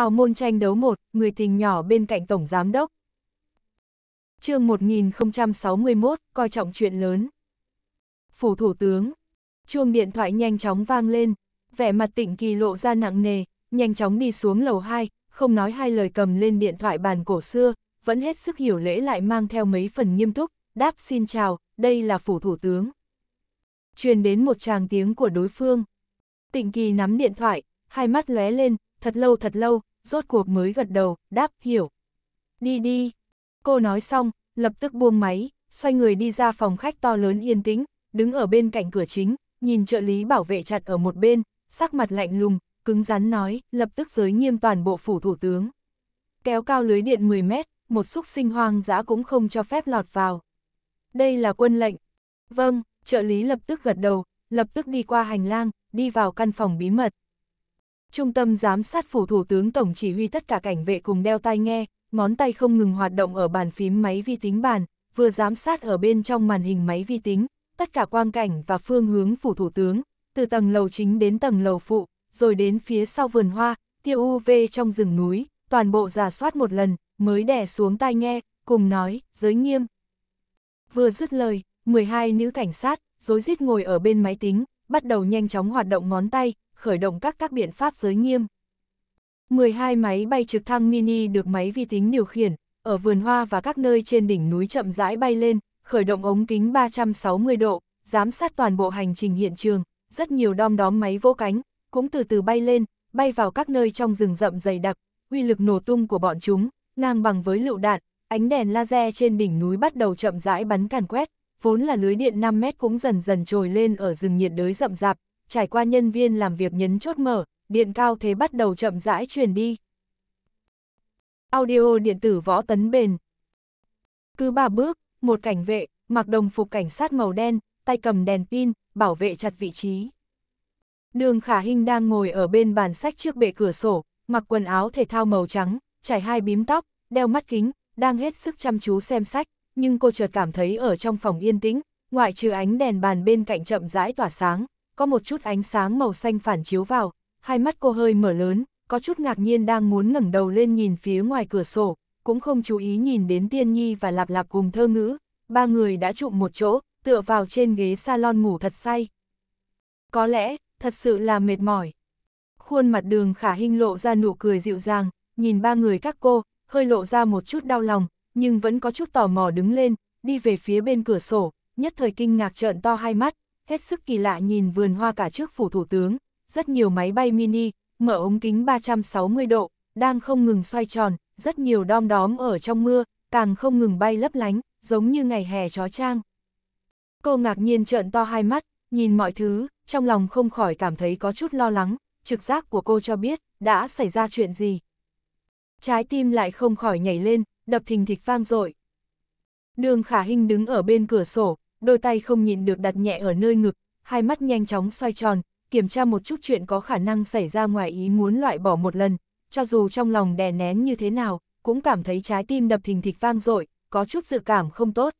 hào môn tranh đấu một, người tình nhỏ bên cạnh Tổng Giám Đốc. chương 1061, coi trọng chuyện lớn. Phủ Thủ tướng, chuông điện thoại nhanh chóng vang lên, vẻ mặt tịnh kỳ lộ ra nặng nề, nhanh chóng đi xuống lầu 2, không nói hai lời cầm lên điện thoại bàn cổ xưa, vẫn hết sức hiểu lễ lại mang theo mấy phần nghiêm túc, đáp xin chào, đây là Phủ Thủ tướng. Truyền đến một tràng tiếng của đối phương. Tịnh kỳ nắm điện thoại, hai mắt lóe lên, thật lâu thật lâu, rốt cuộc mới gật đầu, đáp, hiểu. Đi đi. Cô nói xong, lập tức buông máy, xoay người đi ra phòng khách to lớn yên tĩnh, đứng ở bên cạnh cửa chính, nhìn trợ lý bảo vệ chặt ở một bên, sắc mặt lạnh lùng, cứng rắn nói, lập tức giới nghiêm toàn bộ phủ thủ tướng. Kéo cao lưới điện 10 mét, một xúc sinh hoang dã cũng không cho phép lọt vào. Đây là quân lệnh. Vâng, trợ lý lập tức gật đầu, lập tức đi qua hành lang, đi vào căn phòng bí mật. Trung tâm giám sát phủ thủ tướng tổng chỉ huy tất cả cảnh vệ cùng đeo tai nghe, ngón tay không ngừng hoạt động ở bàn phím máy vi tính bàn, vừa giám sát ở bên trong màn hình máy vi tính, tất cả quang cảnh và phương hướng phủ thủ tướng, từ tầng lầu chính đến tầng lầu phụ, rồi đến phía sau vườn hoa, tia UV trong rừng núi, toàn bộ giả soát một lần, mới đè xuống tai nghe, cùng nói, giới nghiêm. Vừa dứt lời, 12 nữ cảnh sát, dối rít ngồi ở bên máy tính, bắt đầu nhanh chóng hoạt động ngón tay, khởi động các các biện pháp giới nghiêm. 12 máy bay trực thăng mini được máy vi tính điều khiển, ở vườn hoa và các nơi trên đỉnh núi chậm rãi bay lên, khởi động ống kính 360 độ, giám sát toàn bộ hành trình hiện trường, rất nhiều đom đóm máy vỗ cánh, cũng từ từ bay lên, bay vào các nơi trong rừng rậm dày đặc, uy lực nổ tung của bọn chúng, ngang bằng với lựu đạn, ánh đèn laser trên đỉnh núi bắt đầu chậm rãi bắn càn quét, vốn là lưới điện 5 mét cũng dần dần trồi lên ở rừng nhiệt đới rậm rạp, trải qua nhân viên làm việc nhấn chốt mở, điện cao thế bắt đầu chậm rãi truyền đi. Audio điện tử võ tấn bền. Cứ ba bước, một cảnh vệ, mặc đồng phục cảnh sát màu đen, tay cầm đèn pin, bảo vệ chặt vị trí. Đường Khả Hinh đang ngồi ở bên bàn sách trước bệ cửa sổ, mặc quần áo thể thao màu trắng, trải hai bím tóc, đeo mắt kính, đang hết sức chăm chú xem sách, nhưng cô chợt cảm thấy ở trong phòng yên tĩnh, ngoại trừ ánh đèn bàn bên cạnh chậm rãi tỏa sáng, có một chút ánh sáng màu xanh phản chiếu vào, hai mắt cô hơi mở lớn, có chút ngạc nhiên đang muốn ngẩng đầu lên nhìn phía ngoài cửa sổ, cũng không chú ý nhìn đến Tiên Nhi và Lạp Lạp cùng thơ ngữ, ba người đã trụ một chỗ, tựa vào trên ghế salon ngủ thật say. Có lẽ, thật sự là mệt mỏi. Khuôn mặt đường khả hình lộ ra nụ cười dịu dàng, nhìn ba người các cô, hơi lộ ra một chút đau lòng, nhưng vẫn có chút tò mò đứng lên, đi về phía bên cửa sổ, nhất thời kinh ngạc trợn to hai mắt, hết sức kỳ lạ nhìn vườn hoa cả trước phủ thủ tướng, rất nhiều máy bay mini, mở ống kính 360 độ, đang không ngừng xoay tròn, rất nhiều đom đóm ở trong mưa, càng không ngừng bay lấp lánh, giống như ngày hè chó trang. Cô ngạc nhiên trợn to hai mắt, nhìn mọi thứ, trong lòng không khỏi cảm thấy có chút lo lắng, trực giác của cô cho biết, đã xảy ra chuyện gì. Trái tim lại không khỏi nhảy lên, đập thình thịch vang dội. Đường Khả hình đứng ở bên cửa sổ, đôi tay không nhịn được đặt nhẹ ở nơi ngực, hai mắt nhanh chóng xoay tròn, kiểm tra một chút chuyện có khả năng xảy ra ngoài ý muốn loại bỏ một lần, cho dù trong lòng đè nén như thế nào, cũng cảm thấy trái tim đập thình thịch vang dội, có chút dự cảm không tốt.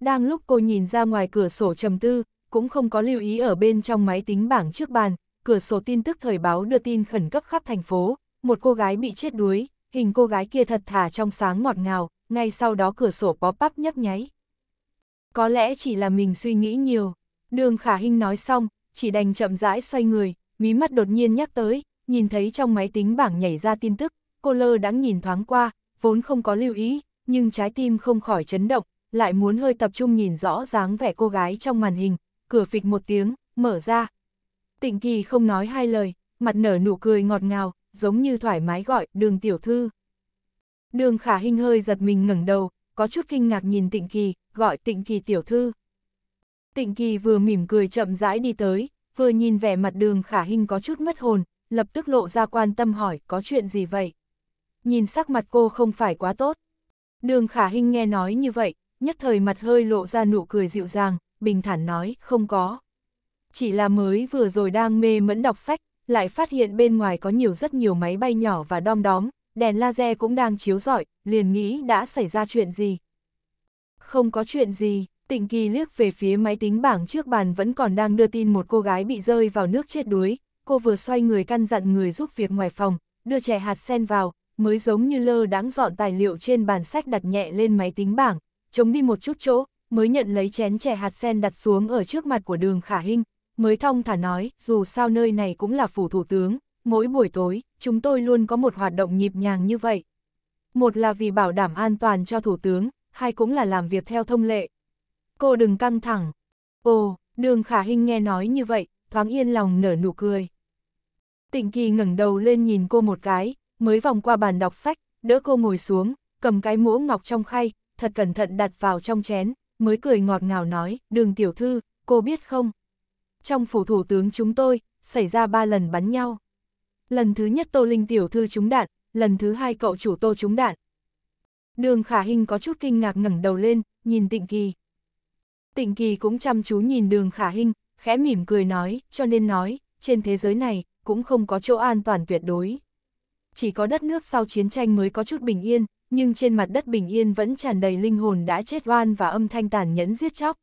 Đang lúc cô nhìn ra ngoài cửa sổ trầm tư, cũng không có lưu ý ở bên trong máy tính bảng trước bàn, cửa sổ tin tức thời báo đưa tin khẩn cấp khắp thành phố, một cô gái bị chết đuối, hình cô gái kia thật thà trong sáng ngọt ngào, ngay sau đó cửa sổ pop up nhấp nháy có lẽ chỉ là mình suy nghĩ nhiều. Đường khả hinh nói xong, chỉ đành chậm rãi xoay người, mí mắt đột nhiên nhắc tới, nhìn thấy trong máy tính bảng nhảy ra tin tức, cô lơ đã nhìn thoáng qua, vốn không có lưu ý, nhưng trái tim không khỏi chấn động, lại muốn hơi tập trung nhìn rõ dáng vẻ cô gái trong màn hình, cửa phịch một tiếng, mở ra. Tịnh kỳ không nói hai lời, mặt nở nụ cười ngọt ngào, giống như thoải mái gọi đường tiểu thư. Đường khả Hinh hơi giật mình ngẩng đầu, có chút kinh ngạc nhìn tịnh kỳ, gọi tịnh kỳ tiểu thư. Tịnh kỳ vừa mỉm cười chậm rãi đi tới, vừa nhìn vẻ mặt đường khả hình có chút mất hồn, lập tức lộ ra quan tâm hỏi có chuyện gì vậy. Nhìn sắc mặt cô không phải quá tốt. Đường khả hình nghe nói như vậy, nhất thời mặt hơi lộ ra nụ cười dịu dàng, bình thản nói không có. Chỉ là mới vừa rồi đang mê mẫn đọc sách, lại phát hiện bên ngoài có nhiều rất nhiều máy bay nhỏ và đom đóm, đèn laser cũng đang chiếu rọi, liền nghĩ đã xảy ra chuyện gì. Không có chuyện gì, Tịnh Kỳ liếc về phía máy tính bảng trước bàn vẫn còn đang đưa tin một cô gái bị rơi vào nước chết đuối, cô vừa xoay người căn dặn người giúp việc ngoài phòng, đưa trẻ hạt sen vào, mới giống như lơ đáng dọn tài liệu trên bàn sách đặt nhẹ lên máy tính bảng, chống đi một chút chỗ, mới nhận lấy chén trẻ hạt sen đặt xuống ở trước mặt của đường khả hinh, mới thong thả nói, dù sao nơi này cũng là phủ thủ tướng, mỗi buổi tối, chúng tôi luôn có một hoạt động nhịp nhàng như vậy. Một là vì bảo đảm an toàn cho thủ tướng, hai cũng là làm việc theo thông lệ. Cô đừng căng thẳng. Ồ, đường khả hình nghe nói như vậy, thoáng yên lòng nở nụ cười. Tịnh kỳ ngẩng đầu lên nhìn cô một cái, mới vòng qua bàn đọc sách, đỡ cô ngồi xuống, cầm cái mũ ngọc trong khay, thật cẩn thận đặt vào trong chén, mới cười ngọt ngào nói, đường tiểu thư, cô biết không? Trong phủ thủ tướng chúng tôi, xảy ra ba lần bắn nhau. Lần thứ nhất Tô Linh tiểu thư trúng đạn, lần thứ hai cậu chủ Tô trúng đạn, Đường khả hình có chút kinh ngạc ngẩng đầu lên, nhìn tịnh kỳ. Tịnh kỳ cũng chăm chú nhìn đường khả hình, khẽ mỉm cười nói, cho nên nói, trên thế giới này, cũng không có chỗ an toàn tuyệt đối. Chỉ có đất nước sau chiến tranh mới có chút bình yên, nhưng trên mặt đất bình yên vẫn tràn đầy linh hồn đã chết oan và âm thanh tàn nhẫn giết chóc.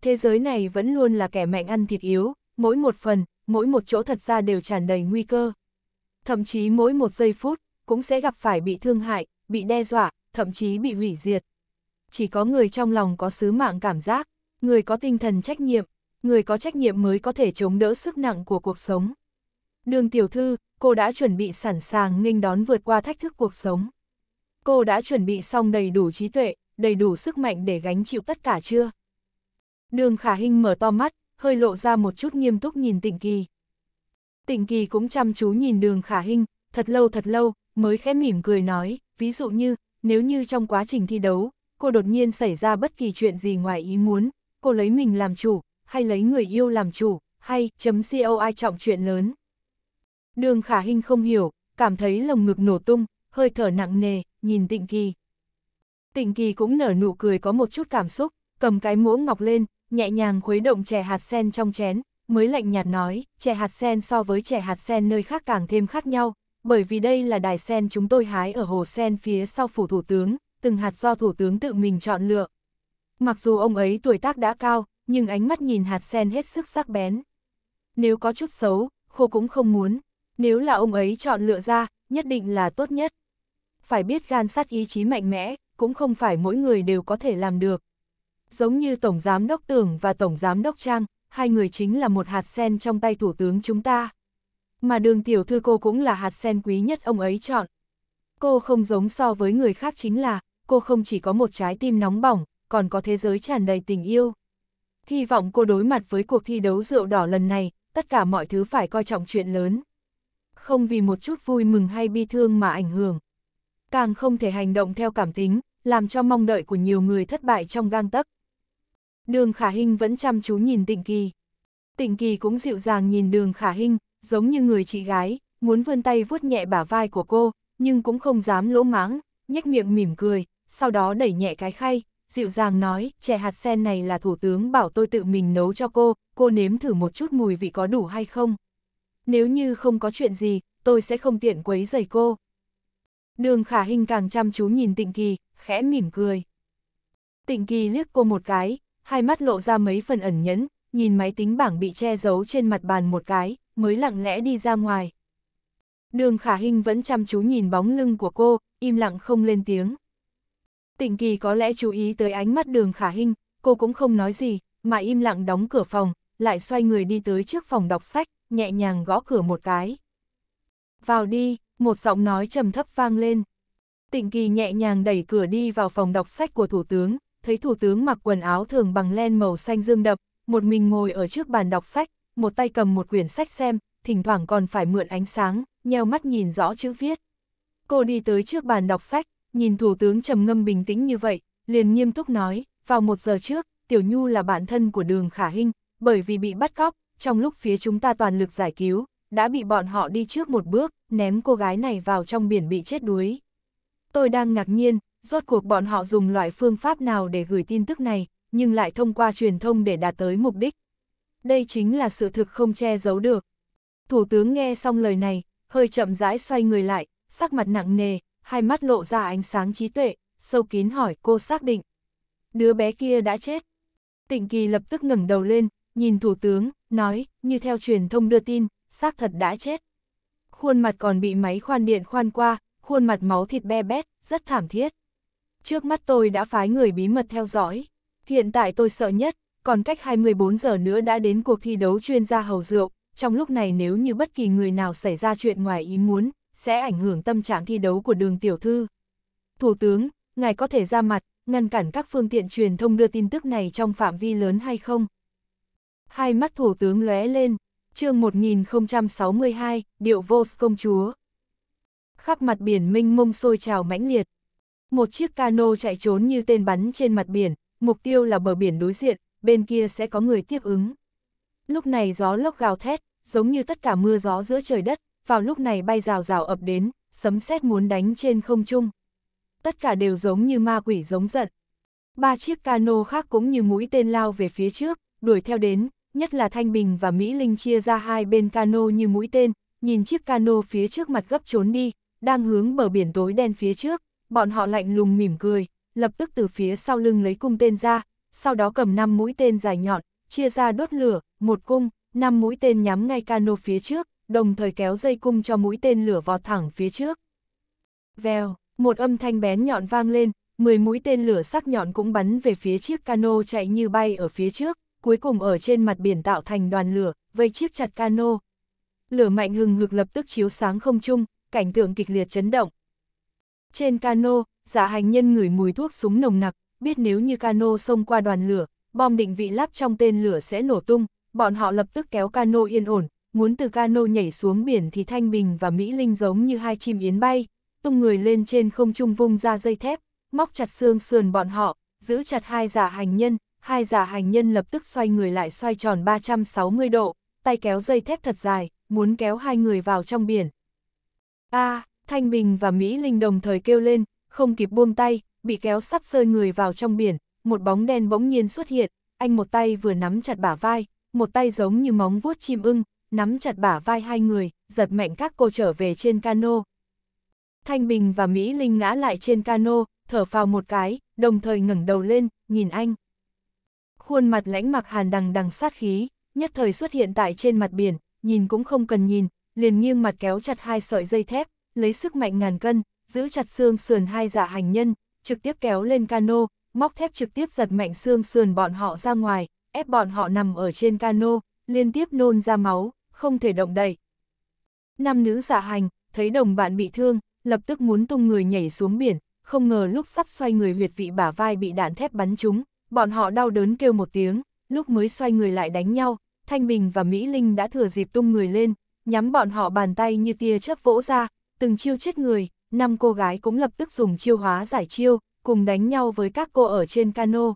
Thế giới này vẫn luôn là kẻ mạnh ăn thịt yếu, mỗi một phần, mỗi một chỗ thật ra đều tràn đầy nguy cơ. Thậm chí mỗi một giây phút, cũng sẽ gặp phải bị thương hại, bị đe dọa, thậm chí bị hủy diệt. Chỉ có người trong lòng có sứ mạng cảm giác, người có tinh thần trách nhiệm, người có trách nhiệm mới có thể chống đỡ sức nặng của cuộc sống. Đường tiểu thư, cô đã chuẩn bị sẵn sàng nghênh đón vượt qua thách thức cuộc sống. Cô đã chuẩn bị xong đầy đủ trí tuệ, đầy đủ sức mạnh để gánh chịu tất cả chưa? Đường khả hình mở to mắt, hơi lộ ra một chút nghiêm túc nhìn tịnh kỳ. Tịnh kỳ cũng chăm chú nhìn đường khả hình, thật lâu thật lâu, mới khẽ mỉm cười nói, ví dụ như, nếu như trong quá trình thi đấu, cô đột nhiên xảy ra bất kỳ chuyện gì ngoài ý muốn, cô lấy mình làm chủ, hay lấy người yêu làm chủ, hay chấm CO ai trọng chuyện lớn. Đường khả Hinh không hiểu, cảm thấy lồng ngực nổ tung, hơi thở nặng nề, nhìn tịnh kỳ. Tịnh kỳ cũng nở nụ cười có một chút cảm xúc, cầm cái muỗng ngọc lên, nhẹ nhàng khuấy động chè hạt sen trong chén, mới lạnh nhạt nói, chè hạt sen so với chè hạt sen nơi khác càng thêm khác nhau, bởi vì đây là đài sen chúng tôi hái ở hồ sen phía sau phủ thủ tướng, từng hạt do thủ tướng tự mình chọn lựa. Mặc dù ông ấy tuổi tác đã cao, nhưng ánh mắt nhìn hạt sen hết sức sắc bén. Nếu có chút xấu, khô cũng không muốn. Nếu là ông ấy chọn lựa ra, nhất định là tốt nhất. Phải biết gan sắt ý chí mạnh mẽ, cũng không phải mỗi người đều có thể làm được. Giống như Tổng Giám Đốc Tưởng và Tổng Giám Đốc Trang, hai người chính là một hạt sen trong tay Thủ tướng chúng ta mà đường tiểu thư cô cũng là hạt sen quý nhất ông ấy chọn. Cô không giống so với người khác chính là, cô không chỉ có một trái tim nóng bỏng, còn có thế giới tràn đầy tình yêu. Hy vọng cô đối mặt với cuộc thi đấu rượu đỏ lần này, tất cả mọi thứ phải coi trọng chuyện lớn. Không vì một chút vui mừng hay bi thương mà ảnh hưởng. Càng không thể hành động theo cảm tính, làm cho mong đợi của nhiều người thất bại trong gang tấc. Đường Khả Hinh vẫn chăm chú nhìn Tịnh Kỳ. Tịnh Kỳ cũng dịu dàng nhìn Đường Khả Hinh, giống như người chị gái, muốn vươn tay vuốt nhẹ bả vai của cô, nhưng cũng không dám lỗ máng, nhếch miệng mỉm cười, sau đó đẩy nhẹ cái khay, dịu dàng nói, chè hạt sen này là thủ tướng bảo tôi tự mình nấu cho cô, cô nếm thử một chút mùi vị có đủ hay không. Nếu như không có chuyện gì, tôi sẽ không tiện quấy giày cô. Đường khả hình càng chăm chú nhìn tịnh kỳ, khẽ mỉm cười. Tịnh kỳ liếc cô một cái, hai mắt lộ ra mấy phần ẩn nhẫn, nhìn máy tính bảng bị che giấu trên mặt bàn một cái, mới lặng lẽ đi ra ngoài. Đường khả Hinh vẫn chăm chú nhìn bóng lưng của cô, im lặng không lên tiếng. Tịnh kỳ có lẽ chú ý tới ánh mắt đường khả Hinh, cô cũng không nói gì, mà im lặng đóng cửa phòng, lại xoay người đi tới trước phòng đọc sách, nhẹ nhàng gõ cửa một cái. Vào đi, một giọng nói trầm thấp vang lên. Tịnh kỳ nhẹ nhàng đẩy cửa đi vào phòng đọc sách của thủ tướng, thấy thủ tướng mặc quần áo thường bằng len màu xanh dương đậm, một mình ngồi ở trước bàn đọc sách, một tay cầm một quyển sách xem, thỉnh thoảng còn phải mượn ánh sáng, nheo mắt nhìn rõ chữ viết. Cô đi tới trước bàn đọc sách, nhìn thủ tướng trầm ngâm bình tĩnh như vậy, liền nghiêm túc nói, vào một giờ trước, Tiểu Nhu là bạn thân của đường Khả Hinh, bởi vì bị bắt cóc, trong lúc phía chúng ta toàn lực giải cứu, đã bị bọn họ đi trước một bước, ném cô gái này vào trong biển bị chết đuối. Tôi đang ngạc nhiên, rốt cuộc bọn họ dùng loại phương pháp nào để gửi tin tức này, nhưng lại thông qua truyền thông để đạt tới mục đích, đây chính là sự thực không che giấu được. Thủ tướng nghe xong lời này, hơi chậm rãi xoay người lại, sắc mặt nặng nề, hai mắt lộ ra ánh sáng trí tuệ, sâu kín hỏi cô xác định. Đứa bé kia đã chết. Tịnh Kỳ lập tức ngẩng đầu lên, nhìn thủ tướng, nói, như theo truyền thông đưa tin, xác thật đã chết. Khuôn mặt còn bị máy khoan điện khoan qua, khuôn mặt máu thịt be bét, rất thảm thiết. Trước mắt tôi đã phái người bí mật theo dõi. Hiện tại tôi sợ nhất còn cách 24 giờ nữa đã đến cuộc thi đấu chuyên gia hầu rượu, trong lúc này nếu như bất kỳ người nào xảy ra chuyện ngoài ý muốn, sẽ ảnh hưởng tâm trạng thi đấu của đường tiểu thư. Thủ tướng, ngài có thể ra mặt, ngăn cản các phương tiện truyền thông đưa tin tức này trong phạm vi lớn hay không? Hai mắt thủ tướng lóe lên, chương 1062, điệu vô công chúa. Khắp mặt biển minh mông sôi trào mãnh liệt. Một chiếc cano chạy trốn như tên bắn trên mặt biển, mục tiêu là bờ biển đối diện, bên kia sẽ có người tiếp ứng. Lúc này gió lốc gào thét, giống như tất cả mưa gió giữa trời đất, vào lúc này bay rào rào ập đến, sấm sét muốn đánh trên không trung. Tất cả đều giống như ma quỷ giống giận. Ba chiếc cano khác cũng như mũi tên lao về phía trước, đuổi theo đến, nhất là Thanh Bình và Mỹ Linh chia ra hai bên cano như mũi tên, nhìn chiếc cano phía trước mặt gấp trốn đi, đang hướng bờ biển tối đen phía trước, bọn họ lạnh lùng mỉm cười, lập tức từ phía sau lưng lấy cung tên ra, sau đó cầm 5 mũi tên dài nhọn, chia ra đốt lửa, một cung, 5 mũi tên nhắm ngay cano phía trước, đồng thời kéo dây cung cho mũi tên lửa vọt thẳng phía trước. Vèo, một âm thanh bén nhọn vang lên, 10 mũi tên lửa sắc nhọn cũng bắn về phía chiếc cano chạy như bay ở phía trước, cuối cùng ở trên mặt biển tạo thành đoàn lửa, vây chiếc chặt cano. Lửa mạnh hừng hực lập tức chiếu sáng không trung, cảnh tượng kịch liệt chấn động. Trên cano, dạ hành nhân ngửi mùi thuốc súng nồng nặc, biết nếu như cano xông qua đoàn lửa, bom định vị lắp trong tên lửa sẽ nổ tung, bọn họ lập tức kéo cano yên ổn, muốn từ cano nhảy xuống biển thì Thanh Bình và Mỹ Linh giống như hai chim yến bay, tung người lên trên không trung vung ra dây thép, móc chặt xương sườn bọn họ, giữ chặt hai giả hành nhân, hai giả hành nhân lập tức xoay người lại xoay tròn 360 độ, tay kéo dây thép thật dài, muốn kéo hai người vào trong biển. A, à, Thanh Bình và Mỹ Linh đồng thời kêu lên, không kịp buông tay, bị kéo sắp rơi người vào trong biển, một bóng đen bỗng nhiên xuất hiện, anh một tay vừa nắm chặt bả vai, một tay giống như móng vuốt chim ưng, nắm chặt bả vai hai người, giật mạnh các cô trở về trên cano. Thanh Bình và Mỹ Linh ngã lại trên cano, thở phào một cái, đồng thời ngẩng đầu lên, nhìn anh. Khuôn mặt lãnh mặc hàn đằng đằng sát khí, nhất thời xuất hiện tại trên mặt biển, nhìn cũng không cần nhìn, liền nghiêng mặt kéo chặt hai sợi dây thép, lấy sức mạnh ngàn cân, giữ chặt xương sườn hai dạ hành nhân, trực tiếp kéo lên cano, móc thép trực tiếp giật mạnh xương sườn bọn họ ra ngoài, ép bọn họ nằm ở trên cano, liên tiếp nôn ra máu, không thể động đậy. Năm nữ dạ hành, thấy đồng bạn bị thương, lập tức muốn tung người nhảy xuống biển, không ngờ lúc sắp xoay người huyệt vị bả vai bị đạn thép bắn trúng, bọn họ đau đớn kêu một tiếng, lúc mới xoay người lại đánh nhau, Thanh Bình và Mỹ Linh đã thừa dịp tung người lên, nhắm bọn họ bàn tay như tia chớp vỗ ra, từng chiêu chết người, năm cô gái cũng lập tức dùng chiêu hóa giải chiêu, cùng đánh nhau với các cô ở trên cano.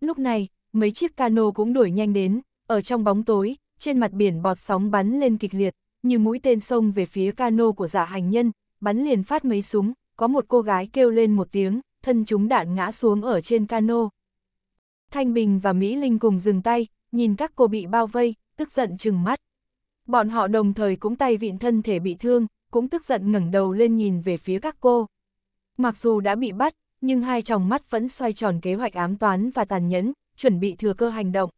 Lúc này, mấy chiếc cano cũng đuổi nhanh đến, ở trong bóng tối, trên mặt biển bọt sóng bắn lên kịch liệt, như mũi tên sông về phía cano của giả dạ hành nhân, bắn liền phát mấy súng, có một cô gái kêu lên một tiếng, thân chúng đạn ngã xuống ở trên cano. Thanh Bình và Mỹ Linh cùng dừng tay, nhìn các cô bị bao vây, tức giận chừng mắt. Bọn họ đồng thời cũng tay vịn thân thể bị thương, cũng tức giận ngẩng đầu lên nhìn về phía các cô. Mặc dù đã bị bắt, nhưng hai tròng mắt vẫn xoay tròn kế hoạch ám toán và tàn nhẫn, chuẩn bị thừa cơ hành động.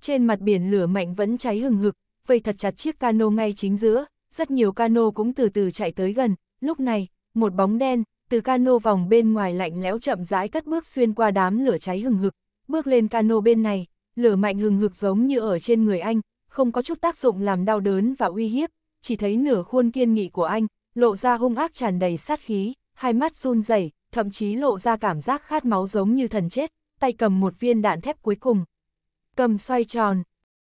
Trên mặt biển lửa mạnh vẫn cháy hừng hực, vây thật chặt chiếc cano ngay chính giữa, rất nhiều cano cũng từ từ chạy tới gần, lúc này, một bóng đen, từ cano vòng bên ngoài lạnh lẽo chậm rãi cất bước xuyên qua đám lửa cháy hừng hực, bước lên cano bên này, lửa mạnh hừng hực giống như ở trên người anh, không có chút tác dụng làm đau đớn và uy hiếp, chỉ thấy nửa khuôn kiên nghị của anh, lộ ra hung ác tràn đầy sát khí, hai mắt run rẩy, thậm chí lộ ra cảm giác khát máu giống như thần chết, tay cầm một viên đạn thép cuối cùng. Cầm xoay tròn.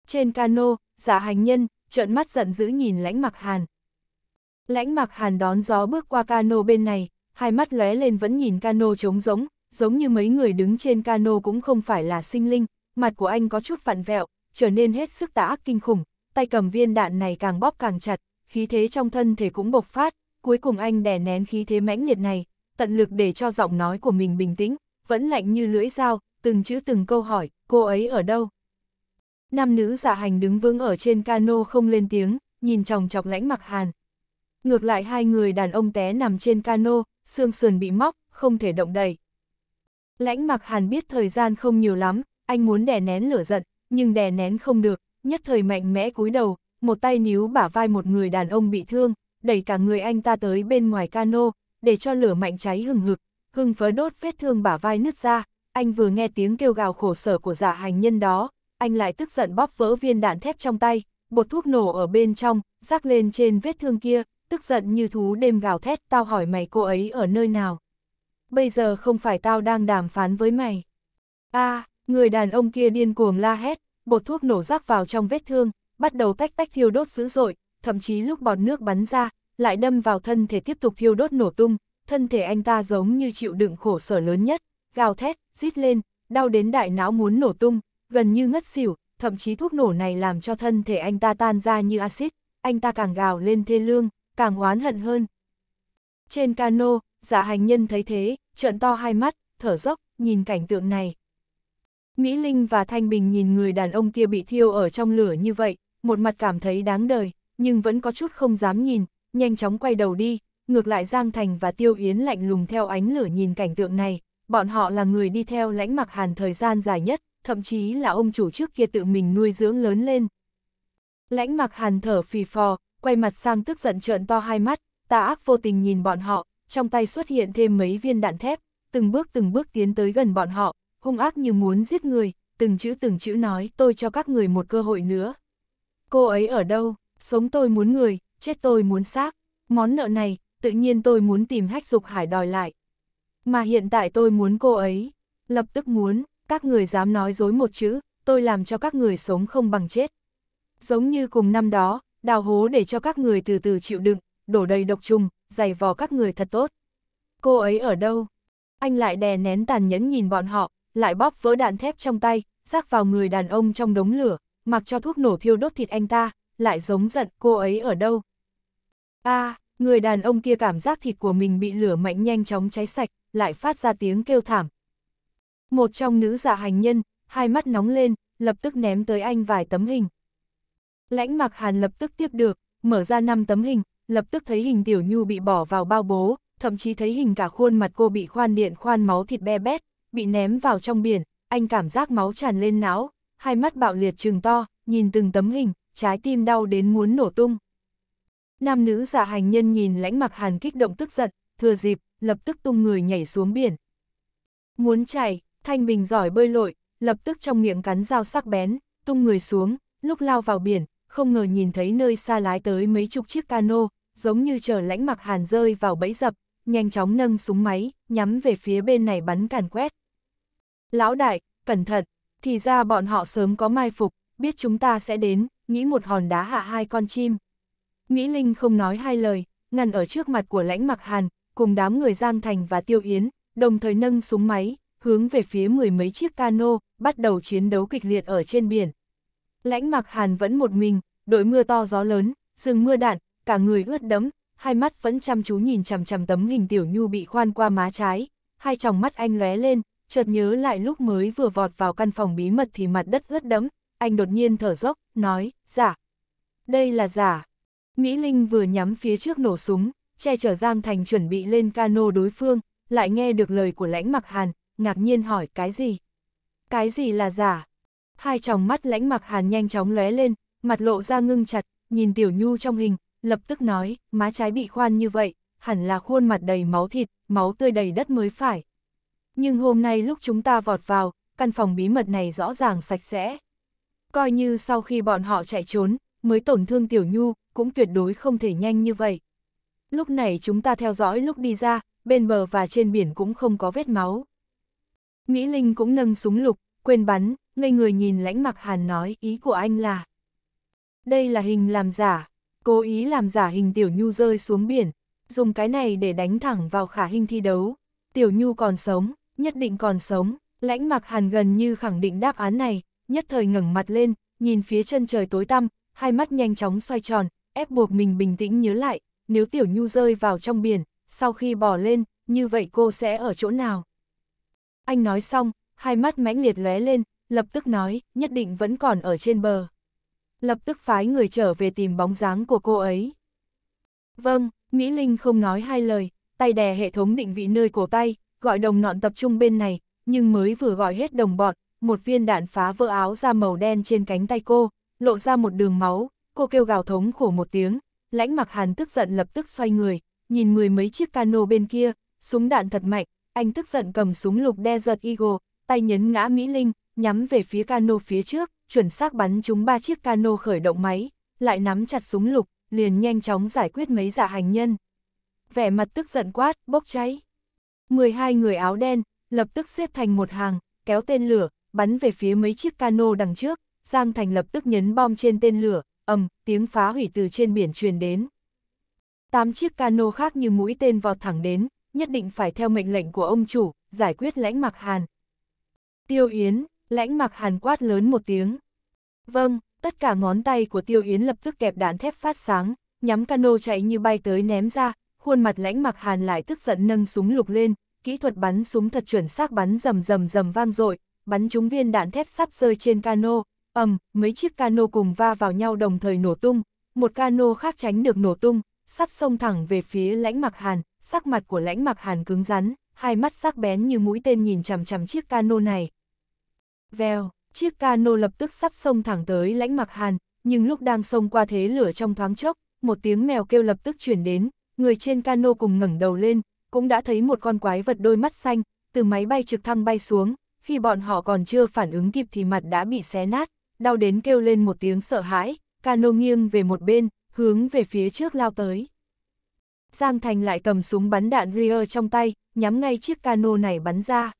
Trên cano, giả hành nhân, trợn mắt giận dữ nhìn lãnh mặc hàn. Lãnh mặc hàn đón gió bước qua cano bên này, hai mắt lóe lên vẫn nhìn cano trống rỗng, giống như mấy người đứng trên cano cũng không phải là sinh linh, mặt của anh có chút vặn vẹo, trở nên hết sức tà ác kinh khủng, tay cầm viên đạn này càng bóp càng chặt, khí thế trong thân thể cũng bộc phát, cuối cùng anh đè nén khí thế mãnh liệt này, tận lực để cho giọng nói của mình bình tĩnh, vẫn lạnh như lưỡi dao, từng chữ từng câu hỏi, cô ấy ở đâu? Nam nữ giả dạ hành đứng vững ở trên cano không lên tiếng, nhìn chồng chọc lãnh mặc hàn. Ngược lại hai người đàn ông té nằm trên cano, xương sườn bị móc, không thể động đậy. Lãnh mặc hàn biết thời gian không nhiều lắm, anh muốn đè nén lửa giận, nhưng đè nén không được, nhất thời mạnh mẽ cúi đầu, một tay níu bả vai một người đàn ông bị thương, đẩy cả người anh ta tới bên ngoài cano, để cho lửa mạnh cháy hừng hực, hưng phớ đốt vết thương bả vai nứt ra, anh vừa nghe tiếng kêu gào khổ sở của giả hành nhân đó, anh lại tức giận bóp vỡ viên đạn thép trong tay, bột thuốc nổ ở bên trong, rắc lên trên vết thương kia, tức giận như thú đêm gào thét, tao hỏi mày cô ấy ở nơi nào. Bây giờ không phải tao đang đàm phán với mày. a người đàn ông kia điên cuồng la hét, bột thuốc nổ rác vào trong vết thương, bắt đầu tách tách thiêu đốt dữ dội, thậm chí lúc bọt nước bắn ra, lại đâm vào thân thể tiếp tục thiêu đốt nổ tung, thân thể anh ta giống như chịu đựng khổ sở lớn nhất, gào thét, rít lên, đau đến đại não muốn nổ tung, gần như ngất xỉu, thậm chí thuốc nổ này làm cho thân thể anh ta tan ra như axit, anh ta càng gào lên thê lương, càng oán hận hơn. Trên cano, dạ hành nhân thấy thế, trợn to hai mắt, thở dốc, nhìn cảnh tượng này, Mỹ Linh và Thanh Bình nhìn người đàn ông kia bị thiêu ở trong lửa như vậy, một mặt cảm thấy đáng đời, nhưng vẫn có chút không dám nhìn, nhanh chóng quay đầu đi, ngược lại Giang Thành và Tiêu Yến lạnh lùng theo ánh lửa nhìn cảnh tượng này, bọn họ là người đi theo lãnh mặc hàn thời gian dài nhất, thậm chí là ông chủ trước kia tự mình nuôi dưỡng lớn lên. Lãnh mặc hàn thở phì phò, quay mặt sang tức giận trợn to hai mắt, ta ác vô tình nhìn bọn họ, trong tay xuất hiện thêm mấy viên đạn thép, từng bước từng bước tiến tới gần bọn họ, hung ác như muốn giết người, từng chữ từng chữ nói tôi cho các người một cơ hội nữa. Cô ấy ở đâu, sống tôi muốn người, chết tôi muốn xác, món nợ này, tự nhiên tôi muốn tìm hách dục hải đòi lại. Mà hiện tại tôi muốn cô ấy, lập tức muốn, các người dám nói dối một chữ, tôi làm cho các người sống không bằng chết. Giống như cùng năm đó, đào hố để cho các người từ từ chịu đựng, đổ đầy độc trùng, giày vò các người thật tốt. Cô ấy ở đâu? Anh lại đè nén tàn nhẫn nhìn bọn họ, lại bóp vỡ đạn thép trong tay, rác vào người đàn ông trong đống lửa, mặc cho thuốc nổ thiêu đốt thịt anh ta, lại giống giận cô ấy ở đâu. a à, người đàn ông kia cảm giác thịt của mình bị lửa mạnh nhanh chóng cháy sạch, lại phát ra tiếng kêu thảm. Một trong nữ dạ hành nhân, hai mắt nóng lên, lập tức ném tới anh vài tấm hình. Lãnh mặc hàn lập tức tiếp được, mở ra 5 tấm hình, lập tức thấy hình tiểu nhu bị bỏ vào bao bố, thậm chí thấy hình cả khuôn mặt cô bị khoan điện khoan máu thịt be bét, bị ném vào trong biển, anh cảm giác máu tràn lên não, hai mắt bạo liệt trừng to, nhìn từng tấm hình, trái tim đau đến muốn nổ tung. Nam nữ giả dạ hành nhân nhìn lãnh mặc hàn kích động tức giận, thừa dịp, lập tức tung người nhảy xuống biển. Muốn chạy, Thanh Bình giỏi bơi lội, lập tức trong miệng cắn dao sắc bén, tung người xuống, lúc lao vào biển, không ngờ nhìn thấy nơi xa lái tới mấy chục chiếc cano, giống như chờ lãnh mặc hàn rơi vào bẫy dập, nhanh chóng nâng súng máy, nhắm về phía bên này bắn càn quét. Lão đại, cẩn thận, thì ra bọn họ sớm có mai phục, biết chúng ta sẽ đến, nghĩ một hòn đá hạ hai con chim. Mỹ Linh không nói hai lời, ngăn ở trước mặt của lãnh mặc hàn, cùng đám người Giang Thành và Tiêu Yến, đồng thời nâng súng máy, hướng về phía mười mấy chiếc cano, bắt đầu chiến đấu kịch liệt ở trên biển. Lãnh mặc hàn vẫn một mình, đội mưa to gió lớn, rừng mưa đạn, cả người ướt đẫm, hai mắt vẫn chăm chú nhìn chằm chằm tấm hình tiểu nhu bị khoan qua má trái, hai tròng mắt anh lóe lên, chợt nhớ lại lúc mới vừa vọt vào căn phòng bí mật thì mặt đất ướt đẫm, anh đột nhiên thở dốc, nói, giả. Dạ. Đây là giả. Mỹ Linh vừa nhắm phía trước nổ súng, che chở Giang Thành chuẩn bị lên cano đối phương, lại nghe được lời của lãnh mặc hàn, ngạc nhiên hỏi cái gì? Cái gì là giả? Hai tròng mắt lãnh mặc hàn nhanh chóng lóe lên, mặt lộ ra ngưng chặt, nhìn tiểu nhu trong hình, lập tức nói, má trái bị khoan như vậy, hẳn là khuôn mặt đầy máu thịt, máu tươi đầy đất mới phải. Nhưng hôm nay lúc chúng ta vọt vào, căn phòng bí mật này rõ ràng sạch sẽ. Coi như sau khi bọn họ chạy trốn, mới tổn thương Tiểu Nhu, cũng tuyệt đối không thể nhanh như vậy. Lúc này chúng ta theo dõi lúc đi ra, bên bờ và trên biển cũng không có vết máu. Mỹ Linh cũng nâng súng lục, quên bắn, ngây người nhìn lãnh mặc hàn nói ý của anh là Đây là hình làm giả, cố ý làm giả hình Tiểu Nhu rơi xuống biển, dùng cái này để đánh thẳng vào khả hình thi đấu. Tiểu Nhu còn sống, nhất định còn sống, lãnh mặc hàn gần như khẳng định đáp án này, nhất thời ngẩng mặt lên, nhìn phía chân trời tối tăm, hai mắt nhanh chóng xoay tròn, ép buộc mình bình tĩnh nhớ lại, nếu Tiểu Nhu rơi vào trong biển, sau khi bỏ lên, như vậy cô sẽ ở chỗ nào? Anh nói xong, hai mắt mãnh liệt lóe lên, lập tức nói, nhất định vẫn còn ở trên bờ lập tức phái người trở về tìm bóng dáng của cô ấy. Vâng, Mỹ Linh không nói hai lời, tay đè hệ thống định vị nơi cổ tay, gọi đồng nọn tập trung bên này, nhưng mới vừa gọi hết đồng bọn, một viên đạn phá vỡ áo da màu đen trên cánh tay cô, lộ ra một đường máu, cô kêu gào thống khổ một tiếng, lãnh mặc hàn tức giận lập tức xoay người, nhìn mười mấy chiếc cano bên kia, súng đạn thật mạnh, anh tức giận cầm súng lục Desert Eagle, tay nhấn ngã Mỹ Linh, nhắm về phía cano phía trước chuẩn xác bắn chúng ba chiếc cano khởi động máy, lại nắm chặt súng lục, liền nhanh chóng giải quyết mấy giả dạ hành nhân. Vẻ mặt tức giận quát, bốc cháy. 12 người áo đen, lập tức xếp thành một hàng, kéo tên lửa, bắn về phía mấy chiếc cano đằng trước, Giang Thành lập tức nhấn bom trên tên lửa, ầm, tiếng phá hủy từ trên biển truyền đến. Tám chiếc cano khác như mũi tên vọt thẳng đến, nhất định phải theo mệnh lệnh của ông chủ, giải quyết lãnh mặc hàn. Tiêu Yến, lãnh mặc hàn quát lớn một tiếng. Vâng, tất cả ngón tay của Tiêu Yến lập tức kẹp đạn thép phát sáng, nhắm cano chạy như bay tới ném ra, khuôn mặt lãnh mặc hàn lại tức giận nâng súng lục lên, kỹ thuật bắn súng thật chuẩn xác bắn rầm rầm rầm vang dội, bắn trúng viên đạn thép sắp rơi trên cano, ầm, mấy chiếc cano cùng va vào nhau đồng thời nổ tung, một cano khác tránh được nổ tung, sắp xông thẳng về phía lãnh mặc hàn, sắc mặt của lãnh mặc hàn cứng rắn, hai mắt sắc bén như mũi tên nhìn chằm chằm chiếc cano này, Vèo, chiếc cano lập tức sắp sông thẳng tới lãnh mặc hàn, nhưng lúc đang sông qua thế lửa trong thoáng chốc, một tiếng mèo kêu lập tức chuyển đến, người trên cano cùng ngẩng đầu lên, cũng đã thấy một con quái vật đôi mắt xanh, từ máy bay trực thăng bay xuống, khi bọn họ còn chưa phản ứng kịp thì mặt đã bị xé nát, đau đến kêu lên một tiếng sợ hãi, cano nghiêng về một bên, hướng về phía trước lao tới. Giang Thành lại cầm súng bắn đạn rear trong tay, nhắm ngay chiếc cano này bắn ra.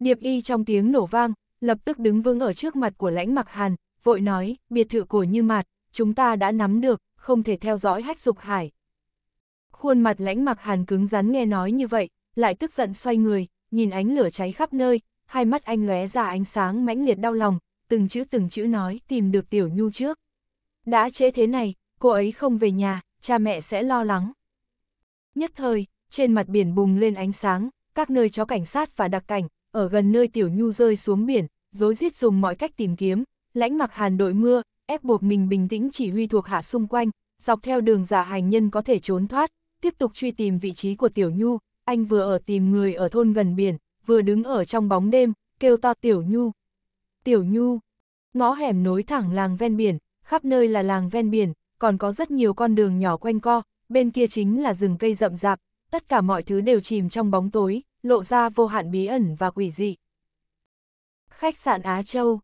Điệp y trong tiếng nổ vang, lập tức đứng vững ở trước mặt của lãnh mặc hàn, vội nói, biệt thự của như mạt, chúng ta đã nắm được, không thể theo dõi hách dục hải. Khuôn mặt lãnh mặc hàn cứng rắn nghe nói như vậy, lại tức giận xoay người, nhìn ánh lửa cháy khắp nơi, hai mắt anh lóe ra ánh sáng mãnh liệt đau lòng, từng chữ từng chữ nói tìm được tiểu nhu trước. Đã chế thế này, cô ấy không về nhà, cha mẹ sẽ lo lắng. Nhất thời, trên mặt biển bùng lên ánh sáng, các nơi chó cảnh sát và đặc cảnh, ở gần nơi Tiểu Nhu rơi xuống biển, dối rít dùng mọi cách tìm kiếm, lãnh mặc hàn đội mưa, ép buộc mình bình tĩnh chỉ huy thuộc hạ xung quanh, dọc theo đường giả hành nhân có thể trốn thoát, tiếp tục truy tìm vị trí của Tiểu Nhu, anh vừa ở tìm người ở thôn gần biển, vừa đứng ở trong bóng đêm, kêu to Tiểu Nhu. Tiểu Nhu, ngõ hẻm nối thẳng làng ven biển, khắp nơi là làng ven biển, còn có rất nhiều con đường nhỏ quanh co, bên kia chính là rừng cây rậm rạp, tất cả mọi thứ đều chìm trong bóng tối, lộ ra vô hạn bí ẩn và quỷ dị. Khách sạn Á Châu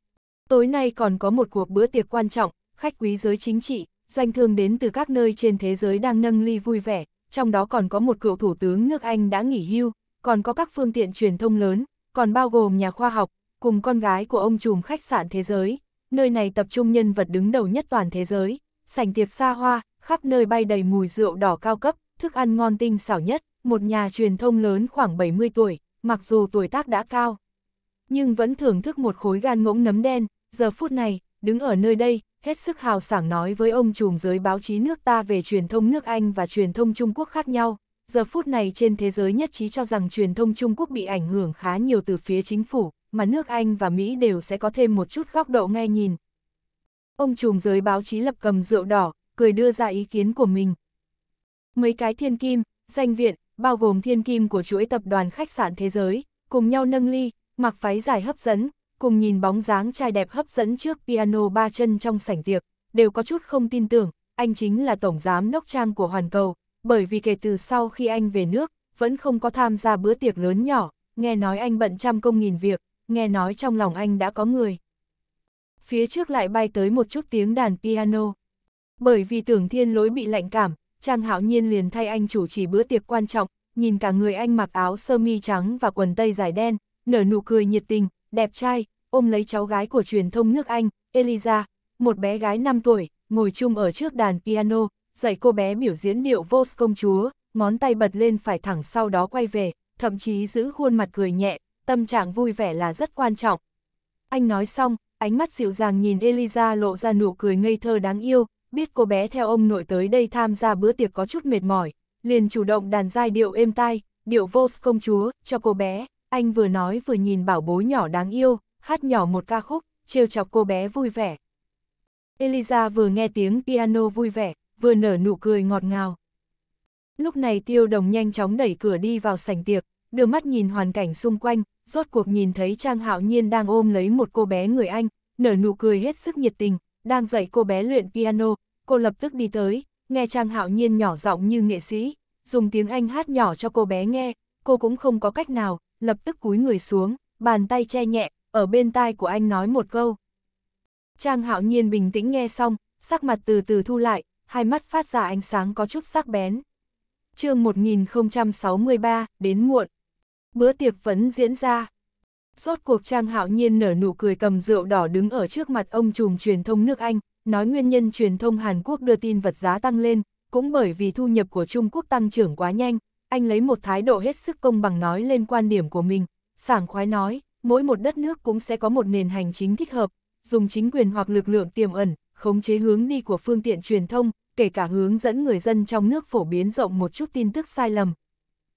Tối nay còn có một cuộc bữa tiệc quan trọng, khách quý giới chính trị, doanh thương đến từ các nơi trên thế giới đang nâng ly vui vẻ, trong đó còn có một cựu thủ tướng nước Anh đã nghỉ hưu, còn có các phương tiện truyền thông lớn, còn bao gồm nhà khoa học, cùng con gái của ông trùm khách sạn thế giới. Nơi này tập trung nhân vật đứng đầu nhất toàn thế giới, sảnh tiệc xa hoa, khắp nơi bay đầy mùi rượu đỏ cao cấp, thức ăn ngon tinh xảo nhất một nhà truyền thông lớn khoảng 70 tuổi, mặc dù tuổi tác đã cao, nhưng vẫn thưởng thức một khối gan ngỗng nấm đen, giờ phút này, đứng ở nơi đây, hết sức hào sảng nói với ông trùm giới báo chí nước ta về truyền thông nước Anh và truyền thông Trung Quốc khác nhau. Giờ phút này trên thế giới nhất trí cho rằng truyền thông Trung Quốc bị ảnh hưởng khá nhiều từ phía chính phủ, mà nước Anh và Mỹ đều sẽ có thêm một chút góc độ nghe nhìn. Ông trùm giới báo chí lập cầm rượu đỏ, cười đưa ra ý kiến của mình. Mấy cái thiên kim, danh viện, bao gồm thiên kim của chuỗi tập đoàn khách sạn thế giới, cùng nhau nâng ly, mặc váy dài hấp dẫn, cùng nhìn bóng dáng trai đẹp hấp dẫn trước piano ba chân trong sảnh tiệc, đều có chút không tin tưởng, anh chính là tổng giám đốc trang của Hoàn Cầu, bởi vì kể từ sau khi anh về nước, vẫn không có tham gia bữa tiệc lớn nhỏ, nghe nói anh bận trăm công nghìn việc, nghe nói trong lòng anh đã có người. Phía trước lại bay tới một chút tiếng đàn piano. Bởi vì tưởng thiên lỗi bị lạnh cảm, Trang Hạo Nhiên liền thay anh chủ trì bữa tiệc quan trọng, nhìn cả người anh mặc áo sơ mi trắng và quần tây dài đen, nở nụ cười nhiệt tình, đẹp trai, ôm lấy cháu gái của truyền thông nước Anh, Eliza, một bé gái 5 tuổi, ngồi chung ở trước đàn piano, dạy cô bé biểu diễn điệu Vos công chúa, ngón tay bật lên phải thẳng sau đó quay về, thậm chí giữ khuôn mặt cười nhẹ, tâm trạng vui vẻ là rất quan trọng. Anh nói xong, ánh mắt dịu dàng nhìn Eliza lộ ra nụ cười ngây thơ đáng yêu, biết cô bé theo ông nội tới đây tham gia bữa tiệc có chút mệt mỏi, liền chủ động đàn giai điệu êm tai, điệu vô công chúa, cho cô bé, anh vừa nói vừa nhìn bảo bối nhỏ đáng yêu, hát nhỏ một ca khúc, trêu chọc cô bé vui vẻ. Eliza vừa nghe tiếng piano vui vẻ, vừa nở nụ cười ngọt ngào. Lúc này tiêu đồng nhanh chóng đẩy cửa đi vào sảnh tiệc, đưa mắt nhìn hoàn cảnh xung quanh, rốt cuộc nhìn thấy Trang Hạo Nhiên đang ôm lấy một cô bé người Anh, nở nụ cười hết sức nhiệt tình, đang dạy cô bé luyện piano, cô lập tức đi tới, nghe Trang Hạo Nhiên nhỏ giọng như nghệ sĩ, dùng tiếng Anh hát nhỏ cho cô bé nghe, cô cũng không có cách nào, lập tức cúi người xuống, bàn tay che nhẹ, ở bên tai của anh nói một câu. Trang Hạo Nhiên bình tĩnh nghe xong, sắc mặt từ từ thu lại, hai mắt phát ra ánh sáng có chút sắc bén. chương 1063, đến muộn. Bữa tiệc vẫn diễn ra, Rốt cuộc Trang Hạo Nhiên nở nụ cười cầm rượu đỏ đứng ở trước mặt ông trùm truyền thông nước Anh, nói nguyên nhân truyền thông Hàn Quốc đưa tin vật giá tăng lên, cũng bởi vì thu nhập của Trung Quốc tăng trưởng quá nhanh, anh lấy một thái độ hết sức công bằng nói lên quan điểm của mình, sảng khoái nói, mỗi một đất nước cũng sẽ có một nền hành chính thích hợp, dùng chính quyền hoặc lực lượng tiềm ẩn, khống chế hướng đi của phương tiện truyền thông, kể cả hướng dẫn người dân trong nước phổ biến rộng một chút tin tức sai lầm.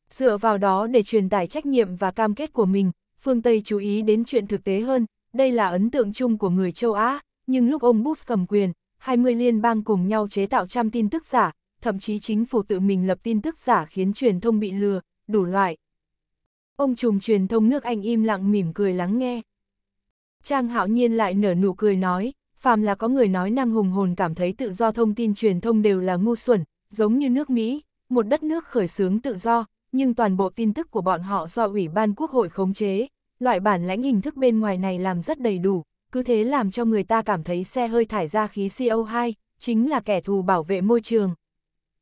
Dựa vào đó để truyền tải trách nhiệm và cam kết của mình, phương Tây chú ý đến chuyện thực tế hơn, đây là ấn tượng chung của người châu Á, nhưng lúc ông Bush cầm quyền, 20 liên bang cùng nhau chế tạo trăm tin tức giả, thậm chí chính phủ tự mình lập tin tức giả khiến truyền thông bị lừa, đủ loại. Ông trùm truyền thông nước Anh im lặng mỉm cười lắng nghe. Trang hạo nhiên lại nở nụ cười nói, phàm là có người nói năng hùng hồn cảm thấy tự do thông tin truyền thông đều là ngu xuẩn, giống như nước Mỹ, một đất nước khởi xướng tự do, nhưng toàn bộ tin tức của bọn họ do Ủy ban Quốc hội khống chế, loại bản lãnh hình thức bên ngoài này làm rất đầy đủ, cứ thế làm cho người ta cảm thấy xe hơi thải ra khí CO2, chính là kẻ thù bảo vệ môi trường.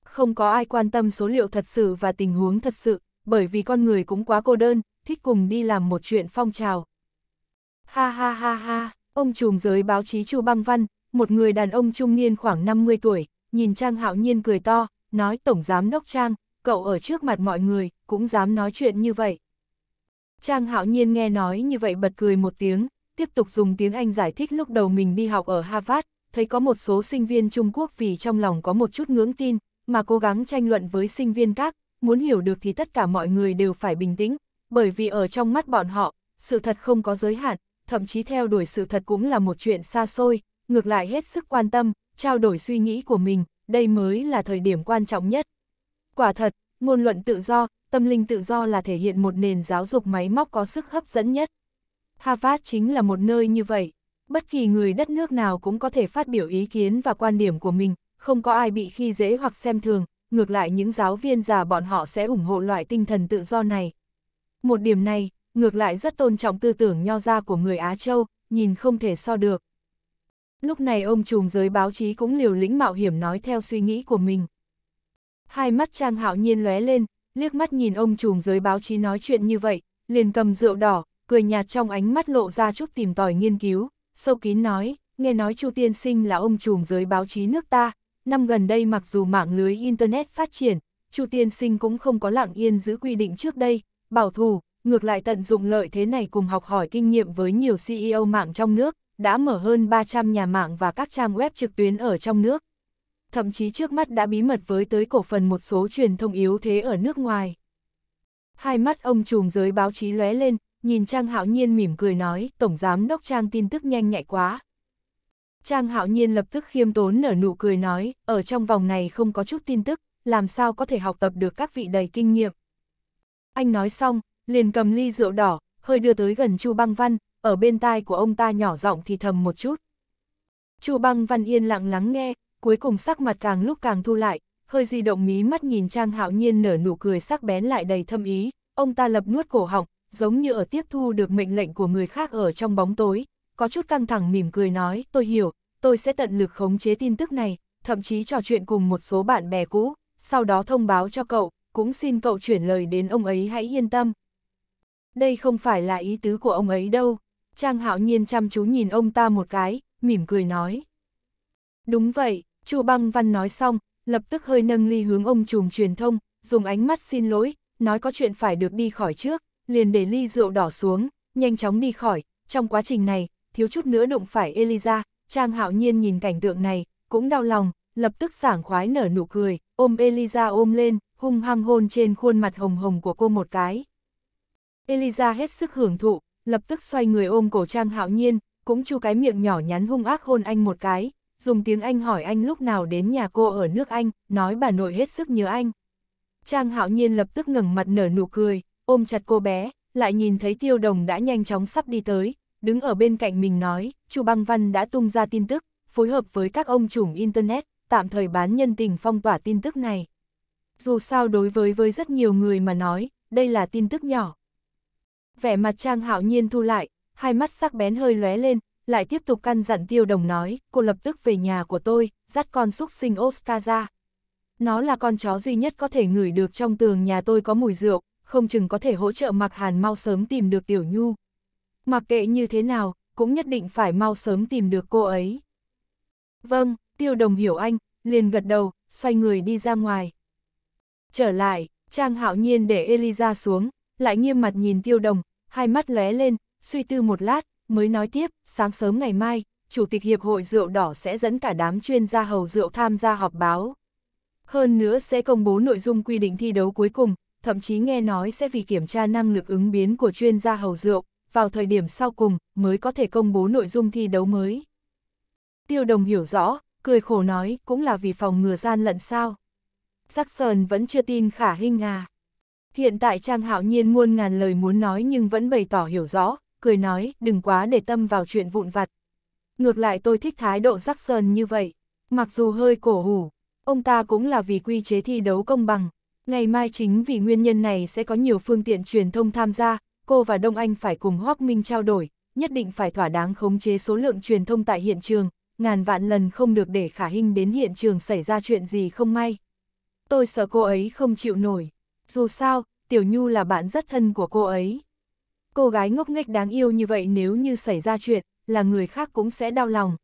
Không có ai quan tâm số liệu thật sự và tình huống thật sự, bởi vì con người cũng quá cô đơn, thích cùng đi làm một chuyện phong trào. Ha ha ha ha, ông trùm giới báo chí Chu Băng Văn, một người đàn ông trung niên khoảng 50 tuổi, nhìn Trang Hạo Nhiên cười to, nói Tổng Giám Đốc Trang, cậu ở trước mặt mọi người, cũng dám nói chuyện như vậy. Trang hạo nhiên nghe nói như vậy bật cười một tiếng, tiếp tục dùng tiếng Anh giải thích lúc đầu mình đi học ở Harvard, thấy có một số sinh viên Trung Quốc vì trong lòng có một chút ngưỡng tin, mà cố gắng tranh luận với sinh viên khác, muốn hiểu được thì tất cả mọi người đều phải bình tĩnh, bởi vì ở trong mắt bọn họ, sự thật không có giới hạn, thậm chí theo đuổi sự thật cũng là một chuyện xa xôi, ngược lại hết sức quan tâm, trao đổi suy nghĩ của mình, đây mới là thời điểm quan trọng nhất. Quả thật, ngôn luận tự do, tâm linh tự do là thể hiện một nền giáo dục máy móc có sức hấp dẫn nhất. Harvard chính là một nơi như vậy. Bất kỳ người đất nước nào cũng có thể phát biểu ý kiến và quan điểm của mình, không có ai bị khi dễ hoặc xem thường, ngược lại những giáo viên già bọn họ sẽ ủng hộ loại tinh thần tự do này. Một điểm này, ngược lại rất tôn trọng tư tưởng nho ra của người Á Châu, nhìn không thể so được. Lúc này ông trùm giới báo chí cũng liều lĩnh mạo hiểm nói theo suy nghĩ của mình. Hai mắt Trang Hạo Nhiên lóe lên, liếc mắt nhìn ông trùm giới báo chí nói chuyện như vậy, liền cầm rượu đỏ, cười nhạt trong ánh mắt lộ ra chút tìm tòi nghiên cứu, sâu kín nói, nghe nói Chu Tiên Sinh là ông trùm giới báo chí nước ta, năm gần đây mặc dù mạng lưới Internet phát triển, Chu Tiên Sinh cũng không có lặng yên giữ quy định trước đây, bảo thủ, ngược lại tận dụng lợi thế này cùng học hỏi kinh nghiệm với nhiều CEO mạng trong nước, đã mở hơn 300 nhà mạng và các trang web trực tuyến ở trong nước, thậm chí trước mắt đã bí mật với tới cổ phần một số truyền thông yếu thế ở nước ngoài. Hai mắt ông trùm giới báo chí lóe lên, nhìn Trang Hạo Nhiên mỉm cười nói, Tổng Giám Đốc Trang tin tức nhanh nhạy quá. Trang Hạo Nhiên lập tức khiêm tốn nở nụ cười nói, ở trong vòng này không có chút tin tức, làm sao có thể học tập được các vị đầy kinh nghiệm. Anh nói xong, liền cầm ly rượu đỏ, hơi đưa tới gần Chu Băng Văn, ở bên tai của ông ta nhỏ giọng thì thầm một chút. Chu Băng Văn yên lặng lắng nghe, cuối cùng sắc mặt càng lúc càng thu lại, hơi di động mí mắt nhìn Trang Hạo Nhiên nở nụ cười sắc bén lại đầy thâm ý, ông ta lập nuốt cổ họng, giống như ở tiếp thu được mệnh lệnh của người khác ở trong bóng tối, có chút căng thẳng mỉm cười nói, tôi hiểu, tôi sẽ tận lực khống chế tin tức này, thậm chí trò chuyện cùng một số bạn bè cũ, sau đó thông báo cho cậu, cũng xin cậu chuyển lời đến ông ấy hãy yên tâm. Đây không phải là ý tứ của ông ấy đâu, Trang Hạo Nhiên chăm chú nhìn ông ta một cái, mỉm cười nói. Đúng vậy, Chu Băng Văn nói xong, lập tức hơi nâng ly hướng ông trùm truyền thông, dùng ánh mắt xin lỗi, nói có chuyện phải được đi khỏi trước, liền để ly rượu đỏ xuống, nhanh chóng đi khỏi, trong quá trình này, thiếu chút nữa đụng phải Eliza, Trang Hạo Nhiên nhìn cảnh tượng này, cũng đau lòng, lập tức sảng khoái nở nụ cười, ôm Eliza ôm lên, hung hăng hôn trên khuôn mặt hồng hồng của cô một cái. Eliza hết sức hưởng thụ, lập tức xoay người ôm cổ Trang Hạo Nhiên, cũng chu cái miệng nhỏ nhắn hung ác hôn anh một cái, dùng tiếng Anh hỏi anh lúc nào đến nhà cô ở nước Anh, nói bà nội hết sức nhớ anh. Trang hạo nhiên lập tức ngẩng mặt nở nụ cười, ôm chặt cô bé, lại nhìn thấy tiêu đồng đã nhanh chóng sắp đi tới, đứng ở bên cạnh mình nói, chu băng văn đã tung ra tin tức, phối hợp với các ông chủng Internet, tạm thời bán nhân tình phong tỏa tin tức này. Dù sao đối với với rất nhiều người mà nói, đây là tin tức nhỏ. Vẻ mặt Trang hạo nhiên thu lại, hai mắt sắc bén hơi lóe lên, lại tiếp tục căn dặn tiêu đồng nói, cô lập tức về nhà của tôi, dắt con xúc sinh Oscar ra. Nó là con chó duy nhất có thể ngửi được trong tường nhà tôi có mùi rượu, không chừng có thể hỗ trợ Mạc Hàn mau sớm tìm được Tiểu Nhu. Mặc kệ như thế nào, cũng nhất định phải mau sớm tìm được cô ấy. Vâng, tiêu đồng hiểu anh, liền gật đầu, xoay người đi ra ngoài. Trở lại, Trang hạo nhiên để Eliza xuống, lại nghiêm mặt nhìn tiêu đồng, hai mắt lóe lên, suy tư một lát, mới nói tiếp, sáng sớm ngày mai, Chủ tịch Hiệp hội Rượu Đỏ sẽ dẫn cả đám chuyên gia hầu rượu tham gia họp báo. Hơn nữa sẽ công bố nội dung quy định thi đấu cuối cùng, thậm chí nghe nói sẽ vì kiểm tra năng lực ứng biến của chuyên gia hầu rượu, vào thời điểm sau cùng mới có thể công bố nội dung thi đấu mới. Tiêu đồng hiểu rõ, cười khổ nói cũng là vì phòng ngừa gian lận sao. Jackson vẫn chưa tin khả hình à. Hiện tại Trang Hạo Nhiên muôn ngàn lời muốn nói nhưng vẫn bày tỏ hiểu rõ, cười nói, đừng quá để tâm vào chuyện vụn vặt. Ngược lại tôi thích thái độ sắc sơn như vậy, mặc dù hơi cổ hủ, ông ta cũng là vì quy chế thi đấu công bằng. Ngày mai chính vì nguyên nhân này sẽ có nhiều phương tiện truyền thông tham gia, cô và Đông Anh phải cùng Hoác Minh trao đổi, nhất định phải thỏa đáng khống chế số lượng truyền thông tại hiện trường, ngàn vạn lần không được để khả hình đến hiện trường xảy ra chuyện gì không may. Tôi sợ cô ấy không chịu nổi, dù sao, Tiểu Nhu là bạn rất thân của cô ấy cô gái ngốc nghếch đáng yêu như vậy nếu như xảy ra chuyện, là người khác cũng sẽ đau lòng.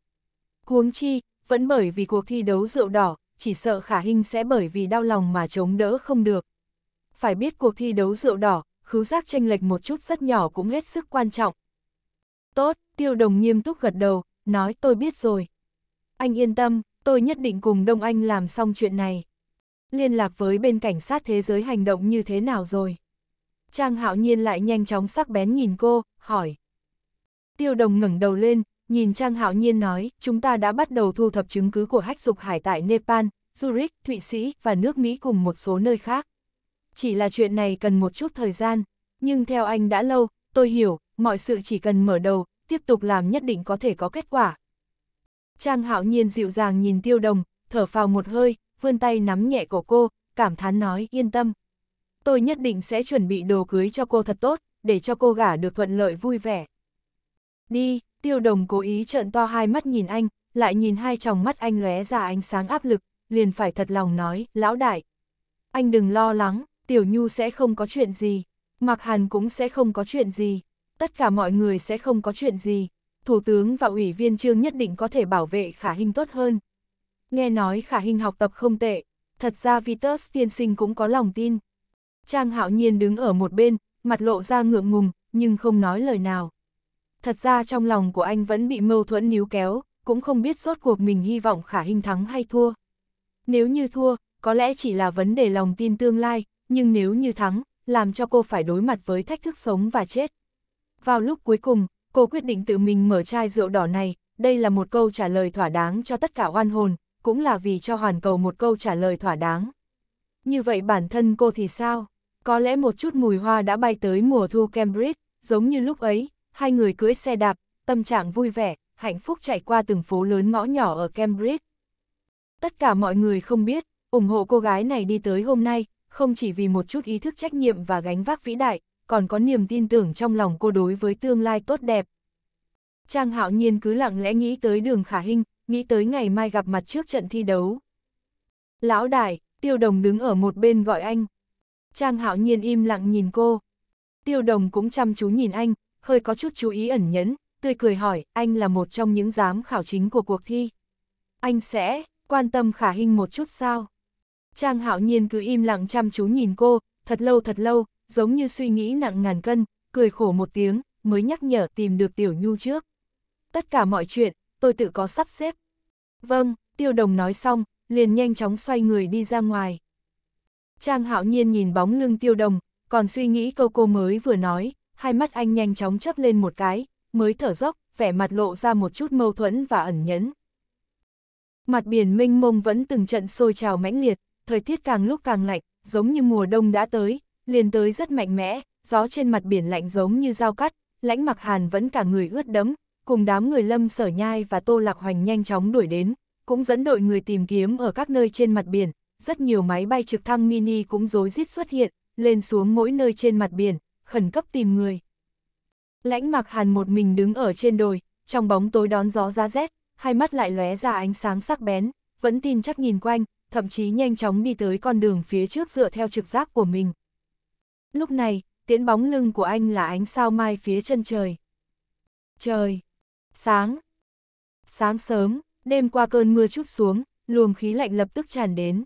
Huống chi, vẫn bởi vì cuộc thi đấu rượu đỏ, chỉ sợ khả hình sẽ bởi vì đau lòng mà chống đỡ không được. Phải biết cuộc thi đấu rượu đỏ, khứu giác tranh lệch một chút rất nhỏ cũng hết sức quan trọng. Tốt, tiêu đồng nghiêm túc gật đầu, nói tôi biết rồi. Anh yên tâm, tôi nhất định cùng Đông Anh làm xong chuyện này. Liên lạc với bên cảnh sát thế giới hành động như thế nào rồi? Trang hạo nhiên lại nhanh chóng sắc bén nhìn cô, hỏi. Tiêu đồng ngẩng đầu lên, nhìn Trang hạo nhiên nói, chúng ta đã bắt đầu thu thập chứng cứ của hách dục hải tại Nepal, Zurich, Thụy Sĩ và nước Mỹ cùng một số nơi khác. Chỉ là chuyện này cần một chút thời gian, nhưng theo anh đã lâu, tôi hiểu, mọi sự chỉ cần mở đầu, tiếp tục làm nhất định có thể có kết quả. Trang hạo nhiên dịu dàng nhìn tiêu đồng, thở phào một hơi, vươn tay nắm nhẹ cổ cô, cảm thán nói yên tâm, tôi nhất định sẽ chuẩn bị đồ cưới cho cô thật tốt, để cho cô gả được thuận lợi vui vẻ. Đi, tiêu đồng cố ý trợn to hai mắt nhìn anh, lại nhìn hai tròng mắt anh lóe ra ánh sáng áp lực, liền phải thật lòng nói, lão đại. Anh đừng lo lắng, tiểu nhu sẽ không có chuyện gì, mặc hàn cũng sẽ không có chuyện gì, tất cả mọi người sẽ không có chuyện gì, thủ tướng và ủy viên trương nhất định có thể bảo vệ khả hình tốt hơn. Nghe nói khả hình học tập không tệ, thật ra Vitus tiên sinh cũng có lòng tin. Trang hạo nhiên đứng ở một bên, mặt lộ ra ngượng ngùng, nhưng không nói lời nào. Thật ra trong lòng của anh vẫn bị mâu thuẫn níu kéo, cũng không biết suốt cuộc mình hy vọng khả hình thắng hay thua. Nếu như thua, có lẽ chỉ là vấn đề lòng tin tương lai, nhưng nếu như thắng, làm cho cô phải đối mặt với thách thức sống và chết. Vào lúc cuối cùng, cô quyết định tự mình mở chai rượu đỏ này, đây là một câu trả lời thỏa đáng cho tất cả oan hồn, cũng là vì cho hoàn cầu một câu trả lời thỏa đáng. Như vậy bản thân cô thì sao? Có lẽ một chút mùi hoa đã bay tới mùa thu Cambridge, giống như lúc ấy, hai người cưỡi xe đạp, tâm trạng vui vẻ, hạnh phúc chạy qua từng phố lớn ngõ nhỏ ở Cambridge. Tất cả mọi người không biết, ủng hộ cô gái này đi tới hôm nay, không chỉ vì một chút ý thức trách nhiệm và gánh vác vĩ đại, còn có niềm tin tưởng trong lòng cô đối với tương lai tốt đẹp. Trang hạo nhiên cứ lặng lẽ nghĩ tới đường khả hình, nghĩ tới ngày mai gặp mặt trước trận thi đấu. Lão đại, tiêu đồng đứng ở một bên gọi anh. Trang hạo nhiên im lặng nhìn cô. Tiêu đồng cũng chăm chú nhìn anh, hơi có chút chú ý ẩn nhẫn, tươi cười hỏi, anh là một trong những giám khảo chính của cuộc thi. Anh sẽ quan tâm khả hình một chút sao? Trang hạo nhiên cứ im lặng chăm chú nhìn cô, thật lâu thật lâu, giống như suy nghĩ nặng ngàn cân, cười khổ một tiếng, mới nhắc nhở tìm được tiểu nhu trước. Tất cả mọi chuyện, tôi tự có sắp xếp. Vâng, tiêu đồng nói xong, liền nhanh chóng xoay người đi ra ngoài. Trang hạo nhiên nhìn bóng lưng tiêu đồng, còn suy nghĩ câu cô mới vừa nói, hai mắt anh nhanh chóng chấp lên một cái, mới thở dốc, vẻ mặt lộ ra một chút mâu thuẫn và ẩn nhẫn. Mặt biển mênh mông vẫn từng trận sôi trào mãnh liệt, thời tiết càng lúc càng lạnh, giống như mùa đông đã tới, liền tới rất mạnh mẽ, gió trên mặt biển lạnh giống như dao cắt, lãnh mặc hàn vẫn cả người ướt đẫm, cùng đám người lâm sở nhai và tô lạc hoành nhanh chóng đuổi đến, cũng dẫn đội người tìm kiếm ở các nơi trên mặt biển, rất nhiều máy bay trực thăng mini cũng rối rít xuất hiện, lên xuống mỗi nơi trên mặt biển, khẩn cấp tìm người. Lãnh mặc hàn một mình đứng ở trên đồi, trong bóng tối đón gió ra rét, hai mắt lại lóe ra ánh sáng sắc bén, vẫn tin chắc nhìn quanh, thậm chí nhanh chóng đi tới con đường phía trước dựa theo trực giác của mình. Lúc này, tiễn bóng lưng của anh là ánh sao mai phía chân trời. Trời! Sáng! Sáng sớm, đêm qua cơn mưa chút xuống, luồng khí lạnh lập tức tràn đến.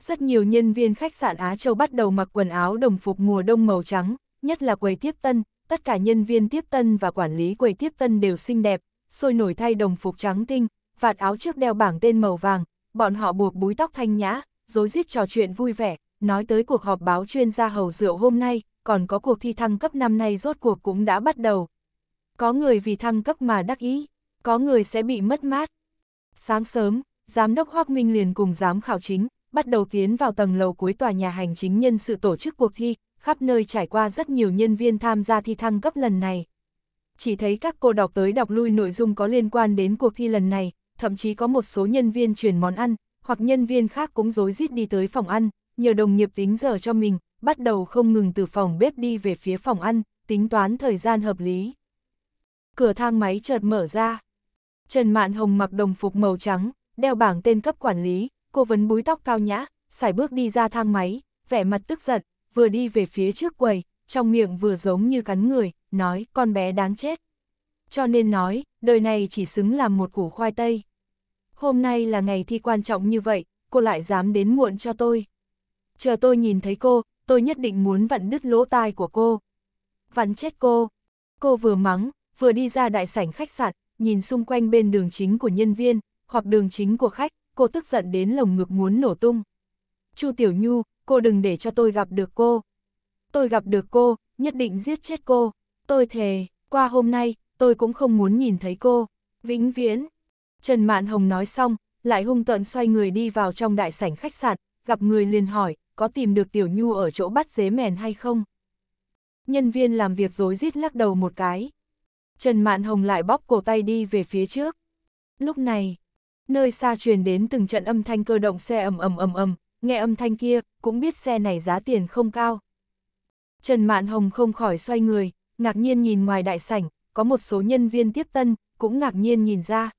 Rất nhiều nhân viên khách sạn Á Châu bắt đầu mặc quần áo đồng phục mùa đông màu trắng, nhất là quầy tiếp tân, tất cả nhân viên tiếp tân và quản lý quầy tiếp tân đều xinh đẹp, sôi nổi thay đồng phục trắng tinh, vạt áo trước đeo bảng tên màu vàng, bọn họ buộc búi tóc thanh nhã, rối rít trò chuyện vui vẻ, nói tới cuộc họp báo chuyên gia hầu rượu hôm nay, còn có cuộc thi thăng cấp năm nay rốt cuộc cũng đã bắt đầu. Có người vì thăng cấp mà đắc ý, có người sẽ bị mất mát. Sáng sớm, giám đốc Hoác Minh liền cùng giám khảo chính, bắt đầu tiến vào tầng lầu cuối tòa nhà hành chính nhân sự tổ chức cuộc thi, khắp nơi trải qua rất nhiều nhân viên tham gia thi thăng cấp lần này. Chỉ thấy các cô đọc tới đọc lui nội dung có liên quan đến cuộc thi lần này, thậm chí có một số nhân viên chuyển món ăn, hoặc nhân viên khác cũng rối rít đi tới phòng ăn, nhờ đồng nghiệp tính giờ cho mình, bắt đầu không ngừng từ phòng bếp đi về phía phòng ăn, tính toán thời gian hợp lý. Cửa thang máy chợt mở ra. Trần Mạn Hồng mặc đồng phục màu trắng, đeo bảng tên cấp quản lý, cô vấn búi tóc cao nhã, xài bước đi ra thang máy, vẻ mặt tức giận, vừa đi về phía trước quầy, trong miệng vừa giống như cắn người, nói con bé đáng chết. Cho nên nói, đời này chỉ xứng làm một củ khoai tây. Hôm nay là ngày thi quan trọng như vậy, cô lại dám đến muộn cho tôi. Chờ tôi nhìn thấy cô, tôi nhất định muốn vặn đứt lỗ tai của cô. Vặn chết cô. Cô vừa mắng, vừa đi ra đại sảnh khách sạn, nhìn xung quanh bên đường chính của nhân viên, hoặc đường chính của khách, cô tức giận đến lồng ngực muốn nổ tung. Chu Tiểu Nhu, cô đừng để cho tôi gặp được cô. Tôi gặp được cô, nhất định giết chết cô. Tôi thề, qua hôm nay, tôi cũng không muốn nhìn thấy cô. Vĩnh viễn. Trần Mạn Hồng nói xong, lại hung tợn xoay người đi vào trong đại sảnh khách sạn, gặp người liền hỏi, có tìm được Tiểu Nhu ở chỗ bắt dế mèn hay không? Nhân viên làm việc rối rít lắc đầu một cái. Trần Mạn Hồng lại bóp cổ tay đi về phía trước. Lúc này, Nơi xa truyền đến từng trận âm thanh cơ động xe ầm ầm ầm ầm, nghe âm thanh kia, cũng biết xe này giá tiền không cao. Trần Mạn Hồng không khỏi xoay người, ngạc nhiên nhìn ngoài đại sảnh, có một số nhân viên tiếp tân, cũng ngạc nhiên nhìn ra.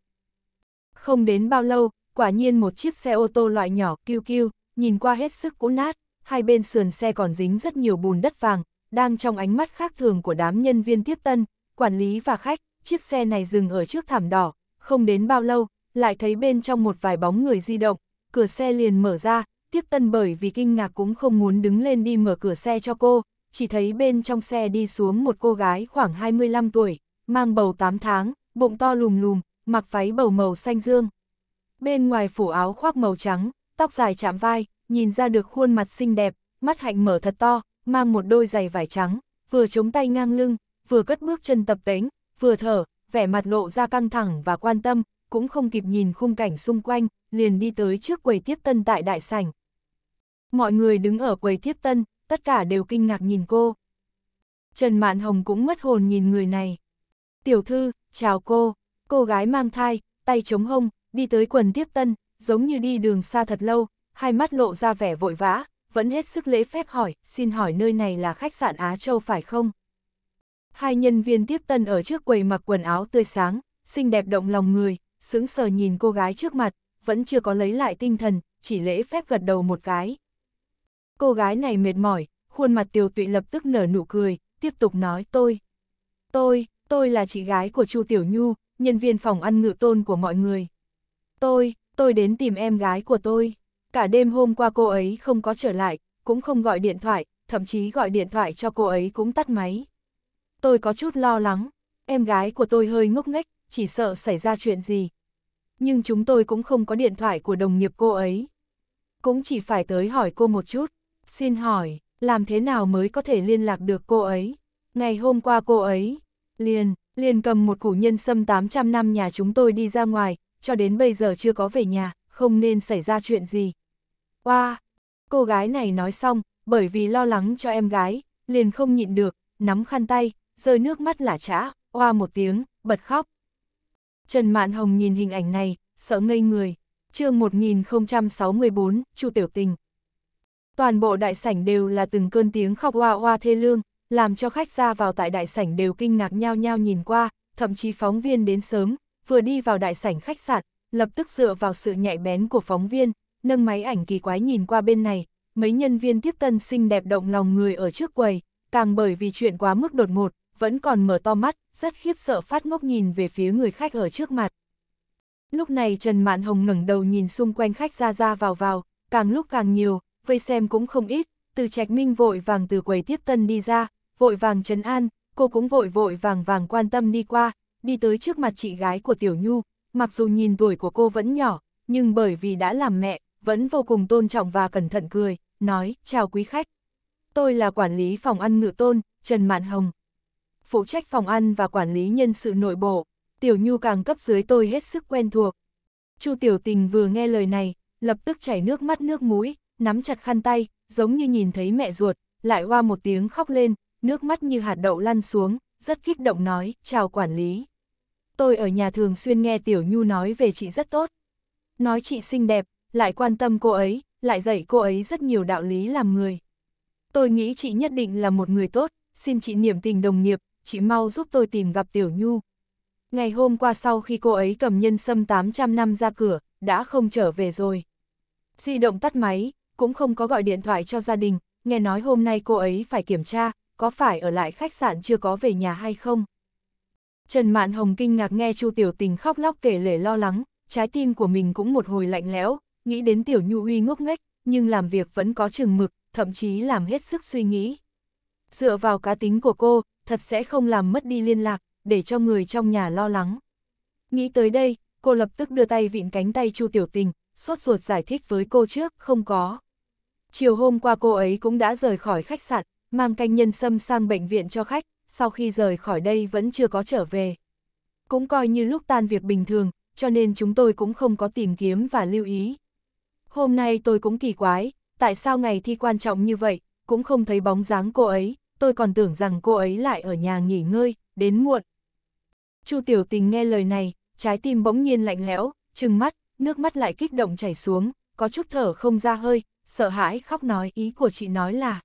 Không đến bao lâu, quả nhiên một chiếc xe ô tô loại nhỏ kêu kêu nhìn qua hết sức cũ nát, hai bên sườn xe còn dính rất nhiều bùn đất vàng, đang trong ánh mắt khác thường của đám nhân viên tiếp tân, quản lý và khách, chiếc xe này dừng ở trước thảm đỏ, không đến bao lâu, lại thấy bên trong một vài bóng người di động, cửa xe liền mở ra, tiếp tân bởi vì kinh ngạc cũng không muốn đứng lên đi mở cửa xe cho cô, chỉ thấy bên trong xe đi xuống một cô gái khoảng 25 tuổi, mang bầu 8 tháng, bụng to lùm lùm, mặc váy bầu màu xanh dương. Bên ngoài phủ áo khoác màu trắng, tóc dài chạm vai, nhìn ra được khuôn mặt xinh đẹp, mắt hạnh mở thật to, mang một đôi giày vải trắng, vừa chống tay ngang lưng, vừa cất bước chân tập tính, vừa thở, vẻ mặt lộ ra căng thẳng và quan tâm, cũng không kịp nhìn khung cảnh xung quanh, liền đi tới trước quầy tiếp tân tại đại sảnh. Mọi người đứng ở quầy tiếp tân, tất cả đều kinh ngạc nhìn cô. Trần Mạn Hồng cũng mất hồn nhìn người này. Tiểu thư, chào cô, cô gái mang thai, tay chống hông, đi tới quần tiếp tân, giống như đi đường xa thật lâu, hai mắt lộ ra vẻ vội vã, vẫn hết sức lễ phép hỏi, xin hỏi nơi này là khách sạn Á Châu phải không? Hai nhân viên tiếp tân ở trước quầy mặc quần áo tươi sáng, xinh đẹp động lòng người, sững sờ nhìn cô gái trước mặt, vẫn chưa có lấy lại tinh thần, chỉ lễ phép gật đầu một cái. Cô gái này mệt mỏi, khuôn mặt tiêu tụy lập tức nở nụ cười, tiếp tục nói tôi. Tôi, tôi là chị gái của Chu Tiểu Nhu, nhân viên phòng ăn ngự tôn của mọi người. Tôi, tôi đến tìm em gái của tôi. Cả đêm hôm qua cô ấy không có trở lại, cũng không gọi điện thoại, thậm chí gọi điện thoại cho cô ấy cũng tắt máy. Tôi có chút lo lắng, em gái của tôi hơi ngốc nghếch, chỉ sợ xảy ra chuyện gì. Nhưng chúng tôi cũng không có điện thoại của đồng nghiệp cô ấy. Cũng chỉ phải tới hỏi cô một chút, xin hỏi, làm thế nào mới có thể liên lạc được cô ấy. Ngày hôm qua cô ấy, liền, liền cầm một củ nhân sâm 800 năm nhà chúng tôi đi ra ngoài, cho đến bây giờ chưa có về nhà, không nên xảy ra chuyện gì. qua cô gái này nói xong, bởi vì lo lắng cho em gái, liền không nhịn được, nắm khăn tay, rơi nước mắt lả chã, qua một tiếng, bật khóc. Trần Mạn Hồng nhìn hình ảnh này, sợ ngây người. chương 1064, Chu Tiểu Tình. Toàn bộ đại sảnh đều là từng cơn tiếng khóc hoa hoa thê lương, làm cho khách ra vào tại đại sảnh đều kinh ngạc nhao nhao nhìn qua, thậm chí phóng viên đến sớm, vừa đi vào đại sảnh khách sạn, lập tức dựa vào sự nhạy bén của phóng viên, nâng máy ảnh kỳ quái nhìn qua bên này, mấy nhân viên tiếp tân xinh đẹp động lòng người ở trước quầy, càng bởi vì chuyện quá mức đột ngột, vẫn còn mở to mắt, rất khiếp sợ phát ngốc nhìn về phía người khách ở trước mặt. Lúc này Trần Mạn Hồng ngẩng đầu nhìn xung quanh khách ra ra vào vào, càng lúc càng nhiều, vây xem cũng không ít, từ trạch minh vội vàng từ quầy tiếp tân đi ra, vội vàng trần an, cô cũng vội vội vàng vàng quan tâm đi qua, đi tới trước mặt chị gái của Tiểu Nhu, mặc dù nhìn tuổi của cô vẫn nhỏ, nhưng bởi vì đã làm mẹ, vẫn vô cùng tôn trọng và cẩn thận cười, nói, chào quý khách. Tôi là quản lý phòng ăn ngựa tôn, Trần Mạn Hồng phụ trách phòng ăn và quản lý nhân sự nội bộ, Tiểu Nhu càng cấp dưới tôi hết sức quen thuộc. Chu Tiểu Tình vừa nghe lời này, lập tức chảy nước mắt nước mũi, nắm chặt khăn tay, giống như nhìn thấy mẹ ruột, lại hoa một tiếng khóc lên, nước mắt như hạt đậu lăn xuống, rất kích động nói, chào quản lý. Tôi ở nhà thường xuyên nghe Tiểu Nhu nói về chị rất tốt. Nói chị xinh đẹp, lại quan tâm cô ấy, lại dạy cô ấy rất nhiều đạo lý làm người. Tôi nghĩ chị nhất định là một người tốt, xin chị niềm tình đồng nghiệp, chị mau giúp tôi tìm gặp Tiểu Nhu. Ngày hôm qua sau khi cô ấy cầm nhân sâm 800 năm ra cửa, đã không trở về rồi. Di động tắt máy, cũng không có gọi điện thoại cho gia đình, nghe nói hôm nay cô ấy phải kiểm tra, có phải ở lại khách sạn chưa có về nhà hay không. Trần Mạn Hồng kinh ngạc nghe Chu Tiểu Tình khóc lóc kể lể lo lắng, trái tim của mình cũng một hồi lạnh lẽo, nghĩ đến Tiểu Nhu uy ngốc nghếch, nhưng làm việc vẫn có chừng mực, thậm chí làm hết sức suy nghĩ. Dựa vào cá tính của cô, thật sẽ không làm mất đi liên lạc, để cho người trong nhà lo lắng. Nghĩ tới đây, cô lập tức đưa tay vịn cánh tay Chu Tiểu Tình, sốt ruột giải thích với cô trước, không có. Chiều hôm qua cô ấy cũng đã rời khỏi khách sạn, mang canh nhân sâm sang bệnh viện cho khách, sau khi rời khỏi đây vẫn chưa có trở về. Cũng coi như lúc tan việc bình thường, cho nên chúng tôi cũng không có tìm kiếm và lưu ý. Hôm nay tôi cũng kỳ quái, tại sao ngày thi quan trọng như vậy, cũng không thấy bóng dáng cô ấy, tôi còn tưởng rằng cô ấy lại ở nhà nghỉ ngơi, đến muộn. Chu Tiểu Tình nghe lời này, trái tim bỗng nhiên lạnh lẽo, trừng mắt, nước mắt lại kích động chảy xuống, có chút thở không ra hơi, sợ hãi khóc nói ý của chị nói là.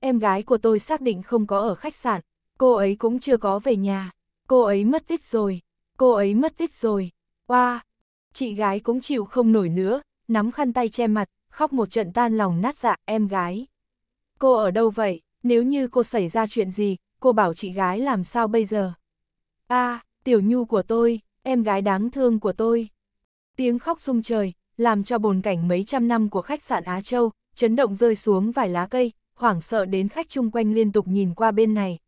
Em gái của tôi xác định không có ở khách sạn, cô ấy cũng chưa có về nhà, cô ấy mất tích rồi, cô ấy mất tích rồi, oa, wow. chị gái cũng chịu không nổi nữa, nắm khăn tay che mặt, khóc một trận tan lòng nát dạ em gái. Cô ở đâu vậy? nếu như cô xảy ra chuyện gì, cô bảo chị gái làm sao bây giờ? a tiểu nhu của tôi, em gái đáng thương của tôi. Tiếng khóc rung trời, làm cho bồn cảnh mấy trăm năm của khách sạn Á Châu, chấn động rơi xuống vài lá cây, hoảng sợ đến khách chung quanh liên tục nhìn qua bên này.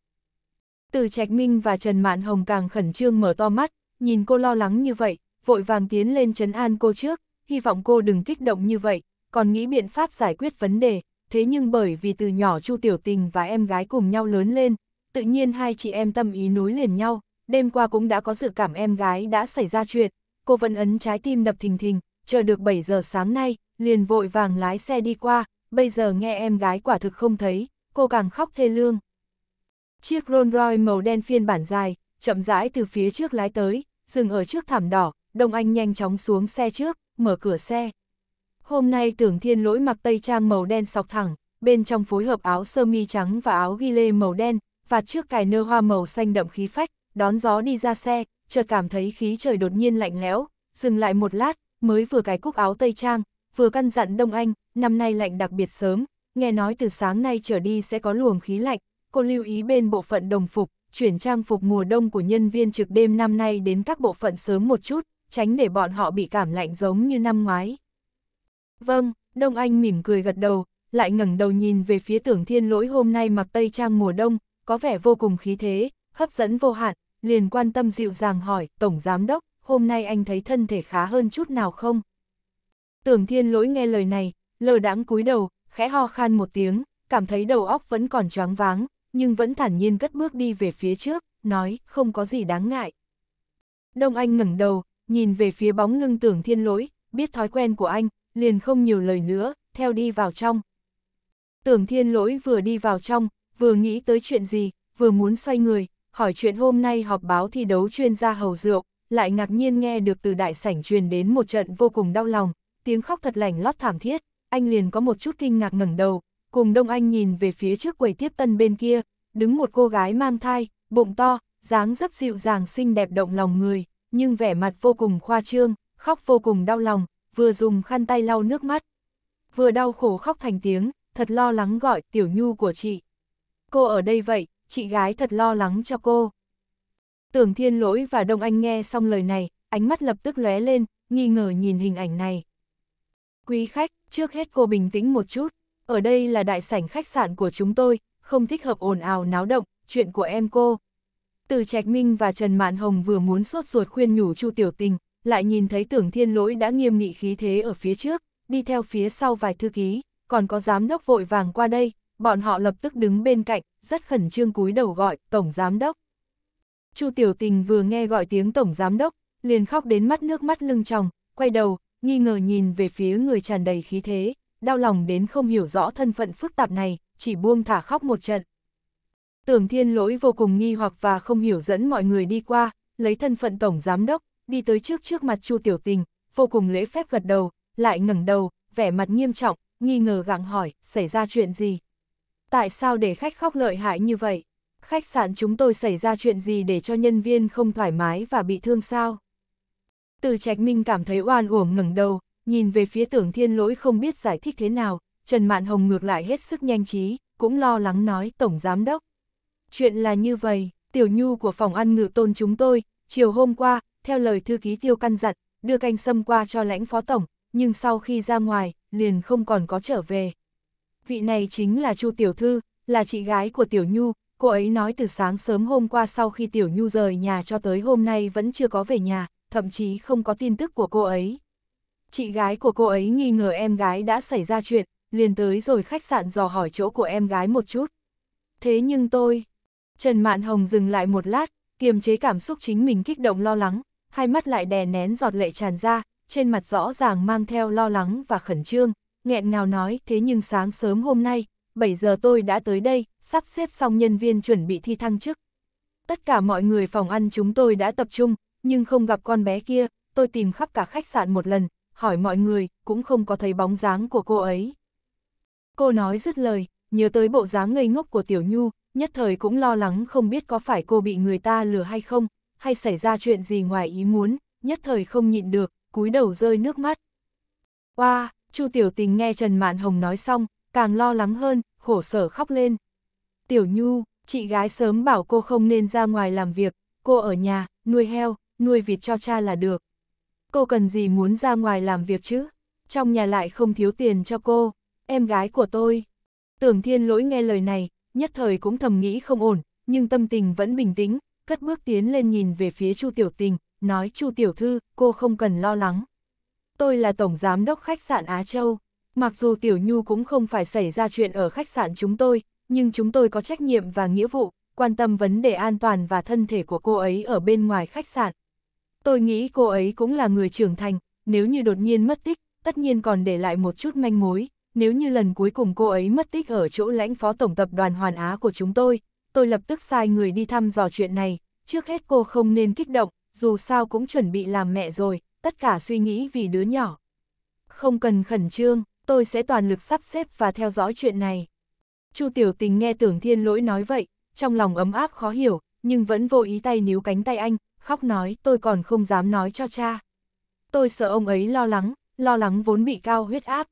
Từ Trạch Minh và Trần Mạn Hồng càng khẩn trương mở to mắt, nhìn cô lo lắng như vậy, vội vàng tiến lên trấn an cô trước, hy vọng cô đừng kích động như vậy, còn nghĩ biện pháp giải quyết vấn đề, thế nhưng bởi vì từ nhỏ Chu Tiểu Tình và em gái cùng nhau lớn lên, tự nhiên hai chị em tâm ý nối liền nhau, đêm qua cũng đã có dự cảm em gái đã xảy ra chuyện, cô vẫn ấn trái tim đập thình thình, chờ được 7 giờ sáng nay, liền vội vàng lái xe đi qua, bây giờ nghe em gái quả thực không thấy, cô càng khóc thê lương. Chiếc Rolls Royce màu đen phiên bản dài, chậm rãi từ phía trước lái tới, dừng ở trước thảm đỏ, Đông Anh nhanh chóng xuống xe trước, mở cửa xe. Hôm nay tưởng thiên lỗi mặc tây trang màu đen sọc thẳng, bên trong phối hợp áo sơ mi trắng và áo ghi lê màu đen, và trước cài nơ hoa màu xanh đậm khí phách, đón gió đi ra xe, chợt cảm thấy khí trời đột nhiên lạnh lẽo, dừng lại một lát, mới vừa cái cúc áo tây trang, vừa căn dặn Đông Anh, năm nay lạnh đặc biệt sớm, nghe nói từ sáng nay trở đi sẽ có luồng khí lạnh, cô lưu ý bên bộ phận đồng phục, chuyển trang phục mùa đông của nhân viên trực đêm năm nay đến các bộ phận sớm một chút, tránh để bọn họ bị cảm lạnh giống như năm ngoái. Vâng, Đông Anh mỉm cười gật đầu, lại ngẩng đầu nhìn về phía tưởng thiên lỗi hôm nay mặc tây trang mùa đông, có vẻ vô cùng khí thế, hấp dẫn vô hạn, liền quan tâm dịu dàng hỏi, Tổng Giám Đốc, hôm nay anh thấy thân thể khá hơn chút nào không? Tưởng thiên lỗi nghe lời này, lờ đãng cúi đầu, khẽ ho khan một tiếng, cảm thấy đầu óc vẫn còn choáng váng, nhưng vẫn thản nhiên cất bước đi về phía trước, nói, không có gì đáng ngại. Đông Anh ngẩng đầu, nhìn về phía bóng lưng tưởng thiên lỗi, biết thói quen của anh, liền không nhiều lời nữa, theo đi vào trong. Tưởng thiên lỗi vừa đi vào trong, vừa nghĩ tới chuyện gì, vừa muốn xoay người, hỏi chuyện hôm nay họp báo thi đấu chuyên gia hầu rượu, lại ngạc nhiên nghe được từ đại sảnh truyền đến một trận vô cùng đau lòng, tiếng khóc thật lành lót thảm thiết, anh liền có một chút kinh ngạc ngẩng đầu, cùng Đông Anh nhìn về phía trước quầy tiếp tân bên kia, đứng một cô gái mang thai, bụng to, dáng rất dịu dàng xinh đẹp động lòng người, nhưng vẻ mặt vô cùng khoa trương, khóc vô cùng đau lòng, vừa dùng khăn tay lau nước mắt. Vừa đau khổ khóc thành tiếng, thật lo lắng gọi tiểu nhu của chị. Cô ở đây vậy, chị gái thật lo lắng cho cô. Tưởng thiên lỗi và Đông Anh nghe xong lời này, ánh mắt lập tức lóe lên, nghi ngờ nhìn hình ảnh này. Quý khách, trước hết cô bình tĩnh một chút, ở đây là đại sảnh khách sạn của chúng tôi, không thích hợp ồn ào náo động, chuyện của em cô. Từ Trạch Minh và Trần Mạn Hồng vừa muốn sốt ruột khuyên nhủ Chu Tiểu Tình, lại nhìn thấy tưởng thiên lỗi đã nghiêm nghị khí thế ở phía trước, đi theo phía sau vài thư ký, còn có giám đốc vội vàng qua đây, bọn họ lập tức đứng bên cạnh, rất khẩn trương cúi đầu gọi, tổng giám đốc. Chu Tiểu Tình vừa nghe gọi tiếng tổng giám đốc, liền khóc đến mắt nước mắt lưng tròng, quay đầu, nghi ngờ nhìn về phía người tràn đầy khí thế, đau lòng đến không hiểu rõ thân phận phức tạp này, chỉ buông thả khóc một trận. Tưởng Thiên Lỗi vô cùng nghi hoặc và không hiểu dẫn mọi người đi qua, lấy thân phận tổng giám đốc, đi tới trước trước mặt Chu Tiểu Tình, vô cùng lễ phép gật đầu, lại ngẩng đầu, vẻ mặt nghiêm trọng, nghi ngờ gặng hỏi, xảy ra chuyện gì? Tại sao để khách khóc lợi hại như vậy? Khách sạn chúng tôi xảy ra chuyện gì để cho nhân viên không thoải mái và bị thương sao? Từ Trạch Minh cảm thấy oan uổng ngẩng đầu, nhìn về phía tưởng thiên lỗi không biết giải thích thế nào, Trần Mạn Hồng ngược lại hết sức nhanh trí, cũng lo lắng nói Tổng Giám Đốc. Chuyện là như vậy, tiểu nhu của phòng ăn ngự tôn chúng tôi, chiều hôm qua, theo lời thư ký tiêu căn dặn, đưa canh sâm qua cho lãnh phó tổng, nhưng sau khi ra ngoài, liền không còn có trở về. Vị này chính là Chu Tiểu Thư, là chị gái của Tiểu Nhu, cô ấy nói từ sáng sớm hôm qua sau khi Tiểu Nhu rời nhà cho tới hôm nay vẫn chưa có về nhà, thậm chí không có tin tức của cô ấy. Chị gái của cô ấy nghi ngờ em gái đã xảy ra chuyện, liền tới rồi khách sạn dò hỏi chỗ của em gái một chút. Thế nhưng tôi... Trần Mạn Hồng dừng lại một lát, kiềm chế cảm xúc chính mình kích động lo lắng, hai mắt lại đè nén giọt lệ tràn ra, trên mặt rõ ràng mang theo lo lắng và khẩn trương, nghẹn ngào nói thế nhưng sáng sớm hôm nay, 7 giờ tôi đã tới đây, sắp xếp xong nhân viên chuẩn bị thi thăng chức. Tất cả mọi người phòng ăn chúng tôi đã tập trung, nhưng không gặp con bé kia, tôi tìm khắp cả khách sạn một lần, hỏi mọi người, cũng không có thấy bóng dáng của cô ấy. Cô nói dứt lời, nhớ tới bộ dáng ngây ngốc của Tiểu Nhu, nhất thời cũng lo lắng không biết có phải cô bị người ta lừa hay không, hay xảy ra chuyện gì ngoài ý muốn, nhất thời không nhịn được, cúi đầu rơi nước mắt. Qua wow, Chu Tiểu Tình nghe Trần Mạn Hồng nói xong, càng lo lắng hơn, khổ sở khóc lên. Tiểu Nhu, chị gái sớm bảo cô không nên ra ngoài làm việc, cô ở nhà, nuôi heo, nuôi vịt cho cha là được. Cô cần gì muốn ra ngoài làm việc chứ? Trong nhà lại không thiếu tiền cho cô, em gái của tôi. Tưởng thiên lỗi nghe lời này, nhất thời cũng thầm nghĩ không ổn, nhưng tâm tình vẫn bình tĩnh, cất bước tiến lên nhìn về phía Chu Tiểu Tình, nói Chu Tiểu Thư, cô không cần lo lắng. Tôi là Tổng Giám đốc khách sạn Á Châu. Mặc dù Tiểu Nhu cũng không phải xảy ra chuyện ở khách sạn chúng tôi, nhưng chúng tôi có trách nhiệm và nghĩa vụ, quan tâm vấn đề an toàn và thân thể của cô ấy ở bên ngoài khách sạn. Tôi nghĩ cô ấy cũng là người trưởng thành, nếu như đột nhiên mất tích, tất nhiên còn để lại một chút manh mối, nếu như lần cuối cùng cô ấy mất tích ở chỗ lãnh phó tổng tập đoàn Hoàn Á của chúng tôi, tôi lập tức sai người đi thăm dò chuyện này, trước hết cô không nên kích động, dù sao cũng chuẩn bị làm mẹ rồi, tất cả suy nghĩ vì đứa nhỏ. Không cần khẩn trương, tôi sẽ toàn lực sắp xếp và theo dõi chuyện này. Chu Tiểu Tình nghe Tưởng Thiên Lỗi nói vậy, trong lòng ấm áp khó hiểu, nhưng vẫn vô ý tay níu cánh tay anh, khóc nói tôi còn không dám nói cho cha. Tôi sợ ông ấy lo lắng, lo lắng vốn bị cao huyết áp.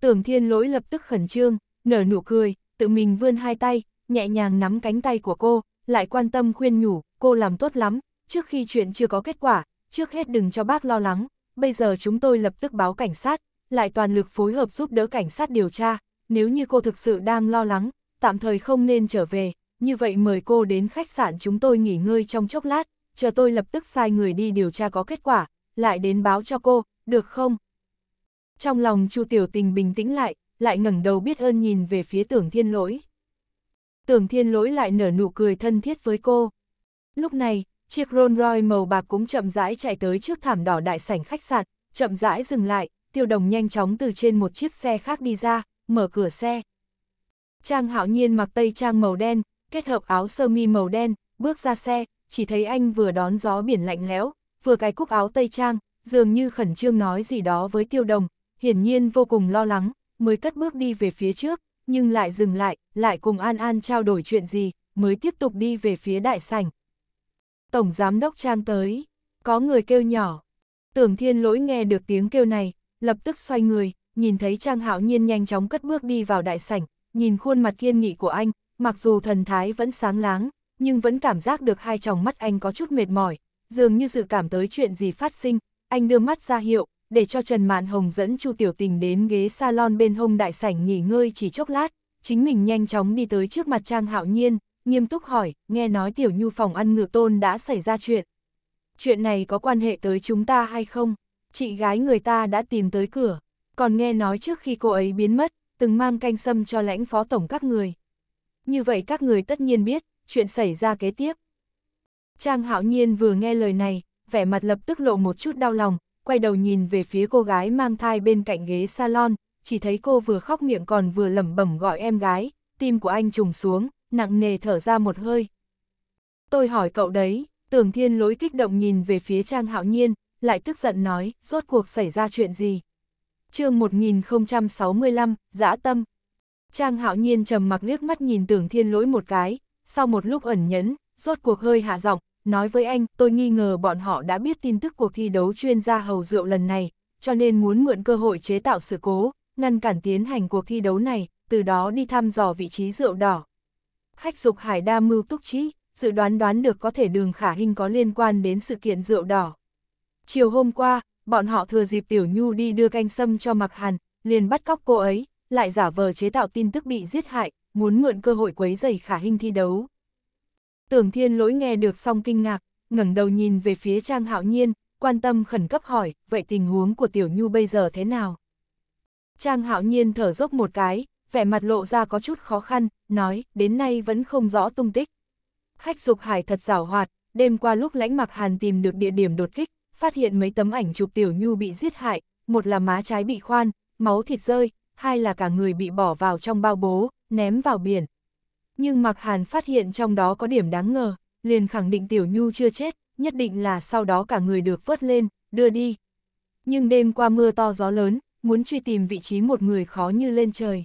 Tưởng Thiên Lỗi lập tức khẩn trương, nở nụ cười, tự mình vươn hai tay, nhẹ nhàng nắm cánh tay của cô, lại quan tâm khuyên nhủ, cô làm tốt lắm, trước khi chuyện chưa có kết quả, trước hết đừng cho bác lo lắng, bây giờ chúng tôi lập tức báo cảnh sát, lại toàn lực phối hợp giúp đỡ cảnh sát điều tra, nếu như cô thực sự đang lo lắng, tạm thời không nên trở về, như vậy mời cô đến khách sạn chúng tôi nghỉ ngơi trong chốc lát, chờ tôi lập tức sai người đi điều tra có kết quả, lại đến báo cho cô, được không? Trong lòng Chu Tiểu Tình bình tĩnh lại, lại ngẩng đầu biết ơn nhìn về phía tưởng thiên lỗi. Tưởng thiên lỗi lại nở nụ cười thân thiết với cô. Lúc này, chiếc Rolls Royce màu bạc cũng chậm rãi chạy tới trước thảm đỏ đại sảnh khách sạn, chậm rãi dừng lại, tiêu đồng nhanh chóng từ trên một chiếc xe khác đi ra, mở cửa xe. Trang hạo nhiên mặc tây trang màu đen, kết hợp áo sơ mi màu đen, bước ra xe, chỉ thấy anh vừa đón gió biển lạnh lẽo, vừa cái cúc áo tây trang, dường như khẩn trương nói gì đó với tiêu đồng, hiển nhiên vô cùng lo lắng, mới cất bước đi về phía trước, nhưng lại dừng lại, lại cùng An An trao đổi chuyện gì, mới tiếp tục đi về phía đại sảnh. Tổng giám đốc Trang tới, có người kêu nhỏ. Tưởng Thiên Lỗi nghe được tiếng kêu này, lập tức xoay người, nhìn thấy Trang Hạo Nhiên nhanh chóng cất bước đi vào đại sảnh, nhìn khuôn mặt kiên nghị của anh, mặc dù thần thái vẫn sáng láng, nhưng vẫn cảm giác được hai tròng mắt anh có chút mệt mỏi, dường như dự cảm tới chuyện gì phát sinh, anh đưa mắt ra hiệu, để cho Trần Mạn Hồng dẫn Chu Tiểu Tình đến ghế salon bên hông đại sảnh nghỉ ngơi chỉ chốc lát, chính mình nhanh chóng đi tới trước mặt Trang Hạo Nhiên, nghiêm túc hỏi, nghe nói Tiểu Nhu phòng ăn ngựa tôn đã xảy ra chuyện. Chuyện này có quan hệ tới chúng ta hay không? Chị gái người ta đã tìm tới cửa, còn nghe nói trước khi cô ấy biến mất, từng mang canh sâm cho lãnh phó tổng các người. Như vậy các người tất nhiên biết, chuyện xảy ra kế tiếp. Trang Hạo Nhiên vừa nghe lời này, vẻ mặt lập tức lộ một chút đau lòng, quay đầu nhìn về phía cô gái mang thai bên cạnh ghế salon, chỉ thấy cô vừa khóc miệng còn vừa lẩm bẩm gọi em gái, tim của anh trùng xuống, nặng nề thở ra một hơi. Tôi hỏi cậu đấy, tưởng thiên lỗi kích động nhìn về phía Trang Hạo Nhiên, lại tức giận nói, rốt cuộc xảy ra chuyện gì. chương 1065, Giã Tâm Trang Hạo Nhiên trầm mặc liếc mắt nhìn tưởng thiên lỗi một cái, sau một lúc ẩn nhẫn, rốt cuộc hơi hạ giọng, nói với anh, tôi nghi ngờ bọn họ đã biết tin tức cuộc thi đấu chuyên gia hầu rượu lần này, cho nên muốn mượn cơ hội chế tạo sự cố, ngăn cản tiến hành cuộc thi đấu này, từ đó đi thăm dò vị trí rượu đỏ. Hách dục hải đa mưu túc trí, dự đoán đoán được có thể đường khả hình có liên quan đến sự kiện rượu đỏ. Chiều hôm qua, bọn họ thừa dịp Tiểu Nhu đi đưa canh sâm cho mặc Hàn, liền bắt cóc cô ấy, lại giả vờ chế tạo tin tức bị giết hại, muốn mượn cơ hội quấy rầy khả hình thi đấu. Tưởng thiên lỗi nghe được xong kinh ngạc, ngẩng đầu nhìn về phía Trang Hạo Nhiên, quan tâm khẩn cấp hỏi, vậy tình huống của Tiểu Nhu bây giờ thế nào? Trang Hạo Nhiên thở dốc một cái, vẻ mặt lộ ra có chút khó khăn, nói, đến nay vẫn không rõ tung tích. Khách Dục Hải thật rào hoạt, đêm qua lúc lãnh mặc hàn tìm được địa điểm đột kích, phát hiện mấy tấm ảnh chụp Tiểu Nhu bị giết hại, một là má trái bị khoan, máu thịt rơi, hai là cả người bị bỏ vào trong bao bố, ném vào biển, nhưng Mạc Hàn phát hiện trong đó có điểm đáng ngờ, liền khẳng định Tiểu Nhu chưa chết, nhất định là sau đó cả người được vớt lên, đưa đi. Nhưng đêm qua mưa to gió lớn, muốn truy tìm vị trí một người khó như lên trời.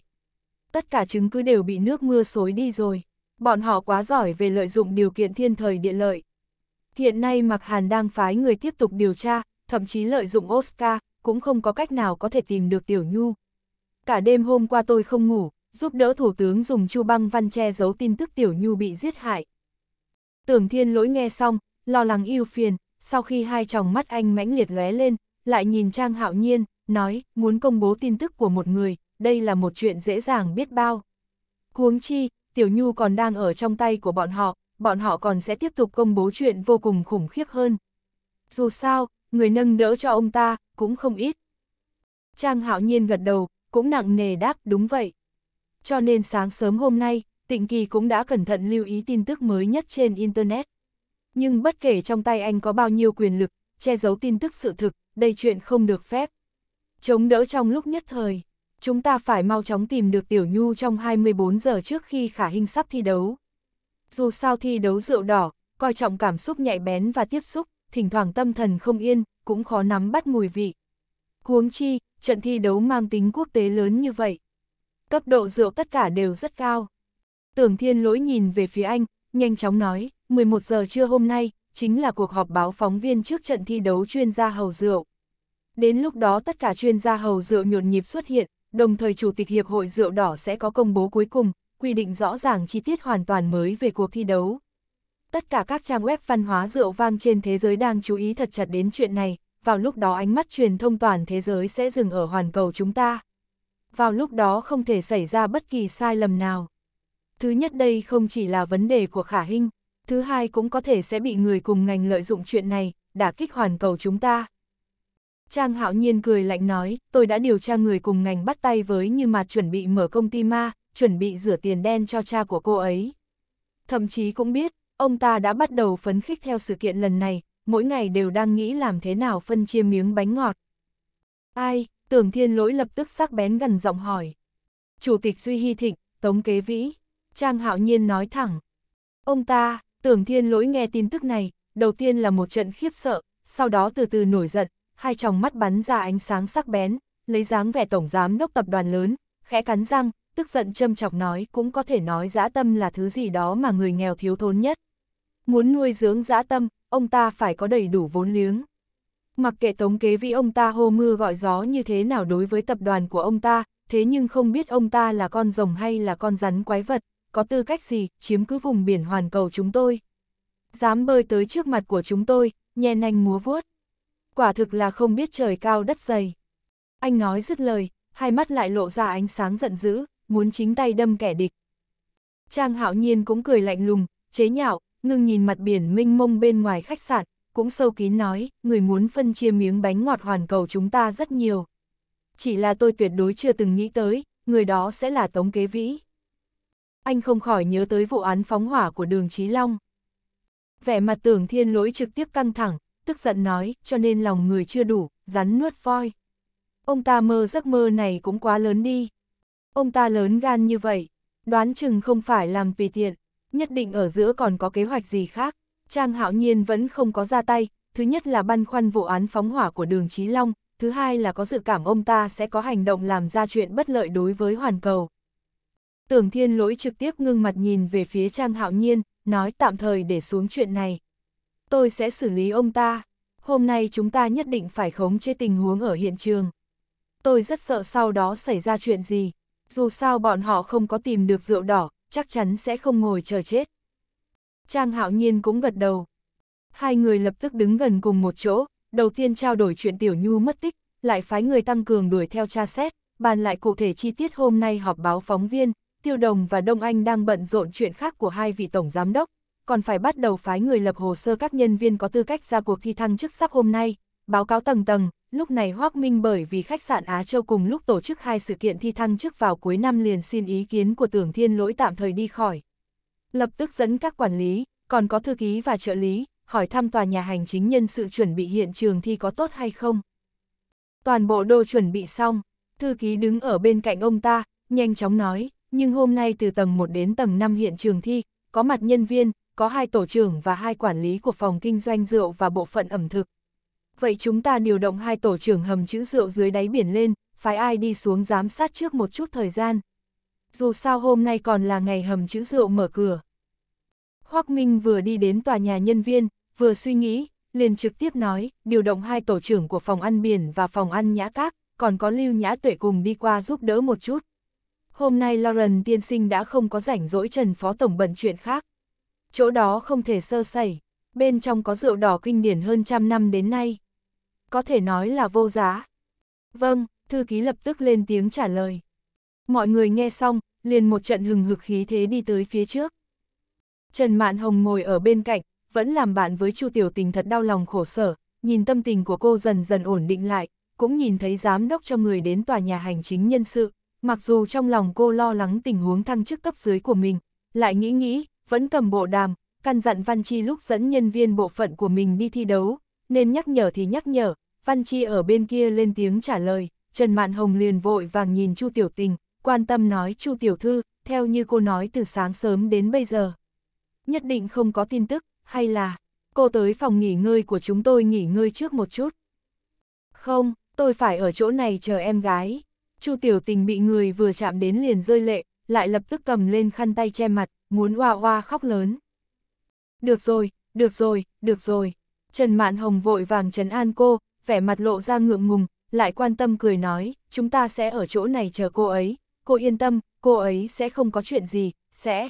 Tất cả chứng cứ đều bị nước mưa xối đi rồi, bọn họ quá giỏi về lợi dụng điều kiện thiên thời địa lợi. Hiện nay Mạc Hàn đang phái người tiếp tục điều tra, thậm chí lợi dụng Oscar, cũng không có cách nào có thể tìm được Tiểu Nhu. Cả đêm hôm qua tôi không ngủ, giúp đỡ Thủ tướng dùng Chu Băng Văn che giấu tin tức Tiểu Nhu bị giết hại. Tưởng Thiên Lỗi nghe xong, lo lắng yêu phiền, sau khi hai tròng mắt anh mãnh liệt lóe lên, lại nhìn Trang Hạo Nhiên, nói, muốn công bố tin tức của một người, đây là một chuyện dễ dàng biết bao. Huống chi, Tiểu Nhu còn đang ở trong tay của bọn họ, bọn họ còn sẽ tiếp tục công bố chuyện vô cùng khủng khiếp hơn. Dù sao, người nâng đỡ cho ông ta, cũng không ít. Trang Hạo Nhiên gật đầu, cũng nặng nề đáp đúng vậy cho nên sáng sớm hôm nay, Tịnh Kỳ cũng đã cẩn thận lưu ý tin tức mới nhất trên Internet. Nhưng bất kể trong tay anh có bao nhiêu quyền lực, che giấu tin tức sự thực, đây chuyện không được phép. Chống đỡ trong lúc nhất thời, chúng ta phải mau chóng tìm được Tiểu Nhu trong 24 giờ trước khi khả hình sắp thi đấu. Dù sao thi đấu rượu đỏ, coi trọng cảm xúc nhạy bén và tiếp xúc, thỉnh thoảng tâm thần không yên, cũng khó nắm bắt mùi vị. Huống chi, trận thi đấu mang tính quốc tế lớn như vậy, cấp độ rượu tất cả đều rất cao. Tưởng thiên lỗi nhìn về phía anh, nhanh chóng nói, 11 giờ trưa hôm nay, chính là cuộc họp báo phóng viên trước trận thi đấu chuyên gia hầu rượu. Đến lúc đó tất cả chuyên gia hầu rượu nhộn nhịp xuất hiện, đồng thời Chủ tịch Hiệp hội Rượu Đỏ sẽ có công bố cuối cùng, quy định rõ ràng chi tiết hoàn toàn mới về cuộc thi đấu. Tất cả các trang web văn hóa rượu vang trên thế giới đang chú ý thật chặt đến chuyện này, vào lúc đó ánh mắt truyền thông toàn thế giới sẽ dừng ở hoàn cầu chúng ta vào lúc đó không thể xảy ra bất kỳ sai lầm nào. Thứ nhất đây không chỉ là vấn đề của khả hình, thứ hai cũng có thể sẽ bị người cùng ngành lợi dụng chuyện này, đã kích hoàn cầu chúng ta. Trang hạo nhiên cười lạnh nói, tôi đã điều tra người cùng ngành bắt tay với như mà chuẩn bị mở công ty ma, chuẩn bị rửa tiền đen cho cha của cô ấy. Thậm chí cũng biết, ông ta đã bắt đầu phấn khích theo sự kiện lần này, mỗi ngày đều đang nghĩ làm thế nào phân chia miếng bánh ngọt. Ai, Tưởng thiên lỗi lập tức sắc bén gần giọng hỏi. Chủ tịch Duy Hy Thịnh, Tống Kế Vĩ, Trang Hạo Nhiên nói thẳng. Ông ta, tưởng thiên lỗi nghe tin tức này, đầu tiên là một trận khiếp sợ, sau đó từ từ nổi giận, hai tròng mắt bắn ra ánh sáng sắc bén, lấy dáng vẻ tổng giám đốc tập đoàn lớn, khẽ cắn răng, tức giận châm chọc nói cũng có thể nói dã tâm là thứ gì đó mà người nghèo thiếu thốn nhất. Muốn nuôi dưỡng dã tâm, ông ta phải có đầy đủ vốn liếng mặc kệ tống kế vĩ ông ta hô mưa gọi gió như thế nào đối với tập đoàn của ông ta, thế nhưng không biết ông ta là con rồng hay là con rắn quái vật, có tư cách gì chiếm cứ vùng biển hoàn cầu chúng tôi. Dám bơi tới trước mặt của chúng tôi, nhẹ nhanh múa vuốt. Quả thực là không biết trời cao đất dày. Anh nói dứt lời, hai mắt lại lộ ra ánh sáng giận dữ, muốn chính tay đâm kẻ địch. Trang hạo nhiên cũng cười lạnh lùng, chế nhạo, ngưng nhìn mặt biển minh mông bên ngoài khách sạn, cũng sâu kín nói, người muốn phân chia miếng bánh ngọt hoàn cầu chúng ta rất nhiều. Chỉ là tôi tuyệt đối chưa từng nghĩ tới, người đó sẽ là Tống Kế Vĩ. Anh không khỏi nhớ tới vụ án phóng hỏa của đường Trí Long. Vẻ mặt tưởng thiên lỗi trực tiếp căng thẳng, tức giận nói, cho nên lòng người chưa đủ, rắn nuốt voi. Ông ta mơ giấc mơ này cũng quá lớn đi. Ông ta lớn gan như vậy, đoán chừng không phải làm vì tiện, nhất định ở giữa còn có kế hoạch gì khác. Trang hạo nhiên vẫn không có ra tay, thứ nhất là băn khoăn vụ án phóng hỏa của đường Chí Long, thứ hai là có dự cảm ông ta sẽ có hành động làm ra chuyện bất lợi đối với hoàn cầu. Tưởng thiên lỗi trực tiếp ngưng mặt nhìn về phía Trang hạo nhiên, nói tạm thời để xuống chuyện này. Tôi sẽ xử lý ông ta, hôm nay chúng ta nhất định phải khống chế tình huống ở hiện trường. Tôi rất sợ sau đó xảy ra chuyện gì, dù sao bọn họ không có tìm được rượu đỏ, chắc chắn sẽ không ngồi chờ chết. Trang Hạo Nhiên cũng gật đầu. Hai người lập tức đứng gần cùng một chỗ, đầu tiên trao đổi chuyện Tiểu Nhu mất tích, lại phái người tăng cường đuổi theo tra xét, bàn lại cụ thể chi tiết hôm nay họp báo phóng viên, Tiêu Đồng và Đông Anh đang bận rộn chuyện khác của hai vị tổng giám đốc, còn phải bắt đầu phái người lập hồ sơ các nhân viên có tư cách ra cuộc thi thăng chức sắp hôm nay, báo cáo tầng tầng, lúc này Hoác Minh bởi vì khách sạn Á Châu cùng lúc tổ chức hai sự kiện thi thăng chức vào cuối năm liền xin ý kiến của Tưởng Thiên Lỗi tạm thời đi khỏi lập tức dẫn các quản lý, còn có thư ký và trợ lý, hỏi thăm tòa nhà hành chính nhân sự chuẩn bị hiện trường thi có tốt hay không. Toàn bộ đồ chuẩn bị xong, thư ký đứng ở bên cạnh ông ta, nhanh chóng nói, nhưng hôm nay từ tầng 1 đến tầng 5 hiện trường thi, có mặt nhân viên, có hai tổ trưởng và hai quản lý của phòng kinh doanh rượu và bộ phận ẩm thực. Vậy chúng ta điều động hai tổ trưởng hầm chữ rượu dưới đáy biển lên, phái ai đi xuống giám sát trước một chút thời gian, dù sao hôm nay còn là ngày hầm chữ rượu mở cửa. Hoác Minh vừa đi đến tòa nhà nhân viên, vừa suy nghĩ, liền trực tiếp nói, điều động hai tổ trưởng của phòng ăn biển và phòng ăn nhã các, còn có Lưu Nhã Tuệ cùng đi qua giúp đỡ một chút. Hôm nay Lauren tiên sinh đã không có rảnh rỗi Trần Phó Tổng bận chuyện khác. Chỗ đó không thể sơ sẩy, bên trong có rượu đỏ kinh điển hơn trăm năm đến nay. Có thể nói là vô giá. Vâng, thư ký lập tức lên tiếng trả lời. Mọi người nghe xong, liền một trận hừng hực khí thế đi tới phía trước. Trần Mạn Hồng ngồi ở bên cạnh, vẫn làm bạn với Chu Tiểu Tình thật đau lòng khổ sở, nhìn tâm tình của cô dần dần ổn định lại, cũng nhìn thấy giám đốc cho người đến tòa nhà hành chính nhân sự, mặc dù trong lòng cô lo lắng tình huống thăng chức cấp dưới của mình, lại nghĩ nghĩ, vẫn cầm bộ đàm, căn dặn Văn Chi lúc dẫn nhân viên bộ phận của mình đi thi đấu, nên nhắc nhở thì nhắc nhở, Văn Chi ở bên kia lên tiếng trả lời, Trần Mạn Hồng liền vội vàng nhìn Chu Tiểu Tình, quan tâm nói Chu Tiểu Thư, theo như cô nói từ sáng sớm đến bây giờ. Nhất định không có tin tức, hay là, cô tới phòng nghỉ ngơi của chúng tôi nghỉ ngơi trước một chút. Không, tôi phải ở chỗ này chờ em gái. Chu Tiểu Tình bị người vừa chạm đến liền rơi lệ, lại lập tức cầm lên khăn tay che mặt, muốn oa oa khóc lớn. Được rồi, được rồi, được rồi. Trần Mạn Hồng vội vàng trấn an cô, vẻ mặt lộ ra ngượng ngùng, lại quan tâm cười nói, chúng ta sẽ ở chỗ này chờ cô ấy, cô yên tâm, cô ấy sẽ không có chuyện gì, sẽ.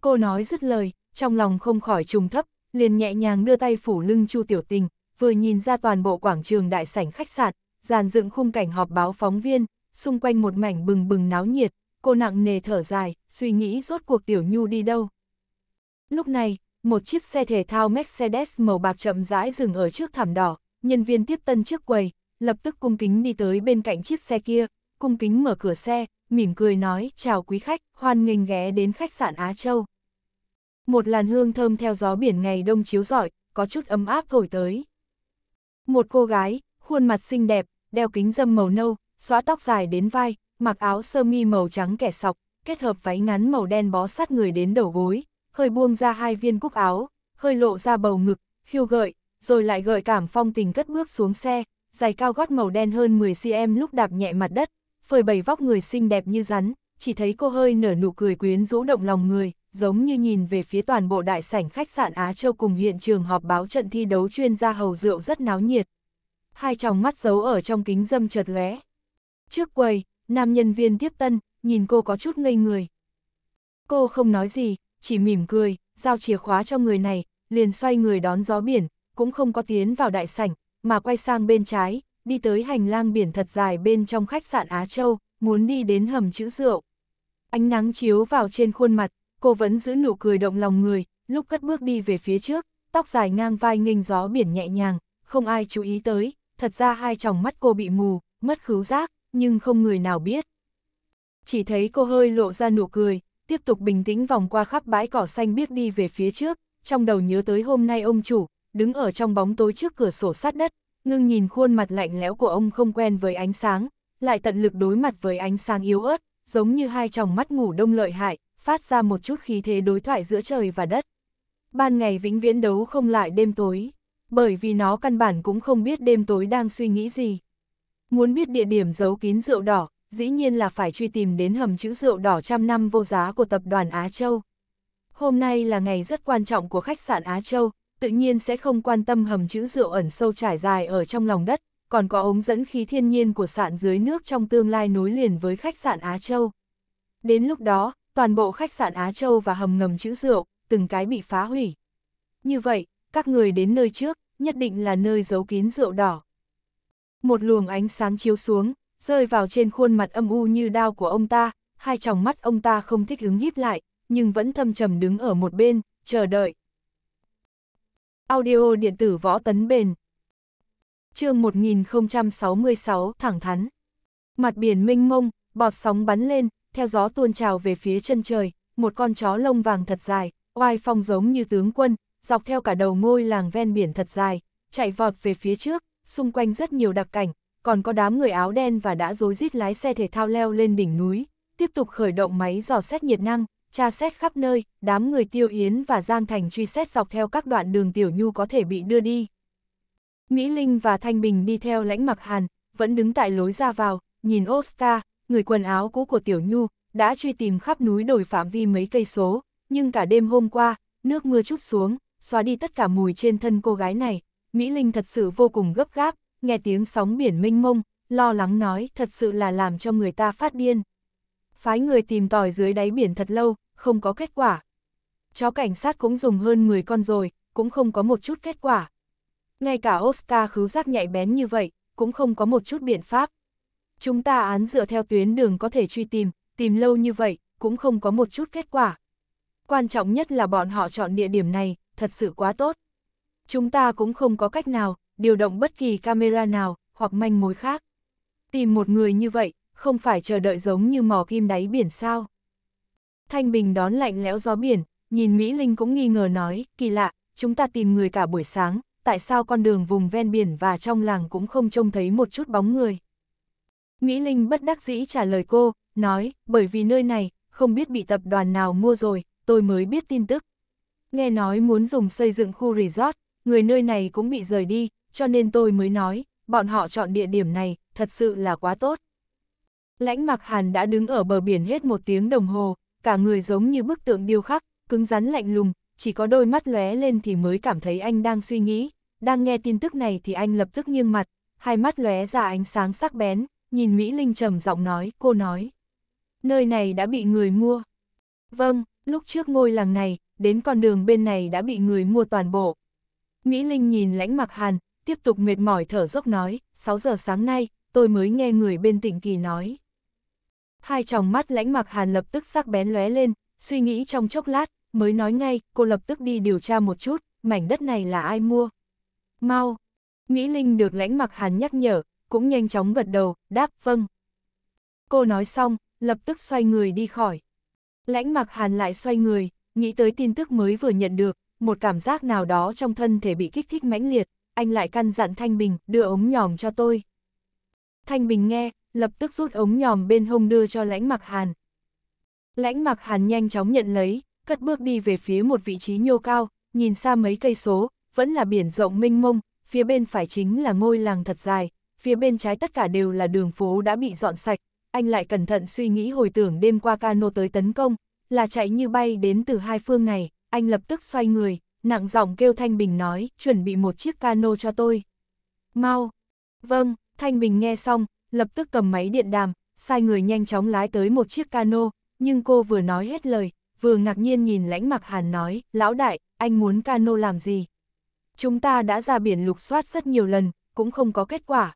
Cô nói dứt lời, trong lòng không khỏi trùng thấp, liền nhẹ nhàng đưa tay phủ lưng Chu Tiểu Tình, vừa nhìn ra toàn bộ quảng trường đại sảnh khách sạn, dàn dựng khung cảnh họp báo phóng viên, xung quanh một mảnh bừng bừng náo nhiệt, cô nặng nề thở dài, suy nghĩ rốt cuộc Tiểu Nhu đi đâu. Lúc này, một chiếc xe thể thao Mercedes màu bạc chậm rãi dừng ở trước thảm đỏ, nhân viên tiếp tân trước quầy, lập tức cung kính đi tới bên cạnh chiếc xe kia, cung kính mở cửa xe, mỉm cười nói, chào quý khách, hoan nghênh ghé đến khách sạn Á Châu. Một làn hương thơm theo gió biển ngày đông chiếu rọi, có chút ấm áp thổi tới. Một cô gái, khuôn mặt xinh đẹp, đeo kính dâm màu nâu, xóa tóc dài đến vai, mặc áo sơ mi màu trắng kẻ sọc, kết hợp váy ngắn màu đen bó sát người đến đầu gối, hơi buông ra hai viên cúc áo, hơi lộ ra bầu ngực, khiêu gợi, rồi lại gợi cảm phong tình cất bước xuống xe, giày cao gót màu đen hơn 10cm lúc đạp nhẹ mặt đất, phơi bày vóc người xinh đẹp như rắn, chỉ thấy cô hơi nở nụ cười quyến rũ động lòng người, giống như nhìn về phía toàn bộ đại sảnh khách sạn Á Châu cùng hiện trường họp báo trận thi đấu chuyên gia hầu rượu rất náo nhiệt. Hai tròng mắt giấu ở trong kính dâm chợt lóe. Trước quầy, nam nhân viên tiếp tân, nhìn cô có chút ngây người. Cô không nói gì, chỉ mỉm cười, giao chìa khóa cho người này, liền xoay người đón gió biển, cũng không có tiến vào đại sảnh, mà quay sang bên trái, đi tới hành lang biển thật dài bên trong khách sạn Á Châu, muốn đi đến hầm chữ rượu. Ánh nắng chiếu vào trên khuôn mặt, cô vẫn giữ nụ cười động lòng người, lúc cất bước đi về phía trước, tóc dài ngang vai nghênh gió biển nhẹ nhàng, không ai chú ý tới, thật ra hai tròng mắt cô bị mù, mất khứu giác, nhưng không người nào biết. Chỉ thấy cô hơi lộ ra nụ cười, tiếp tục bình tĩnh vòng qua khắp bãi cỏ xanh biếc đi về phía trước, trong đầu nhớ tới hôm nay ông chủ, đứng ở trong bóng tối trước cửa sổ sát đất, ngưng nhìn khuôn mặt lạnh lẽo của ông không quen với ánh sáng, lại tận lực đối mặt với ánh sáng yếu ớt, giống như hai tròng mắt ngủ đông lợi hại, phát ra một chút khí thế đối thoại giữa trời và đất. Ban ngày vĩnh viễn đấu không lại đêm tối, bởi vì nó căn bản cũng không biết đêm tối đang suy nghĩ gì. Muốn biết địa điểm giấu kín rượu đỏ, dĩ nhiên là phải truy tìm đến hầm chữ rượu đỏ trăm năm vô giá của tập đoàn Á Châu. Hôm nay là ngày rất quan trọng của khách sạn Á Châu, tự nhiên sẽ không quan tâm hầm chữ rượu ẩn sâu trải dài ở trong lòng đất, còn có ống dẫn khí thiên nhiên của sạn dưới nước trong tương lai nối liền với khách sạn Á Châu. Đến lúc đó, toàn bộ khách sạn Á Châu và hầm ngầm chữ rượu, từng cái bị phá hủy. Như vậy, các người đến nơi trước, nhất định là nơi giấu kín rượu đỏ. Một luồng ánh sáng chiếu xuống, rơi vào trên khuôn mặt âm u như đao của ông ta, hai tròng mắt ông ta không thích ứng híp lại, nhưng vẫn thâm trầm đứng ở một bên, chờ đợi, Audio điện tử võ tấn bền. chương 1066 thẳng thắn. Mặt biển minh mông, bọt sóng bắn lên, theo gió tuôn trào về phía chân trời, một con chó lông vàng thật dài, oai phong giống như tướng quân, dọc theo cả đầu ngôi làng ven biển thật dài, chạy vọt về phía trước, xung quanh rất nhiều đặc cảnh, còn có đám người áo đen và đã rối rít lái xe thể thao leo lên đỉnh núi, tiếp tục khởi động máy dò xét nhiệt năng, tra xét khắp nơi, đám người Tiêu Yến và Giang Thành truy xét dọc theo các đoạn đường Tiểu Nhu có thể bị đưa đi. Mỹ Linh và Thanh Bình đi theo lãnh mặc hàn, vẫn đứng tại lối ra vào, nhìn Oscar, người quần áo cũ của Tiểu Nhu, đã truy tìm khắp núi đồi phạm vi mấy cây số, nhưng cả đêm hôm qua, nước mưa chút xuống, xóa đi tất cả mùi trên thân cô gái này. Mỹ Linh thật sự vô cùng gấp gáp, nghe tiếng sóng biển mênh mông, lo lắng nói thật sự là làm cho người ta phát điên. Phái người tìm tòi dưới đáy biển thật lâu, không có kết quả. Chó cảnh sát cũng dùng hơn 10 con rồi, cũng không có một chút kết quả. Ngay cả Oscar khứu giác nhạy bén như vậy, cũng không có một chút biện pháp. Chúng ta án dựa theo tuyến đường có thể truy tìm, tìm lâu như vậy, cũng không có một chút kết quả. Quan trọng nhất là bọn họ chọn địa điểm này, thật sự quá tốt. Chúng ta cũng không có cách nào, điều động bất kỳ camera nào, hoặc manh mối khác. Tìm một người như vậy, không phải chờ đợi giống như mò kim đáy biển sao. Thanh Bình đón lạnh lẽo gió biển, nhìn Mỹ Linh cũng nghi ngờ nói, kỳ lạ, chúng ta tìm người cả buổi sáng, tại sao con đường vùng ven biển và trong làng cũng không trông thấy một chút bóng người. Mỹ Linh bất đắc dĩ trả lời cô, nói, bởi vì nơi này, không biết bị tập đoàn nào mua rồi, tôi mới biết tin tức. Nghe nói muốn dùng xây dựng khu resort, người nơi này cũng bị rời đi, cho nên tôi mới nói, bọn họ chọn địa điểm này, thật sự là quá tốt. Lãnh Mạc Hàn đã đứng ở bờ biển hết một tiếng đồng hồ, cả người giống như bức tượng điêu khắc, cứng rắn lạnh lùng, chỉ có đôi mắt lóe lên thì mới cảm thấy anh đang suy nghĩ, đang nghe tin tức này thì anh lập tức nghiêng mặt, hai mắt lóe ra ánh sáng sắc bén, nhìn Mỹ Linh trầm giọng nói, cô nói. Nơi này đã bị người mua. Vâng, lúc trước ngôi làng này, đến con đường bên này đã bị người mua toàn bộ. Mỹ Linh nhìn lãnh mặc hàn, tiếp tục mệt mỏi thở dốc nói, 6 giờ sáng nay, tôi mới nghe người bên tỉnh kỳ nói hai tròng mắt lãnh mặc hàn lập tức sắc bén lóe lên, suy nghĩ trong chốc lát, mới nói ngay, cô lập tức đi điều tra một chút, mảnh đất này là ai mua. Mau! Mỹ Linh được lãnh mặc hàn nhắc nhở, cũng nhanh chóng gật đầu, đáp vâng. Cô nói xong, lập tức xoay người đi khỏi. Lãnh mặc hàn lại xoay người, nghĩ tới tin tức mới vừa nhận được, một cảm giác nào đó trong thân thể bị kích thích mãnh liệt, anh lại căn dặn Thanh Bình, đưa ống nhòm cho tôi. Thanh Bình nghe, lập tức rút ống nhòm bên hông đưa cho lãnh mặc hàn. Lãnh mặc hàn nhanh chóng nhận lấy, cất bước đi về phía một vị trí nhô cao, nhìn xa mấy cây số, vẫn là biển rộng mênh mông, phía bên phải chính là ngôi làng thật dài, phía bên trái tất cả đều là đường phố đã bị dọn sạch, anh lại cẩn thận suy nghĩ hồi tưởng đêm qua cano tới tấn công, là chạy như bay đến từ hai phương này, anh lập tức xoay người, nặng giọng kêu Thanh Bình nói, chuẩn bị một chiếc cano cho tôi. Mau! Vâng, Thanh Bình nghe xong, lập tức cầm máy điện đàm, sai người nhanh chóng lái tới một chiếc cano, nhưng cô vừa nói hết lời, vừa ngạc nhiên nhìn lãnh mặc hàn nói, lão đại, anh muốn cano làm gì? Chúng ta đã ra biển lục soát rất nhiều lần, cũng không có kết quả.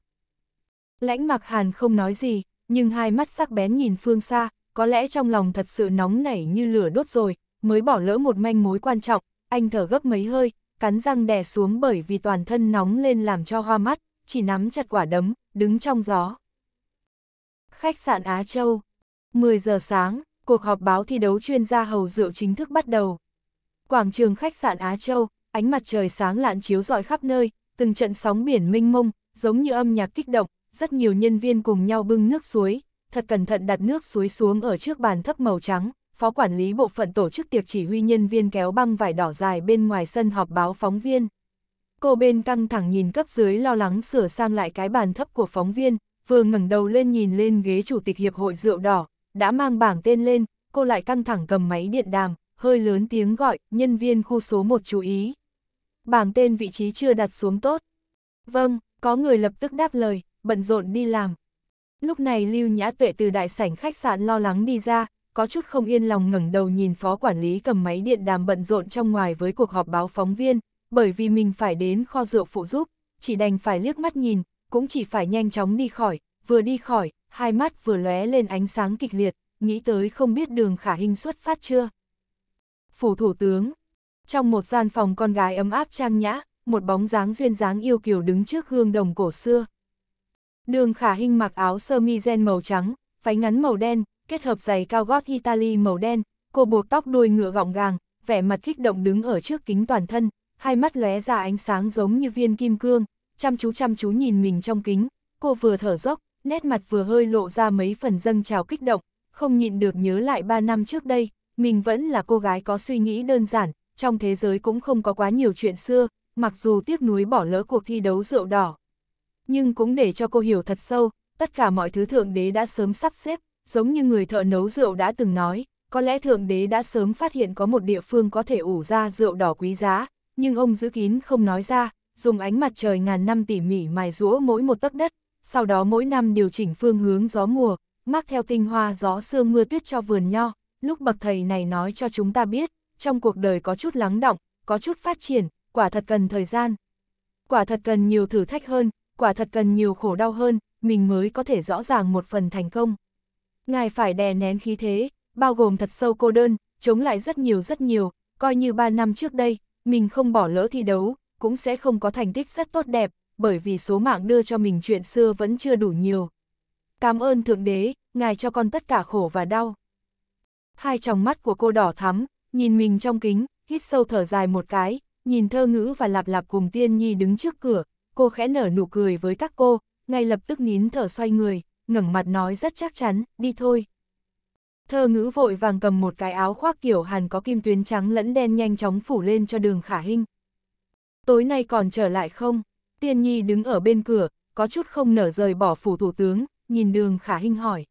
Lãnh mặc hàn không nói gì, nhưng hai mắt sắc bén nhìn phương xa, có lẽ trong lòng thật sự nóng nảy như lửa đốt rồi, mới bỏ lỡ một manh mối quan trọng, anh thở gấp mấy hơi, cắn răng đè xuống bởi vì toàn thân nóng lên làm cho hoa mắt, chỉ nắm chặt quả đấm, đứng trong gió khách sạn Á Châu. 10 giờ sáng, cuộc họp báo thi đấu chuyên gia hầu rượu chính thức bắt đầu. Quảng trường khách sạn Á Châu, ánh mặt trời sáng lạn chiếu rọi khắp nơi, từng trận sóng biển mênh mông, giống như âm nhạc kích động, rất nhiều nhân viên cùng nhau bưng nước suối, thật cẩn thận đặt nước suối xuống ở trước bàn thấp màu trắng, phó quản lý bộ phận tổ chức tiệc chỉ huy nhân viên kéo băng vải đỏ dài bên ngoài sân họp báo phóng viên. Cô bên căng thẳng nhìn cấp dưới lo lắng sửa sang lại cái bàn thấp của phóng viên, vừa ngẩng đầu lên nhìn lên ghế chủ tịch hiệp hội rượu đỏ, đã mang bảng tên lên, cô lại căng thẳng cầm máy điện đàm, hơi lớn tiếng gọi, nhân viên khu số 1 chú ý. Bảng tên vị trí chưa đặt xuống tốt. Vâng, có người lập tức đáp lời, bận rộn đi làm. Lúc này Lưu Nhã Tuệ từ đại sảnh khách sạn lo lắng đi ra, có chút không yên lòng ngẩng đầu nhìn phó quản lý cầm máy điện đàm bận rộn trong ngoài với cuộc họp báo phóng viên, bởi vì mình phải đến kho rượu phụ giúp, chỉ đành phải liếc mắt nhìn, cũng chỉ phải nhanh chóng đi khỏi, vừa đi khỏi, hai mắt vừa lóe lên ánh sáng kịch liệt, nghĩ tới không biết đường khả hình xuất phát chưa. Phủ thủ tướng Trong một gian phòng con gái ấm áp trang nhã, một bóng dáng duyên dáng yêu kiều đứng trước gương đồng cổ xưa. Đường khả hình mặc áo sơ mi gen màu trắng, váy ngắn màu đen, kết hợp giày cao gót Italy màu đen, cô buộc tóc đuôi ngựa gọng gàng, vẻ mặt kích động đứng ở trước kính toàn thân, hai mắt lóe ra ánh sáng giống như viên kim cương, chăm chú chăm chú nhìn mình trong kính, cô vừa thở dốc, nét mặt vừa hơi lộ ra mấy phần dâng trào kích động, không nhịn được nhớ lại 3 năm trước đây, mình vẫn là cô gái có suy nghĩ đơn giản, trong thế giới cũng không có quá nhiều chuyện xưa, mặc dù tiếc nuối bỏ lỡ cuộc thi đấu rượu đỏ. Nhưng cũng để cho cô hiểu thật sâu, tất cả mọi thứ Thượng Đế đã sớm sắp xếp, giống như người thợ nấu rượu đã từng nói, có lẽ Thượng Đế đã sớm phát hiện có một địa phương có thể ủ ra rượu đỏ quý giá, nhưng ông giữ kín không nói ra, dùng ánh mặt trời ngàn năm tỉ mỉ mài rũa mỗi một tấc đất, sau đó mỗi năm điều chỉnh phương hướng gió mùa, mắc theo tinh hoa gió sương mưa tuyết cho vườn nho. Lúc bậc thầy này nói cho chúng ta biết, trong cuộc đời có chút lắng động, có chút phát triển, quả thật cần thời gian. Quả thật cần nhiều thử thách hơn, quả thật cần nhiều khổ đau hơn, mình mới có thể rõ ràng một phần thành công. Ngài phải đè nén khí thế, bao gồm thật sâu cô đơn, chống lại rất nhiều rất nhiều, coi như 3 năm trước đây, mình không bỏ lỡ thi đấu, cũng sẽ không có thành tích rất tốt đẹp, bởi vì số mạng đưa cho mình chuyện xưa vẫn chưa đủ nhiều. Cảm ơn Thượng Đế, Ngài cho con tất cả khổ và đau. Hai tròng mắt của cô đỏ thắm, nhìn mình trong kính, hít sâu thở dài một cái, nhìn thơ ngữ và lạp lạp cùng tiên nhi đứng trước cửa, cô khẽ nở nụ cười với các cô, ngay lập tức nín thở xoay người, ngẩng mặt nói rất chắc chắn, đi thôi. Thơ ngữ vội vàng cầm một cái áo khoác kiểu hàn có kim tuyến trắng lẫn đen nhanh chóng phủ lên cho đường khả hình, Tối nay còn trở lại không? Tiên Nhi đứng ở bên cửa, có chút không nở rời bỏ phủ thủ tướng, nhìn đường khả hinh hỏi.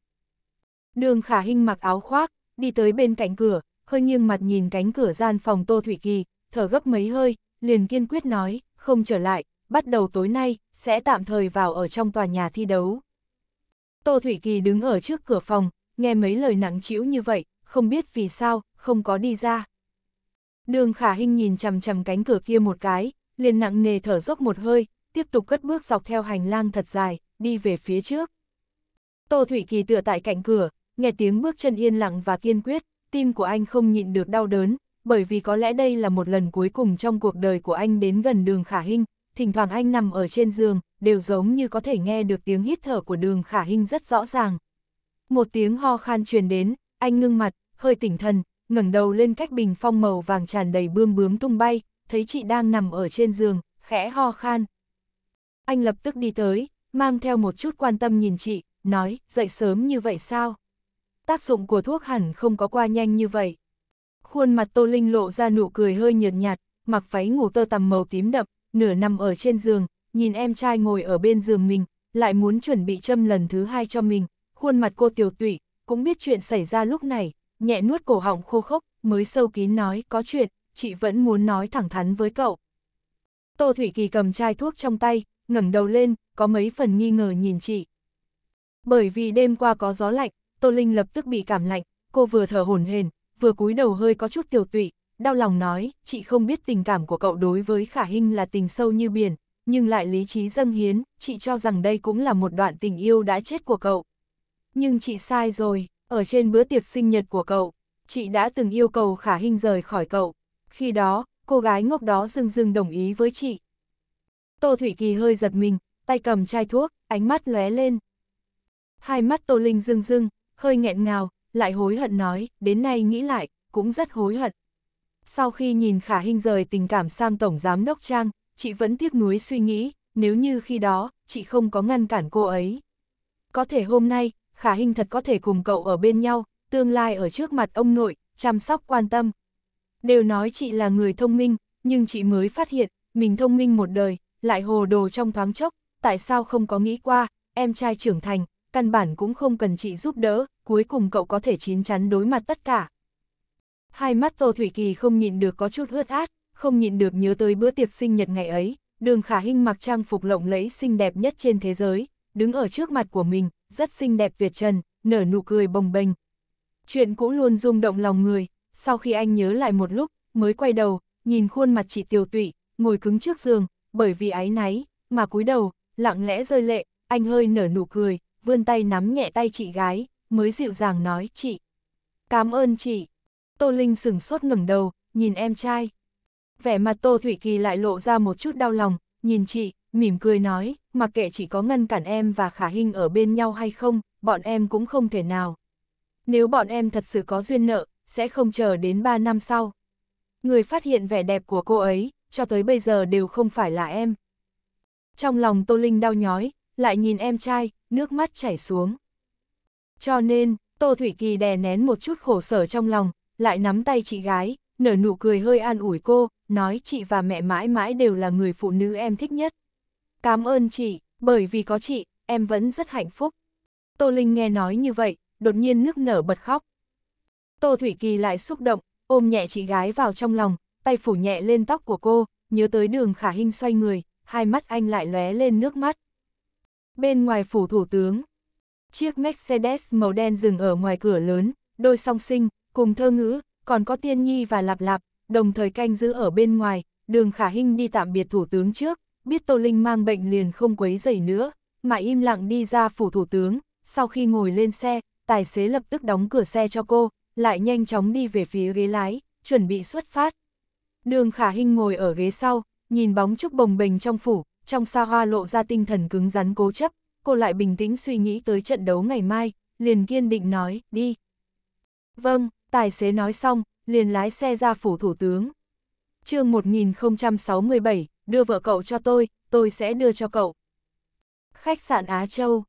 Đường khả hinh mặc áo khoác, đi tới bên cạnh cửa, hơi nghiêng mặt nhìn cánh cửa gian phòng Tô Thủy Kỳ, thở gấp mấy hơi, liền kiên quyết nói, không trở lại, bắt đầu tối nay, sẽ tạm thời vào ở trong tòa nhà thi đấu. Tô Thủy Kỳ đứng ở trước cửa phòng, nghe mấy lời nặng trĩu như vậy, không biết vì sao, không có đi ra. Đường khả hinh nhìn chầm chầm cánh cửa kia một cái, liền nặng nề thở dốc một hơi, tiếp tục cất bước dọc theo hành lang thật dài, đi về phía trước. Tô Thủy Kỳ tựa tại cạnh cửa, nghe tiếng bước chân yên lặng và kiên quyết, tim của anh không nhịn được đau đớn, bởi vì có lẽ đây là một lần cuối cùng trong cuộc đời của anh đến gần đường khả Hinh. thỉnh thoảng anh nằm ở trên giường, đều giống như có thể nghe được tiếng hít thở của đường khả Hinh rất rõ ràng. Một tiếng ho khan truyền đến, anh ngưng mặt, hơi tỉnh thần, ngẩng đầu lên cách bình phong màu vàng tràn đầy bươm bướm tung bay, thấy chị đang nằm ở trên giường, khẽ ho khan. Anh lập tức đi tới, mang theo một chút quan tâm nhìn chị, nói, dậy sớm như vậy sao? Tác dụng của thuốc hẳn không có qua nhanh như vậy. Khuôn mặt Tô Linh lộ ra nụ cười hơi nhợt nhạt, mặc váy ngủ tơ tằm màu tím đậm, nửa nằm ở trên giường, nhìn em trai ngồi ở bên giường mình, lại muốn chuẩn bị châm lần thứ hai cho mình, khuôn mặt cô tiểu tụy, cũng biết chuyện xảy ra lúc này, nhẹ nuốt cổ họng khô khốc, mới sâu kín nói có chuyện, chị vẫn muốn nói thẳng thắn với cậu. Tô Thủy Kỳ cầm chai thuốc trong tay, ngẩng đầu lên, có mấy phần nghi ngờ nhìn chị. Bởi vì đêm qua có gió lạnh, Tô Linh lập tức bị cảm lạnh, cô vừa thở hổn hển, vừa cúi đầu hơi có chút tiểu tụy, đau lòng nói, chị không biết tình cảm của cậu đối với Khả Hinh là tình sâu như biển, nhưng lại lý trí dâng hiến, chị cho rằng đây cũng là một đoạn tình yêu đã chết của cậu. Nhưng chị sai rồi, ở trên bữa tiệc sinh nhật của cậu, chị đã từng yêu cầu Khả Hinh rời khỏi cậu. Khi đó, cô gái ngốc đó dưng dưng đồng ý với chị. Tô Thủy Kỳ hơi giật mình, tay cầm chai thuốc, ánh mắt lóe lên. Hai mắt Tô Linh dưng dưng, hơi nghẹn ngào, lại hối hận nói, đến nay nghĩ lại, cũng rất hối hận. Sau khi nhìn khả Hinh rời tình cảm sang Tổng Giám Đốc Trang, chị vẫn tiếc nuối suy nghĩ, nếu như khi đó, chị không có ngăn cản cô ấy. Có thể hôm nay, khả Hinh thật có thể cùng cậu ở bên nhau, tương lai ở trước mặt ông nội, chăm sóc quan tâm, đều nói chị là người thông minh, nhưng chị mới phát hiện, mình thông minh một đời, lại hồ đồ trong thoáng chốc, tại sao không có nghĩ qua, em trai trưởng thành, căn bản cũng không cần chị giúp đỡ, cuối cùng cậu có thể chín chắn đối mặt tất cả. Hai mắt Tô Thủy Kỳ không nhịn được có chút ướt át, không nhịn được nhớ tới bữa tiệc sinh nhật ngày ấy, đường khả hình mặc trang phục lộng lẫy xinh đẹp nhất trên thế giới, đứng ở trước mặt của mình, rất xinh đẹp tuyệt trần, nở nụ cười bồng bềnh. Chuyện cũ luôn rung động lòng người, sau khi anh nhớ lại một lúc, mới quay đầu, nhìn khuôn mặt chị Tiểu Tụy, ngồi cứng trước giường, bởi vì áy náy, mà cúi đầu, lặng lẽ rơi lệ, anh hơi nở nụ cười, vươn tay nắm nhẹ tay chị gái, mới dịu dàng nói chị. Cảm ơn chị. Tô Linh sửng sốt ngẩng đầu, nhìn em trai. Vẻ mặt Tô Thủy Kỳ lại lộ ra một chút đau lòng, nhìn chị, mỉm cười nói, mặc kệ chỉ có ngăn cản em và Khả Hinh ở bên nhau hay không, bọn em cũng không thể nào. Nếu bọn em thật sự có duyên nợ, sẽ không chờ đến 3 năm sau. Người phát hiện vẻ đẹp của cô ấy, cho tới bây giờ đều không phải là em. Trong lòng Tô Linh đau nhói, lại nhìn em trai, nước mắt chảy xuống. Cho nên, Tô Thủy Kỳ đè nén một chút khổ sở trong lòng, lại nắm tay chị gái, nở nụ cười hơi an ủi cô, nói chị và mẹ mãi mãi đều là người phụ nữ em thích nhất. Cảm ơn chị, bởi vì có chị, em vẫn rất hạnh phúc. Tô Linh nghe nói như vậy, đột nhiên nước nở bật khóc, Tô Thủy Kỳ lại xúc động, ôm nhẹ chị gái vào trong lòng, tay phủ nhẹ lên tóc của cô, nhớ tới đường khả hình xoay người, hai mắt anh lại lóe lên nước mắt. Bên ngoài phủ thủ tướng, chiếc Mercedes màu đen dừng ở ngoài cửa lớn, đôi song sinh, cùng thơ ngữ, còn có tiên nhi và lạp lạp, đồng thời canh giữ ở bên ngoài, đường khả hình đi tạm biệt thủ tướng trước, biết Tô Linh mang bệnh liền không quấy dậy nữa, mà im lặng đi ra phủ thủ tướng, sau khi ngồi lên xe, tài xế lập tức đóng cửa xe cho cô, lại nhanh chóng đi về phía ghế lái, chuẩn bị xuất phát. Đường khả Hinh ngồi ở ghế sau, nhìn bóng trúc bồng bềnh trong phủ, trong xa hoa lộ ra tinh thần cứng rắn cố chấp, cô lại bình tĩnh suy nghĩ tới trận đấu ngày mai, liền kiên định nói, đi. Vâng, tài xế nói xong, liền lái xe ra phủ thủ tướng. chương 1067, đưa vợ cậu cho tôi, tôi sẽ đưa cho cậu. Khách sạn Á Châu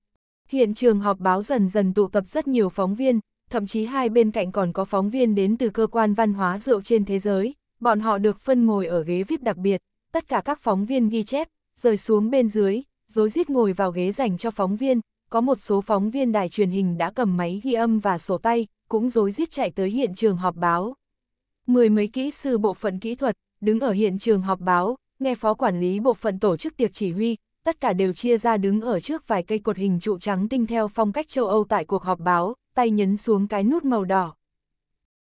Hiện trường họp báo dần dần tụ tập rất nhiều phóng viên, thậm chí hai bên cạnh còn có phóng viên đến từ cơ quan văn hóa rượu trên thế giới, bọn họ được phân ngồi ở ghế VIP đặc biệt, tất cả các phóng viên ghi chép, rời xuống bên dưới, rối rít ngồi vào ghế dành cho phóng viên, có một số phóng viên đài truyền hình đã cầm máy ghi âm và sổ tay, cũng rối rít chạy tới hiện trường họp báo. Mười mấy kỹ sư bộ phận kỹ thuật, đứng ở hiện trường họp báo, nghe phó quản lý bộ phận tổ chức tiệc chỉ huy, tất cả đều chia ra đứng ở trước vài cây cột hình trụ trắng tinh theo phong cách châu Âu tại cuộc họp báo, tay nhấn xuống cái nút màu đỏ.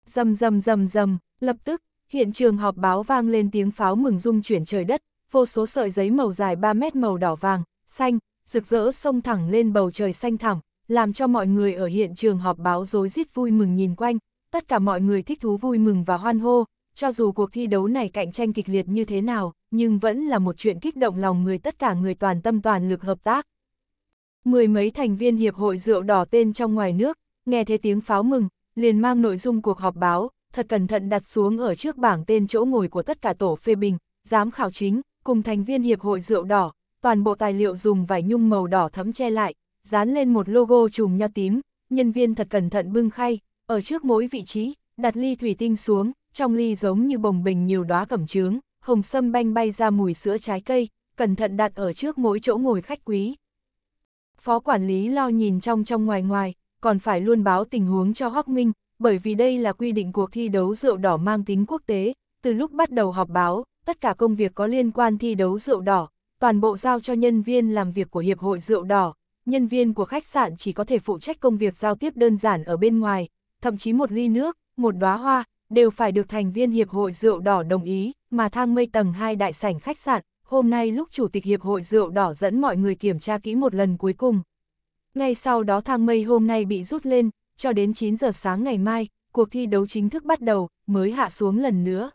Dầm dầm dầm dầm, lập tức, hiện trường họp báo vang lên tiếng pháo mừng rung chuyển trời đất, vô số sợi giấy màu dài 3 mét màu đỏ vàng, xanh, rực rỡ sông thẳng lên bầu trời xanh thẳm, làm cho mọi người ở hiện trường họp báo rối rít vui mừng nhìn quanh, tất cả mọi người thích thú vui mừng và hoan hô, cho dù cuộc thi đấu này cạnh tranh kịch liệt như thế nào, nhưng vẫn là một chuyện kích động lòng người tất cả người toàn tâm toàn lực hợp tác. Mười mấy thành viên hiệp hội rượu đỏ tên trong ngoài nước, nghe thấy tiếng pháo mừng, liền mang nội dung cuộc họp báo, thật cẩn thận đặt xuống ở trước bảng tên chỗ ngồi của tất cả tổ phê bình, giám khảo chính, cùng thành viên hiệp hội rượu đỏ, toàn bộ tài liệu dùng vải nhung màu đỏ thấm che lại, dán lên một logo chùm nho tím, nhân viên thật cẩn thận bưng khay, ở trước mỗi vị trí, đặt ly thủy tinh xuống, trong ly giống như bồng bình nhiều đóa cẩm trướng, hồng sâm banh bay ra mùi sữa trái cây, cẩn thận đặt ở trước mỗi chỗ ngồi khách quý. Phó quản lý lo nhìn trong trong ngoài ngoài, còn phải luôn báo tình huống cho Hoắc Minh, bởi vì đây là quy định cuộc thi đấu rượu đỏ mang tính quốc tế, từ lúc bắt đầu họp báo, tất cả công việc có liên quan thi đấu rượu đỏ, toàn bộ giao cho nhân viên làm việc của Hiệp hội rượu đỏ, nhân viên của khách sạn chỉ có thể phụ trách công việc giao tiếp đơn giản ở bên ngoài, thậm chí một ly nước, một đóa hoa, đều phải được thành viên Hiệp hội rượu đỏ đồng ý, mà thang mây tầng 2 đại sảnh khách sạn, hôm nay lúc Chủ tịch Hiệp hội rượu đỏ dẫn mọi người kiểm tra kỹ một lần cuối cùng. Ngay sau đó thang mây hôm nay bị rút lên, cho đến 9 giờ sáng ngày mai, cuộc thi đấu chính thức bắt đầu, mới hạ xuống lần nữa.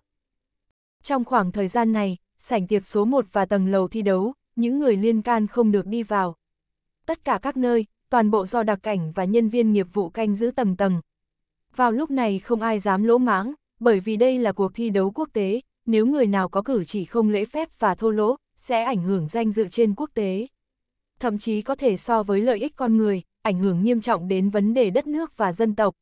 Trong khoảng thời gian này, sảnh tiệc số 1 và tầng lầu thi đấu, những người liên can không được đi vào. Tất cả các nơi, toàn bộ do đặc cảnh và nhân viên nghiệp vụ canh giữ tầng tầng. Vào lúc này không ai dám lỗ mãng, bởi vì đây là cuộc thi đấu quốc tế, nếu người nào có cử chỉ không lễ phép và thô lỗ, sẽ ảnh hưởng danh dự trên quốc tế thậm chí có thể so với lợi ích con người, ảnh hưởng nghiêm trọng đến vấn đề đất nước và dân tộc.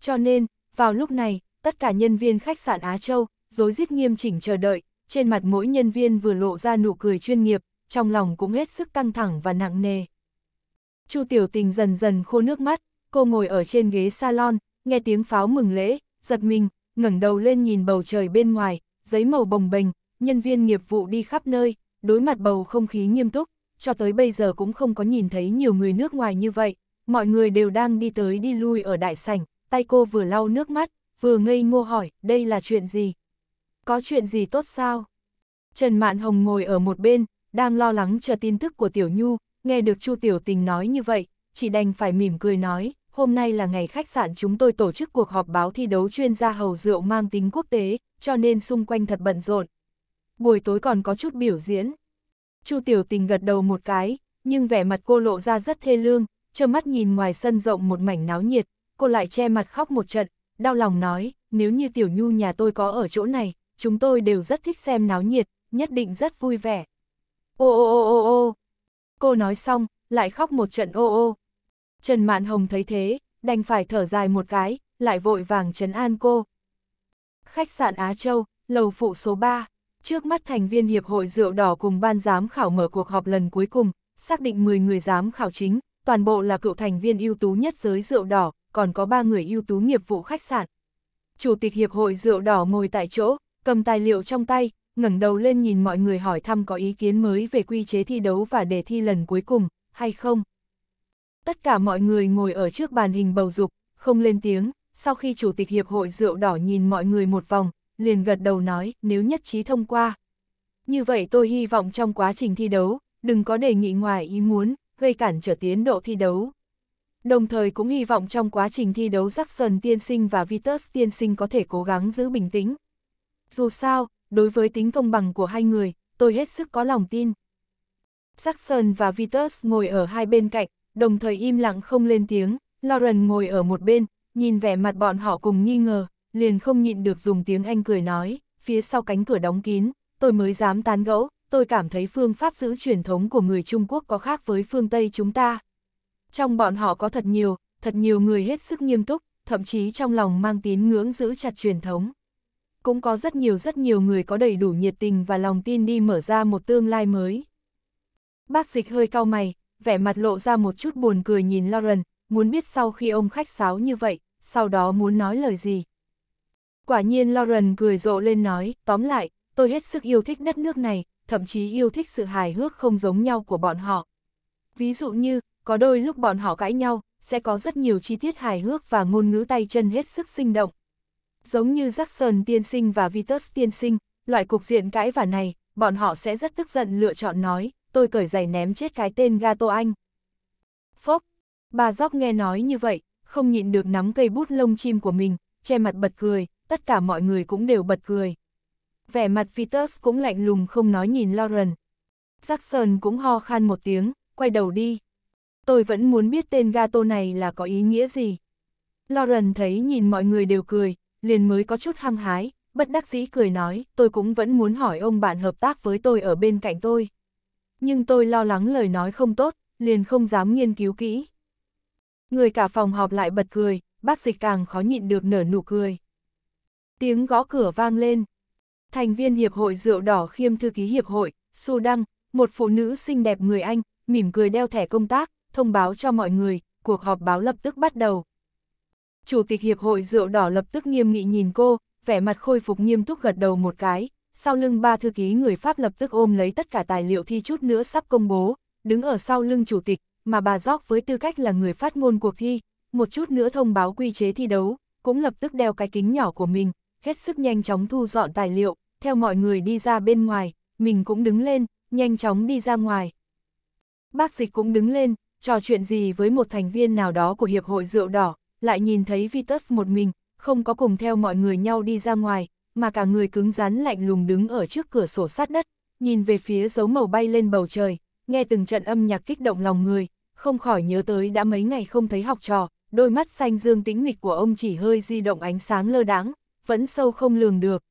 Cho nên, vào lúc này, tất cả nhân viên khách sạn Á Châu, dối rít nghiêm chỉnh chờ đợi, trên mặt mỗi nhân viên vừa lộ ra nụ cười chuyên nghiệp, trong lòng cũng hết sức căng thẳng và nặng nề. Chu Tiểu Tình dần dần khô nước mắt, cô ngồi ở trên ghế salon, nghe tiếng pháo mừng lễ, giật mình, ngẩng đầu lên nhìn bầu trời bên ngoài, giấy màu bồng bềnh, nhân viên nghiệp vụ đi khắp nơi, đối mặt bầu không khí nghiêm túc, cho tới bây giờ cũng không có nhìn thấy nhiều người nước ngoài như vậy, mọi người đều đang đi tới đi lui ở đại sảnh, tay cô vừa lau nước mắt, vừa ngây ngô hỏi, đây là chuyện gì? Có chuyện gì tốt sao? Trần Mạn Hồng ngồi ở một bên, đang lo lắng chờ tin tức của Tiểu Nhu, nghe được Chu Tiểu Tình nói như vậy, chỉ đành phải mỉm cười nói, hôm nay là ngày khách sạn chúng tôi tổ chức cuộc họp báo thi đấu chuyên gia hầu rượu mang tính quốc tế, cho nên xung quanh thật bận rộn. Buổi tối còn có chút biểu diễn. Chu Tiểu Tình gật đầu một cái, nhưng vẻ mặt cô lộ ra rất thê lương, trơ mắt nhìn ngoài sân rộng một mảnh náo nhiệt, cô lại che mặt khóc một trận, đau lòng nói, nếu như Tiểu Nhu nhà tôi có ở chỗ này, chúng tôi đều rất thích xem náo nhiệt, nhất định rất vui vẻ. Ô ô ô ô ô, cô nói xong, lại khóc một trận ô ô. Trần Mạn Hồng thấy thế, đành phải thở dài một cái, lại vội vàng trấn an cô. Khách sạn Á Châu, lầu phụ số 3 Trước mắt thành viên Hiệp hội Rượu Đỏ cùng ban giám khảo mở cuộc họp lần cuối cùng, xác định 10 người giám khảo chính, toàn bộ là cựu thành viên ưu tú nhất giới rượu đỏ, còn có 3 người ưu tú nghiệp vụ khách sạn. Chủ tịch Hiệp hội Rượu Đỏ ngồi tại chỗ, cầm tài liệu trong tay, ngẩng đầu lên nhìn mọi người hỏi thăm có ý kiến mới về quy chế thi đấu và đề thi lần cuối cùng, hay không. Tất cả mọi người ngồi ở trước bàn hình bầu dục, không lên tiếng, sau khi Chủ tịch Hiệp hội Rượu Đỏ nhìn mọi người một vòng, liền gật đầu nói, nếu nhất trí thông qua. Như vậy tôi hy vọng trong quá trình thi đấu, đừng có đề nghị ngoài ý muốn, gây cản trở tiến độ thi đấu. Đồng thời cũng hy vọng trong quá trình thi đấu Jackson tiên sinh và Vitus tiên sinh có thể cố gắng giữ bình tĩnh. Dù sao, đối với tính công bằng của hai người, tôi hết sức có lòng tin. Jackson và Vitus ngồi ở hai bên cạnh, đồng thời im lặng không lên tiếng, Lauren ngồi ở một bên, nhìn vẻ mặt bọn họ cùng nghi ngờ, liền không nhịn được dùng tiếng Anh cười nói, phía sau cánh cửa đóng kín, tôi mới dám tán gẫu, tôi cảm thấy phương pháp giữ truyền thống của người Trung Quốc có khác với phương Tây chúng ta. Trong bọn họ có thật nhiều, thật nhiều người hết sức nghiêm túc, thậm chí trong lòng mang tín ngưỡng giữ chặt truyền thống. Cũng có rất nhiều rất nhiều người có đầy đủ nhiệt tình và lòng tin đi mở ra một tương lai mới. Bác dịch hơi cau mày, vẻ mặt lộ ra một chút buồn cười nhìn Lauren, muốn biết sau khi ông khách sáo như vậy, sau đó muốn nói lời gì. Quả nhiên Lauren cười rộ lên nói, tóm lại, tôi hết sức yêu thích đất nước này, thậm chí yêu thích sự hài hước không giống nhau của bọn họ. Ví dụ như, có đôi lúc bọn họ cãi nhau, sẽ có rất nhiều chi tiết hài hước và ngôn ngữ tay chân hết sức sinh động. Giống như Jackson tiên sinh và Vitus tiên sinh, loại cục diện cãi vả này, bọn họ sẽ rất tức giận lựa chọn nói, tôi cởi giày ném chết cái tên Gato Anh. Phốc, bà Dóc nghe nói như vậy, không nhịn được nắm cây bút lông chim của mình, che mặt bật cười, tất cả mọi người cũng đều bật cười. Vẻ mặt Vitus cũng lạnh lùng không nói nhìn Lauren. Jackson cũng ho khan một tiếng, quay đầu đi. Tôi vẫn muốn biết tên gato này là có ý nghĩa gì. Lauren thấy nhìn mọi người đều cười, liền mới có chút hăng hái, bất đắc dĩ cười nói, tôi cũng vẫn muốn hỏi ông bạn hợp tác với tôi ở bên cạnh tôi. Nhưng tôi lo lắng lời nói không tốt, liền không dám nghiên cứu kỹ. Người cả phòng họp lại bật cười, bác dịch càng khó nhịn được nở nụ cười. Tiếng gõ cửa vang lên. Thành viên Hiệp hội Rượu Đỏ khiêm thư ký Hiệp hội, Su Đăng, một phụ nữ xinh đẹp người Anh, mỉm cười đeo thẻ công tác, thông báo cho mọi người, cuộc họp báo lập tức bắt đầu. Chủ tịch Hiệp hội Rượu Đỏ lập tức nghiêm nghị nhìn cô, vẻ mặt khôi phục nghiêm túc gật đầu một cái, sau lưng ba thư ký người Pháp lập tức ôm lấy tất cả tài liệu thi chút nữa sắp công bố, đứng ở sau lưng chủ tịch, mà bà Gióc với tư cách là người phát ngôn cuộc thi, một chút nữa thông báo quy chế thi đấu, cũng lập tức đeo cái kính nhỏ của mình, hết sức nhanh chóng thu dọn tài liệu, theo mọi người đi ra bên ngoài, mình cũng đứng lên, nhanh chóng đi ra ngoài. Bác dịch cũng đứng lên, trò chuyện gì với một thành viên nào đó của Hiệp hội Rượu Đỏ, lại nhìn thấy Vitus một mình, không có cùng theo mọi người nhau đi ra ngoài, mà cả người cứng rắn lạnh lùng đứng ở trước cửa sổ sát đất, nhìn về phía dấu màu bay lên bầu trời, nghe từng trận âm nhạc kích động lòng người, không khỏi nhớ tới đã mấy ngày không thấy học trò, đôi mắt xanh dương tĩnh mịch của ông chỉ hơi di động ánh sáng lơ đáng vẫn sâu không lường được.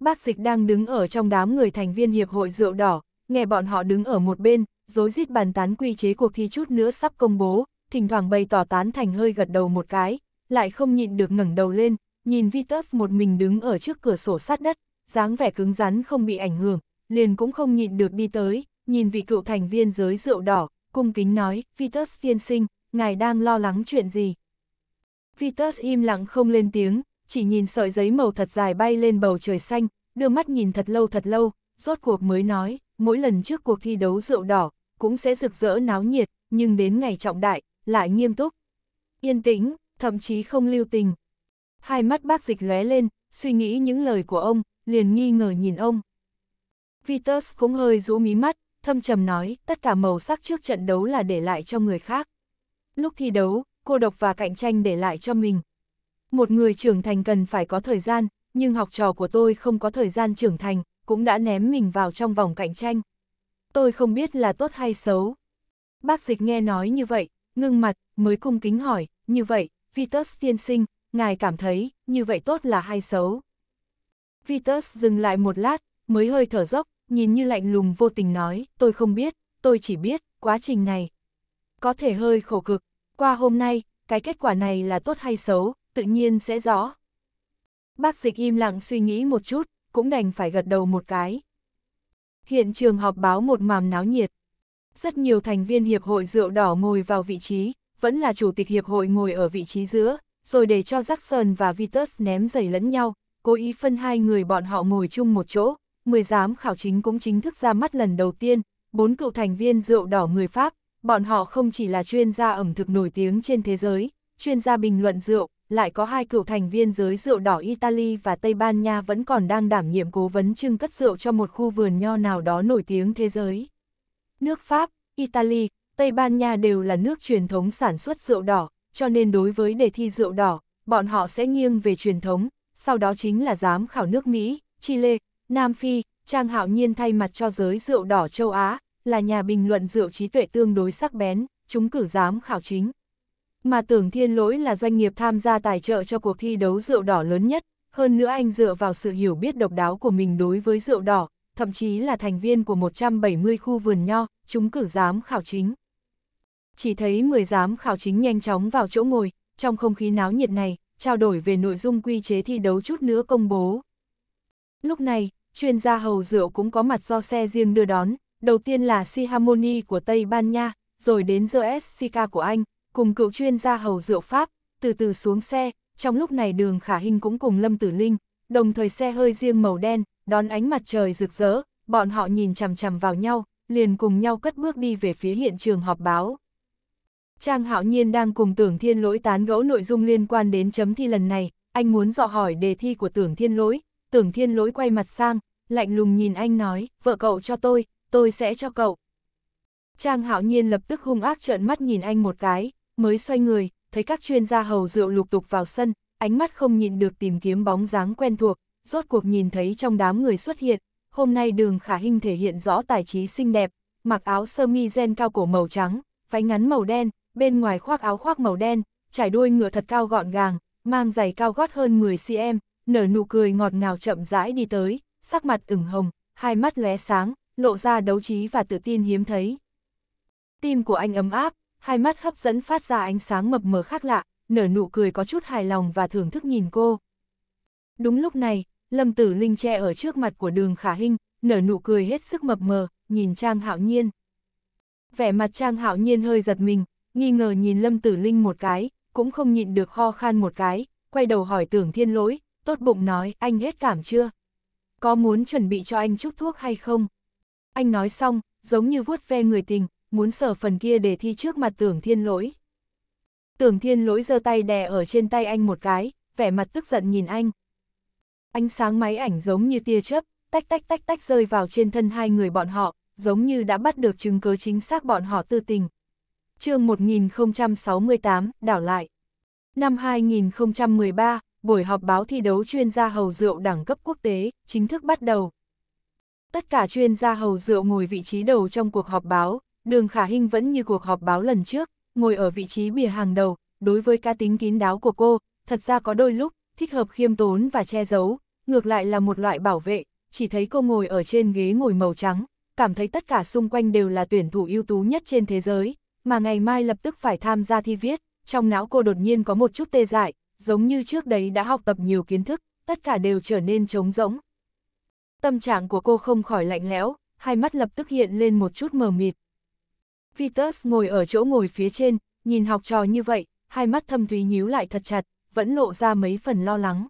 Bác dịch đang đứng ở trong đám người thành viên Hiệp hội Rượu Đỏ, nghe bọn họ đứng ở một bên, dối rít bàn tán quy chế cuộc thi chút nữa sắp công bố, thỉnh thoảng bày tỏ tán thành hơi gật đầu một cái, lại không nhịn được ngẩng đầu lên, nhìn Vitus một mình đứng ở trước cửa sổ sát đất, dáng vẻ cứng rắn không bị ảnh hưởng, liền cũng không nhịn được đi tới, nhìn vị cựu thành viên giới rượu đỏ, cung kính nói, Vitus tiên sinh, ngài đang lo lắng chuyện gì? Vitus im lặng không lên tiếng, chỉ nhìn sợi giấy màu thật dài bay lên bầu trời xanh, đưa mắt nhìn thật lâu thật lâu, rốt cuộc mới nói, mỗi lần trước cuộc thi đấu rượu đỏ, cũng sẽ rực rỡ náo nhiệt, nhưng đến ngày trọng đại, lại nghiêm túc. Yên tĩnh, thậm chí không lưu tình. Hai mắt bác dịch lóe lên, suy nghĩ những lời của ông, liền nghi ngờ nhìn ông. Vitus cũng hơi rũ mí mắt, thâm trầm nói, tất cả màu sắc trước trận đấu là để lại cho người khác. Lúc thi đấu, cô độc và cạnh tranh để lại cho mình, một người trưởng thành cần phải có thời gian, nhưng học trò của tôi không có thời gian trưởng thành, cũng đã ném mình vào trong vòng cạnh tranh. Tôi không biết là tốt hay xấu. Bác dịch nghe nói như vậy, ngưng mặt, mới cung kính hỏi, như vậy, Vitus tiên sinh, ngài cảm thấy, như vậy tốt là hay xấu. Vitus dừng lại một lát, mới hơi thở dốc, nhìn như lạnh lùng vô tình nói, tôi không biết, tôi chỉ biết, quá trình này. Có thể hơi khổ cực, qua hôm nay, cái kết quả này là tốt hay xấu, tự nhiên sẽ rõ. Bác dịch im lặng suy nghĩ một chút, cũng đành phải gật đầu một cái. Hiện trường họp báo một màm náo nhiệt. Rất nhiều thành viên Hiệp hội Rượu Đỏ ngồi vào vị trí, vẫn là chủ tịch Hiệp hội ngồi ở vị trí giữa, rồi để cho Jackson và Vitus ném giày lẫn nhau, cố ý phân hai người bọn họ ngồi chung một chỗ. Mười giám khảo chính cũng chính thức ra mắt lần đầu tiên, bốn cựu thành viên Rượu Đỏ người Pháp, bọn họ không chỉ là chuyên gia ẩm thực nổi tiếng trên thế giới, chuyên gia bình luận rượu, lại có hai cựu thành viên giới rượu đỏ Italy và Tây Ban Nha vẫn còn đang đảm nhiệm cố vấn trưng cất rượu cho một khu vườn nho nào đó nổi tiếng thế giới. Nước Pháp, Italy, Tây Ban Nha đều là nước truyền thống sản xuất rượu đỏ, cho nên đối với đề thi rượu đỏ, bọn họ sẽ nghiêng về truyền thống, sau đó chính là giám khảo nước Mỹ, Chile, Nam Phi, Trang Hạo Nhiên thay mặt cho giới rượu đỏ châu Á, là nhà bình luận rượu trí tuệ tương đối sắc bén, chúng cử giám khảo chính, mà tưởng thiên lỗi là doanh nghiệp tham gia tài trợ cho cuộc thi đấu rượu đỏ lớn nhất, hơn nữa anh dựa vào sự hiểu biết độc đáo của mình đối với rượu đỏ, thậm chí là thành viên của 170 khu vườn nho, chúng cử giám khảo chính. Chỉ thấy 10 giám khảo chính nhanh chóng vào chỗ ngồi, trong không khí náo nhiệt này, trao đổi về nội dung quy chế thi đấu chút nữa công bố. Lúc này, chuyên gia hầu rượu cũng có mặt do xe riêng đưa đón, đầu tiên là Si Harmony của Tây Ban Nha, rồi đến The SCK của Anh, cùng cựu chuyên gia hầu rượu Pháp, từ từ xuống xe, trong lúc này đường khả hình cũng cùng Lâm Tử Linh, đồng thời xe hơi riêng màu đen, đón ánh mặt trời rực rỡ, bọn họ nhìn chằm chằm vào nhau, liền cùng nhau cất bước đi về phía hiện trường họp báo. Trang Hạo Nhiên đang cùng Tưởng Thiên Lỗi tán gẫu nội dung liên quan đến chấm thi lần này, anh muốn dò hỏi đề thi của Tưởng Thiên Lỗi, Tưởng Thiên Lỗi quay mặt sang, lạnh lùng nhìn anh nói, vợ cậu cho tôi, tôi sẽ cho cậu. Trang Hạo Nhiên lập tức hung ác trợn mắt nhìn anh một cái, mới xoay người, thấy các chuyên gia hầu rượu lục tục vào sân, ánh mắt không nhịn được tìm kiếm bóng dáng quen thuộc, rốt cuộc nhìn thấy trong đám người xuất hiện, hôm nay đường khả hình thể hiện rõ tài trí xinh đẹp, mặc áo sơ mi gen cao cổ màu trắng, váy ngắn màu đen, bên ngoài khoác áo khoác màu đen, trải đuôi ngựa thật cao gọn gàng, mang giày cao gót hơn 10cm, nở nụ cười ngọt ngào chậm rãi đi tới, sắc mặt ửng hồng, hai mắt lóe sáng, lộ ra đấu trí và tự tin hiếm thấy. Tim của anh ấm áp, hai mắt hấp dẫn phát ra ánh sáng mập mờ khác lạ, nở nụ cười có chút hài lòng và thưởng thức nhìn cô. Đúng lúc này, Lâm Tử Linh che ở trước mặt của đường Khả Hinh, nở nụ cười hết sức mập mờ, nhìn Trang Hạo Nhiên. Vẻ mặt Trang Hạo Nhiên hơi giật mình, nghi ngờ nhìn Lâm Tử Linh một cái, cũng không nhịn được ho khan một cái, quay đầu hỏi tưởng thiên lỗi, tốt bụng nói, anh hết cảm chưa? Có muốn chuẩn bị cho anh chút thuốc hay không? Anh nói xong, giống như vuốt ve người tình, muốn sở phần kia để thi trước mặt tưởng thiên lỗi. Tưởng thiên lỗi giơ tay đè ở trên tay anh một cái, vẻ mặt tức giận nhìn anh. Ánh sáng máy ảnh giống như tia chớp, tách tách tách tách rơi vào trên thân hai người bọn họ, giống như đã bắt được chứng cứ chính xác bọn họ tư tình. chương 1068, đảo lại. Năm 2013, buổi họp báo thi đấu chuyên gia hầu rượu đẳng cấp quốc tế, chính thức bắt đầu. Tất cả chuyên gia hầu rượu ngồi vị trí đầu trong cuộc họp báo, Đường Khả Hinh vẫn như cuộc họp báo lần trước, ngồi ở vị trí bìa hàng đầu, đối với ca tính kín đáo của cô, thật ra có đôi lúc, thích hợp khiêm tốn và che giấu, ngược lại là một loại bảo vệ, chỉ thấy cô ngồi ở trên ghế ngồi màu trắng, cảm thấy tất cả xung quanh đều là tuyển thủ ưu tú nhất trên thế giới, mà ngày mai lập tức phải tham gia thi viết, trong não cô đột nhiên có một chút tê dại, giống như trước đấy đã học tập nhiều kiến thức, tất cả đều trở nên trống rỗng. Tâm trạng của cô không khỏi lạnh lẽo, hai mắt lập tức hiện lên một chút mờ mịt, Vitus ngồi ở chỗ ngồi phía trên, nhìn học trò như vậy, hai mắt thâm thúy nhíu lại thật chặt, vẫn lộ ra mấy phần lo lắng.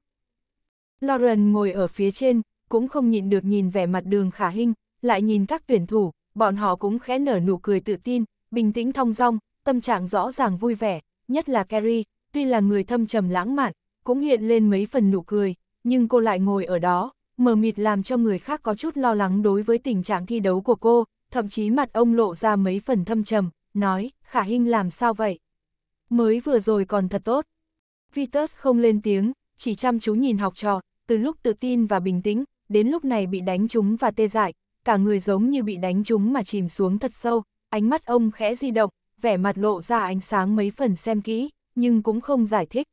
Lauren ngồi ở phía trên, cũng không nhịn được nhìn vẻ mặt đường khả hinh, lại nhìn các tuyển thủ, bọn họ cũng khẽ nở nụ cười tự tin, bình tĩnh thong dong, tâm trạng rõ ràng vui vẻ, nhất là Carrie, tuy là người thâm trầm lãng mạn, cũng hiện lên mấy phần nụ cười, nhưng cô lại ngồi ở đó, mờ mịt làm cho người khác có chút lo lắng đối với tình trạng thi đấu của cô, thậm chí mặt ông lộ ra mấy phần thâm trầm, nói, khả hình làm sao vậy? Mới vừa rồi còn thật tốt. Vitus không lên tiếng, chỉ chăm chú nhìn học trò, từ lúc tự tin và bình tĩnh, đến lúc này bị đánh trúng và tê dại, cả người giống như bị đánh trúng mà chìm xuống thật sâu, ánh mắt ông khẽ di động, vẻ mặt lộ ra ánh sáng mấy phần xem kỹ, nhưng cũng không giải thích.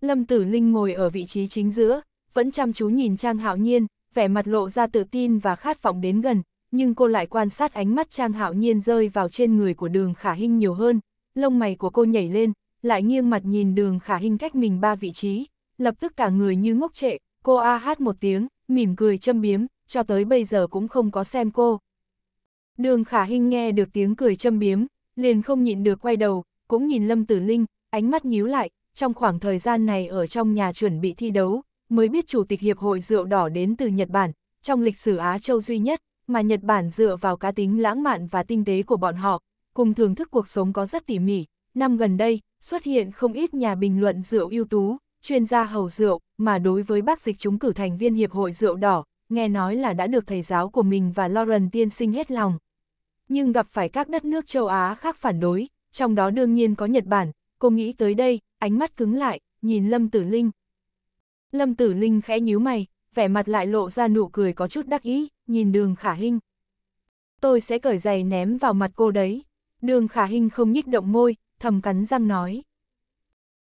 Lâm Tử Linh ngồi ở vị trí chính giữa, vẫn chăm chú nhìn Trang Hạo Nhiên, vẻ mặt lộ ra tự tin và khát vọng đến gần, nhưng cô lại quan sát ánh mắt Trang Hạo Nhiên rơi vào trên người của đường khả hình nhiều hơn, lông mày của cô nhảy lên, lại nghiêng mặt nhìn đường khả hình cách mình ba vị trí, lập tức cả người như ngốc trệ, cô a hát một tiếng, mỉm cười châm biếm, cho tới bây giờ cũng không có xem cô. Đường khả hình nghe được tiếng cười châm biếm, liền không nhịn được quay đầu, cũng nhìn Lâm Tử Linh, ánh mắt nhíu lại, trong khoảng thời gian này ở trong nhà chuẩn bị thi đấu, mới biết Chủ tịch Hiệp hội Rượu Đỏ đến từ Nhật Bản, trong lịch sử Á Châu duy nhất, mà Nhật Bản dựa vào cá tính lãng mạn và tinh tế của bọn họ, cùng thưởng thức cuộc sống có rất tỉ mỉ. Năm gần đây, xuất hiện không ít nhà bình luận rượu ưu tú, chuyên gia hầu rượu, mà đối với bác dịch chúng cử thành viên Hiệp hội Rượu Đỏ, nghe nói là đã được thầy giáo của mình và Lauren tiên sinh hết lòng. Nhưng gặp phải các đất nước châu Á khác phản đối, trong đó đương nhiên có Nhật Bản, cô nghĩ tới đây, ánh mắt cứng lại, nhìn Lâm Tử Linh. Lâm Tử Linh khẽ nhíu mày, vẻ mặt lại lộ ra nụ cười có chút đắc ý, nhìn đường khả hình. Tôi sẽ cởi giày ném vào mặt cô đấy. Đường khả hình không nhích động môi, thầm cắn răng nói.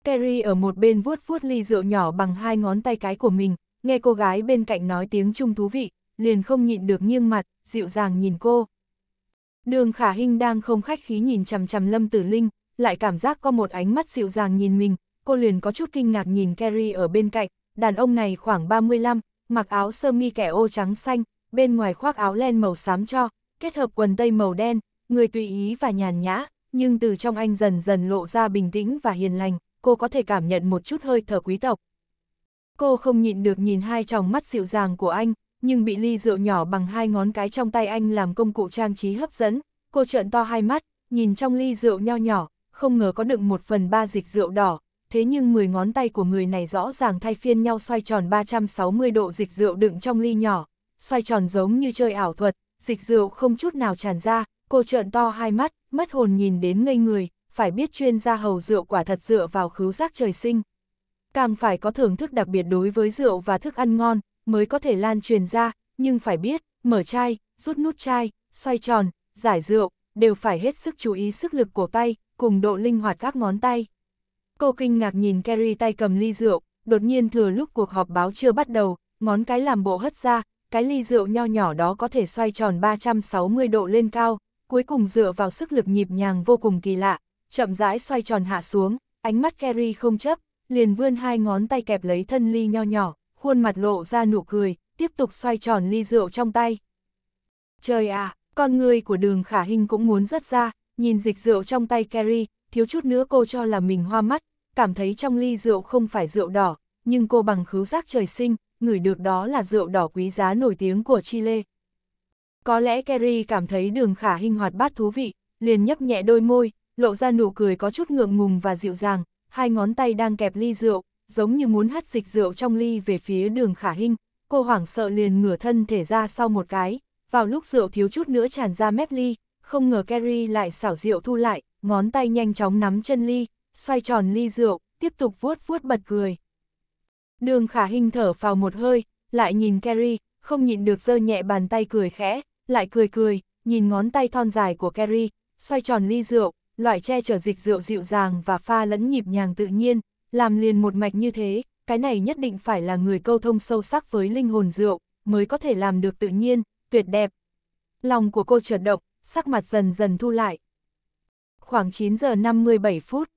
Kerry ở một bên vuốt vuốt ly rượu nhỏ bằng hai ngón tay cái của mình, nghe cô gái bên cạnh nói tiếng Trung thú vị, liền không nhịn được nghiêng mặt, dịu dàng nhìn cô. Đường khả hình đang không khách khí nhìn chằm chằm Lâm Tử Linh, lại cảm giác có một ánh mắt dịu dàng nhìn mình, cô liền có chút kinh ngạc nhìn Kerry ở bên cạnh, đàn ông này khoảng 35, mặc áo sơ mi kẻ ô trắng xanh, bên ngoài khoác áo len màu xám cho, kết hợp quần tây màu đen, người tùy ý và nhàn nhã, nhưng từ trong anh dần dần lộ ra bình tĩnh và hiền lành, cô có thể cảm nhận một chút hơi thở quý tộc. Cô không nhịn được nhìn hai tròng mắt dịu dàng của anh, nhưng bị ly rượu nhỏ bằng hai ngón cái trong tay anh làm công cụ trang trí hấp dẫn, cô trợn to hai mắt, nhìn trong ly rượu nho nhỏ, không ngờ có đựng một phần ba dịch rượu đỏ, thế nhưng 10 ngón tay của người này rõ ràng thay phiên nhau xoay tròn 360 độ dịch rượu đựng trong ly nhỏ, xoay tròn giống như chơi ảo thuật, dịch rượu không chút nào tràn ra, cô trợn to hai mắt, mất hồn nhìn đến ngây người, phải biết chuyên gia hầu rượu quả thật dựa vào khứu giác trời sinh. Càng phải có thưởng thức đặc biệt đối với rượu và thức ăn ngon, mới có thể lan truyền ra, nhưng phải biết, mở chai, rút nút chai, xoay tròn, giải rượu, đều phải hết sức chú ý sức lực của tay, cùng độ linh hoạt các ngón tay. Cô kinh ngạc nhìn Kerry tay cầm ly rượu, đột nhiên thừa lúc cuộc họp báo chưa bắt đầu, ngón cái làm bộ hất ra, cái ly rượu nho nhỏ đó có thể xoay tròn 360 độ lên cao, cuối cùng dựa vào sức lực nhịp nhàng vô cùng kỳ lạ, chậm rãi xoay tròn hạ xuống, ánh mắt Kerry không chấp, liền vươn hai ngón tay kẹp lấy thân ly nho nhỏ, khuôn mặt lộ ra nụ cười, tiếp tục xoay tròn ly rượu trong tay. Trời à, con người của đường khả hình cũng muốn rất ra, nhìn dịch rượu trong tay Kerry, thiếu chút nữa cô cho là mình hoa mắt, cảm thấy trong ly rượu không phải rượu đỏ, nhưng cô bằng khứu giác trời sinh, ngửi được đó là rượu đỏ quý giá nổi tiếng của Chile. Có lẽ Kerry cảm thấy đường khả hình hoạt bát thú vị, liền nhấp nhẹ đôi môi, lộ ra nụ cười có chút ngượng ngùng và dịu dàng, hai ngón tay đang kẹp ly rượu, giống như muốn hắt dịch rượu trong ly về phía đường khả hình, cô hoảng sợ liền ngửa thân thể ra sau một cái, vào lúc rượu thiếu chút nữa tràn ra mép ly, không ngờ Kerry lại xảo rượu thu lại, ngón tay nhanh chóng nắm chân ly, xoay tròn ly rượu, tiếp tục vuốt vuốt bật cười. Đường khả hình thở vào một hơi, lại nhìn Kerry, không nhịn được giơ nhẹ bàn tay cười khẽ, lại cười cười, nhìn ngón tay thon dài của Kerry, xoay tròn ly rượu, loại che chở dịch rượu dịu dàng và pha lẫn nhịp nhàng tự nhiên, làm liền một mạch như thế, cái này nhất định phải là người câu thông sâu sắc với linh hồn rượu, mới có thể làm được tự nhiên, tuyệt đẹp. Lòng của cô chợt động, sắc mặt dần dần thu lại, khoảng 9 giờ 57 phút.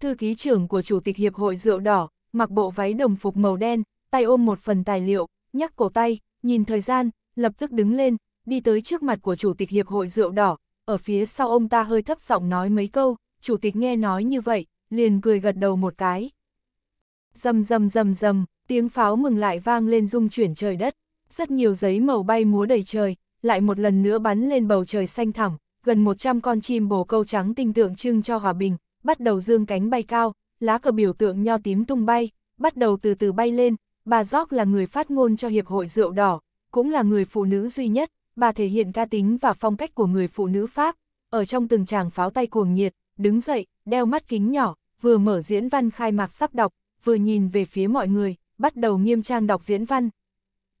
Thư ký trưởng của Chủ tịch Hiệp hội Rượu Đỏ, mặc bộ váy đồng phục màu đen, tay ôm một phần tài liệu, nhắc cổ tay, nhìn thời gian, lập tức đứng lên, đi tới trước mặt của Chủ tịch Hiệp hội Rượu Đỏ, ở phía sau ông ta hơi thấp giọng nói mấy câu, Chủ tịch nghe nói như vậy, liền cười gật đầu một cái. Dầm dầm dầm dầm, tiếng pháo mừng lại vang lên rung chuyển trời đất, rất nhiều giấy màu bay múa đầy trời, lại một lần nữa bắn lên bầu trời xanh thẳm, gần 100 con chim bồ câu trắng tinh tượng trưng cho hòa bình, bắt đầu dương cánh bay cao, lá cờ biểu tượng nho tím tung bay, bắt đầu từ từ bay lên, bà Gióc là người phát ngôn cho Hiệp hội Rượu Đỏ, cũng là người phụ nữ duy nhất, bà thể hiện ca tính và phong cách của người phụ nữ Pháp, ở trong từng tràng pháo tay cuồng nhiệt, đứng dậy, đeo mắt kính nhỏ, vừa mở diễn văn khai mạc sắp đọc, vừa nhìn về phía mọi người, bắt đầu nghiêm trang đọc diễn văn.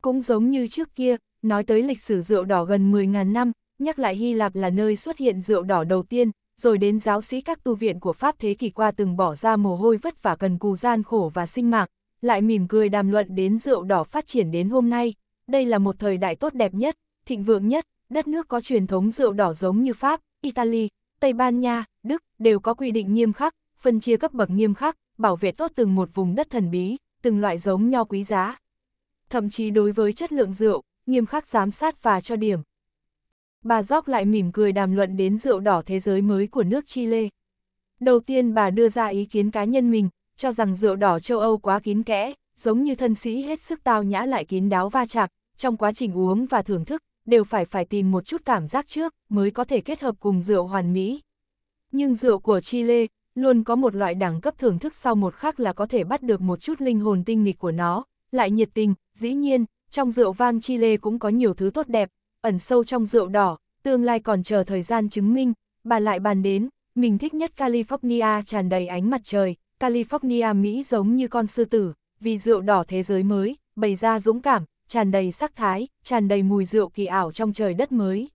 Cũng giống như trước kia, nói tới lịch sử rượu đỏ gần 10.000 năm, nhắc lại Hy Lạp là nơi xuất hiện rượu đỏ đầu tiên, rồi đến giáo sĩ các tu viện của Pháp thế kỷ qua từng bỏ ra mồ hôi vất vả cần cù gian khổ và sinh mạng, lại mỉm cười đàm luận đến rượu đỏ phát triển đến hôm nay. Đây là một thời đại tốt đẹp nhất, thịnh vượng nhất, đất nước có truyền thống rượu đỏ giống như Pháp, Italy, Tây Ban Nha, Đức đều có quy định nghiêm khắc, phân chia cấp bậc nghiêm khắc, bảo vệ tốt từng một vùng đất thần bí, từng loại giống nho quý giá. Thậm chí đối với chất lượng rượu, nghiêm khắc giám sát và cho điểm. Bà Gióc lại mỉm cười đàm luận đến rượu đỏ thế giới mới của nước Chile. Đầu tiên bà đưa ra ý kiến cá nhân mình, cho rằng rượu đỏ châu Âu quá kín kẽ, giống như thân sĩ hết sức tao nhã lại kín đáo va chạm. trong quá trình uống và thưởng thức, đều phải phải tìm một chút cảm giác trước mới có thể kết hợp cùng rượu hoàn mỹ. Nhưng rượu của Chile luôn có một loại đẳng cấp thưởng thức sau một khắc là có thể bắt được một chút linh hồn tinh nghịch của nó, lại nhiệt tình, dĩ nhiên, trong rượu vang Chile cũng có nhiều thứ tốt đẹp, ẩn sâu trong rượu đỏ, tương lai còn chờ thời gian chứng minh, bà lại bàn đến, mình thích nhất California tràn đầy ánh mặt trời, California Mỹ giống như con sư tử, vì rượu đỏ thế giới mới, bày ra dũng cảm, tràn đầy sắc thái, tràn đầy mùi rượu kỳ ảo trong trời đất mới.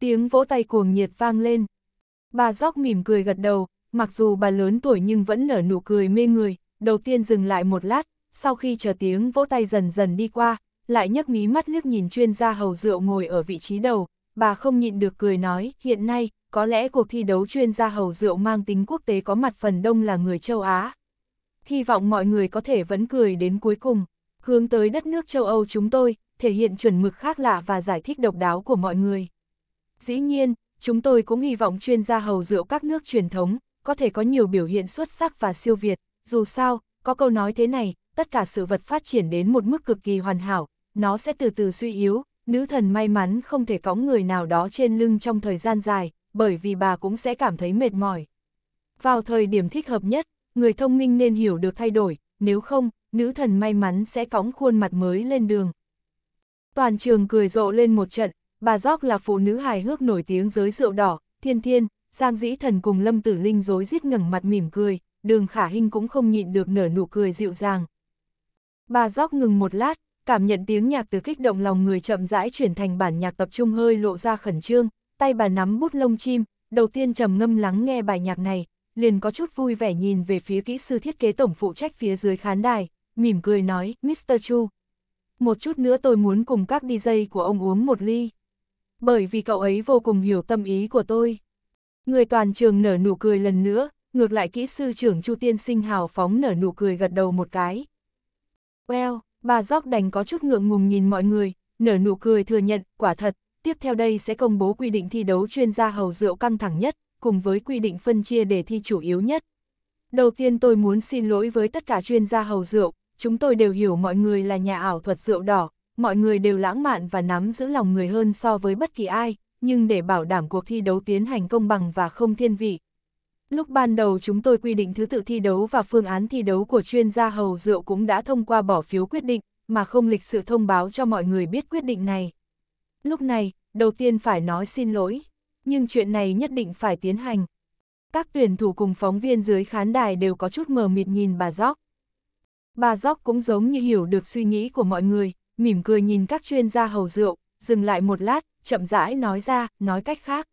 Tiếng vỗ tay cuồng nhiệt vang lên. Bà Gióc mỉm cười gật đầu, mặc dù bà lớn tuổi nhưng vẫn nở nụ cười mê người, đầu tiên dừng lại một lát, sau khi chờ tiếng vỗ tay dần dần đi qua, lại nhấc mí mắt liếc nhìn chuyên gia hầu rượu ngồi ở vị trí đầu, bà không nhịn được cười nói, hiện nay, có lẽ cuộc thi đấu chuyên gia hầu rượu mang tính quốc tế có mặt phần đông là người châu Á. Hy vọng mọi người có thể vẫn cười đến cuối cùng, hướng tới đất nước châu Âu chúng tôi, thể hiện chuẩn mực khác lạ và giải thích độc đáo của mọi người. Dĩ nhiên, chúng tôi cũng hy vọng chuyên gia hầu rượu các nước truyền thống, có thể có nhiều biểu hiện xuất sắc và siêu việt, dù sao, có câu nói thế này, tất cả sự vật phát triển đến một mức cực kỳ hoàn hảo, nó sẽ từ từ suy yếu, nữ thần may mắn không thể cõng người nào đó trên lưng trong thời gian dài, bởi vì bà cũng sẽ cảm thấy mệt mỏi. Vào thời điểm thích hợp nhất, người thông minh nên hiểu được thay đổi, nếu không, nữ thần may mắn sẽ cõng khuôn mặt mới lên đường. Toàn trường cười rộ lên một trận, bà Gióc là phụ nữ hài hước nổi tiếng giới rượu đỏ, thiên thiên, Giang Dĩ Thần cùng Lâm Tử Linh dối rít ngẩng mặt mỉm cười, đường khả hình cũng không nhịn được nở nụ cười dịu dàng. Bà Gióc ngừng một lát, cảm nhận tiếng nhạc từ kích động lòng người chậm rãi chuyển thành bản nhạc tập trung hơi lộ ra khẩn trương, tay bà nắm bút lông chim, đầu tiên trầm ngâm lắng nghe bài nhạc này, liền có chút vui vẻ nhìn về phía kỹ sư thiết kế tổng phụ trách phía dưới khán đài, mỉm cười nói, Mr. Chu. Một chút nữa tôi muốn cùng các DJ của ông uống một ly. Bởi vì cậu ấy vô cùng hiểu tâm ý của tôi. Người toàn trường nở nụ cười lần nữa, ngược lại kỹ sư trưởng Chu Tiên Sinh hào phóng nở nụ cười gật đầu một cái. Well, bà Gióc đành có chút ngượng ngùng nhìn mọi người, nở nụ cười thừa nhận, quả thật, tiếp theo đây sẽ công bố quy định thi đấu chuyên gia hầu rượu căng thẳng nhất, cùng với quy định phân chia đề thi chủ yếu nhất. Đầu tiên tôi muốn xin lỗi với tất cả chuyên gia hầu rượu, chúng tôi đều hiểu mọi người là nhà ảo thuật rượu đỏ, mọi người đều lãng mạn và nắm giữ lòng người hơn so với bất kỳ ai, nhưng để bảo đảm cuộc thi đấu tiến hành công bằng và không thiên vị, Lúc ban đầu chúng tôi quy định thứ tự thi đấu và phương án thi đấu của chuyên gia hầu rượu cũng đã thông qua bỏ phiếu quyết định, mà không lịch sự thông báo cho mọi người biết quyết định này. Lúc này, đầu tiên phải nói xin lỗi, nhưng chuyện này nhất định phải tiến hành. Các tuyển thủ cùng phóng viên dưới khán đài đều có chút mờ mịt nhìn bà Gióc. Bà Gióc cũng giống như hiểu được suy nghĩ của mọi người, mỉm cười nhìn các chuyên gia hầu rượu, dừng lại một lát, chậm rãi nói ra, nói cách khác.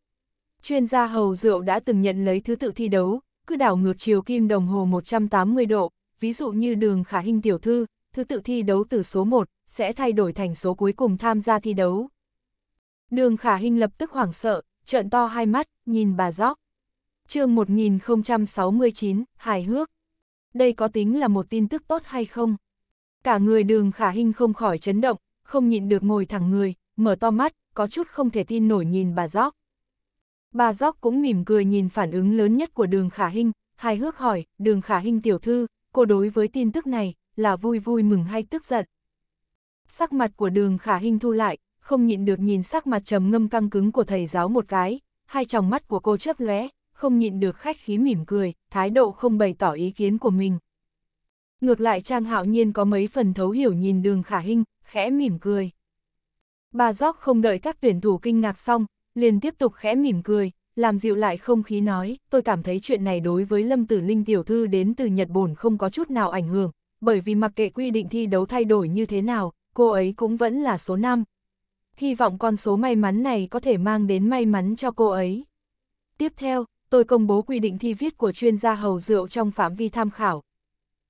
Chuyên gia hầu rượu đã từng nhận lấy thứ tự thi đấu, cứ đảo ngược chiều kim đồng hồ 180 độ, ví dụ như đường khả hình tiểu thư, thứ tự thi đấu từ số 1 sẽ thay đổi thành số cuối cùng tham gia thi đấu. Đường khả hình lập tức hoảng sợ, trợn to hai mắt, nhìn bà gióc. chương 1069, hài hước. Đây có tính là một tin tức tốt hay không? Cả người đường khả hình không khỏi chấn động, không nhịn được ngồi thẳng người, mở to mắt, có chút không thể tin nổi nhìn bà gióc. Bà Gióc cũng mỉm cười nhìn phản ứng lớn nhất của đường khả Hinh, hài hước hỏi, đường khả Hinh tiểu thư, cô đối với tin tức này, là vui vui mừng hay tức giận. Sắc mặt của đường khả Hinh thu lại, không nhịn được nhìn sắc mặt trầm ngâm căng cứng của thầy giáo một cái, hai tròng mắt của cô chớp lóe, không nhịn được khách khí mỉm cười, thái độ không bày tỏ ý kiến của mình. Ngược lại Trang Hạo Nhiên có mấy phần thấu hiểu nhìn đường khả Hinh, khẽ mỉm cười. Bà Gióc không đợi các tuyển thủ kinh ngạc xong, liền tiếp tục khẽ mỉm cười, làm dịu lại không khí nói, tôi cảm thấy chuyện này đối với Lâm Tử Linh tiểu thư đến từ Nhật Bổn không có chút nào ảnh hưởng, bởi vì mặc kệ quy định thi đấu thay đổi như thế nào, cô ấy cũng vẫn là số 5. Hy vọng con số may mắn này có thể mang đến may mắn cho cô ấy. Tiếp theo, tôi công bố quy định thi viết của chuyên gia hầu rượu trong phạm vi tham khảo.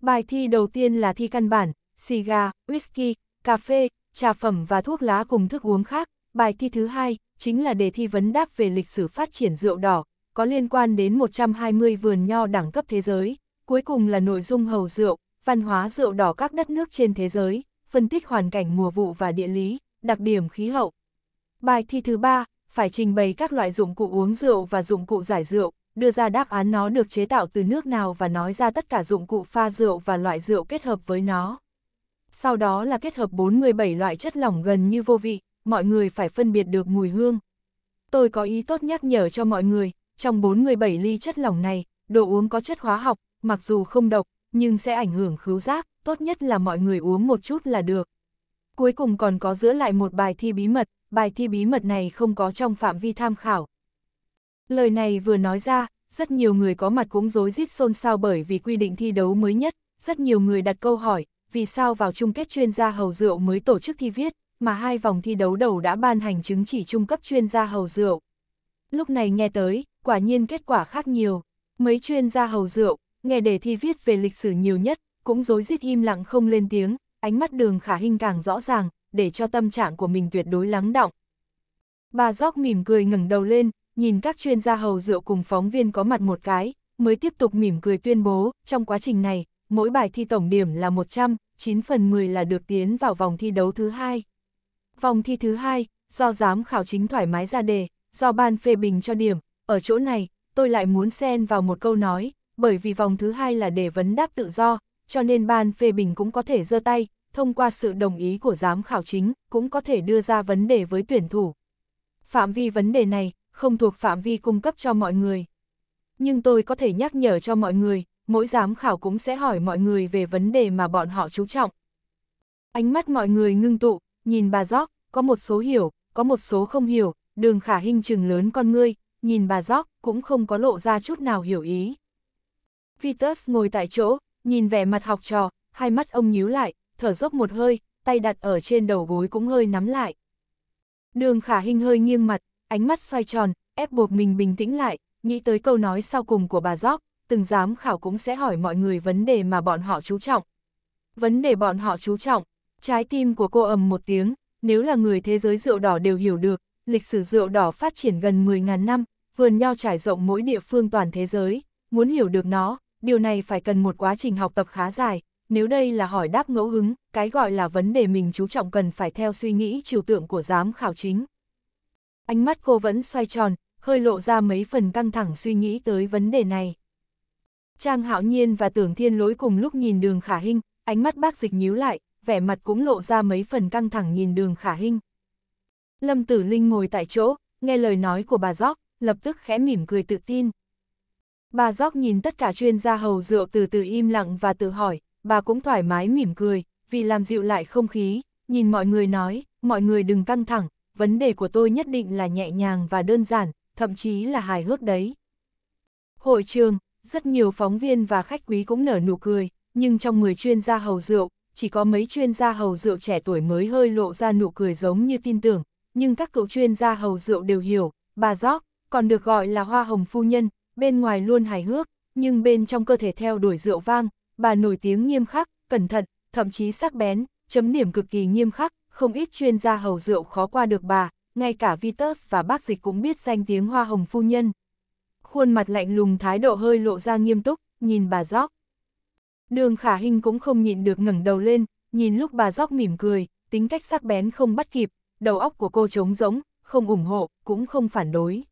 Bài thi đầu tiên là thi căn bản, xì gà, whisky, cà phê, trà phẩm và thuốc lá cùng thức uống khác. Bài thi thứ hai chính là đề thi vấn đáp về lịch sử phát triển rượu đỏ, có liên quan đến 120 vườn nho đẳng cấp thế giới, cuối cùng là nội dung hầu rượu, văn hóa rượu đỏ các đất nước trên thế giới, phân tích hoàn cảnh mùa vụ và địa lý, đặc điểm khí hậu. Bài thi thứ ba phải trình bày các loại dụng cụ uống rượu và dụng cụ giải rượu, đưa ra đáp án nó được chế tạo từ nước nào và nói ra tất cả dụng cụ pha rượu và loại rượu kết hợp với nó. Sau đó là kết hợp 47 loại chất lỏng gần như vô vị, mọi người phải phân biệt được mùi hương. Tôi có ý tốt nhắc nhở cho mọi người, trong 47 ly chất lỏng này, đồ uống có chất hóa học, mặc dù không độc, nhưng sẽ ảnh hưởng khứu giác, tốt nhất là mọi người uống một chút là được. Cuối cùng còn có giữa lại một bài thi bí mật, bài thi bí mật này không có trong phạm vi tham khảo. Lời này vừa nói ra, rất nhiều người có mặt cũng rối rít xôn xao bởi vì quy định thi đấu mới nhất, rất nhiều người đặt câu hỏi, vì sao vào chung kết chuyên gia hầu rượu mới tổ chức thi viết, mà hai vòng thi đấu đầu đã ban hành chứng chỉ trung cấp chuyên gia hầu rượu. Lúc này nghe tới, quả nhiên kết quả khác nhiều. Mấy chuyên gia hầu rượu, nghe đề thi viết về lịch sử nhiều nhất, cũng dối rít im lặng không lên tiếng, ánh mắt đường khả hình càng rõ ràng, để cho tâm trạng của mình tuyệt đối lắng động. Bà gióc mỉm cười ngẩng đầu lên, nhìn các chuyên gia hầu rượu cùng phóng viên có mặt một cái, mới tiếp tục mỉm cười tuyên bố, trong quá trình này, mỗi bài thi tổng điểm là 100, 9 phần 10 là được tiến vào vòng thi đấu thứ hai. Vòng thi thứ hai, do giám khảo chính thoải mái ra đề, do ban phê bình cho điểm, ở chỗ này, tôi lại muốn xen vào một câu nói, bởi vì vòng thứ hai là đề vấn đáp tự do, cho nên ban phê bình cũng có thể giơ tay, thông qua sự đồng ý của giám khảo chính, cũng có thể đưa ra vấn đề với tuyển thủ. Phạm vi vấn đề này, không thuộc phạm vi cung cấp cho mọi người. Nhưng tôi có thể nhắc nhở cho mọi người, mỗi giám khảo cũng sẽ hỏi mọi người về vấn đề mà bọn họ chú trọng. Ánh mắt mọi người ngưng tụ, nhìn bà gióc, có một số hiểu, có một số không hiểu, đường khả hình trừng lớn con ngươi, nhìn bà gióc, cũng không có lộ ra chút nào hiểu ý. Vitus ngồi tại chỗ, nhìn vẻ mặt học trò, hai mắt ông nhíu lại, thở dốc một hơi, tay đặt ở trên đầu gối cũng hơi nắm lại. Đường khả hình hơi nghiêng mặt, ánh mắt xoay tròn, ép buộc mình bình tĩnh lại, nghĩ tới câu nói sau cùng của bà Gióc, từng giám khảo cũng sẽ hỏi mọi người vấn đề mà bọn họ chú trọng. Vấn đề bọn họ chú trọng, Trái tim của cô ầm một tiếng, nếu là người thế giới rượu đỏ đều hiểu được, lịch sử rượu đỏ phát triển gần 10.000 năm, vườn nho trải rộng mỗi địa phương toàn thế giới, muốn hiểu được nó, điều này phải cần một quá trình học tập khá dài. Nếu đây là hỏi đáp ngẫu hứng, cái gọi là vấn đề mình chú trọng cần phải theo suy nghĩ trừu tượng của giám khảo chính. Ánh mắt cô vẫn xoay tròn, hơi lộ ra mấy phần căng thẳng suy nghĩ tới vấn đề này. Trang Hạo Nhiên và Tưởng Thiên Lỗi cùng lúc nhìn đường khả hinh, ánh mắt bác dịch nhíu lại, vẻ mặt cũng lộ ra mấy phần căng thẳng nhìn đường khả hinh. Lâm Tử Linh ngồi tại chỗ, nghe lời nói của bà Gióc, lập tức khẽ mỉm cười tự tin. Bà Gióc nhìn tất cả chuyên gia hầu rượu từ từ im lặng và tự hỏi, bà cũng thoải mái mỉm cười, vì làm dịu lại không khí, nhìn mọi người nói, mọi người đừng căng thẳng, vấn đề của tôi nhất định là nhẹ nhàng và đơn giản, thậm chí là hài hước đấy. Hội trường, rất nhiều phóng viên và khách quý cũng nở nụ cười, nhưng trong 10 chuyên gia hầu rượu, chỉ có mấy chuyên gia hầu rượu trẻ tuổi mới hơi lộ ra nụ cười giống như tin tưởng, nhưng các cựu chuyên gia hầu rượu đều hiểu, bà Gióc, còn được gọi là hoa hồng phu nhân, bên ngoài luôn hài hước, nhưng bên trong cơ thể theo đuổi rượu vang, bà nổi tiếng nghiêm khắc, cẩn thận, thậm chí sắc bén, chấm điểm cực kỳ nghiêm khắc, không ít chuyên gia hầu rượu khó qua được bà, ngay cả Vitus và bác dịch cũng biết danh tiếng hoa hồng phu nhân. Khuôn mặt lạnh lùng thái độ hơi lộ ra nghiêm túc, nhìn bà Gióc. Đường khả hình cũng không nhịn được ngẩng đầu lên, nhìn lúc bà dóc mỉm cười, tính cách sắc bén không bắt kịp, đầu óc của cô trống rỗng, không ủng hộ, cũng không phản đối.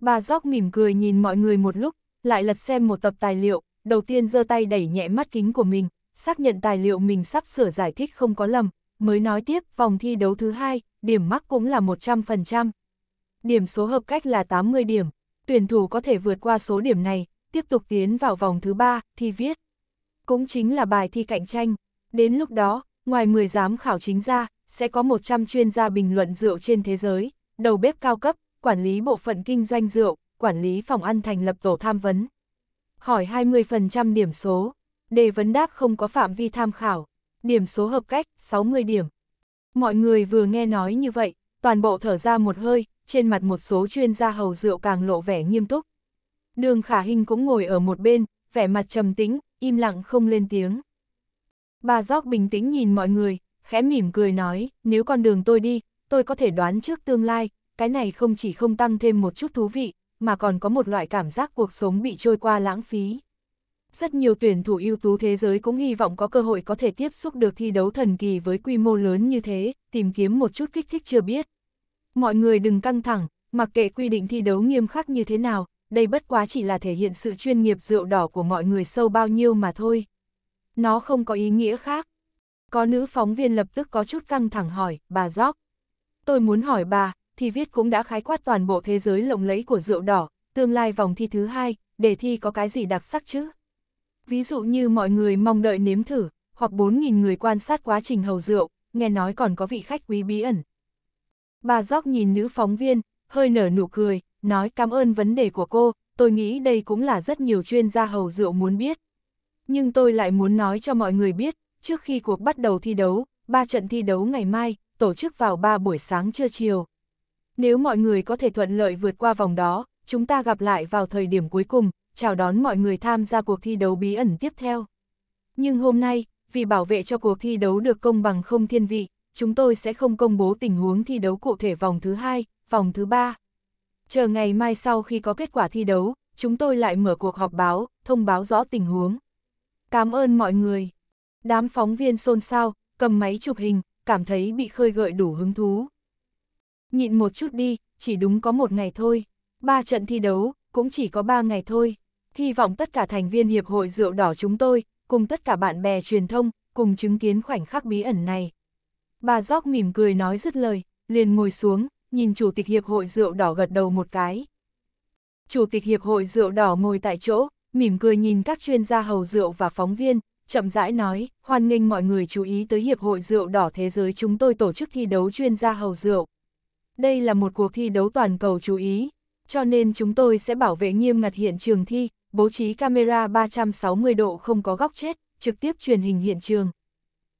Bà dóc mỉm cười nhìn mọi người một lúc, lại lật xem một tập tài liệu, đầu tiên giơ tay đẩy nhẹ mắt kính của mình, xác nhận tài liệu mình sắp sửa giải thích không có lầm, mới nói tiếp vòng thi đấu thứ hai, điểm mắc cũng là 100%. Điểm số hợp cách là 80 điểm, tuyển thủ có thể vượt qua số điểm này, tiếp tục tiến vào vòng thứ ba, thi viết cũng chính là bài thi cạnh tranh. Đến lúc đó, ngoài 10 giám khảo chính ra, sẽ có 100 chuyên gia bình luận rượu trên thế giới, đầu bếp cao cấp, quản lý bộ phận kinh doanh rượu, quản lý phòng ăn thành lập tổ tham vấn. Hỏi 20% điểm số, đề vấn đáp không có phạm vi tham khảo, điểm số hợp cách 60 điểm. Mọi người vừa nghe nói như vậy, toàn bộ thở ra một hơi, trên mặt một số chuyên gia hầu rượu càng lộ vẻ nghiêm túc. Đường Khả hình cũng ngồi ở một bên, vẻ mặt trầm tĩnh, im lặng không lên tiếng. Bà Gióc bình tĩnh nhìn mọi người, khẽ mỉm cười nói, nếu con đường tôi đi, tôi có thể đoán trước tương lai, cái này không chỉ không tăng thêm một chút thú vị, mà còn có một loại cảm giác cuộc sống bị trôi qua lãng phí. Rất nhiều tuyển thủ ưu tú thế giới cũng hy vọng có cơ hội có thể tiếp xúc được thi đấu thần kỳ với quy mô lớn như thế, tìm kiếm một chút kích thích chưa biết. Mọi người đừng căng thẳng, mặc kệ quy định thi đấu nghiêm khắc như thế nào, đây bất quá chỉ là thể hiện sự chuyên nghiệp rượu đỏ của mọi người sâu bao nhiêu mà thôi. Nó không có ý nghĩa khác. Có nữ phóng viên lập tức có chút căng thẳng hỏi, bà Gióc. Tôi muốn hỏi bà, thì viết cũng đã khái quát toàn bộ thế giới lộng lẫy của rượu đỏ, tương lai vòng thi thứ hai, để thi có cái gì đặc sắc chứ? Ví dụ như mọi người mong đợi nếm thử, hoặc 4.000 người quan sát quá trình hầu rượu, nghe nói còn có vị khách quý bí ẩn. Bà Gióc nhìn nữ phóng viên, hơi nở nụ cười, nói cảm ơn vấn đề của cô, tôi nghĩ đây cũng là rất nhiều chuyên gia hầu rượu muốn biết. Nhưng tôi lại muốn nói cho mọi người biết, trước khi cuộc bắt đầu thi đấu, ba trận thi đấu ngày mai, tổ chức vào 3 buổi sáng trưa chiều. Nếu mọi người có thể thuận lợi vượt qua vòng đó, chúng ta gặp lại vào thời điểm cuối cùng, chào đón mọi người tham gia cuộc thi đấu bí ẩn tiếp theo. Nhưng hôm nay, vì bảo vệ cho cuộc thi đấu được công bằng không thiên vị, chúng tôi sẽ không công bố tình huống thi đấu cụ thể vòng thứ hai, vòng thứ ba. Chờ ngày mai sau khi có kết quả thi đấu, chúng tôi lại mở cuộc họp báo, thông báo rõ tình huống. Cảm ơn mọi người. Đám phóng viên xôn xao, cầm máy chụp hình, cảm thấy bị khơi gợi đủ hứng thú. Nhịn một chút đi, chỉ đúng có một ngày thôi. Ba trận thi đấu, cũng chỉ có ba ngày thôi. Hy vọng tất cả thành viên Hiệp hội Rượu Đỏ chúng tôi, cùng tất cả bạn bè truyền thông, cùng chứng kiến khoảnh khắc bí ẩn này. Bà Gióc mỉm cười nói dứt lời, liền ngồi xuống, nhìn Chủ tịch Hiệp hội Rượu Đỏ gật đầu một cái. Chủ tịch Hiệp hội Rượu Đỏ ngồi tại chỗ, mỉm cười nhìn các chuyên gia hầu rượu và phóng viên, chậm rãi nói, hoan nghênh mọi người chú ý tới Hiệp hội Rượu Đỏ Thế giới chúng tôi tổ chức thi đấu chuyên gia hầu rượu. Đây là một cuộc thi đấu toàn cầu chú ý, cho nên chúng tôi sẽ bảo vệ nghiêm ngặt hiện trường thi, bố trí camera 360 độ không có góc chết, trực tiếp truyền hình hiện trường.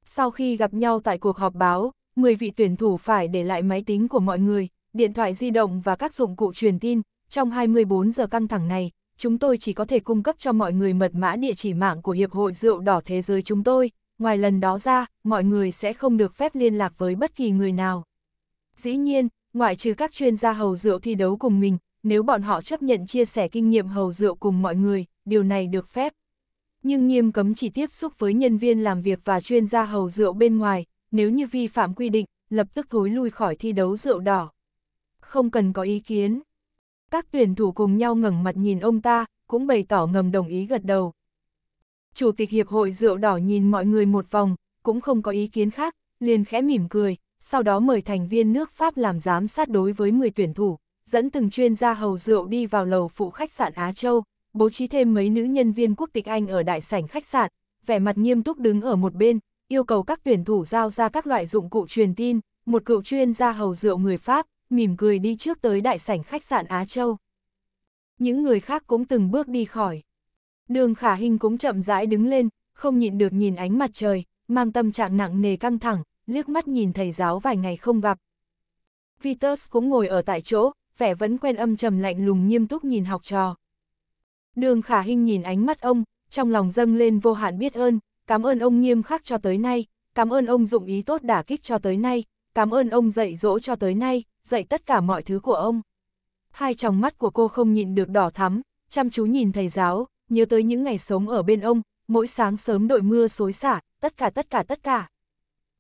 Sau khi gặp nhau tại cuộc họp báo, 10 vị tuyển thủ phải để lại máy tính của mọi người, điện thoại di động và các dụng cụ truyền tin. Trong 24 giờ căng thẳng này, chúng tôi chỉ có thể cung cấp cho mọi người mật mã địa chỉ mạng của Hiệp hội Rượu Đỏ Thế giới chúng tôi. Ngoài lần đó ra, mọi người sẽ không được phép liên lạc với bất kỳ người nào. Dĩ nhiên, ngoại trừ các chuyên gia hầu rượu thi đấu cùng mình, nếu bọn họ chấp nhận chia sẻ kinh nghiệm hầu rượu cùng mọi người, điều này được phép. Nhưng nghiêm cấm chỉ tiếp xúc với nhân viên làm việc và chuyên gia hầu rượu bên ngoài, nếu như vi phạm quy định, lập tức thối lui khỏi thi đấu rượu đỏ. Không cần có ý kiến. Các tuyển thủ cùng nhau ngẩng mặt nhìn ông ta, cũng bày tỏ ngầm đồng ý gật đầu. Chủ tịch Hiệp hội rượu đỏ nhìn mọi người một vòng, cũng không có ý kiến khác, liền khẽ mỉm cười, sau đó mời thành viên nước Pháp làm giám sát đối với 10 tuyển thủ, dẫn từng chuyên gia hầu rượu đi vào lầu phụ khách sạn Á Châu, bố trí thêm mấy nữ nhân viên quốc tịch Anh ở đại sảnh khách sạn, vẻ mặt nghiêm túc đứng ở một bên, yêu cầu các tuyển thủ giao ra các loại dụng cụ truyền tin, một cựu chuyên gia hầu rượu người Pháp, mỉm cười đi trước tới đại sảnh khách sạn Á Châu. Những người khác cũng từng bước đi khỏi. Đường khả hình cũng chậm rãi đứng lên, không nhịn được nhìn ánh mặt trời, mang tâm trạng nặng nề căng thẳng, liếc mắt nhìn thầy giáo vài ngày không gặp. Vitus cũng ngồi ở tại chỗ, vẻ vẫn quen âm trầm lạnh lùng nghiêm túc nhìn học trò. Đường khả hình nhìn ánh mắt ông, trong lòng dâng lên vô hạn biết ơn, cảm ơn ông nghiêm khắc cho tới nay, cảm ơn ông dụng ý tốt đả kích cho tới nay, cảm ơn ông dạy dỗ cho tới nay, dạy tất cả mọi thứ của ông. Hai tròng mắt của cô không nhìn được đỏ thắm, chăm chú nhìn thầy giáo, nhớ tới những ngày sống ở bên ông, mỗi sáng sớm đội mưa xối xả, tất cả tất cả tất cả.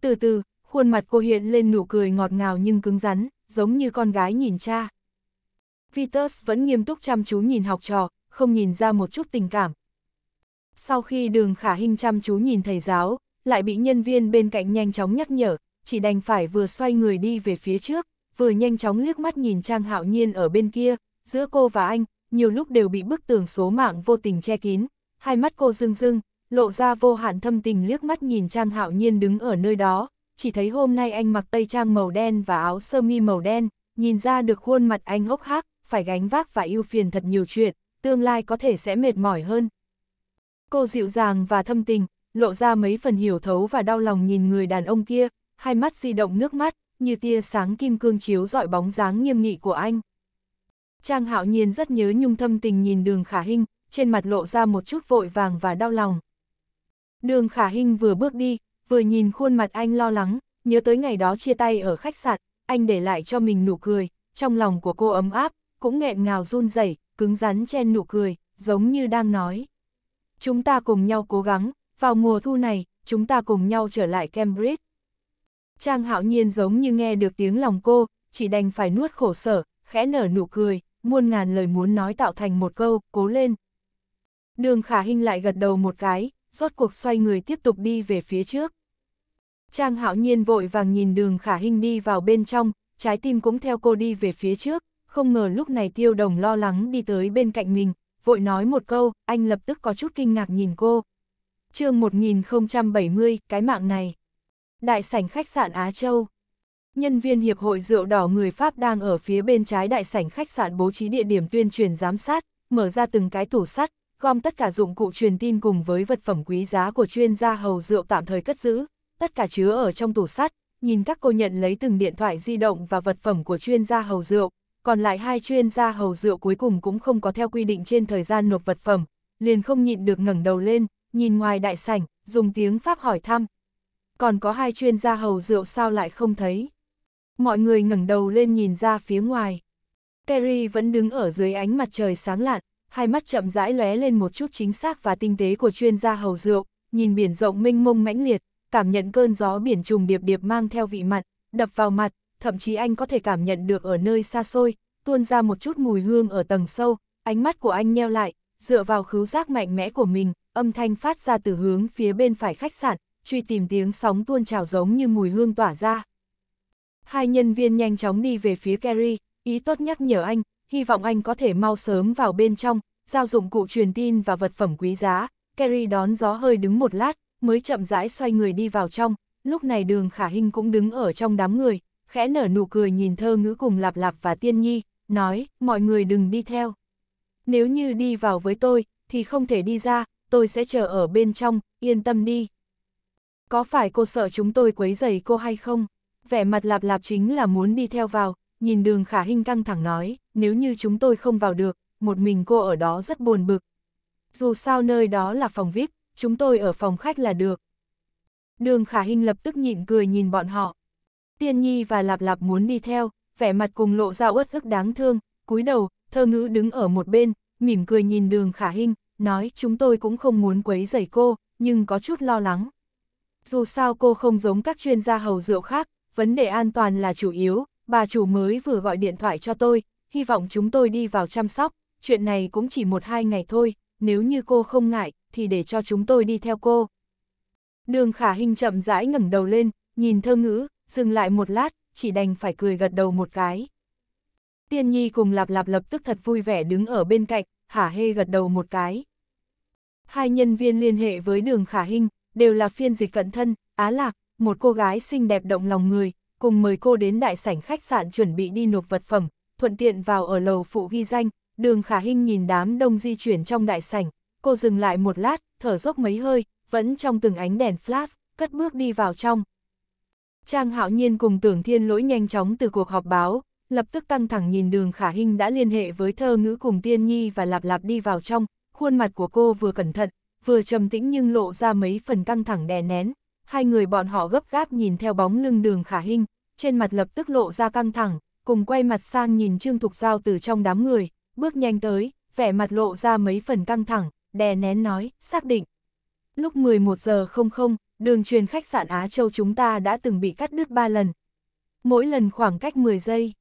Từ từ, khuôn mặt cô hiện lên nụ cười ngọt ngào nhưng cứng rắn, giống như con gái nhìn cha. Vitus vẫn nghiêm túc chăm chú nhìn học trò, không nhìn ra một chút tình cảm, sau khi đường khả hình chăm chú nhìn thầy giáo, lại bị nhân viên bên cạnh nhanh chóng nhắc nhở, chỉ đành phải vừa xoay người đi về phía trước, vừa nhanh chóng liếc mắt nhìn Trang Hạo Nhiên ở bên kia, giữa cô và anh, nhiều lúc đều bị bức tường số mạng vô tình che kín, hai mắt cô rưng rưng, lộ ra vô hạn thâm tình liếc mắt nhìn Trang Hạo Nhiên đứng ở nơi đó, chỉ thấy hôm nay anh mặc tây trang màu đen và áo sơ mi màu đen, nhìn ra được khuôn mặt anh hốc hác, phải gánh vác và yêu phiền thật nhiều chuyện, tương lai có thể sẽ mệt mỏi hơn, Cô dịu dàng và thâm tình, lộ ra mấy phần hiểu thấu và đau lòng nhìn người đàn ông kia, hai mắt di động nước mắt, như tia sáng kim cương chiếu dọi bóng dáng nghiêm nghị của anh. Trang hạo nhiên rất nhớ nhung thâm tình nhìn đường khả hinh, trên mặt lộ ra một chút vội vàng và đau lòng. Đường khả hinh vừa bước đi, vừa nhìn khuôn mặt anh lo lắng, nhớ tới ngày đó chia tay ở khách sạn, anh để lại cho mình nụ cười, trong lòng của cô ấm áp, cũng nghẹn ngào run rẩy, cứng rắn chen nụ cười, giống như đang nói chúng ta cùng nhau cố gắng, vào mùa thu này, chúng ta cùng nhau trở lại Cambridge. Trang hạo nhiên giống như nghe được tiếng lòng cô, chỉ đành phải nuốt khổ sở, khẽ nở nụ cười, muôn ngàn lời muốn nói tạo thành một câu, cố lên. Đường khả hình lại gật đầu một cái, rốt cuộc xoay người tiếp tục đi về phía trước. Trang hạo nhiên vội vàng nhìn đường khả hình đi vào bên trong, trái tim cũng theo cô đi về phía trước, không ngờ lúc này tiêu đồng lo lắng đi tới bên cạnh mình, vội nói một câu, anh lập tức có chút kinh ngạc nhìn cô. chương 1070, cái mạng này. Đại sảnh khách sạn Á Châu. Nhân viên Hiệp hội Rượu Đỏ người Pháp đang ở phía bên trái đại sảnh khách sạn bố trí địa điểm tuyên truyền giám sát, mở ra từng cái tủ sắt, gom tất cả dụng cụ truyền tin cùng với vật phẩm quý giá của chuyên gia hầu rượu tạm thời cất giữ, tất cả chứa ở trong tủ sắt, nhìn các cô nhận lấy từng điện thoại di động và vật phẩm của chuyên gia hầu rượu, còn lại hai chuyên gia hầu rượu cuối cùng cũng không có theo quy định trên thời gian nộp vật phẩm, liền không nhịn được ngẩng đầu lên, nhìn ngoài đại sảnh, dùng tiếng Pháp hỏi thăm. Còn có hai chuyên gia hầu rượu sao lại không thấy? Mọi người ngẩng đầu lên nhìn ra phía ngoài. Kerry vẫn đứng ở dưới ánh mặt trời sáng lạn, hai mắt chậm rãi lóe lên một chút chính xác và tinh tế của chuyên gia hầu rượu, nhìn biển rộng mênh mông mãnh liệt, cảm nhận cơn gió biển trùng điệp điệp mang theo vị mặn, đập vào mặt, thậm chí anh có thể cảm nhận được ở nơi xa xôi, tuôn ra một chút mùi hương ở tầng sâu, ánh mắt của anh nheo lại, dựa vào khứu giác mạnh mẽ của mình, âm thanh phát ra từ hướng phía bên phải khách sạn, truy tìm tiếng sóng tuôn trào giống như mùi hương tỏa ra. Hai nhân viên nhanh chóng đi về phía Kerry, ý tốt nhắc nhở anh, hy vọng anh có thể mau sớm vào bên trong, giao dụng cụ truyền tin và vật phẩm quý giá. Kerry đón gió hơi đứng một lát, mới chậm rãi xoay người đi vào trong, lúc này đường khả hình cũng đứng ở trong đám người, khẽ nở nụ cười nhìn thơ ngữ cùng lạp lạp và tiên nhi, nói, mọi người đừng đi theo. Nếu như đi vào với tôi, thì không thể đi ra, tôi sẽ chờ ở bên trong, yên tâm đi. Có phải cô sợ chúng tôi quấy rầy cô hay không? Vẻ mặt lạp lạp chính là muốn đi theo vào, nhìn đường khả hình căng thẳng nói, nếu như chúng tôi không vào được, một mình cô ở đó rất buồn bực. Dù sao nơi đó là phòng VIP, chúng tôi ở phòng khách là được. Đường khả hình lập tức nhịn cười nhìn bọn họ, Tiên Nhi và Lạp Lạp muốn đi theo, vẻ mặt cùng lộ ra uất ức đáng thương, cúi đầu, thơ ngữ đứng ở một bên, mỉm cười nhìn đường khả hình, nói chúng tôi cũng không muốn quấy rầy cô, nhưng có chút lo lắng. Dù sao cô không giống các chuyên gia hầu rượu khác, vấn đề an toàn là chủ yếu, bà chủ mới vừa gọi điện thoại cho tôi, hy vọng chúng tôi đi vào chăm sóc, chuyện này cũng chỉ một hai ngày thôi, nếu như cô không ngại, thì để cho chúng tôi đi theo cô. Đường khả hình chậm rãi ngẩng đầu lên, nhìn thơ ngữ, dừng lại một lát, chỉ đành phải cười gật đầu một cái. Tiên nhi cùng lạp lạp lập tức thật vui vẻ đứng ở bên cạnh, hả hê gật đầu một cái. Hai nhân viên liên hệ với đường khả hình, đều là phiên dịch cận thân, Á Lạc, một cô gái xinh đẹp động lòng người, cùng mời cô đến đại sảnh khách sạn chuẩn bị đi nộp vật phẩm, thuận tiện vào ở lầu phụ ghi danh, đường khả hình nhìn đám đông di chuyển trong đại sảnh, cô dừng lại một lát, thở dốc mấy hơi, vẫn trong từng ánh đèn flash, cất bước đi vào trong, Trang Hạo Nhiên cùng Tưởng Thiên Lỗi nhanh chóng từ cuộc họp báo, lập tức căng thẳng nhìn đường khả hình đã liên hệ với thơ ngữ cùng tiên nhi và lặp lặp đi vào trong, khuôn mặt của cô vừa cẩn thận, vừa trầm tĩnh nhưng lộ ra mấy phần căng thẳng đè nén, hai người bọn họ gấp gáp nhìn theo bóng lưng đường khả hình, trên mặt lập tức lộ ra căng thẳng, cùng quay mặt sang nhìn Trương Thục Giao từ trong đám người, bước nhanh tới, vẻ mặt lộ ra mấy phần căng thẳng, đè nén nói, xác định. Lúc 11 giờ 00, đường truyền khách sạn Á Châu chúng ta đã từng bị cắt đứt 3 lần. Mỗi lần khoảng cách 10 giây.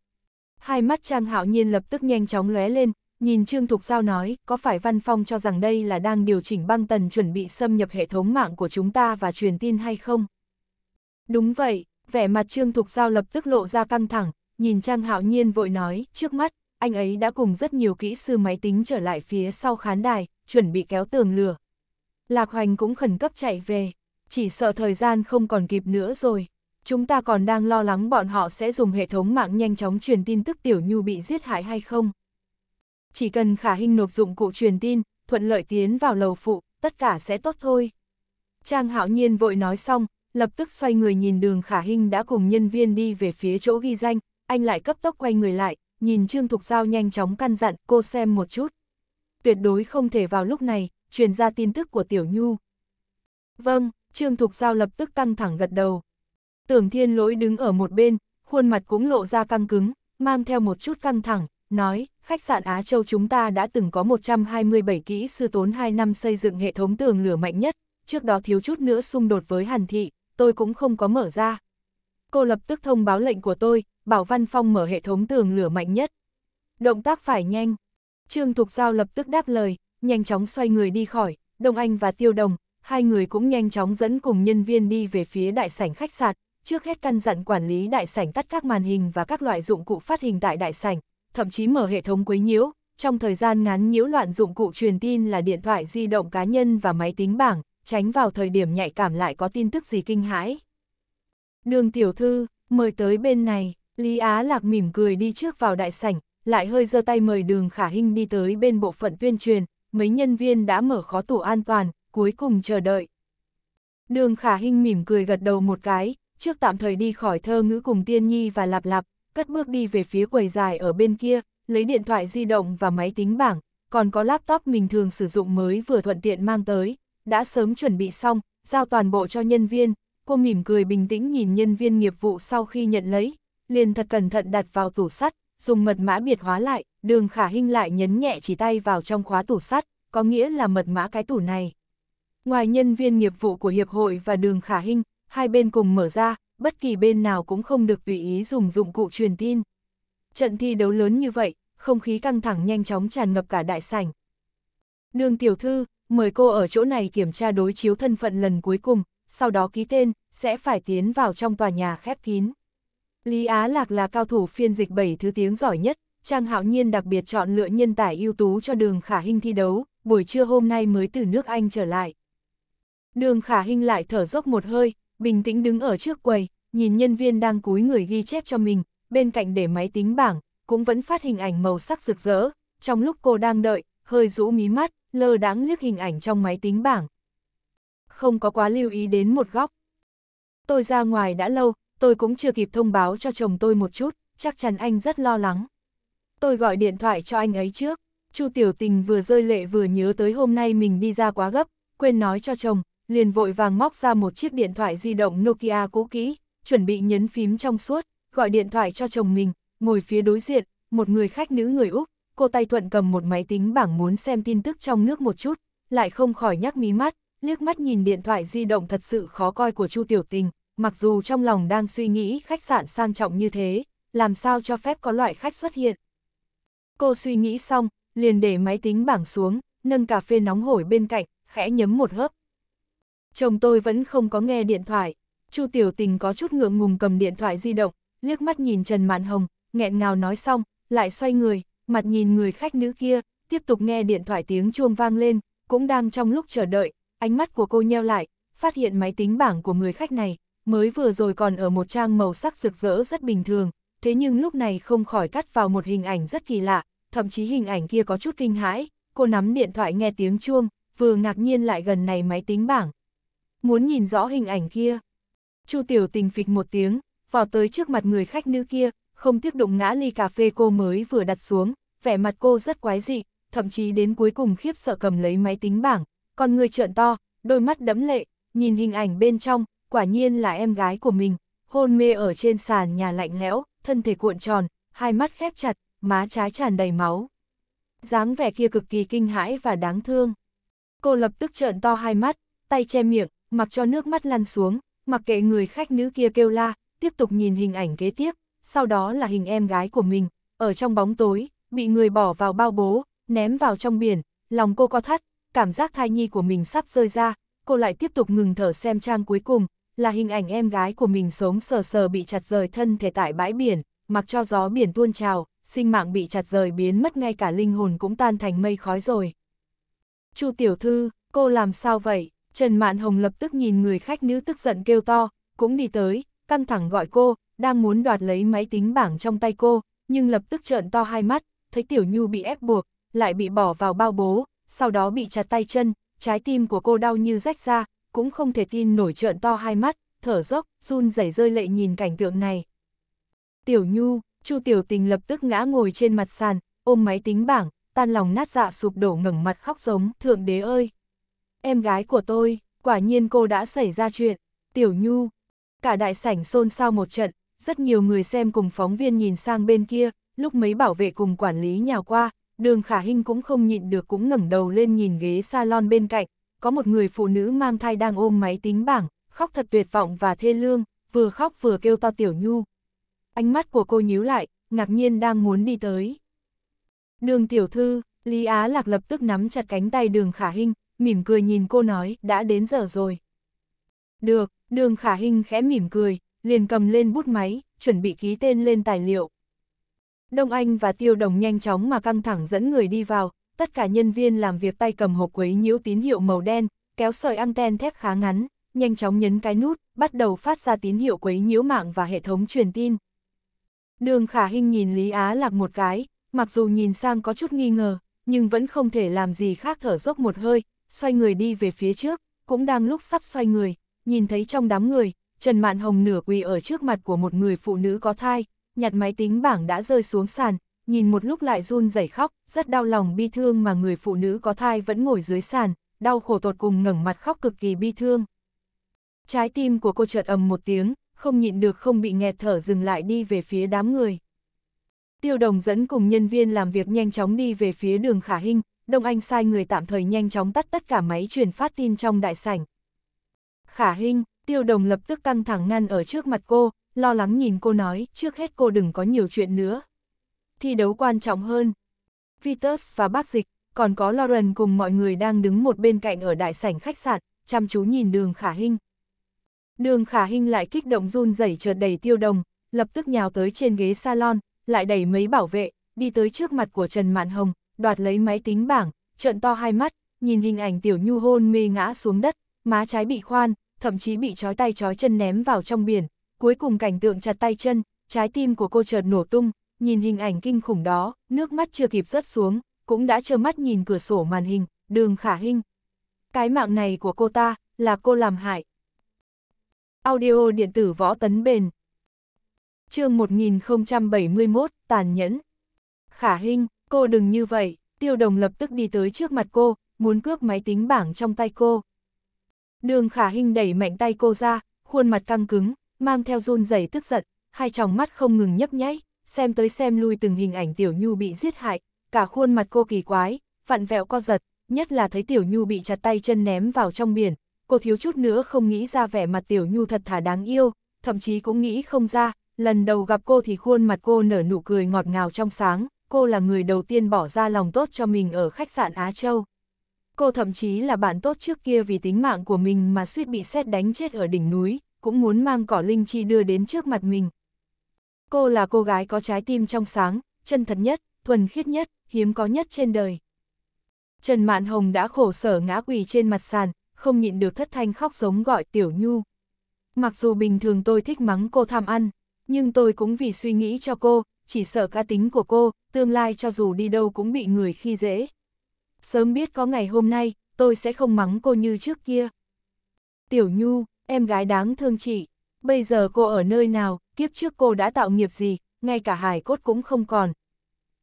Hai mắt Trang Hạo Nhiên lập tức nhanh chóng lóe lên, nhìn Trương Thục Giao nói, có phải Văn Phong cho rằng đây là đang điều chỉnh băng tần chuẩn bị xâm nhập hệ thống mạng của chúng ta và truyền tin hay không? Đúng vậy, vẻ mặt Trương Thục Giao lập tức lộ ra căng thẳng, nhìn Trang Hạo Nhiên vội nói, trước mắt, anh ấy đã cùng rất nhiều kỹ sư máy tính trở lại phía sau khán đài, chuẩn bị kéo tường lửa. Lạc Hoành cũng khẩn cấp chạy về chỉ sợ thời gian không còn kịp nữa rồi. Chúng ta còn đang lo lắng bọn họ sẽ dùng hệ thống mạng nhanh chóng truyền tin tức Tiểu Nhu bị giết hại hay không. Chỉ cần khả hình nộp dụng cụ truyền tin, thuận lợi tiến vào lầu phụ, tất cả sẽ tốt thôi. Trang hạo nhiên vội nói xong, lập tức xoay người nhìn đường khả hình đã cùng nhân viên đi về phía chỗ ghi danh, anh lại cấp tốc quay người lại, nhìn Trương Thục Giao nhanh chóng căn dặn cô xem một chút. Tuyệt đối không thể vào lúc này, truyền ra tin tức của Tiểu Nhu. Vâng, Trương Thục Giao lập tức căng thẳng gật đầu. Tưởng thiên lỗi đứng ở một bên, khuôn mặt cũng lộ ra căng cứng, mang theo một chút căng thẳng, nói, khách sạn Á Châu chúng ta đã từng có 127 kỹ sư tốn 2 năm xây dựng hệ thống tường lửa mạnh nhất, trước đó thiếu chút nữa xung đột với Hàn Thị, tôi cũng không có mở ra. Cô lập tức thông báo lệnh của tôi, bảo Văn Phong mở hệ thống tường lửa mạnh nhất. Động tác phải nhanh. Trương Thục Giao lập tức đáp lời, nhanh chóng xoay người đi khỏi, Đông Anh và Tiêu Đồng, hai người cũng nhanh chóng dẫn cùng nhân viên đi về phía đại sảnh khách sạn, trước hết căn dặn quản lý đại sảnh tắt các màn hình và các loại dụng cụ phát hình tại đại sảnh, thậm chí mở hệ thống quấy nhiễu, trong thời gian ngắn nhiễu loạn dụng cụ truyền tin là điện thoại di động cá nhân và máy tính bảng, tránh vào thời điểm nhạy cảm lại có tin tức gì kinh hãi. Đường tiểu thư, mời tới bên này, Lý Á Lạc mỉm cười đi trước vào đại sảnh, lại hơi giơ tay mời đường khả hinh đi tới bên bộ phận tuyên truyền, mấy nhân viên đã mở khó tủ an toàn, cuối cùng chờ đợi. Đường khả hình mỉm cười gật đầu một cái, trước tạm thời đi khỏi thơ ngữ cùng tiên nhi và lạp lạp, cất bước đi về phía quầy dài ở bên kia, lấy điện thoại di động và máy tính bảng, còn có laptop mình thường sử dụng mới vừa thuận tiện mang tới, đã sớm chuẩn bị xong, giao toàn bộ cho nhân viên, cô mỉm cười bình tĩnh nhìn nhân viên nghiệp vụ sau khi nhận lấy, liền thật cẩn thận đặt vào tủ sắt, dùng mật mã biệt hóa lại, đường khả hình lại nhấn nhẹ chỉ tay vào trong khóa tủ sắt, có nghĩa là mật mã cái tủ này. Ngoài nhân viên nghiệp vụ của Hiệp hội và đường khả hình, hai bên cùng mở ra, bất kỳ bên nào cũng không được tùy ý dùng dụng cụ truyền tin. Trận thi đấu lớn như vậy, không khí căng thẳng nhanh chóng tràn ngập cả đại sảnh. Đường tiểu thư, mời cô ở chỗ này kiểm tra đối chiếu thân phận lần cuối cùng, sau đó ký tên, sẽ phải tiến vào trong tòa nhà khép kín. Lý Á Lạc là cao thủ phiên dịch bảy thứ tiếng giỏi nhất, Trang Hạo Nhiên đặc biệt chọn lựa nhân tài ưu tú cho đường khả hình thi đấu, buổi trưa hôm nay mới từ nước Anh trở lại. Đường khả hình lại thở dốc một hơi, bình tĩnh đứng ở trước quầy, nhìn nhân viên đang cúi người ghi chép cho mình, bên cạnh để máy tính bảng, cũng vẫn phát hình ảnh màu sắc rực rỡ. Trong lúc cô đang đợi, hơi rũ mí mắt, lơ đáng liếc hình ảnh trong máy tính bảng. Không có quá lưu ý đến một góc. Tôi ra ngoài đã lâu, tôi cũng chưa kịp thông báo cho chồng tôi một chút, chắc chắn anh rất lo lắng. Tôi gọi điện thoại cho anh ấy trước. Chu Tiểu Tình vừa rơi lệ vừa nhớ tới hôm nay mình đi ra quá gấp, quên nói cho chồng, liền vội vàng móc ra một chiếc điện thoại di động Nokia cũ kỹ, chuẩn bị nhấn phím trong suốt, gọi điện thoại cho chồng mình, ngồi phía đối diện, một người khách nữ người Úc, cô tay thuận cầm một máy tính bảng muốn xem tin tức trong nước một chút, lại không khỏi nhắc mí mắt, liếc mắt nhìn điện thoại di động thật sự khó coi của Chu Tiểu Tình, mặc dù trong lòng đang suy nghĩ khách sạn sang trọng như thế, làm sao cho phép có loại khách xuất hiện. Cô suy nghĩ xong, liền để máy tính bảng xuống, nâng cà phê nóng hổi bên cạnh, khẽ nhấm một hớp, chồng tôi vẫn không có nghe điện thoại. Chu Tiểu Tình có chút ngượng ngùng cầm điện thoại di động, liếc mắt nhìn Trần Mạn Hồng, nghẹn ngào nói xong, lại xoay người, mặt nhìn người khách nữ kia, tiếp tục nghe điện thoại tiếng chuông vang lên, cũng đang trong lúc chờ đợi, ánh mắt của cô nheo lại, phát hiện máy tính bảng của người khách này, mới vừa rồi còn ở một trang màu sắc rực rỡ rất bình thường, thế nhưng lúc này không khỏi cắt vào một hình ảnh rất kỳ lạ, thậm chí hình ảnh kia có chút kinh hãi, cô nắm điện thoại nghe tiếng chuông, vừa ngạc nhiên lại gần này máy tính bảng, muốn nhìn rõ hình ảnh kia. Chu Tiểu Tình phịch một tiếng, vào tới trước mặt người khách nữ kia, không tiếc đụng ngã ly cà phê cô mới vừa đặt xuống, vẻ mặt cô rất quái dị, thậm chí đến cuối cùng khiếp sợ cầm lấy máy tính bảng, còn người trợn to, đôi mắt đẫm lệ, nhìn hình ảnh bên trong, quả nhiên là em gái của mình, hôn mê ở trên sàn nhà lạnh lẽo, thân thể cuộn tròn, hai mắt khép chặt, má trái tràn đầy máu. dáng vẻ kia cực kỳ kinh hãi và đáng thương. Cô lập tức trợn to hai mắt, tay che miệng, mặc cho nước mắt lăn xuống, mặc kệ người khách nữ kia kêu la, tiếp tục nhìn hình ảnh kế tiếp, sau đó là hình em gái của mình, ở trong bóng tối, bị người bỏ vào bao bố, ném vào trong biển, lòng cô co thắt, cảm giác thai nhi của mình sắp rơi ra, cô lại tiếp tục ngừng thở xem trang cuối cùng, là hình ảnh em gái của mình sống sờ sờ bị chặt rời thân thể tại bãi biển, mặc cho gió biển tuôn trào, sinh mạng bị chặt rời biến mất ngay cả linh hồn cũng tan thành mây khói rồi. Chu tiểu thư, cô làm sao vậy? Trần Mạn Hồng lập tức nhìn người khách nữ tức giận kêu to, cũng đi tới, căng thẳng gọi cô, đang muốn đoạt lấy máy tính bảng trong tay cô, nhưng lập tức trợn to hai mắt, thấy Tiểu Nhu bị ép buộc, lại bị bỏ vào bao bố, sau đó bị chặt tay chân, trái tim của cô đau như rách ra, cũng không thể tin nổi trợn to hai mắt, thở dốc, run rẩy rơi lệ nhìn cảnh tượng này. Tiểu Nhu, Chu Tiểu Tình lập tức ngã ngồi trên mặt sàn, ôm máy tính bảng, tan lòng nát dạ sụp đổ ngẩng mặt khóc giống, thượng đế ơi! em gái của tôi, quả nhiên cô đã xảy ra chuyện, tiểu nhu. Cả đại sảnh xôn xao một trận, rất nhiều người xem cùng phóng viên nhìn sang bên kia, lúc mấy bảo vệ cùng quản lý nhào qua, đường khả hình cũng không nhịn được cũng ngẩng đầu lên nhìn ghế salon bên cạnh, có một người phụ nữ mang thai đang ôm máy tính bảng, khóc thật tuyệt vọng và thê lương, vừa khóc vừa kêu to tiểu nhu. Ánh mắt của cô nhíu lại, ngạc nhiên đang muốn đi tới. Đường tiểu thư, Lý Á Lạc lập tức nắm chặt cánh tay đường khả hình mỉm cười nhìn cô nói, đã đến giờ rồi. Được, đường khả hình khẽ mỉm cười, liền cầm lên bút máy, chuẩn bị ký tên lên tài liệu. Đông Anh và Tiêu Đồng nhanh chóng mà căng thẳng dẫn người đi vào, tất cả nhân viên làm việc tay cầm hộp quấy nhiễu tín hiệu màu đen, kéo sợi anten thép khá ngắn, nhanh chóng nhấn cái nút, bắt đầu phát ra tín hiệu quấy nhiễu mạng và hệ thống truyền tin. Đường Khả hình nhìn Lý Á Lạc một cái, mặc dù nhìn sang có chút nghi ngờ, nhưng vẫn không thể làm gì khác thở dốc một hơi, xoay người đi về phía trước, cũng đang lúc sắp xoay người, nhìn thấy trong đám người, Trần Mạn Hồng nửa quỳ ở trước mặt của một người phụ nữ có thai, nhặt máy tính bảng đã rơi xuống sàn, nhìn một lúc lại run rẩy khóc, rất đau lòng bi thương mà người phụ nữ có thai vẫn ngồi dưới sàn, đau khổ tột cùng ngẩng mặt khóc cực kỳ bi thương. Trái tim của cô chợt ầm một tiếng, không nhịn được không bị nghẹt thở dừng lại đi về phía đám người. Tiêu đồng dẫn cùng nhân viên làm việc nhanh chóng đi về phía đường khả hình, Đông Anh sai người tạm thời nhanh chóng tắt tất cả máy truyền phát tin trong đại sảnh. Khả Hinh, Tiêu Đồng lập tức căng thẳng ngăn ở trước mặt cô, lo lắng nhìn cô nói, trước hết cô đừng có nhiều chuyện nữa. Thi đấu quan trọng hơn. Vitus và bác dịch, còn có Lauren cùng mọi người đang đứng một bên cạnh ở đại sảnh khách sạn, chăm chú nhìn đường Khả Hinh. Đường Khả Hinh lại kích động run rẩy chợt đầy Tiêu Đồng, lập tức nhào tới trên ghế salon, lại đẩy mấy bảo vệ, đi tới trước mặt của Trần Mạn Hồng, đoạt lấy máy tính bảng, trợn to hai mắt, nhìn hình ảnh tiểu nhu hôn mê ngã xuống đất, má trái bị khoan, thậm chí bị trói tay trói chân ném vào trong biển, cuối cùng cảnh tượng chặt tay chân, trái tim của cô chợt nổ tung, nhìn hình ảnh kinh khủng đó, nước mắt chưa kịp rớt xuống, cũng đã trơ mắt nhìn cửa sổ màn hình, đường khả hình. Cái mạng này của cô ta, là cô làm hại. Audio điện tử võ tấn bền. chương 1071, tàn nhẫn. Khả hình. Cô đừng như vậy, tiêu đồng lập tức đi tới trước mặt cô, muốn cướp máy tính bảng trong tay cô. Đường khả hình đẩy mạnh tay cô ra, khuôn mặt căng cứng, mang theo run rẩy tức giận, hai tròng mắt không ngừng nhấp nháy, xem tới xem lui từng hình ảnh tiểu nhu bị giết hại, cả khuôn mặt cô kỳ quái, vặn vẹo co giật, nhất là thấy tiểu nhu bị chặt tay chân ném vào trong biển, cô thiếu chút nữa không nghĩ ra vẻ mặt tiểu nhu thật thà đáng yêu, thậm chí cũng nghĩ không ra, lần đầu gặp cô thì khuôn mặt cô nở nụ cười ngọt ngào trong sáng, cô là người đầu tiên bỏ ra lòng tốt cho mình ở khách sạn Á Châu. Cô thậm chí là bạn tốt trước kia vì tính mạng của mình mà suýt bị xét đánh chết ở đỉnh núi, cũng muốn mang cỏ linh chi đưa đến trước mặt mình. Cô là cô gái có trái tim trong sáng, chân thật nhất, thuần khiết nhất, hiếm có nhất trên đời. Trần Mạn Hồng đã khổ sở ngã quỳ trên mặt sàn, không nhịn được thất thanh khóc giống gọi Tiểu Nhu. Mặc dù bình thường tôi thích mắng cô tham ăn, nhưng tôi cũng vì suy nghĩ cho cô, chỉ sợ cá tính của cô, tương lai cho dù đi đâu cũng bị người khi dễ. Sớm biết có ngày hôm nay, tôi sẽ không mắng cô như trước kia. Tiểu Nhu, em gái đáng thương chị, bây giờ cô ở nơi nào, kiếp trước cô đã tạo nghiệp gì, ngay cả hải cốt cũng không còn.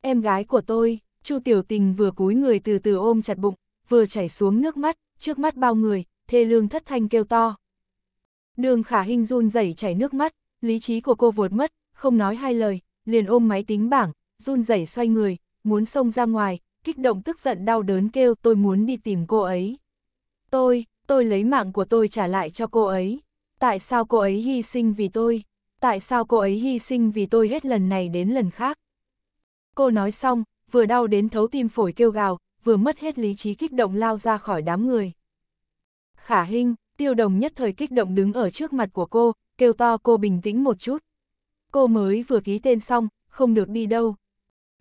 Em gái của tôi, Chu Tiểu Tình vừa cúi người từ từ ôm chặt bụng, vừa chảy xuống nước mắt, trước mắt bao người, thê lương thất thanh kêu to. Đường khả hình run rẩy chảy nước mắt, lý trí của cô vụt mất, không nói hai lời, liền ôm máy tính bảng, run rẩy xoay người, muốn xông ra ngoài, kích động tức giận đau đớn kêu tôi muốn đi tìm cô ấy. Tôi, tôi lấy mạng của tôi trả lại cho cô ấy. Tại sao cô ấy hy sinh vì tôi? Tại sao cô ấy hy sinh vì tôi hết lần này đến lần khác? Cô nói xong, vừa đau đến thấu tim phổi kêu gào, vừa mất hết lý trí kích động lao ra khỏi đám người. Khả Hinh, tiêu đồng nhất thời kích động đứng ở trước mặt của cô, kêu to cô bình tĩnh một chút cô mới vừa ký tên xong, không được đi đâu.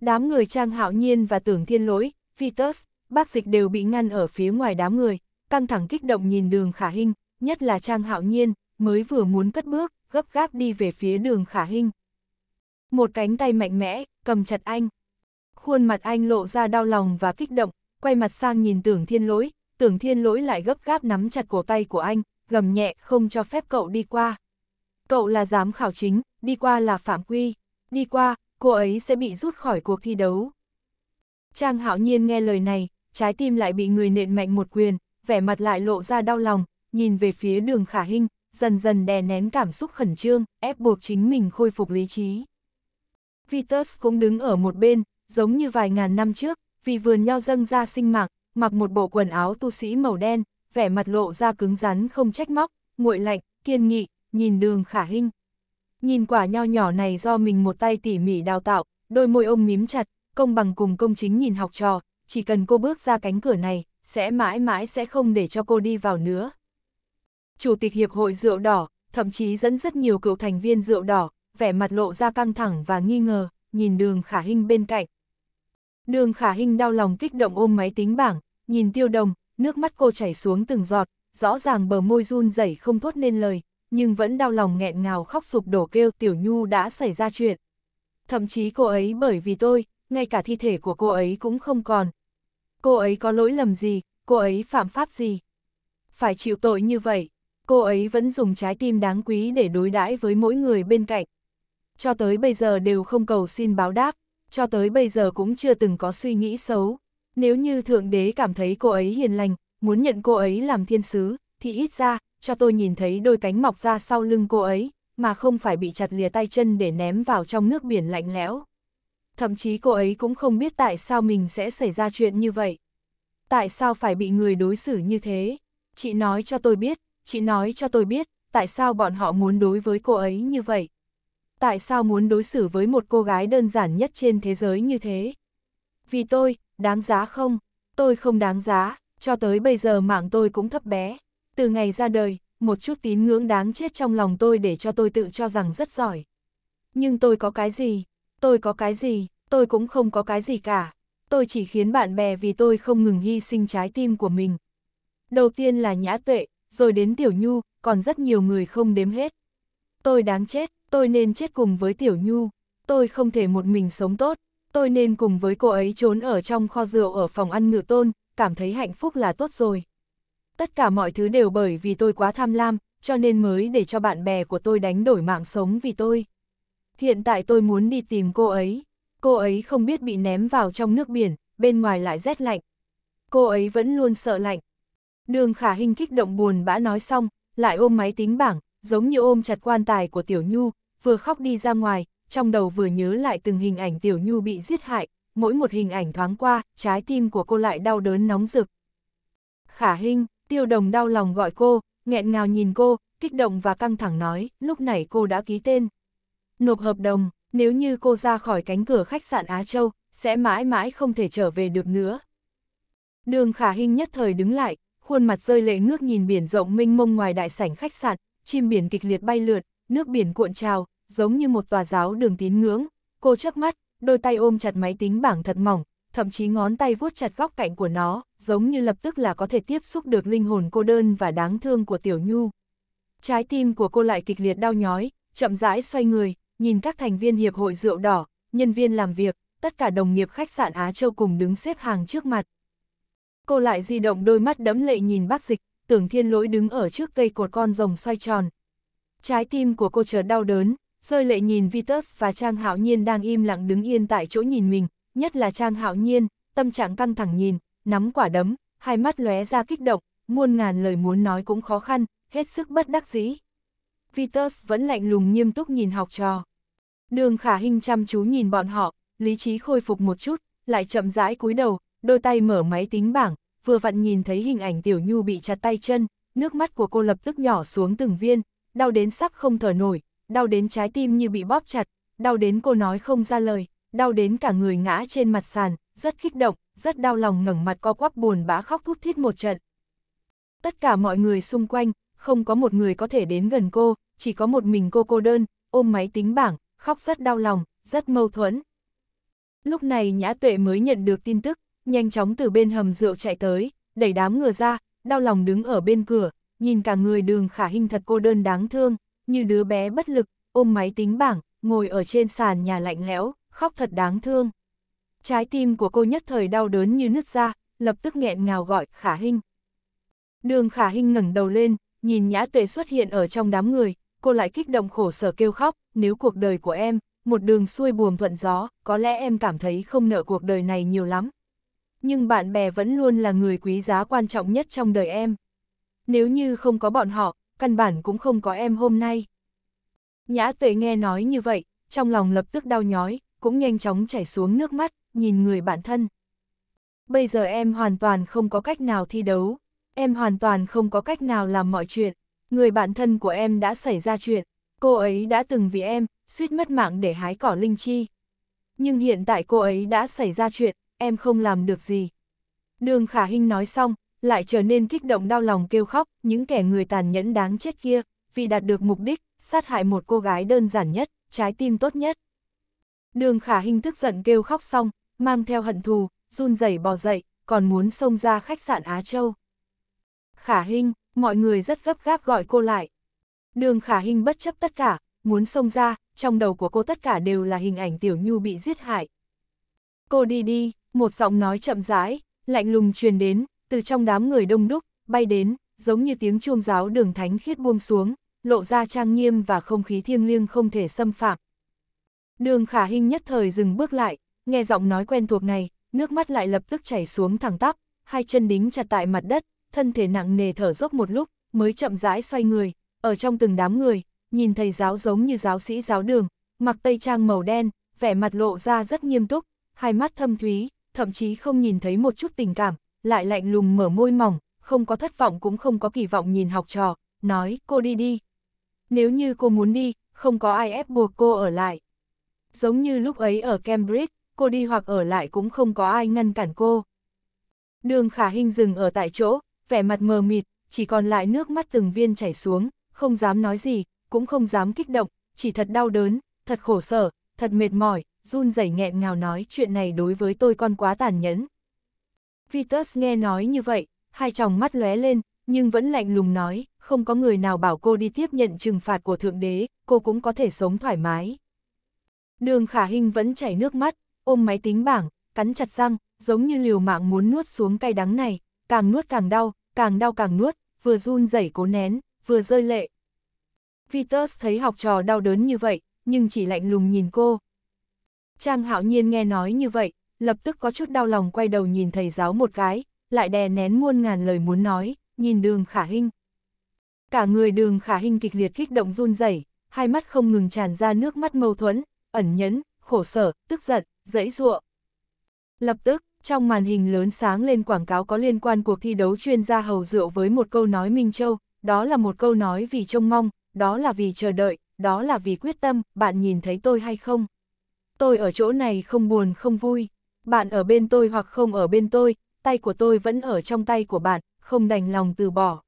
Đám người Trang Hạo Nhiên và Tưởng Thiên Lỗi, Vitus, bác dịch đều bị ngăn ở phía ngoài đám người, căng thẳng kích động nhìn đường khả hình, nhất là Trang Hạo Nhiên, mới vừa muốn cất bước, gấp gáp đi về phía đường khả hình. Một cánh tay mạnh mẽ, cầm chặt anh. Khuôn mặt anh lộ ra đau lòng và kích động, quay mặt sang nhìn tưởng thiên lỗi, tưởng thiên lỗi lại gấp gáp nắm chặt cổ tay của anh, gầm nhẹ không cho phép cậu đi qua. Cậu là giám khảo chính, đi qua là phạm quy, đi qua, cô ấy sẽ bị rút khỏi cuộc thi đấu. Trang hạo nhiên nghe lời này, trái tim lại bị người nện mạnh một quyền, vẻ mặt lại lộ ra đau lòng, nhìn về phía đường khả hình dần dần đè nén cảm xúc khẩn trương, ép buộc chính mình khôi phục lý trí. Vitus cũng đứng ở một bên, giống như vài ngàn năm trước, vì vườn nho dâng ra sinh mạng, mặc một bộ quần áo tu sĩ màu đen, vẻ mặt lộ ra cứng rắn không trách móc, nguội lạnh, kiên nghị, nhìn đường khả hinh. Nhìn quả nho nhỏ này do mình một tay tỉ mỉ đào tạo, đôi môi ông mím chặt, công bằng cùng công chính nhìn học trò, chỉ cần cô bước ra cánh cửa này, sẽ mãi mãi sẽ không để cho cô đi vào nữa. Chủ tịch Hiệp hội Rượu Đỏ, thậm chí dẫn rất nhiều cựu thành viên Rượu Đỏ, vẻ mặt lộ ra căng thẳng và nghi ngờ, nhìn đường khả hinh bên cạnh. Đường khả hinh đau lòng kích động ôm máy tính bảng, nhìn tiêu đồng, nước mắt cô chảy xuống từng giọt, rõ ràng bờ môi run rẩy không thốt nên lời, nhưng vẫn đau lòng nghẹn ngào khóc sụp đổ kêu Tiểu Nhu đã xảy ra chuyện. Thậm chí cô ấy bởi vì tôi, ngay cả thi thể của cô ấy cũng không còn. Cô ấy có lỗi lầm gì, cô ấy phạm pháp gì? Phải chịu tội như vậy, cô ấy vẫn dùng trái tim đáng quý để đối đãi với mỗi người bên cạnh. Cho tới bây giờ đều không cầu xin báo đáp, cho tới bây giờ cũng chưa từng có suy nghĩ xấu. Nếu như Thượng Đế cảm thấy cô ấy hiền lành, muốn nhận cô ấy làm thiên sứ, thì ít ra, cho tôi nhìn thấy đôi cánh mọc ra sau lưng cô ấy, mà không phải bị chặt lìa tay chân để ném vào trong nước biển lạnh lẽo. Thậm chí cô ấy cũng không biết tại sao mình sẽ xảy ra chuyện như vậy. Tại sao phải bị người đối xử như thế? Chị nói cho tôi biết, chị nói cho tôi biết, tại sao bọn họ muốn đối với cô ấy như vậy? Tại sao muốn đối xử với một cô gái đơn giản nhất trên thế giới như thế? Vì tôi, đáng giá không? Tôi không đáng giá, cho tới bây giờ mạng tôi cũng thấp bé. Từ ngày ra đời, một chút tín ngưỡng đáng chết trong lòng tôi để cho tôi tự cho rằng rất giỏi. Nhưng tôi có cái gì? Tôi có cái gì? Tôi cũng không có cái gì cả. Tôi chỉ khiến bạn bè vì tôi không ngừng hy sinh trái tim của mình. Đầu tiên là Nhã Tuệ, rồi đến Tiểu Nhu, còn rất nhiều người không đếm hết. Tôi đáng chết, tôi nên chết cùng với Tiểu Nhu. Tôi không thể một mình sống tốt. Tôi nên cùng với cô ấy trốn ở trong kho rượu ở phòng ăn ngựa tôn, cảm thấy hạnh phúc là tốt rồi tất cả mọi thứ đều bởi vì tôi quá tham lam, cho nên mới để cho bạn bè của tôi đánh đổi mạng sống vì tôi. Hiện tại tôi muốn đi tìm cô ấy. Cô ấy không biết bị ném vào trong nước biển, bên ngoài lại rét lạnh. Cô ấy vẫn luôn sợ lạnh. Đường khả hình kích động buồn bã nói xong, lại ôm máy tính bảng, giống như ôm chặt quan tài của Tiểu Nhu, vừa khóc đi ra ngoài, trong đầu vừa nhớ lại từng hình ảnh Tiểu Nhu bị giết hại, mỗi một hình ảnh thoáng qua, trái tim của cô lại đau đớn nóng rực. Khả hình, Tiêu đồng đau lòng gọi cô, nghẹn ngào nhìn cô, kích động và căng thẳng nói, lúc này cô đã ký tên. Nộp hợp đồng, nếu như cô ra khỏi cánh cửa khách sạn Á Châu, sẽ mãi mãi không thể trở về được nữa. Đường khả hình nhất thời đứng lại, khuôn mặt rơi lệ ngước nhìn biển rộng mênh mông ngoài đại sảnh khách sạn, chim biển kịch liệt bay lượn, nước biển cuộn trào, giống như một tòa giáo đường tín ngưỡng. Cô chớp mắt, đôi tay ôm chặt máy tính bảng thật mỏng, thậm chí ngón tay vuốt chặt góc cạnh của nó, giống như lập tức là có thể tiếp xúc được linh hồn cô đơn và đáng thương của Tiểu Nhu. Trái tim của cô lại kịch liệt đau nhói, chậm rãi xoay người, nhìn các thành viên hiệp hội rượu đỏ, nhân viên làm việc, tất cả đồng nghiệp khách sạn Á Châu cùng đứng xếp hàng trước mặt. Cô lại di động đôi mắt đẫm lệ nhìn bác dịch, tưởng thiên lỗi đứng ở trước cây cột con rồng xoay tròn. Trái tim của cô chợt đau đớn, rơi lệ nhìn Vitus và Trang Hạo Nhiên đang im lặng đứng yên tại chỗ nhìn mình, nhất là Trang Hạo Nhiên, tâm trạng căng thẳng nhìn, nắm quả đấm, hai mắt lóe ra kích động, muôn ngàn lời muốn nói cũng khó khăn, hết sức bất đắc dĩ. Vitus vẫn lạnh lùng nghiêm túc nhìn học trò. Đường khả Hinh chăm chú nhìn bọn họ, lý trí khôi phục một chút, lại chậm rãi cúi đầu, đôi tay mở máy tính bảng, vừa vặn nhìn thấy hình ảnh tiểu nhu bị chặt tay chân, nước mắt của cô lập tức nhỏ xuống từng viên, đau đến sắp không thở nổi, đau đến trái tim như bị bóp chặt, đau đến cô nói không ra lời đau đến cả người ngã trên mặt sàn, rất kích động, rất đau lòng ngẩng mặt co quắp buồn bã khóc thút thít một trận. Tất cả mọi người xung quanh, không có một người có thể đến gần cô, chỉ có một mình cô cô đơn, ôm máy tính bảng, khóc rất đau lòng, rất mâu thuẫn. Lúc này Nhã Tuệ mới nhận được tin tức, nhanh chóng từ bên hầm rượu chạy tới, đẩy đám ngừa ra, đau lòng đứng ở bên cửa, nhìn cả người đường khả hình thật cô đơn đáng thương, như đứa bé bất lực, ôm máy tính bảng, ngồi ở trên sàn nhà lạnh lẽo khóc thật đáng thương. Trái tim của cô nhất thời đau đớn như nứt ra, lập tức nghẹn ngào gọi Khả Hinh. Đường Khả Hinh ngẩng đầu lên, nhìn Nhã Tuệ xuất hiện ở trong đám người, cô lại kích động khổ sở kêu khóc, nếu cuộc đời của em, một đường xuôi buồm thuận gió, có lẽ em cảm thấy không nợ cuộc đời này nhiều lắm. Nhưng bạn bè vẫn luôn là người quý giá quan trọng nhất trong đời em. Nếu như không có bọn họ, căn bản cũng không có em hôm nay. Nhã Tuệ nghe nói như vậy, trong lòng lập tức đau nhói, cũng nhanh chóng chảy xuống nước mắt, nhìn người bạn thân. Bây giờ em hoàn toàn không có cách nào thi đấu, em hoàn toàn không có cách nào làm mọi chuyện. Người bạn thân của em đã xảy ra chuyện, cô ấy đã từng vì em, suýt mất mạng để hái cỏ linh chi. Nhưng hiện tại cô ấy đã xảy ra chuyện, em không làm được gì. Đường Khả Hinh nói xong, lại trở nên kích động đau lòng kêu khóc, những kẻ người tàn nhẫn đáng chết kia, vì đạt được mục đích, sát hại một cô gái đơn giản nhất, trái tim tốt nhất. Đường khả hình tức giận kêu khóc xong, mang theo hận thù, run rẩy bò dậy, còn muốn xông ra khách sạn Á Châu. Khả hình, mọi người rất gấp gáp gọi cô lại. Đường khả hình bất chấp tất cả, muốn xông ra, trong đầu của cô tất cả đều là hình ảnh tiểu nhu bị giết hại. Cô đi đi, một giọng nói chậm rãi, lạnh lùng truyền đến, từ trong đám người đông đúc, bay đến, giống như tiếng chuông giáo đường thánh khiết buông xuống, lộ ra trang nghiêm và không khí thiêng liêng không thể xâm phạm, Đường khả hình nhất thời dừng bước lại, nghe giọng nói quen thuộc này, nước mắt lại lập tức chảy xuống thẳng tóc hai chân đính chặt tại mặt đất, thân thể nặng nề thở dốc một lúc, mới chậm rãi xoay người, ở trong từng đám người, nhìn thầy giáo giống như giáo sĩ giáo đường, mặc tây trang màu đen, vẻ mặt lộ ra rất nghiêm túc, hai mắt thâm thúy, thậm chí không nhìn thấy một chút tình cảm, lại lạnh lùng mở môi mỏng, không có thất vọng cũng không có kỳ vọng nhìn học trò, nói cô đi đi. Nếu như cô muốn đi, không có ai ép buộc cô ở lại giống như lúc ấy ở Cambridge, cô đi hoặc ở lại cũng không có ai ngăn cản cô. Đường khả hình dừng ở tại chỗ, vẻ mặt mờ mịt, chỉ còn lại nước mắt từng viên chảy xuống, không dám nói gì, cũng không dám kích động, chỉ thật đau đớn, thật khổ sở, thật mệt mỏi, run rẩy nghẹn ngào nói chuyện này đối với tôi con quá tàn nhẫn. Vitus nghe nói như vậy, hai tròng mắt lóe lên, nhưng vẫn lạnh lùng nói, không có người nào bảo cô đi tiếp nhận trừng phạt của Thượng Đế, cô cũng có thể sống thoải mái. Đường khả hình vẫn chảy nước mắt, ôm máy tính bảng, cắn chặt răng, giống như liều mạng muốn nuốt xuống cay đắng này, càng nuốt càng đau, càng đau càng nuốt, vừa run rẩy cố nén, vừa rơi lệ. Vitus thấy học trò đau đớn như vậy, nhưng chỉ lạnh lùng nhìn cô. Trang hạo nhiên nghe nói như vậy, lập tức có chút đau lòng quay đầu nhìn thầy giáo một cái, lại đè nén muôn ngàn lời muốn nói, nhìn đường khả hình. Cả người đường khả hình kịch liệt kích động run rẩy hai mắt không ngừng tràn ra nước mắt mâu thuẫn, ẩn nhẫn, khổ sở, tức giận, dãy ruộng. Lập tức, trong màn hình lớn sáng lên quảng cáo có liên quan cuộc thi đấu chuyên gia hầu rượu với một câu nói Minh Châu, đó là một câu nói vì trông mong, đó là vì chờ đợi, đó là vì quyết tâm, bạn nhìn thấy tôi hay không? Tôi ở chỗ này không buồn không vui, bạn ở bên tôi hoặc không ở bên tôi, tay của tôi vẫn ở trong tay của bạn, không đành lòng từ bỏ.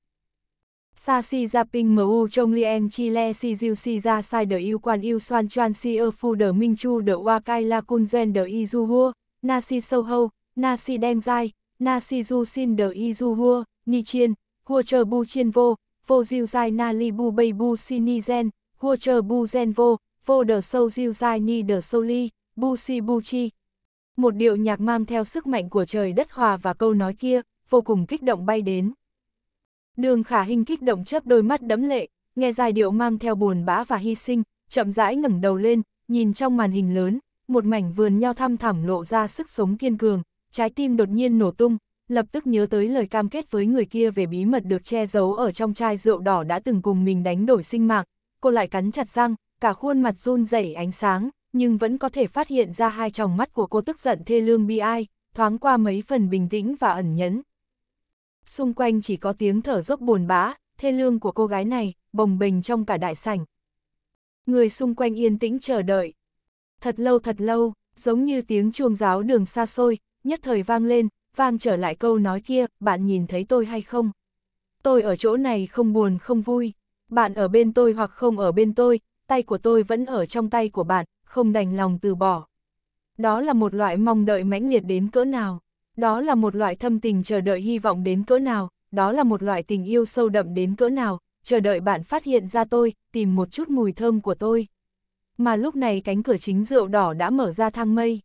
Sa si gia ping mu trong liên chi le si diu si ra sai de yêu quan yêu xoan chuan si ơ e phu de minh chu de wa kai la cun gen de y du hua, na si sâu hâu, na si đen dai, na si du sin de y du hua, ni chiên, hua chờ bu chiên vô, vô diu dai na li bu bay bu si ni gen, hua chờ bu gen vô, vô đờ sâu diu dai ni đờ sâu li, bu si bu chi. Một điệu nhạc mang theo sức mạnh của trời đất hòa và câu nói kia, vô cùng kích động bay đến. Đường khả hình kích động chớp đôi mắt đẫm lệ, nghe giai điệu mang theo buồn bã và hy sinh, chậm rãi ngẩng đầu lên, nhìn trong màn hình lớn, một mảnh vườn nho thăm thẳm lộ ra sức sống kiên cường, trái tim đột nhiên nổ tung, lập tức nhớ tới lời cam kết với người kia về bí mật được che giấu ở trong chai rượu đỏ đã từng cùng mình đánh đổi sinh mạng, cô lại cắn chặt răng, cả khuôn mặt run rẩy ánh sáng, nhưng vẫn có thể phát hiện ra hai tròng mắt của cô tức giận thê lương bi ai, thoáng qua mấy phần bình tĩnh và ẩn nhẫn xung quanh chỉ có tiếng thở dốc buồn bã, thê lương của cô gái này, bồng bềnh trong cả đại sảnh. Người xung quanh yên tĩnh chờ đợi. Thật lâu thật lâu, giống như tiếng chuông giáo đường xa xôi, nhất thời vang lên, vang trở lại câu nói kia, bạn nhìn thấy tôi hay không? Tôi ở chỗ này không buồn không vui, bạn ở bên tôi hoặc không ở bên tôi, tay của tôi vẫn ở trong tay của bạn, không đành lòng từ bỏ. Đó là một loại mong đợi mãnh liệt đến cỡ nào. Đó là một loại thâm tình chờ đợi hy vọng đến cỡ nào, đó là một loại tình yêu sâu đậm đến cỡ nào, chờ đợi bạn phát hiện ra tôi, tìm một chút mùi thơm của tôi. Mà lúc này cánh cửa chính rượu đỏ đã mở ra thang mây.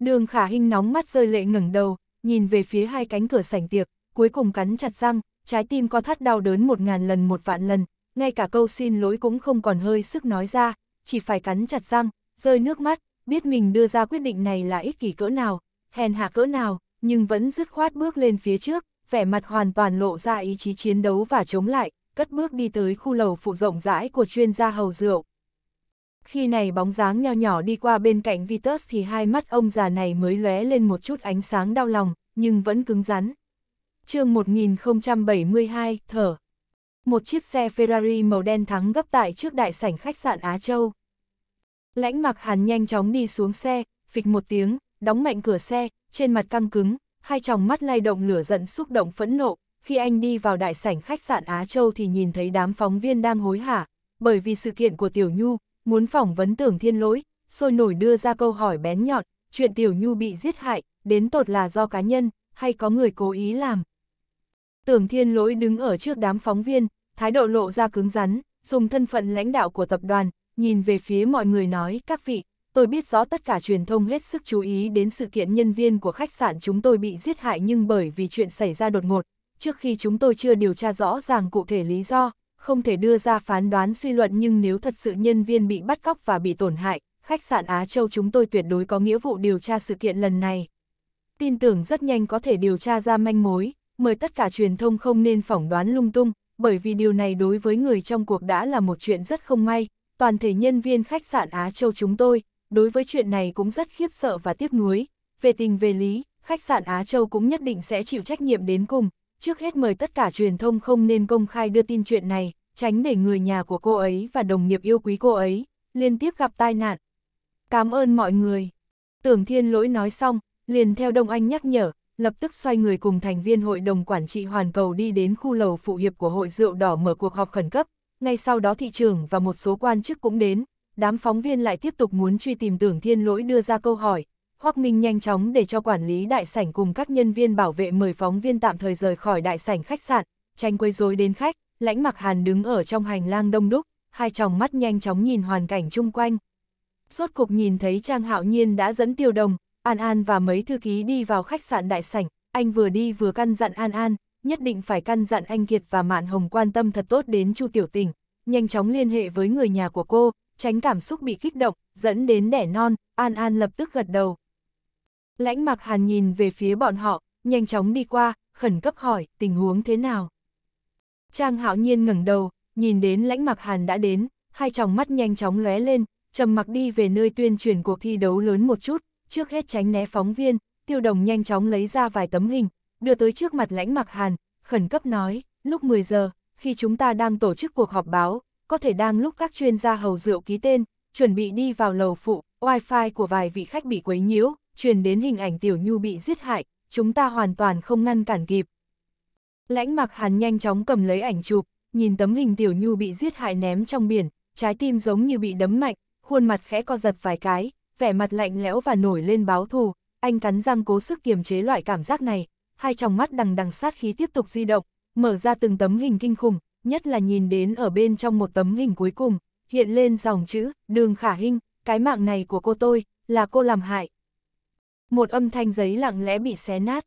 Đường khả hình nóng mắt rơi lệ ngẩng đầu, nhìn về phía hai cánh cửa sảnh tiệc, cuối cùng cắn chặt răng, trái tim co thắt đau đớn một ngàn lần một vạn lần, ngay cả câu xin lỗi cũng không còn hơi sức nói ra, chỉ phải cắn chặt răng, rơi nước mắt, biết mình đưa ra quyết định này là ích kỷ cỡ nào, hèn hạ cỡ nào, nhưng vẫn dứt khoát bước lên phía trước, vẻ mặt hoàn toàn lộ ra ý chí chiến đấu và chống lại, cất bước đi tới khu lầu phụ rộng rãi của chuyên gia hầu rượu. Khi này bóng dáng nho nhỏ đi qua bên cạnh Vitus thì hai mắt ông già này mới lóe lên một chút ánh sáng đau lòng, nhưng vẫn cứng rắn. chương 1072, thở. Một chiếc xe Ferrari màu đen thắng gấp tại trước đại sảnh khách sạn Á Châu. Lãnh mặc hàn nhanh chóng đi xuống xe, phịch một tiếng, đóng mạnh cửa xe, trên mặt căng cứng, hai tròng mắt lay động lửa giận xúc động phẫn nộ. Khi anh đi vào đại sảnh khách sạn Á Châu thì nhìn thấy đám phóng viên đang hối hả, bởi vì sự kiện của Tiểu Nhu, muốn phỏng vấn tưởng thiên lỗi, sôi nổi đưa ra câu hỏi bén nhọn, chuyện Tiểu Nhu bị giết hại, đến tột là do cá nhân, hay có người cố ý làm. Tưởng thiên lỗi đứng ở trước đám phóng viên, thái độ lộ ra cứng rắn, dùng thân phận lãnh đạo của tập đoàn, nhìn về phía mọi người nói các vị, Tôi biết rõ tất cả truyền thông hết sức chú ý đến sự kiện nhân viên của khách sạn chúng tôi bị giết hại nhưng bởi vì chuyện xảy ra đột ngột, trước khi chúng tôi chưa điều tra rõ ràng cụ thể lý do, không thể đưa ra phán đoán suy luận nhưng nếu thật sự nhân viên bị bắt cóc và bị tổn hại, khách sạn Á Châu chúng tôi tuyệt đối có nghĩa vụ điều tra sự kiện lần này. Tin tưởng rất nhanh có thể điều tra ra manh mối, mời tất cả truyền thông không nên phỏng đoán lung tung, bởi vì điều này đối với người trong cuộc đã là một chuyện rất không may, toàn thể nhân viên khách sạn Á Châu chúng tôi, đối với chuyện này cũng rất khiếp sợ và tiếc nuối. Về tình về lý, khách sạn Á Châu cũng nhất định sẽ chịu trách nhiệm đến cùng. Trước hết mời tất cả truyền thông không nên công khai đưa tin chuyện này, tránh để người nhà của cô ấy và đồng nghiệp yêu quý cô ấy liên tiếp gặp tai nạn. Cảm ơn mọi người. Tưởng Thiên Lỗi nói xong, liền theo Đông Anh nhắc nhở, lập tức xoay người cùng thành viên hội đồng quản trị hoàn cầu đi đến khu lầu phụ hiệp của hội rượu đỏ mở cuộc họp khẩn cấp. Ngay sau đó thị trường và một số quan chức cũng đến, đám phóng viên lại tiếp tục muốn truy tìm tưởng thiên lỗi đưa ra câu hỏi. Hoắc Minh nhanh chóng để cho quản lý đại sảnh cùng các nhân viên bảo vệ mời phóng viên tạm thời rời khỏi đại sảnh khách sạn, tranh quấy rối đến khách, lãnh mặc hàn đứng ở trong hành lang đông đúc, hai tròng mắt nhanh chóng nhìn hoàn cảnh chung quanh. Suốt cục nhìn thấy Trang Hạo Nhiên đã dẫn tiêu đồng, An An và mấy thư ký đi vào khách sạn đại sảnh, anh vừa đi vừa căn dặn An An, nhất định phải căn dặn anh Kiệt và Mạn Hồng quan tâm thật tốt đến Chu Tiểu Tình, nhanh chóng liên hệ với người nhà của cô, tránh cảm xúc bị kích động, dẫn đến đẻ non, An An lập tức gật đầu. Lãnh mặc hàn nhìn về phía bọn họ, nhanh chóng đi qua, khẩn cấp hỏi tình huống thế nào. Trang hạo nhiên ngẩng đầu, nhìn đến lãnh mặc hàn đã đến, hai tròng mắt nhanh chóng lóe lên, trầm mặc đi về nơi tuyên truyền cuộc thi đấu lớn một chút, trước hết tránh né phóng viên, tiêu đồng nhanh chóng lấy ra vài tấm hình, đưa tới trước mặt lãnh mặc hàn, khẩn cấp nói, lúc 10 giờ, khi chúng ta đang tổ chức cuộc họp báo, có thể đang lúc các chuyên gia hầu rượu ký tên, chuẩn bị đi vào lầu phụ, wifi của vài vị khách bị quấy nhiễu, truyền đến hình ảnh tiểu nhu bị giết hại, chúng ta hoàn toàn không ngăn cản kịp. Lãnh mặc hàn nhanh chóng cầm lấy ảnh chụp, nhìn tấm hình tiểu nhu bị giết hại ném trong biển, trái tim giống như bị đấm mạnh, khuôn mặt khẽ co giật vài cái, vẻ mặt lạnh lẽo và nổi lên báo thù, anh cắn răng cố sức kiềm chế loại cảm giác này, hai trong mắt đằng đằng sát khí tiếp tục di động, mở ra từng tấm hình kinh khủng, nhất là nhìn đến ở bên trong một tấm hình cuối cùng, hiện lên dòng chữ, đường khả hình, cái mạng này của cô tôi, là cô làm hại. Một âm thanh giấy lặng lẽ bị xé nát.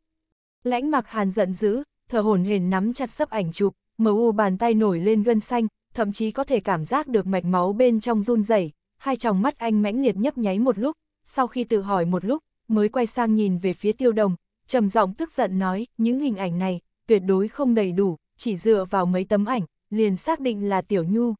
Lãnh mặc hàn giận dữ, thở hổn hển nắm chặt sấp ảnh chụp, mờ u bàn tay nổi lên gân xanh, thậm chí có thể cảm giác được mạch máu bên trong run rẩy hai tròng mắt anh mãnh liệt nhấp nháy một lúc, sau khi tự hỏi một lúc, mới quay sang nhìn về phía tiêu đồng, trầm giọng tức giận nói, những hình ảnh này, tuyệt đối không đầy đủ, chỉ dựa vào mấy tấm ảnh, liền xác định là Tiểu Nhu.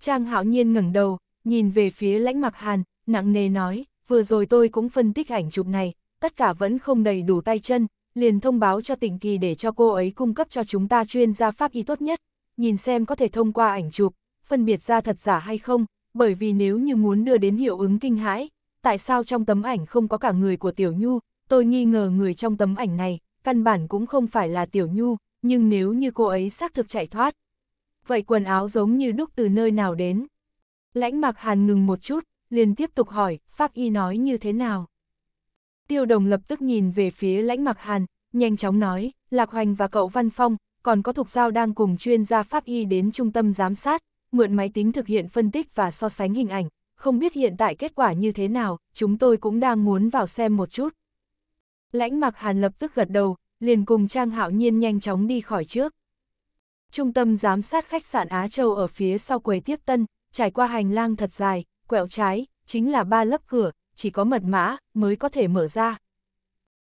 Trang hạo nhiên ngẩng đầu, nhìn về phía lãnh mặc hàn, nặng nề nói, vừa rồi tôi cũng phân tích ảnh chụp này, tất cả vẫn không đầy đủ tay chân, liền thông báo cho tỉnh kỳ để cho cô ấy cung cấp cho chúng ta chuyên gia pháp y tốt nhất, nhìn xem có thể thông qua ảnh chụp, phân biệt ra thật giả hay không, bởi vì nếu như muốn đưa đến hiệu ứng kinh hãi, tại sao trong tấm ảnh không có cả người của Tiểu Nhu, tôi nghi ngờ người trong tấm ảnh này, căn bản cũng không phải là Tiểu Nhu nhưng nếu như cô ấy xác thực chạy thoát. Vậy quần áo giống như đúc từ nơi nào đến? Lãnh mặc hàn ngừng một chút, liền tiếp tục hỏi, Pháp Y nói như thế nào? Tiêu đồng lập tức nhìn về phía lãnh mặc hàn, nhanh chóng nói, Lạc Hoành và cậu Văn Phong, còn có Thục Giao đang cùng chuyên gia Pháp Y đến trung tâm giám sát, mượn máy tính thực hiện phân tích và so sánh hình ảnh, không biết hiện tại kết quả như thế nào, chúng tôi cũng đang muốn vào xem một chút. Lãnh mặc Hàn lập tức gật đầu, liền cùng Trang Hạo Nhiên nhanh chóng đi khỏi trước. Trung tâm giám sát khách sạn Á Châu ở phía sau quầy tiếp tân, trải qua hành lang thật dài, quẹo trái, chính là ba lớp cửa, chỉ có mật mã mới có thể mở ra.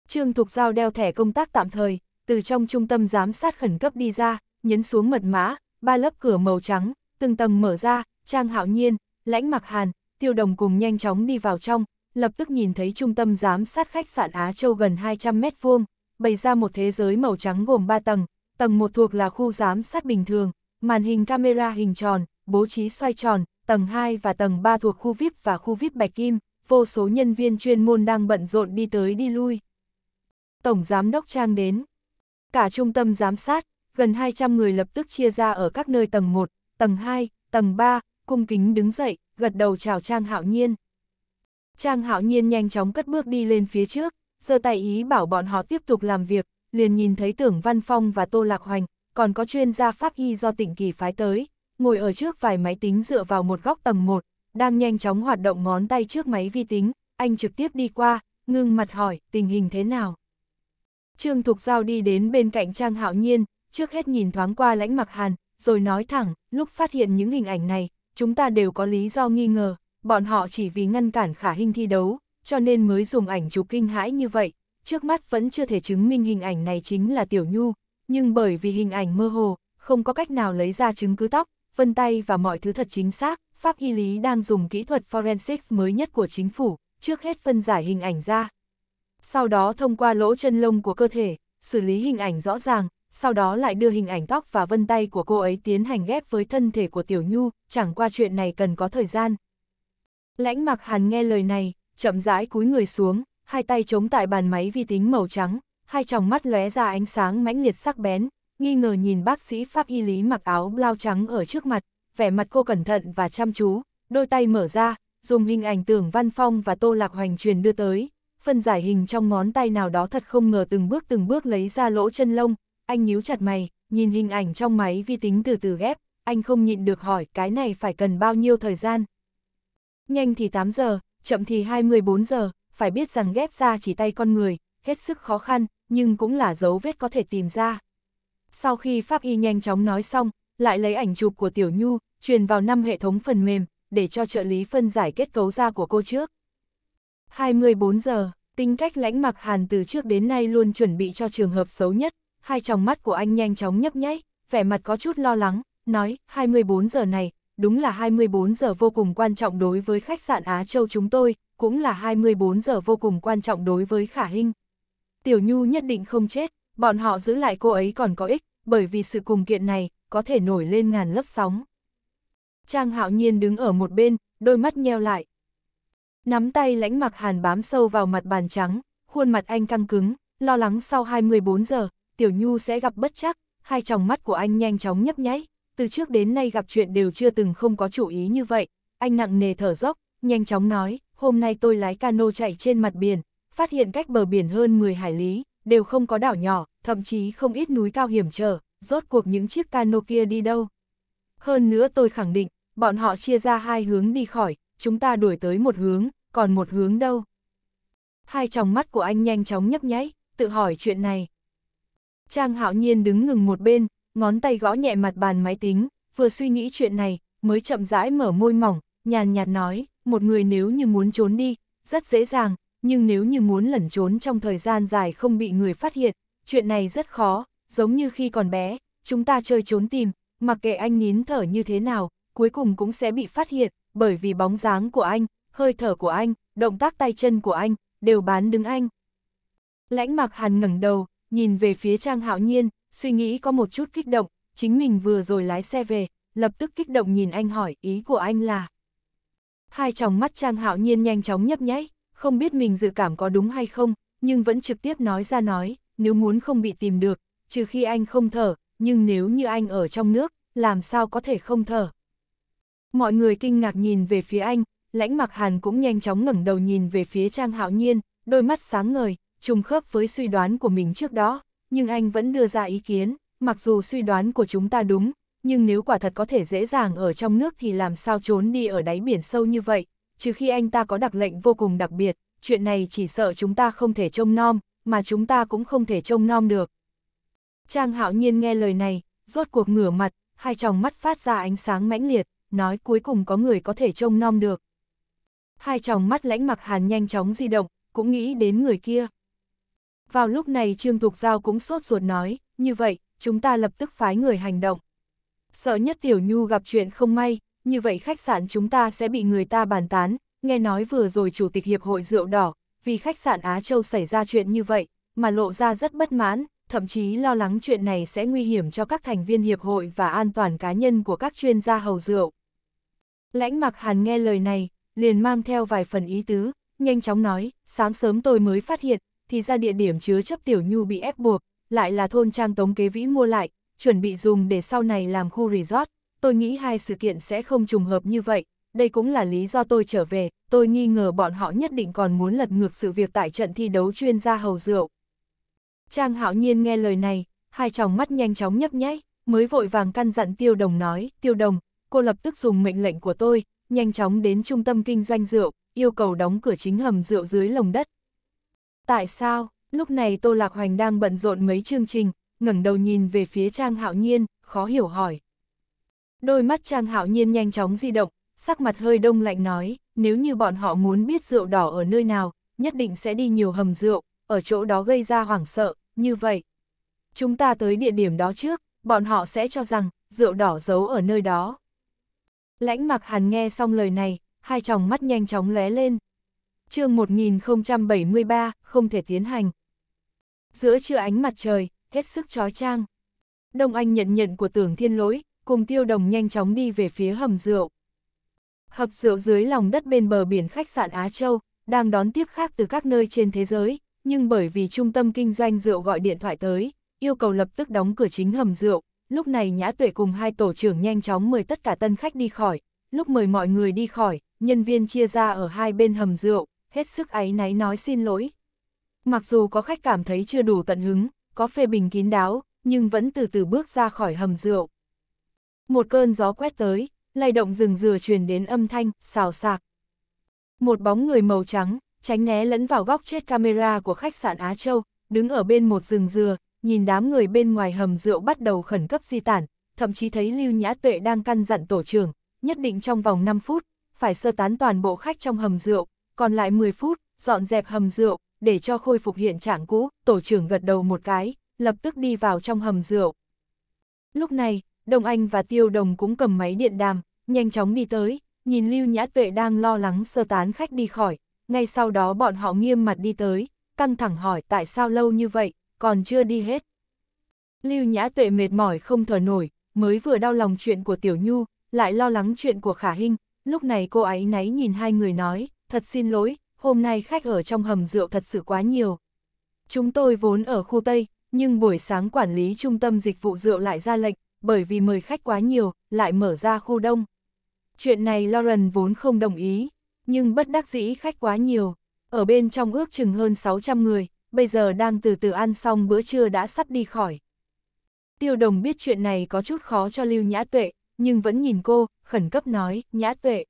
Trương Thục Giao đeo thẻ công tác tạm thời, từ trong trung tâm giám sát khẩn cấp đi ra, nhấn xuống mật mã, ba lớp cửa màu trắng, từng tầng mở ra, Trang Hạo Nhiên, Lãnh Mặc Hàn, Tiêu Đồng cùng nhanh chóng đi vào trong, lập tức nhìn thấy trung tâm giám sát khách sạn Á Châu gần 200 mét vuông, bày ra một thế giới màu trắng gồm 3 tầng, tầng 1 thuộc là khu giám sát bình thường, màn hình camera hình tròn, bố trí xoay tròn, tầng 2 và tầng 3 thuộc khu VIP và khu VIP Bạch Kim, vô số nhân viên chuyên môn đang bận rộn đi tới đi lui. Tổng Giám đốc Trang đến. Cả trung tâm giám sát, gần 200 người lập tức chia ra ở các nơi tầng 1, tầng 2, tầng 3, cung kính đứng dậy, gật đầu chào Trang Hạo Nhiên. Trang Hạo Nhiên nhanh chóng cất bước đi lên phía trước, giơ tay ý bảo bọn họ tiếp tục làm việc, liền nhìn thấy tưởng Văn Phong và Tô Lạc Hoành, còn có chuyên gia pháp y do tỉnh kỳ phái tới, ngồi ở trước vài máy tính dựa vào một góc tầng 1, đang nhanh chóng hoạt động ngón tay trước máy vi tính, anh trực tiếp đi qua, ngưng mặt hỏi tình hình thế nào. Trương Thục Giao đi đến bên cạnh Trang Hạo Nhiên, trước hết nhìn thoáng qua lãnh mặc hàn, rồi nói thẳng, lúc phát hiện những hình ảnh này, chúng ta đều có lý do nghi ngờ, bọn họ chỉ vì ngăn cản khả hình thi đấu, cho nên mới dùng ảnh chụp kinh hãi như vậy, trước mắt vẫn chưa thể chứng minh hình ảnh này chính là Tiểu Nhu, nhưng bởi vì hình ảnh mơ hồ, không có cách nào lấy ra chứng cứ tóc, vân tay và mọi thứ thật chính xác, Pháp Y Lý đang dùng kỹ thuật forensic mới nhất của chính phủ, trước hết phân giải hình ảnh ra. Sau đó thông qua lỗ chân lông của cơ thể, xử lý hình ảnh rõ ràng, sau đó lại đưa hình ảnh tóc và vân tay của cô ấy tiến hành ghép với thân thể của Tiểu Nhu, chẳng qua chuyện này cần có thời gian. Lãnh mặc hàn nghe lời này, chậm rãi cúi người xuống, hai tay chống tại bàn máy vi tính màu trắng, hai tròng mắt lóe ra ánh sáng mãnh liệt sắc bén, nghi ngờ nhìn bác sĩ pháp y lý mặc áo blau trắng ở trước mặt, vẻ mặt cô cẩn thận và chăm chú, đôi tay mở ra, dùng hình ảnh tưởng Văn Phong và Tô Lạc Hoành truyền đưa tới, phân giải hình trong ngón tay nào đó thật không ngờ từng bước từng bước lấy ra lỗ chân lông, anh nhíu chặt mày, nhìn hình ảnh trong máy vi tính từ từ ghép, anh không nhịn được hỏi cái này phải cần bao nhiêu thời gian. Nhanh thì 8 giờ, chậm thì 24 giờ, phải biết rằng ghép ra chỉ tay con người, hết sức khó khăn, nhưng cũng là dấu vết có thể tìm ra. Sau khi Pháp Y nhanh chóng nói xong, lại lấy ảnh chụp của Tiểu Nhu, truyền vào năm hệ thống phần mềm, để cho trợ lý phân giải kết cấu da của cô trước. 24 giờ, tính cách lãnh mặc hàn từ trước đến nay luôn chuẩn bị cho trường hợp xấu nhất, hai tròng mắt của anh nhanh chóng nhấp nháy, vẻ mặt có chút lo lắng, nói 24 giờ này, đúng là 24 giờ vô cùng quan trọng đối với khách sạn Á Châu chúng tôi, cũng là 24 giờ vô cùng quan trọng đối với Khả Hinh. Tiểu Nhu nhất định không chết, bọn họ giữ lại cô ấy còn có ích, bởi vì sự cùng kiện này, có thể nổi lên ngàn lớp sóng. Trang hạo nhiên đứng ở một bên, đôi mắt nheo lại. Nắm tay lãnh mặc hàn bám sâu vào mặt bàn trắng, khuôn mặt anh căng cứng, lo lắng sau 24 giờ, Tiểu Nhu sẽ gặp bất chắc, hai tròng mắt của anh nhanh chóng nhấp nháy từ trước đến nay gặp chuyện đều chưa từng không có chủ ý như vậy, anh nặng nề thở dốc, nhanh chóng nói, hôm nay tôi lái cano chạy trên mặt biển, phát hiện cách bờ biển hơn 10 hải lý, đều không có đảo nhỏ, thậm chí không ít núi cao hiểm trở, rốt cuộc những chiếc cano kia đi đâu. Hơn nữa tôi khẳng định, bọn họ chia ra hai hướng đi khỏi, chúng ta đuổi tới một hướng, còn một hướng đâu. Hai tròng mắt của anh nhanh chóng nhấp nháy, tự hỏi chuyện này. Trang hạo nhiên đứng ngừng một bên, ngón tay gõ nhẹ mặt bàn máy tính, vừa suy nghĩ chuyện này, mới chậm rãi mở môi mỏng, nhàn nhạt nói, một người nếu như muốn trốn đi, rất dễ dàng, nhưng nếu như muốn lẩn trốn trong thời gian dài không bị người phát hiện, chuyện này rất khó, giống như khi còn bé, chúng ta chơi trốn tìm, mặc kệ anh nín thở như thế nào, cuối cùng cũng sẽ bị phát hiện, bởi vì bóng dáng của anh, hơi thở của anh, động tác tay chân của anh, đều bán đứng anh. Lãnh mặc hàn ngẩng đầu, nhìn về phía Trang Hạo Nhiên, suy nghĩ có một chút kích động, chính mình vừa rồi lái xe về, lập tức kích động nhìn anh hỏi ý của anh là. Hai tròng mắt Trang Hạo Nhiên nhanh chóng nhấp nháy, không biết mình dự cảm có đúng hay không, nhưng vẫn trực tiếp nói ra nói, nếu muốn không bị tìm được, trừ khi anh không thở, nhưng nếu như anh ở trong nước, làm sao có thể không thở. Mọi người kinh ngạc nhìn về phía anh, lãnh mặc hàn cũng nhanh chóng ngẩng đầu nhìn về phía Trang Hạo Nhiên, đôi mắt sáng ngời, trùng khớp với suy đoán của mình trước đó nhưng anh vẫn đưa ra ý kiến, mặc dù suy đoán của chúng ta đúng, nhưng nếu quả thật có thể dễ dàng ở trong nước thì làm sao trốn đi ở đáy biển sâu như vậy, trừ khi anh ta có đặc lệnh vô cùng đặc biệt, chuyện này chỉ sợ chúng ta không thể trông nom, mà chúng ta cũng không thể trông nom được. Trang hạo nhiên nghe lời này, rốt cuộc ngửa mặt, hai tròng mắt phát ra ánh sáng mãnh liệt, nói cuối cùng có người có thể trông nom được. Hai tròng mắt lãnh mặc hàn nhanh chóng di động, cũng nghĩ đến người kia, vào lúc này Trương Thục Giao cũng sốt ruột nói, như vậy, chúng ta lập tức phái người hành động. Sợ nhất Tiểu Nhu gặp chuyện không may, như vậy khách sạn chúng ta sẽ bị người ta bàn tán, nghe nói vừa rồi Chủ tịch Hiệp hội Rượu Đỏ, vì khách sạn Á Châu xảy ra chuyện như vậy, mà lộ ra rất bất mãn, thậm chí lo lắng chuyện này sẽ nguy hiểm cho các thành viên hiệp hội và an toàn cá nhân của các chuyên gia hầu rượu. Lãnh mặc hàn nghe lời này, liền mang theo vài phần ý tứ, nhanh chóng nói, sáng sớm tôi mới phát hiện, thì ra địa điểm chứa chấp Tiểu Nhu bị ép buộc, lại là thôn trang tống kế vĩ mua lại, chuẩn bị dùng để sau này làm khu resort. Tôi nghĩ hai sự kiện sẽ không trùng hợp như vậy, đây cũng là lý do tôi trở về, tôi nghi ngờ bọn họ nhất định còn muốn lật ngược sự việc tại trận thi đấu chuyên gia hầu rượu. Trang hạo nhiên nghe lời này, hai tròng mắt nhanh chóng nhấp nháy, mới vội vàng căn dặn tiêu đồng nói, tiêu đồng, cô lập tức dùng mệnh lệnh của tôi, nhanh chóng đến trung tâm kinh doanh rượu, yêu cầu đóng cửa chính hầm rượu dưới lồng đất, Tại sao? Lúc này Tô Lạc Hoành đang bận rộn mấy chương trình, ngẩng đầu nhìn về phía Trang Hạo Nhiên, khó hiểu hỏi. Đôi mắt Trang Hạo Nhiên nhanh chóng di động, sắc mặt hơi đông lạnh nói, nếu như bọn họ muốn biết rượu đỏ ở nơi nào, nhất định sẽ đi nhiều hầm rượu, ở chỗ đó gây ra hoảng sợ, như vậy. Chúng ta tới địa điểm đó trước, bọn họ sẽ cho rằng, rượu đỏ giấu ở nơi đó. Lãnh mặc hàn nghe xong lời này, hai tròng mắt nhanh chóng lóe lên, chương 1073, không thể tiến hành. Giữa trưa ánh mặt trời, hết sức chói trang Đông Anh nhận nhận của tưởng thiên lỗi, cùng tiêu đồng nhanh chóng đi về phía hầm rượu. Hầm rượu dưới lòng đất bên bờ biển khách sạn Á Châu, đang đón tiếp khác từ các nơi trên thế giới, nhưng bởi vì trung tâm kinh doanh rượu gọi điện thoại tới, yêu cầu lập tức đóng cửa chính hầm rượu, lúc này Nhã Tuệ cùng hai tổ trưởng nhanh chóng mời tất cả tân khách đi khỏi, lúc mời mọi người đi khỏi, nhân viên chia ra ở hai bên hầm rượu, hết sức áy náy nói xin lỗi. Mặc dù có khách cảm thấy chưa đủ tận hứng, có phê bình kín đáo, nhưng vẫn từ từ bước ra khỏi hầm rượu. Một cơn gió quét tới, lay động rừng dừa truyền đến âm thanh, xào sạc. Một bóng người màu trắng, tránh né lẫn vào góc chết camera của khách sạn Á Châu, đứng ở bên một rừng dừa, nhìn đám người bên ngoài hầm rượu bắt đầu khẩn cấp di tản, thậm chí thấy Lưu Nhã Tuệ đang căn dặn tổ trưởng, nhất định trong vòng 5 phút, phải sơ tán toàn bộ khách trong hầm rượu, còn lại 10 phút, dọn dẹp hầm rượu, để cho khôi phục hiện trạng cũ, tổ trưởng gật đầu một cái, lập tức đi vào trong hầm rượu. Lúc này, đồng Anh và Tiêu Đồng cũng cầm máy điện đàm, nhanh chóng đi tới, nhìn Lưu Nhã Tuệ đang lo lắng sơ tán khách đi khỏi, ngay sau đó bọn họ nghiêm mặt đi tới, căng thẳng hỏi tại sao lâu như vậy, còn chưa đi hết. Lưu Nhã Tuệ mệt mỏi không thở nổi, mới vừa đau lòng chuyện của Tiểu Nhu, lại lo lắng chuyện của Khả Hinh, lúc này cô ấy náy nhìn hai người nói, thật xin lỗi, hôm nay khách ở trong hầm rượu thật sự quá nhiều. Chúng tôi vốn ở khu Tây, nhưng buổi sáng quản lý trung tâm dịch vụ rượu lại ra lệnh, bởi vì mời khách quá nhiều, lại mở ra khu Đông. Chuyện này Lauren vốn không đồng ý, nhưng bất đắc dĩ khách quá nhiều. Ở bên trong ước chừng hơn 600 người, bây giờ đang từ từ ăn xong bữa trưa đã sắp đi khỏi. Tiêu đồng biết chuyện này có chút khó cho Lưu Nhã Tuệ, nhưng vẫn nhìn cô, khẩn cấp nói, Nhã Tuệ.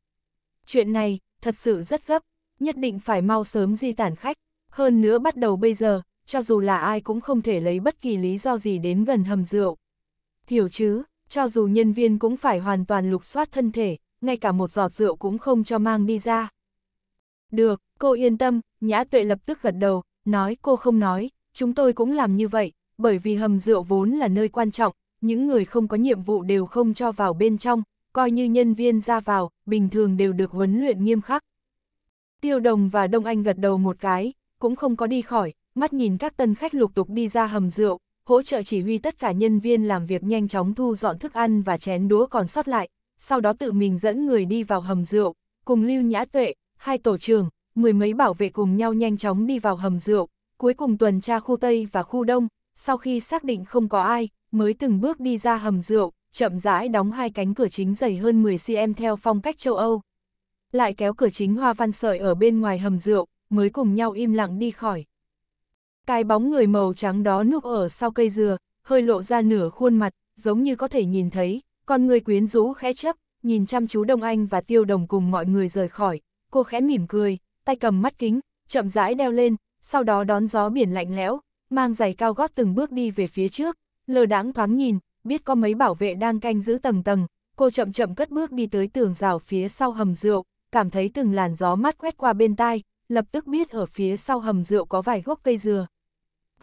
Chuyện này, thật sự rất gấp, nhất định phải mau sớm di tản khách, hơn nữa bắt đầu bây giờ, cho dù là ai cũng không thể lấy bất kỳ lý do gì đến gần hầm rượu. Hiểu chứ, cho dù nhân viên cũng phải hoàn toàn lục soát thân thể, ngay cả một giọt rượu cũng không cho mang đi ra. Được, cô yên tâm, Nhã Tuệ lập tức gật đầu, nói cô không nói, chúng tôi cũng làm như vậy, bởi vì hầm rượu vốn là nơi quan trọng, những người không có nhiệm vụ đều không cho vào bên trong, coi như nhân viên ra vào, bình thường đều được huấn luyện nghiêm khắc. Tiêu Đồng và Đông Anh gật đầu một cái, cũng không có đi khỏi, mắt nhìn các tân khách lục tục đi ra hầm rượu, hỗ trợ chỉ huy tất cả nhân viên làm việc nhanh chóng thu dọn thức ăn và chén đũa còn sót lại, sau đó tự mình dẫn người đi vào hầm rượu, cùng Lưu Nhã Tuệ, hai tổ trưởng, mười mấy bảo vệ cùng nhau nhanh chóng đi vào hầm rượu, cuối cùng tuần tra khu Tây và khu Đông, sau khi xác định không có ai, mới từng bước đi ra hầm rượu, chậm rãi đóng hai cánh cửa chính dày hơn 10cm theo phong cách châu Âu. Lại kéo cửa chính hoa văn sợi ở bên ngoài hầm rượu, mới cùng nhau im lặng đi khỏi. Cái bóng người màu trắng đó núp ở sau cây dừa, hơi lộ ra nửa khuôn mặt, giống như có thể nhìn thấy, con người quyến rũ khẽ chấp, nhìn chăm chú Đông Anh và Tiêu Đồng cùng mọi người rời khỏi, cô khẽ mỉm cười, tay cầm mắt kính, chậm rãi đeo lên, sau đó đón gió biển lạnh lẽo, mang giày cao gót từng bước đi về phía trước, lờ đáng thoáng nhìn, biết có mấy bảo vệ đang canh giữ tầng tầng, cô chậm chậm cất bước đi tới tường rào phía sau hầm rượu, cảm thấy từng làn gió mát quét qua bên tai, lập tức biết ở phía sau hầm rượu có vài gốc cây dừa.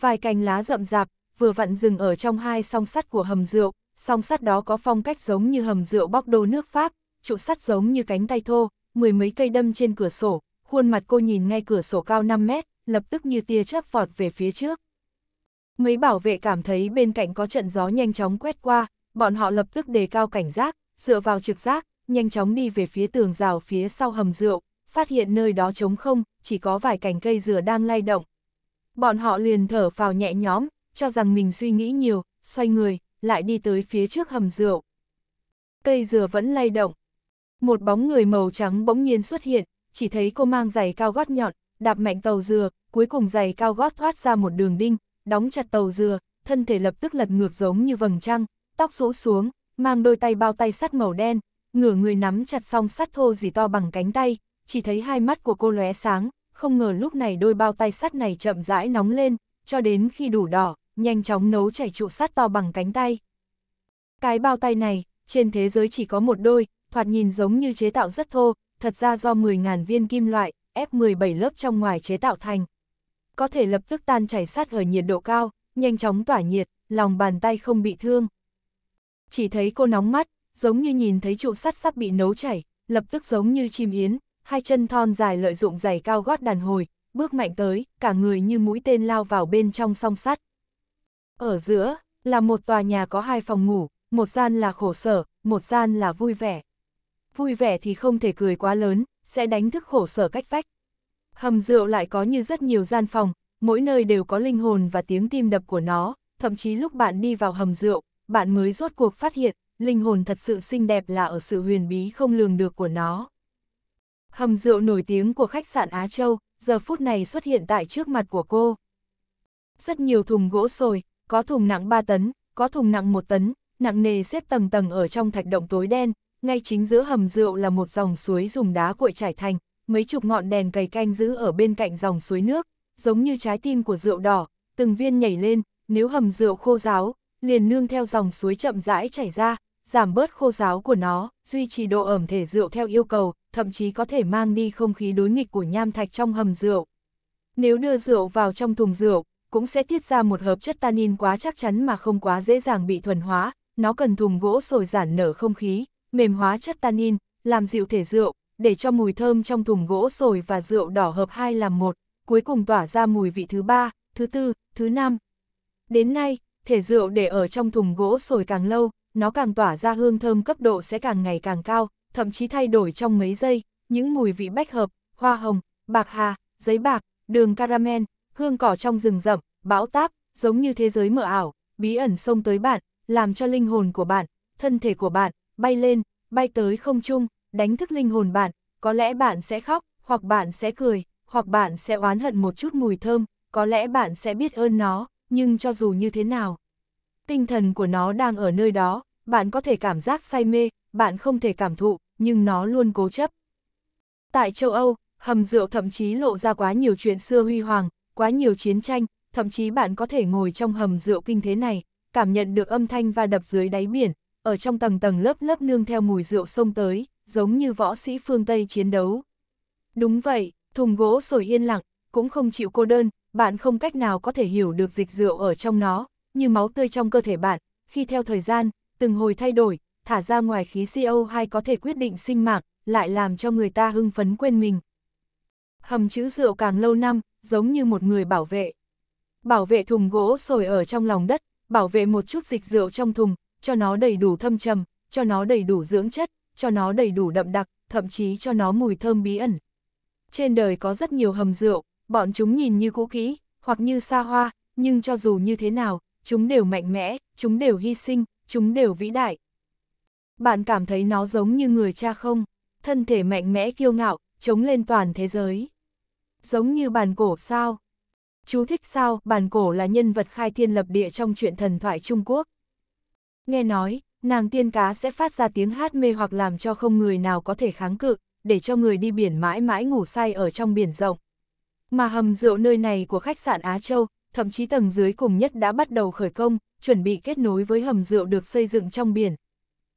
Vài cành lá rậm rạp, vừa vặn dừng ở trong hai song sắt của hầm rượu, song sắt đó có phong cách giống như hầm rượu bóc đô nước Pháp, trụ sắt giống như cánh tay thô, mười mấy cây đâm trên cửa sổ, khuôn mặt cô nhìn ngay cửa sổ cao 5 mét, lập tức như tia chớp vọt về phía trước. Mấy bảo vệ cảm thấy bên cạnh có trận gió nhanh chóng quét qua, bọn họ lập tức đề cao cảnh giác, dựa vào trực giác, nhanh chóng đi về phía tường rào phía sau hầm rượu, phát hiện nơi đó trống không, chỉ có vài cành cây dừa đang lay động. Bọn họ liền thở phào nhẹ nhõm, cho rằng mình suy nghĩ nhiều, xoay người, lại đi tới phía trước hầm rượu. Cây dừa vẫn lay động. Một bóng người màu trắng bỗng nhiên xuất hiện, chỉ thấy cô mang giày cao gót nhọn, đạp mạnh tàu dừa, cuối cùng giày cao gót thoát ra một đường đinh, đóng chặt tàu dừa, thân thể lập tức lật ngược giống như vầng trăng, tóc rũ xuống, mang đôi tay bao tay sắt màu đen, ngửa người nắm chặt song sắt thô dì to bằng cánh tay, chỉ thấy hai mắt của cô lóe sáng, không ngờ lúc này đôi bao tay sắt này chậm rãi nóng lên, cho đến khi đủ đỏ, nhanh chóng nấu chảy trụ sắt to bằng cánh tay. Cái bao tay này, trên thế giới chỉ có một đôi, thoạt nhìn giống như chế tạo rất thô, thật ra do 10.000 viên kim loại, F17 lớp trong ngoài chế tạo thành, có thể lập tức tan chảy sát ở nhiệt độ cao, nhanh chóng tỏa nhiệt, lòng bàn tay không bị thương. Chỉ thấy cô nóng mắt, giống như nhìn thấy trụ sắt sắp bị nấu chảy, lập tức giống như chim yến, hai chân thon dài lợi dụng giày cao gót đàn hồi, bước mạnh tới, cả người như mũi tên lao vào bên trong song sắt. Ở giữa, là một tòa nhà có hai phòng ngủ, một gian là khổ sở, một gian là vui vẻ. Vui vẻ thì không thể cười quá lớn, sẽ đánh thức khổ sở cách vách, Hầm rượu lại có như rất nhiều gian phòng, mỗi nơi đều có linh hồn và tiếng tim đập của nó, thậm chí lúc bạn đi vào hầm rượu, bạn mới rốt cuộc phát hiện, linh hồn thật sự xinh đẹp là ở sự huyền bí không lường được của nó. Hầm rượu nổi tiếng của khách sạn Á Châu, giờ phút này xuất hiện tại trước mặt của cô. Rất nhiều thùng gỗ sồi, có thùng nặng 3 tấn, có thùng nặng 1 tấn, nặng nề xếp tầng tầng ở trong thạch động tối đen, ngay chính giữa hầm rượu là một dòng suối dùng đá cuội trải thành, mấy chục ngọn đèn cầy canh giữ ở bên cạnh dòng suối nước, giống như trái tim của rượu đỏ, từng viên nhảy lên, nếu hầm rượu khô ráo, liền nương theo dòng suối chậm rãi chảy ra, giảm bớt khô ráo của nó, duy trì độ ẩm thể rượu theo yêu cầu, thậm chí có thể mang đi không khí đối nghịch của nham thạch trong hầm rượu. Nếu đưa rượu vào trong thùng rượu, cũng sẽ tiết ra một hợp chất tanin quá chắc chắn mà không quá dễ dàng bị thuần hóa, nó cần thùng gỗ sồi giản nở không khí, mềm hóa chất tanin, làm dịu thể rượu, để cho mùi thơm trong thùng gỗ sồi và rượu đỏ hợp hai làm một, cuối cùng tỏa ra mùi vị thứ ba, thứ tư, thứ năm. Đến nay, thể rượu để ở trong thùng gỗ sồi càng lâu, nó càng tỏa ra hương thơm cấp độ sẽ càng ngày càng cao, thậm chí thay đổi trong mấy giây, những mùi vị bách hợp, hoa hồng, bạc hà, giấy bạc, đường caramel, hương cỏ trong rừng rậm, bão táp, giống như thế giới mờ ảo, bí ẩn xông tới bạn, làm cho linh hồn của bạn, thân thể của bạn, bay lên, bay tới không trung, đánh thức linh hồn bạn, có lẽ bạn sẽ khóc, hoặc bạn sẽ cười, hoặc bạn sẽ oán hận một chút mùi thơm, có lẽ bạn sẽ biết ơn nó, nhưng cho dù như thế nào. Tinh thần của nó đang ở nơi đó, bạn có thể cảm giác say mê, bạn không thể cảm thụ, nhưng nó luôn cố chấp. Tại châu Âu, hầm rượu thậm chí lộ ra quá nhiều chuyện xưa huy hoàng, quá nhiều chiến tranh, thậm chí bạn có thể ngồi trong hầm rượu kinh thế này, cảm nhận được âm thanh va đập dưới đáy biển, ở trong tầng tầng lớp lớp nương theo mùi rượu sông tới, giống như võ sĩ phương Tây chiến đấu. Đúng vậy, thùng gỗ sồi yên lặng, cũng không chịu cô đơn, bạn không cách nào có thể hiểu được dịch rượu ở trong nó, như máu tươi trong cơ thể bạn, khi theo thời gian, từng hồi thay đổi, thả ra ngoài khí CO2 có thể quyết định sinh mạng, lại làm cho người ta hưng phấn quên mình. Hầm chữ rượu càng lâu năm, giống như một người bảo vệ. Bảo vệ thùng gỗ sồi ở trong lòng đất, bảo vệ một chút dịch rượu trong thùng, cho nó đầy đủ thâm trầm, cho nó đầy đủ dưỡng chất, cho nó đầy đủ đậm đặc, thậm chí cho nó mùi thơm bí ẩn. Trên đời có rất nhiều hầm rượu, bọn chúng nhìn như cũ kỹ, hoặc như xa hoa, nhưng cho dù như thế nào, chúng đều mạnh mẽ, chúng đều hy sinh, chúng đều vĩ đại. Bạn cảm thấy nó giống như người cha không? Thân thể mạnh mẽ kiêu ngạo, chống lên toàn thế giới. Giống như bàn cổ sao? Chú thích sao, bàn cổ là nhân vật khai thiên lập địa trong truyện thần thoại Trung Quốc. Nghe nói, nàng tiên cá sẽ phát ra tiếng hát mê hoặc làm cho không người nào có thể kháng cự, để cho người đi biển mãi mãi ngủ say ở trong biển rộng. Mà hầm rượu nơi này của khách sạn Á Châu, thậm chí tầng dưới cùng nhất đã bắt đầu khởi công, chuẩn bị kết nối với hầm rượu được xây dựng trong biển.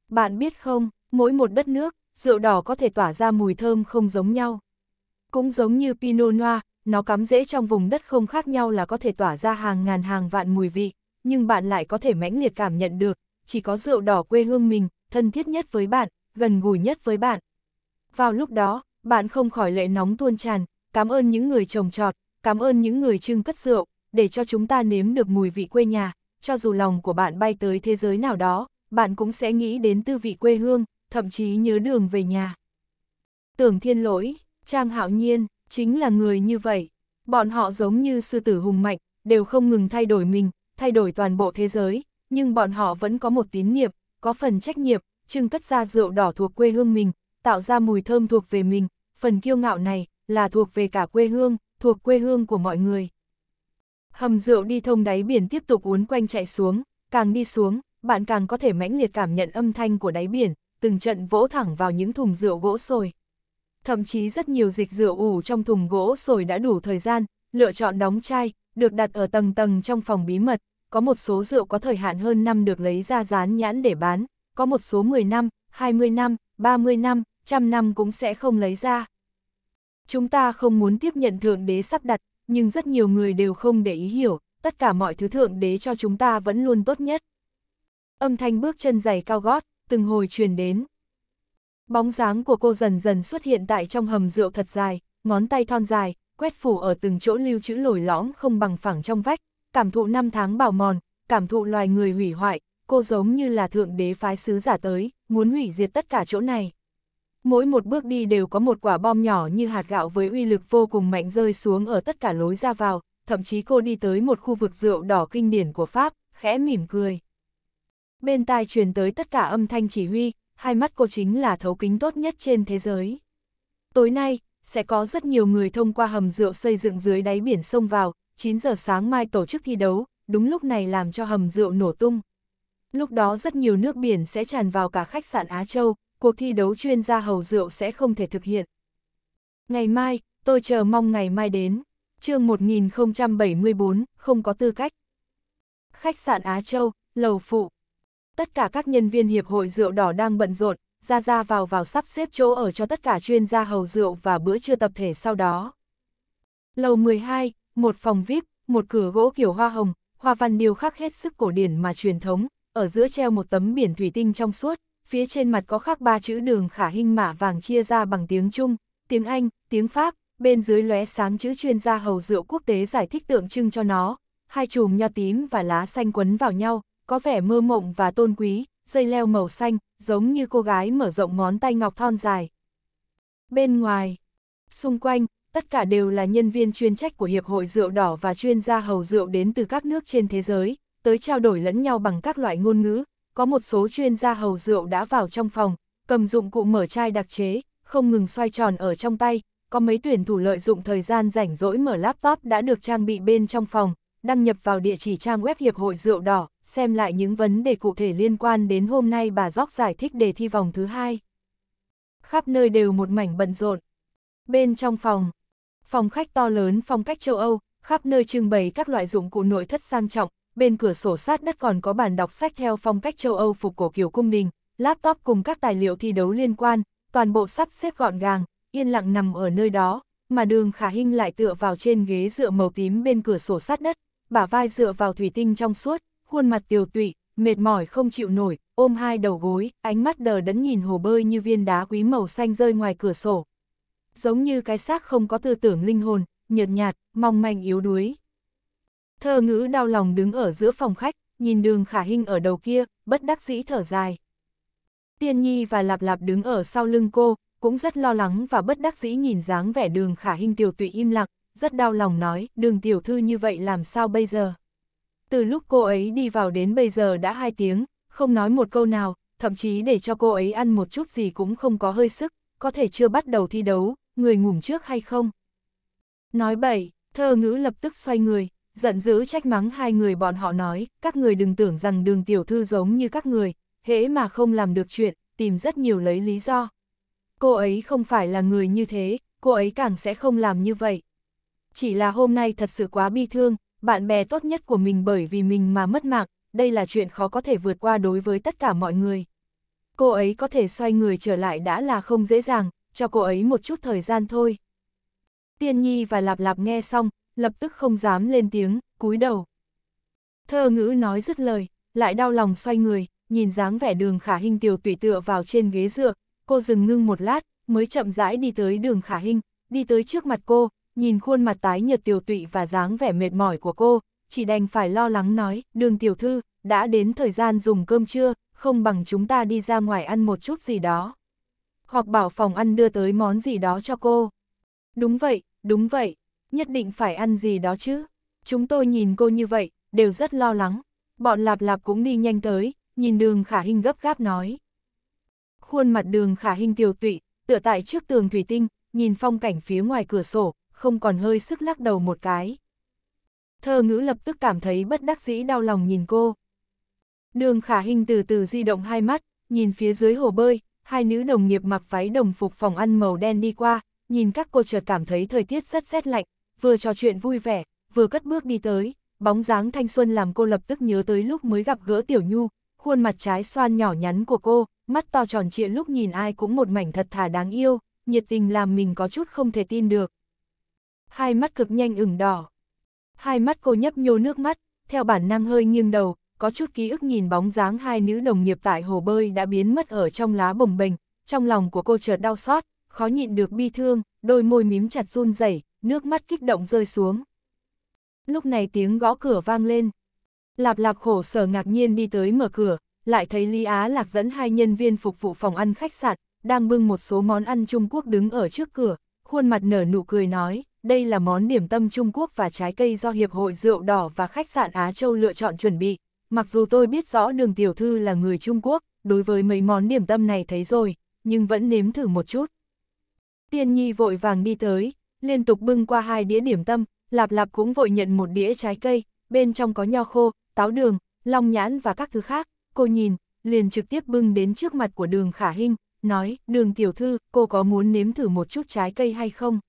Bạn biết không, mỗi một đất nước, rượu đỏ có thể tỏa ra mùi thơm không giống nhau. Cũng giống như Pinot Noir, nó cắm rễ trong vùng đất không khác nhau là có thể tỏa ra hàng ngàn hàng vạn mùi vị, nhưng bạn lại có thể mãnh liệt cảm nhận được, chỉ có rượu đỏ quê hương mình, thân thiết nhất với bạn, gần gũi nhất với bạn. Vào lúc đó, bạn không khỏi lệ nóng tuôn tràn, cảm ơn những người trồng trọt, cảm ơn những người trưng cất rượu, để cho chúng ta nếm được mùi vị quê nhà, cho dù lòng của bạn bay tới thế giới nào đó, bạn cũng sẽ nghĩ đến tư vị quê hương, thậm chí nhớ đường về nhà. Tưởng thiên lỗi, Trang Hạo Nhiên, chính là người như vậy. Bọn họ giống như sư tử hùng mạnh, đều không ngừng thay đổi mình, thay đổi toàn bộ thế giới, nhưng bọn họ vẫn có một tín niệm, có phần trách nhiệm, trưng cất ra rượu đỏ thuộc quê hương mình, tạo ra mùi thơm thuộc về mình, phần kiêu ngạo này là thuộc về cả quê hương, thuộc quê hương của mọi người. Hầm rượu đi thông đáy biển tiếp tục uốn quanh chạy xuống, càng đi xuống, bạn càng có thể mãnh liệt cảm nhận âm thanh của đáy biển, từng trận vỗ thẳng vào những thùng rượu gỗ sồi. Thậm chí rất nhiều dịch rượu ủ trong thùng gỗ sồi đã đủ thời gian, lựa chọn đóng chai, được đặt ở tầng tầng trong phòng bí mật, có một số rượu có thời hạn hơn năm được lấy ra dán nhãn để bán, có một số 10 năm, 20 năm, 30 năm, trăm năm cũng sẽ không lấy ra. Chúng ta không muốn tiếp nhận Thượng Đế sắp đặt, nhưng rất nhiều người đều không để ý hiểu, tất cả mọi thứ Thượng Đế cho chúng ta vẫn luôn tốt nhất. Âm thanh bước chân giày cao gót, từng hồi truyền đến. Bóng dáng của cô dần dần xuất hiện tại trong hầm rượu thật dài, ngón tay thon dài, quét phủ ở từng chỗ lưu trữ lồi lõm không bằng phẳng trong vách, cảm thụ năm tháng bảo mòn, cảm thụ loài người hủy hoại, cô giống như là thượng đế phái sứ giả tới, muốn hủy diệt tất cả chỗ này. Mỗi một bước đi đều có một quả bom nhỏ như hạt gạo với uy lực vô cùng mạnh rơi xuống ở tất cả lối ra vào, thậm chí cô đi tới một khu vực rượu đỏ kinh điển của Pháp, khẽ mỉm cười. Bên tai truyền tới tất cả âm thanh chỉ huy, hai mắt cô chính là thấu kính tốt nhất trên thế giới. Tối nay, sẽ có rất nhiều người thông qua hầm rượu xây dựng dưới đáy biển sông vào, 9 giờ sáng mai tổ chức thi đấu, đúng lúc này làm cho hầm rượu nổ tung. Lúc đó rất nhiều nước biển sẽ tràn vào cả khách sạn Á Châu, cuộc thi đấu chuyên gia hầu rượu sẽ không thể thực hiện. Ngày mai, tôi chờ mong ngày mai đến. chương 1074, không có tư cách. Khách sạn Á Châu, Lầu Phụ. Tất cả các nhân viên Hiệp hội Rượu Đỏ đang bận rộn, ra ra vào vào sắp xếp chỗ ở cho tất cả chuyên gia hầu rượu và bữa trưa tập thể sau đó. Lầu 12, một phòng VIP, một cửa gỗ kiểu hoa hồng, hoa văn điêu khắc hết sức cổ điển mà truyền thống, ở giữa treo một tấm biển thủy tinh trong suốt, phía trên mặt có khắc ba chữ đường khả hình mã vàng chia ra bằng tiếng Trung, tiếng Anh, tiếng Pháp, bên dưới lóe sáng chữ chuyên gia hầu rượu quốc tế giải thích tượng trưng cho nó, hai chùm nho tím và lá xanh quấn vào nhau, có vẻ mơ mộng và tôn quý, dây leo màu xanh, giống như cô gái mở rộng ngón tay ngọc thon dài. Bên ngoài, xung quanh, tất cả đều là nhân viên chuyên trách của Hiệp hội Rượu Đỏ và chuyên gia hầu rượu đến từ các nước trên thế giới, tới trao đổi lẫn nhau bằng các loại ngôn ngữ, có một số chuyên gia hầu rượu đã vào trong phòng, cầm dụng cụ mở chai đặc chế, không ngừng xoay tròn ở trong tay, có mấy tuyển thủ lợi dụng thời gian rảnh rỗi mở laptop đã được trang bị bên trong phòng, đăng nhập vào địa chỉ trang web Hiệp hội Rượu Đỏ, xem lại những vấn đề cụ thể liên quan đến hôm nay bà Gióc giải thích đề thi vòng thứ hai. Khắp nơi đều một mảnh bận rộn. Bên trong phòng, Phòng khách to lớn phong cách châu Âu, khắp nơi trưng bày các loại dụng cụ nội thất sang trọng, bên cửa sổ sát đất còn có bàn đọc sách theo phong cách châu Âu phục cổ kiểu cung đình, laptop cùng các tài liệu thi đấu liên quan, toàn bộ sắp xếp gọn gàng, yên lặng nằm ở nơi đó, mà đường khả hinh lại tựa vào trên ghế dựa màu tím bên cửa sổ sát đất, bả vai dựa vào thủy tinh trong suốt, khuôn mặt tiều tụy, mệt mỏi không chịu nổi, ôm hai đầu gối, ánh mắt đờ đẫn nhìn hồ bơi như viên đá quý màu xanh rơi ngoài cửa sổ, giống như cái xác không có tư tưởng linh hồn, nhợt nhạt, mong manh yếu đuối. Thơ ngữ đau lòng đứng ở giữa phòng khách, nhìn đường khả hình ở đầu kia, bất đắc dĩ thở dài. Tiên Nhi và Lạp Lạp đứng ở sau lưng cô, cũng rất lo lắng và bất đắc dĩ nhìn dáng vẻ đường khả hình tiểu tụy im lặng, rất đau lòng nói, đường tiểu thư như vậy làm sao bây giờ? Từ lúc cô ấy đi vào đến bây giờ đã hai tiếng, không nói một câu nào, thậm chí để cho cô ấy ăn một chút gì cũng không có hơi sức, có thể chưa bắt đầu thi đấu, người ngủm trước hay không? Nói bậy, thơ ngữ lập tức xoay người, giận dữ trách mắng hai người bọn họ nói, các người đừng tưởng rằng đường tiểu thư giống như các người, hễ mà không làm được chuyện, tìm rất nhiều lấy lý do. Cô ấy không phải là người như thế, cô ấy càng sẽ không làm như vậy. Chỉ là hôm nay thật sự quá bi thương, bạn bè tốt nhất của mình bởi vì mình mà mất mạng, đây là chuyện khó có thể vượt qua đối với tất cả mọi người. Cô ấy có thể xoay người trở lại đã là không dễ dàng, cho cô ấy một chút thời gian thôi. Tiên Nhi và Lạp Lạp nghe xong, lập tức không dám lên tiếng, cúi đầu. Thơ ngữ nói dứt lời, lại đau lòng xoay người, nhìn dáng vẻ đường khả hình tiểu tụy tựa vào trên ghế dựa, cô dừng ngưng một lát, mới chậm rãi đi tới đường khả hình, đi tới trước mặt cô, nhìn khuôn mặt tái nhật tiểu tụy và dáng vẻ mệt mỏi của cô, chỉ đành phải lo lắng nói, đường tiểu thư, đã đến thời gian dùng cơm trưa, không bằng chúng ta đi ra ngoài ăn một chút gì đó hoặc bảo phòng ăn đưa tới món gì đó cho cô. Đúng vậy, đúng vậy, nhất định phải ăn gì đó chứ. Chúng tôi nhìn cô như vậy, đều rất lo lắng. Bọn lạp lạp cũng đi nhanh tới, nhìn đường khả hình gấp gáp nói. Khuôn mặt đường khả hình tiều tụy, tựa tại trước tường thủy tinh, nhìn phong cảnh phía ngoài cửa sổ, không còn hơi sức lắc đầu một cái. Thơ ngữ lập tức cảm thấy bất đắc dĩ đau lòng nhìn cô. Đường khả hình từ từ di động hai mắt, nhìn phía dưới hồ bơi, hai nữ đồng nghiệp mặc váy đồng phục phòng ăn màu đen đi qua, nhìn các cô chợt cảm thấy thời tiết rất rét lạnh, vừa trò chuyện vui vẻ, vừa cất bước đi tới, bóng dáng thanh xuân làm cô lập tức nhớ tới lúc mới gặp gỡ Tiểu Nhu, khuôn mặt trái xoan nhỏ nhắn của cô, mắt to tròn trịa lúc nhìn ai cũng một mảnh thật thà đáng yêu, nhiệt tình làm mình có chút không thể tin được. Hai mắt cực nhanh ửng đỏ. Hai mắt cô nhấp nhô nước mắt, theo bản năng hơi nghiêng đầu, có chút ký ức nhìn bóng dáng hai nữ đồng nghiệp tại hồ bơi đã biến mất ở trong lá bồng bềnh, trong lòng của cô chợt đau xót, khó nhịn được bi thương, đôi môi mím chặt run rẩy, nước mắt kích động rơi xuống. Lúc này tiếng gõ cửa vang lên. Lạp lạp khổ sở ngạc nhiên đi tới mở cửa, lại thấy Lý Á Lạc dẫn hai nhân viên phục vụ phòng ăn khách sạn, đang bưng một số món ăn Trung Quốc đứng ở trước cửa, khuôn mặt nở nụ cười nói, đây là món điểm tâm Trung Quốc và trái cây do Hiệp hội Rượu Đỏ và Khách sạn Á Châu lựa chọn chuẩn bị mặc dù tôi biết rõ đường tiểu thư là người Trung Quốc, đối với mấy món điểm tâm này thấy rồi, nhưng vẫn nếm thử một chút. Tiên Nhi vội vàng đi tới, liên tục bưng qua hai đĩa điểm tâm, Lạp Lạp cũng vội nhận một đĩa trái cây, bên trong có nho khô, táo đường, long nhãn và các thứ khác, cô nhìn, liền trực tiếp bưng đến trước mặt của đường khả hinh, nói, đường tiểu thư, cô có muốn nếm thử một chút trái cây hay không?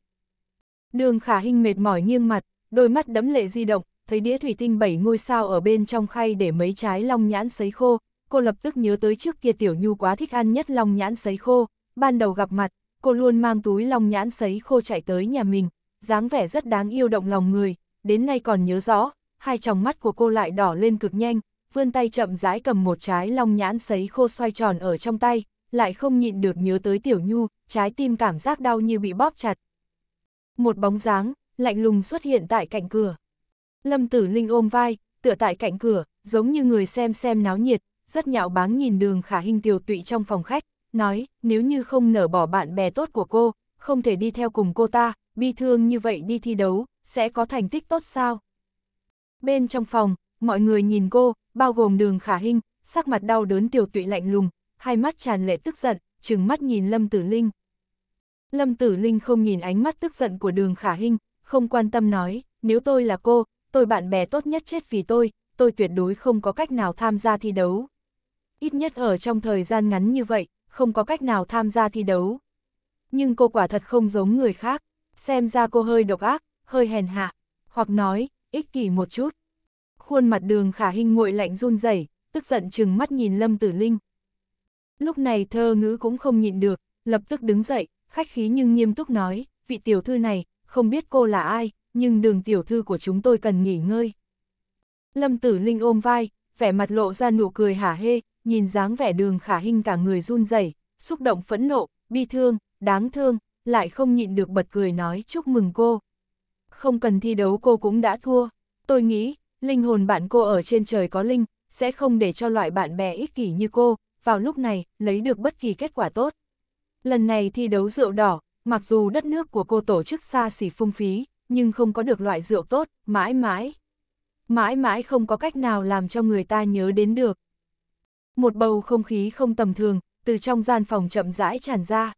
Đường khả hinh mệt mỏi nghiêng mặt, đôi mắt đấm lệ di động, thấy đĩa thủy tinh bảy ngôi sao ở bên trong khay để mấy trái long nhãn sấy khô, cô lập tức nhớ tới trước kia Tiểu Nhu quá thích ăn nhất long nhãn sấy khô, ban đầu gặp mặt, cô luôn mang túi long nhãn sấy khô chạy tới nhà mình, dáng vẻ rất đáng yêu động lòng người, đến nay còn nhớ rõ, hai tròng mắt của cô lại đỏ lên cực nhanh, vươn tay chậm rãi cầm một trái long nhãn sấy khô xoay tròn ở trong tay, lại không nhịn được nhớ tới Tiểu Nhu, trái tim cảm giác đau như bị bóp chặt. Một bóng dáng, lạnh lùng xuất hiện tại cạnh cửa. Lâm Tử Linh ôm vai, tựa tại cạnh cửa, giống như người xem xem náo nhiệt, rất nhạo báng nhìn đường khả hình tiểu tụy trong phòng khách, nói, nếu như không nở bỏ bạn bè tốt của cô, không thể đi theo cùng cô ta, bi thương như vậy đi thi đấu, sẽ có thành tích tốt sao? Bên trong phòng, mọi người nhìn cô, bao gồm đường khả hình, sắc mặt đau đớn tiểu tụy lạnh lùng, hai mắt tràn lệ tức giận, trừng mắt nhìn Lâm Tử Linh. Lâm Tử Linh không nhìn ánh mắt tức giận của đường khả hình, không quan tâm nói, nếu tôi là cô, tôi bạn bè tốt nhất chết vì tôi, tôi tuyệt đối không có cách nào tham gia thi đấu. Ít nhất ở trong thời gian ngắn như vậy, không có cách nào tham gia thi đấu. Nhưng cô quả thật không giống người khác, xem ra cô hơi độc ác, hơi hèn hạ, hoặc nói, ích kỷ một chút. Khuôn mặt đường khả hình nguội lạnh run rẩy, tức giận chừng mắt nhìn Lâm Tử Linh. Lúc này thơ ngữ cũng không nhịn được, lập tức đứng dậy, khách khí nhưng nghiêm túc nói, vị tiểu thư này, không biết cô là ai, nhưng đường tiểu thư của chúng tôi cần nghỉ ngơi. Lâm Tử Linh ôm vai, vẻ mặt lộ ra nụ cười hả hê, nhìn dáng vẻ đường khả hình cả người run rẩy, xúc động phẫn nộ, bi thương, đáng thương, lại không nhịn được bật cười nói chúc mừng cô. Không cần thi đấu cô cũng đã thua, tôi nghĩ, linh hồn bạn cô ở trên trời có linh, sẽ không để cho loại bạn bè ích kỷ như cô, vào lúc này, lấy được bất kỳ kết quả tốt. Lần này thi đấu rượu đỏ, mặc dù đất nước của cô tổ chức xa xỉ phung phí, nhưng không có được loại rượu tốt, mãi mãi. Mãi mãi không có cách nào làm cho người ta nhớ đến được. Một bầu không khí không tầm thường, từ trong gian phòng chậm rãi tràn ra.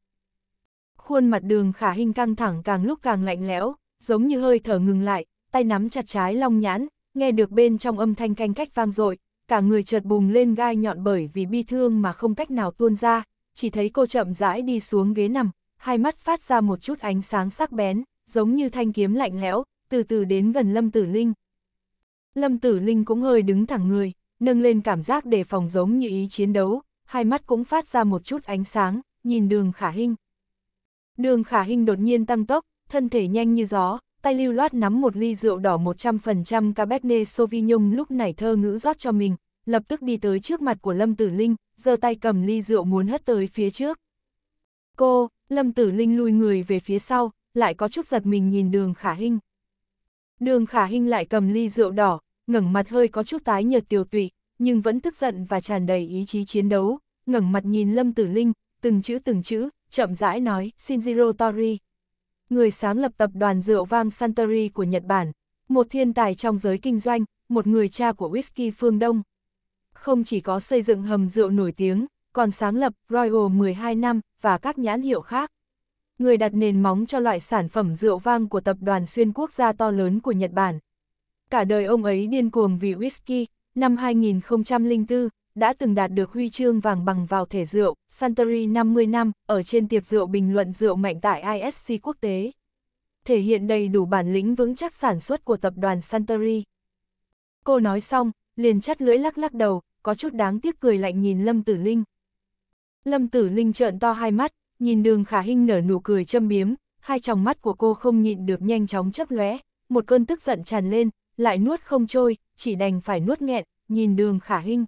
Khuôn mặt đường khả hình căng thẳng càng lúc càng lạnh lẽo, giống như hơi thở ngừng lại, tay nắm chặt trái long nhãn, nghe được bên trong âm thanh canh cách vang dội cả người chợt bùng lên gai nhọn bởi vì bi thương mà không cách nào tuôn ra, chỉ thấy cô chậm rãi đi xuống ghế nằm, hai mắt phát ra một chút ánh sáng sắc bén giống như thanh kiếm lạnh lẽo, từ từ đến gần Lâm Tử Linh. Lâm Tử Linh cũng hơi đứng thẳng người, nâng lên cảm giác đề phòng giống như ý chiến đấu, hai mắt cũng phát ra một chút ánh sáng, nhìn đường khả hình. Đường khả hình đột nhiên tăng tốc, thân thể nhanh như gió, tay lưu loát nắm một ly rượu đỏ 100% Cabernet Sauvignon lúc nảy thơ ngữ rót cho mình, lập tức đi tới trước mặt của Lâm Tử Linh, giơ tay cầm ly rượu muốn hất tới phía trước. Cô, Lâm Tử Linh lùi người về phía sau, lại có chút giật mình nhìn đường khả hinh. Đường khả hinh lại cầm ly rượu đỏ, ngẩng mặt hơi có chút tái nhợt tiều tụy, nhưng vẫn tức giận và tràn đầy ý chí chiến đấu, ngẩng mặt nhìn Lâm Tử Linh, từng chữ từng chữ, chậm rãi nói, xin Shinjiro Tori. Người sáng lập tập đoàn rượu vang Santori của Nhật Bản, một thiên tài trong giới kinh doanh, một người cha của whisky phương Đông. Không chỉ có xây dựng hầm rượu nổi tiếng, còn sáng lập Royal 12 năm và các nhãn hiệu khác người đặt nền móng cho loại sản phẩm rượu vang của tập đoàn xuyên quốc gia to lớn của Nhật Bản. Cả đời ông ấy điên cuồng vì whisky, năm 2004, đã từng đạt được huy chương vàng bằng vào thể rượu, Suntory 50 năm, ở trên tiệc rượu bình luận rượu mạnh tại ISC quốc tế. Thể hiện đầy đủ bản lĩnh vững chắc sản xuất của tập đoàn Suntory. Cô nói xong, liền chắt lưỡi lắc lắc đầu, có chút đáng tiếc cười lạnh nhìn Lâm Tử Linh. Lâm Tử Linh trợn to hai mắt, nhìn đường khả hinh nở nụ cười châm biếm, hai tròng mắt của cô không nhịn được nhanh chóng chấp lóe, một cơn tức giận tràn lên, lại nuốt không trôi, chỉ đành phải nuốt nghẹn, nhìn đường khả hinh.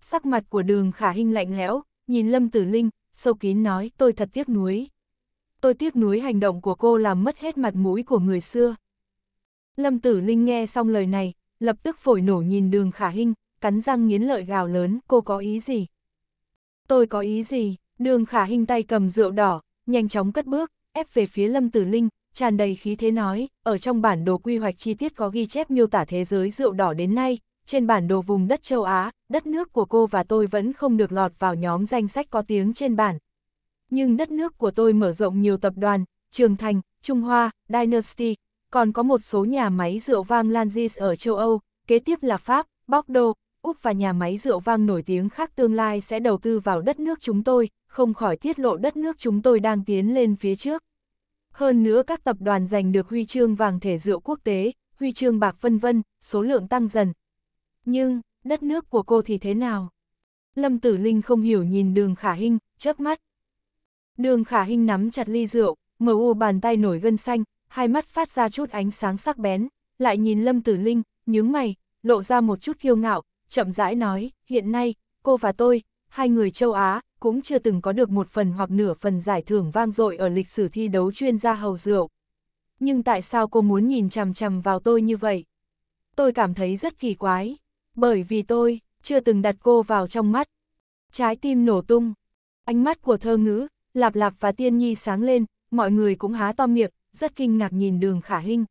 Sắc mặt của đường khả hinh lạnh lẽo, nhìn Lâm Tử Linh, sâu kín nói tôi thật tiếc nuối. Tôi tiếc nuối hành động của cô làm mất hết mặt mũi của người xưa. Lâm Tử Linh nghe xong lời này, lập tức phổi nổ nhìn đường khả hinh, cắn răng nghiến lợi gào lớn cô có ý gì? Tôi có ý gì? Đường khả hình tay cầm rượu đỏ, nhanh chóng cất bước, ép về phía Lâm Tử Linh, tràn đầy khí thế nói, ở trong bản đồ quy hoạch chi tiết có ghi chép miêu tả thế giới rượu đỏ đến nay, trên bản đồ vùng đất châu Á, đất nước của cô và tôi vẫn không được lọt vào nhóm danh sách có tiếng trên bản. Nhưng đất nước của tôi mở rộng nhiều tập đoàn, Trường Thành, Trung Hoa, Dynasty, còn có một số nhà máy rượu vang Lanzis ở châu Âu, kế tiếp là Pháp, Bordeaux, Úc và nhà máy rượu vang nổi tiếng khác tương lai sẽ đầu tư vào đất nước chúng tôi, không khỏi tiết lộ đất nước chúng tôi đang tiến lên phía trước. Hơn nữa các tập đoàn giành được huy chương vàng thể rượu quốc tế, huy chương bạc vân vân, số lượng tăng dần. Nhưng, đất nước của cô thì thế nào? Lâm Tử Linh không hiểu nhìn đường khả hình, chớp mắt. Đường khả hình nắm chặt ly rượu, mở u bàn tay nổi gân xanh, hai mắt phát ra chút ánh sáng sắc bén, lại nhìn Lâm Tử Linh, nhướng mày, lộ ra một chút kiêu ngạo, chậm rãi nói, hiện nay, cô và tôi, hai người châu Á, cũng chưa từng có được một phần hoặc nửa phần giải thưởng vang dội ở lịch sử thi đấu chuyên gia hầu rượu. Nhưng tại sao cô muốn nhìn chằm chằm vào tôi như vậy? Tôi cảm thấy rất kỳ quái, bởi vì tôi chưa từng đặt cô vào trong mắt. Trái tim nổ tung, ánh mắt của thơ ngữ, lạp lạp và tiên nhi sáng lên, mọi người cũng há to miệng, rất kinh ngạc nhìn đường khả hình.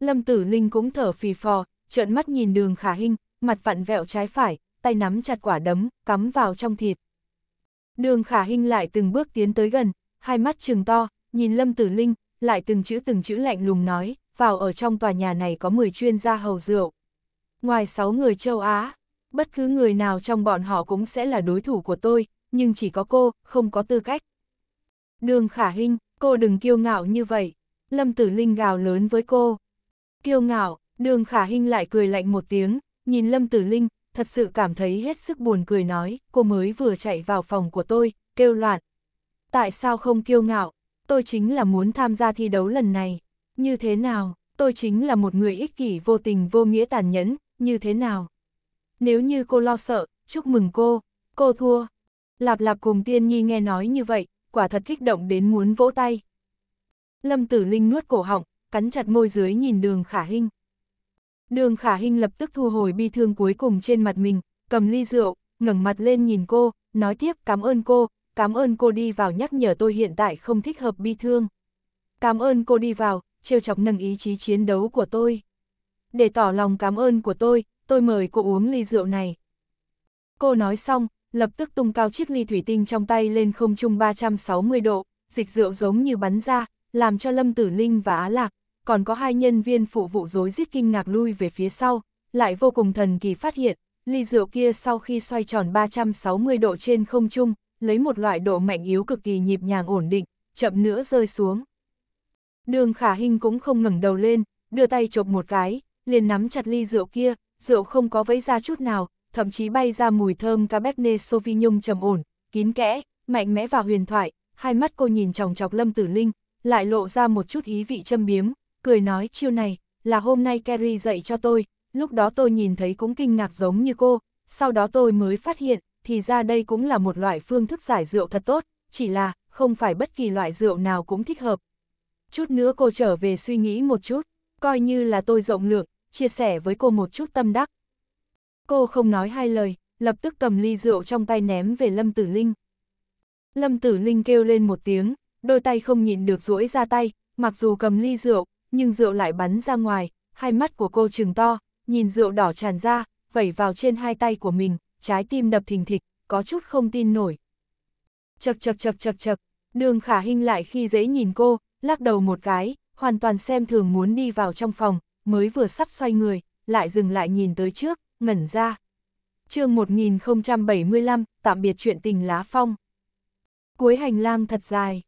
Lâm tử linh cũng thở phì phò, trợn mắt nhìn đường khả hình, mặt vặn vẹo trái phải, tay nắm chặt quả đấm, cắm vào trong thịt. Đường khả hình lại từng bước tiến tới gần, hai mắt trừng to, nhìn Lâm Tử Linh, lại từng chữ từng chữ lạnh lùng nói, vào ở trong tòa nhà này có 10 chuyên gia hầu rượu. Ngoài 6 người châu Á, bất cứ người nào trong bọn họ cũng sẽ là đối thủ của tôi, nhưng chỉ có cô, không có tư cách. Đường khả hình, cô đừng kiêu ngạo như vậy. Lâm Tử Linh gào lớn với cô. Kiêu ngạo, đường khả hình lại cười lạnh một tiếng, nhìn Lâm Tử Linh, thật sự cảm thấy hết sức buồn cười nói, cô mới vừa chạy vào phòng của tôi, kêu loạn. Tại sao không kiêu ngạo, tôi chính là muốn tham gia thi đấu lần này. Như thế nào, tôi chính là một người ích kỷ vô tình vô nghĩa tàn nhẫn, như thế nào. Nếu như cô lo sợ, chúc mừng cô, cô thua. Lạp lạp cùng tiên nhi nghe nói như vậy, quả thật kích động đến muốn vỗ tay. Lâm tử linh nuốt cổ họng, cắn chặt môi dưới nhìn đường khả hinh Đường khả hình lập tức thu hồi bi thương cuối cùng trên mặt mình, cầm ly rượu, ngẩng mặt lên nhìn cô, nói tiếp cảm ơn cô, cảm ơn cô đi vào nhắc nhở tôi hiện tại không thích hợp bi thương. Cảm ơn cô đi vào, trêu chọc nâng ý chí chiến đấu của tôi. Để tỏ lòng cảm ơn của tôi, tôi mời cô uống ly rượu này. Cô nói xong, lập tức tung cao chiếc ly thủy tinh trong tay lên không trung 360 độ, dịch rượu giống như bắn ra, làm cho Lâm Tử Linh và Á Lạc, còn có hai nhân viên phụ vụ rối giết kinh ngạc lui về phía sau, lại vô cùng thần kỳ phát hiện, ly rượu kia sau khi xoay tròn 360 độ trên không trung, lấy một loại độ mạnh yếu cực kỳ nhịp nhàng ổn định, chậm nữa rơi xuống. Đường khả hình cũng không ngẩng đầu lên, đưa tay chộp một cái, liền nắm chặt ly rượu kia, rượu không có vấy ra chút nào, thậm chí bay ra mùi thơm Cabernet Sauvignon trầm ổn, kín kẽ, mạnh mẽ và huyền thoại, hai mắt cô nhìn chòng chọc Lâm Tử Linh, lại lộ ra một chút ý vị châm biếm, cười nói chiêu này, là hôm nay Kerry dạy cho tôi, lúc đó tôi nhìn thấy cũng kinh ngạc giống như cô, sau đó tôi mới phát hiện, thì ra đây cũng là một loại phương thức giải rượu thật tốt, chỉ là, không phải bất kỳ loại rượu nào cũng thích hợp. Chút nữa cô trở về suy nghĩ một chút, coi như là tôi rộng lượng, chia sẻ với cô một chút tâm đắc. Cô không nói hai lời, lập tức cầm ly rượu trong tay ném về Lâm Tử Linh. Lâm Tử Linh kêu lên một tiếng, đôi tay không nhịn được rũi ra tay, mặc dù cầm ly rượu, nhưng rượu lại bắn ra ngoài, hai mắt của cô trừng to, nhìn rượu đỏ tràn ra, vẩy vào trên hai tay của mình, trái tim đập thình thịch, có chút không tin nổi. Chật chật chật chật chật, đường khả hình lại khi dễ nhìn cô, lắc đầu một cái, hoàn toàn xem thường muốn đi vào trong phòng, mới vừa sắp xoay người, lại dừng lại nhìn tới trước, ngẩn ra. chương 1075, tạm biệt chuyện tình lá phong. Cuối hành lang thật dài.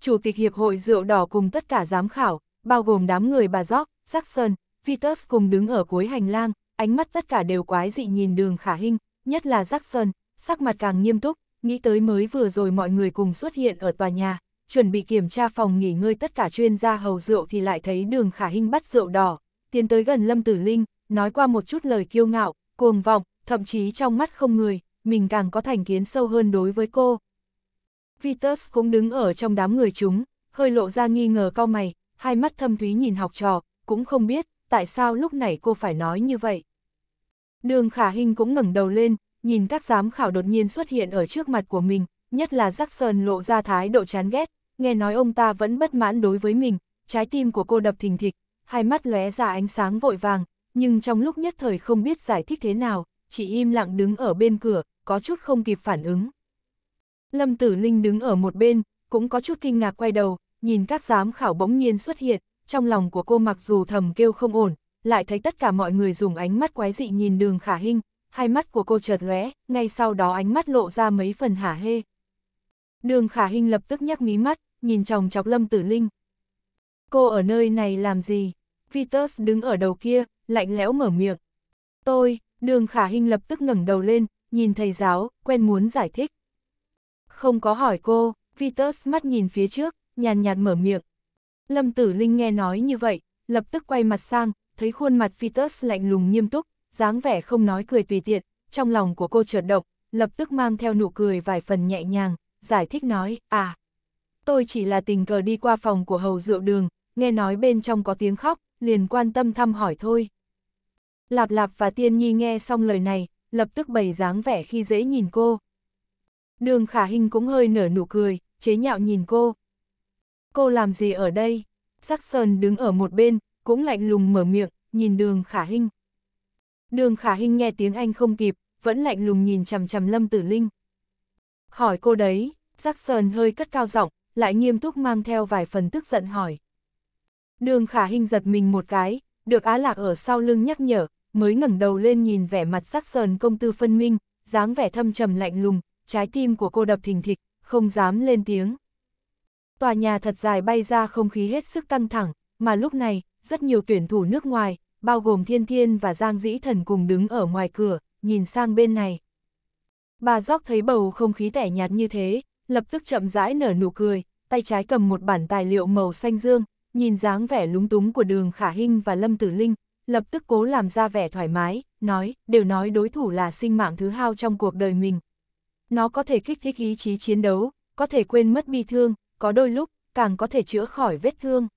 Chủ tịch Hiệp hội Rượu Đỏ cùng tất cả giám khảo, bao gồm đám người bà Jock, Jackson, Vitus cùng đứng ở cuối hành lang, ánh mắt tất cả đều quái dị nhìn đường khả hình, nhất là Jackson, sắc mặt càng nghiêm túc, nghĩ tới mới vừa rồi mọi người cùng xuất hiện ở tòa nhà, chuẩn bị kiểm tra phòng nghỉ ngơi tất cả chuyên gia hầu rượu thì lại thấy đường khả hình bắt rượu đỏ, tiến tới gần Lâm Tử Linh, nói qua một chút lời kiêu ngạo, cuồng vọng, thậm chí trong mắt không người, mình càng có thành kiến sâu hơn đối với cô. Vitus cũng đứng ở trong đám người chúng, hơi lộ ra nghi ngờ cau mày, hai mắt thâm thúy nhìn học trò, cũng không biết tại sao lúc này cô phải nói như vậy. Đường khả hình cũng ngẩng đầu lên, nhìn các giám khảo đột nhiên xuất hiện ở trước mặt của mình, nhất là Giác Sơn lộ ra thái độ chán ghét, nghe nói ông ta vẫn bất mãn đối với mình, trái tim của cô đập thình thịch, hai mắt lóe ra ánh sáng vội vàng, nhưng trong lúc nhất thời không biết giải thích thế nào, chỉ im lặng đứng ở bên cửa, có chút không kịp phản ứng. Lâm Tử Linh đứng ở một bên, cũng có chút kinh ngạc quay đầu, nhìn các giám khảo bỗng nhiên xuất hiện, trong lòng của cô mặc dù thầm kêu không ổn, lại thấy tất cả mọi người dùng ánh mắt quái dị nhìn đường khả hình hai mắt của cô chợt lóe, ngay sau đó ánh mắt lộ ra mấy phần hả hê. Đường khả hình lập tức nhắc mí mắt, nhìn chồng chọc lâm tử linh. Cô ở nơi này làm gì? Vitus đứng ở đầu kia, lạnh lẽo mở miệng. Tôi, đường khả hình lập tức ngẩng đầu lên, nhìn thầy giáo, quen muốn giải thích. Không có hỏi cô, Vitus mắt nhìn phía trước, nhàn nhạt mở miệng. Lâm Tử Linh nghe nói như vậy, lập tức quay mặt sang, thấy khuôn mặt Vitus lạnh lùng nghiêm túc, dáng vẻ không nói cười tùy tiện, trong lòng của cô chợt động, lập tức mang theo nụ cười vài phần nhẹ nhàng, giải thích nói, à, tôi chỉ là tình cờ đi qua phòng của hầu rượu đường, nghe nói bên trong có tiếng khóc, liền quan tâm thăm hỏi thôi. Lạp Lạp và Tiên Nhi nghe xong lời này, lập tức bày dáng vẻ khi dễ nhìn cô. Đường Khả Hinh cũng hơi nở nụ cười, chế nhạo nhìn cô, cô làm gì ở đây? Jackson đứng ở một bên, cũng lạnh lùng mở miệng, nhìn đường khả hinh. Đường khả hinh nghe tiếng Anh không kịp, vẫn lạnh lùng nhìn chằm chằm Lâm Tử Linh. Hỏi cô đấy, Jackson hơi cất cao giọng, lại nghiêm túc mang theo vài phần tức giận hỏi. Đường khả hinh giật mình một cái, được Á Lạc ở sau lưng nhắc nhở, mới ngẩng đầu lên nhìn vẻ mặt Jackson công tư phân minh, dáng vẻ thâm trầm lạnh lùng, trái tim của cô đập thình thịch, không dám lên tiếng. Tòa nhà thật dài bay ra không khí hết sức căng thẳng, mà lúc này, rất nhiều tuyển thủ nước ngoài, bao gồm Thiên Thiên và Giang Dĩ Thần cùng đứng ở ngoài cửa, nhìn sang bên này. Bà Gióc thấy bầu không khí tẻ nhạt như thế, lập tức chậm rãi nở nụ cười, tay trái cầm một bản tài liệu màu xanh dương, nhìn dáng vẻ lúng túng của đường Khả Hinh và Lâm Tử Linh, lập tức cố làm ra vẻ thoải mái, nói, đều nói đối thủ là sinh mạng thứ hao trong cuộc đời mình. Nó có thể kích thích ý chí chiến đấu, có thể quên mất bi thương, có đôi lúc, càng có thể chữa khỏi vết thương.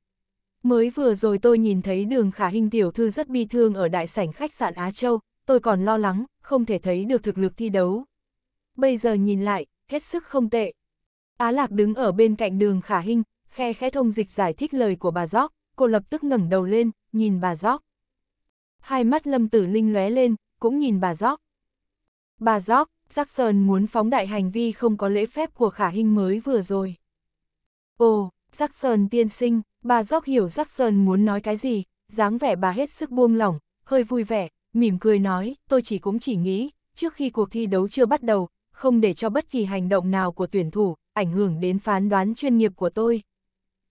Mới vừa rồi tôi nhìn thấy đường khả hình tiểu thư rất bi thương ở đại sảnh khách sạn Á Châu, tôi còn lo lắng, không thể thấy được thực lực thi đấu. Bây giờ nhìn lại, hết sức không tệ. Á Lạc đứng ở bên cạnh đường khả hình, khe khẽ thông dịch giải thích lời của bà Gióc, cô lập tức ngẩng đầu lên, nhìn bà Gióc. Hai mắt lâm tử linh lóe lên, cũng nhìn bà Gióc. Bà Gióc, Jackson muốn phóng đại hành vi không có lễ phép của khả hình mới vừa rồi. Ồ, Jackson tiên sinh, bà Jock hiểu Jackson muốn nói cái gì, dáng vẻ bà hết sức buông lỏng, hơi vui vẻ, mỉm cười nói, tôi chỉ cũng chỉ nghĩ, trước khi cuộc thi đấu chưa bắt đầu, không để cho bất kỳ hành động nào của tuyển thủ ảnh hưởng đến phán đoán chuyên nghiệp của tôi.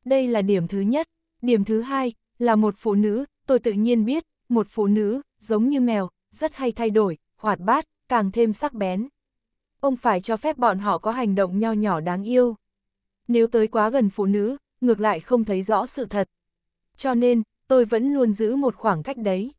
Đây là điểm thứ nhất. Điểm thứ hai, là một phụ nữ, tôi tự nhiên biết, một phụ nữ, giống như mèo, rất hay thay đổi, hoạt bát, càng thêm sắc bén. Ông phải cho phép bọn họ có hành động nho nhỏ đáng yêu nếu tới quá gần phụ nữ, ngược lại không thấy rõ sự thật. Cho nên, tôi vẫn luôn giữ một khoảng cách đấy.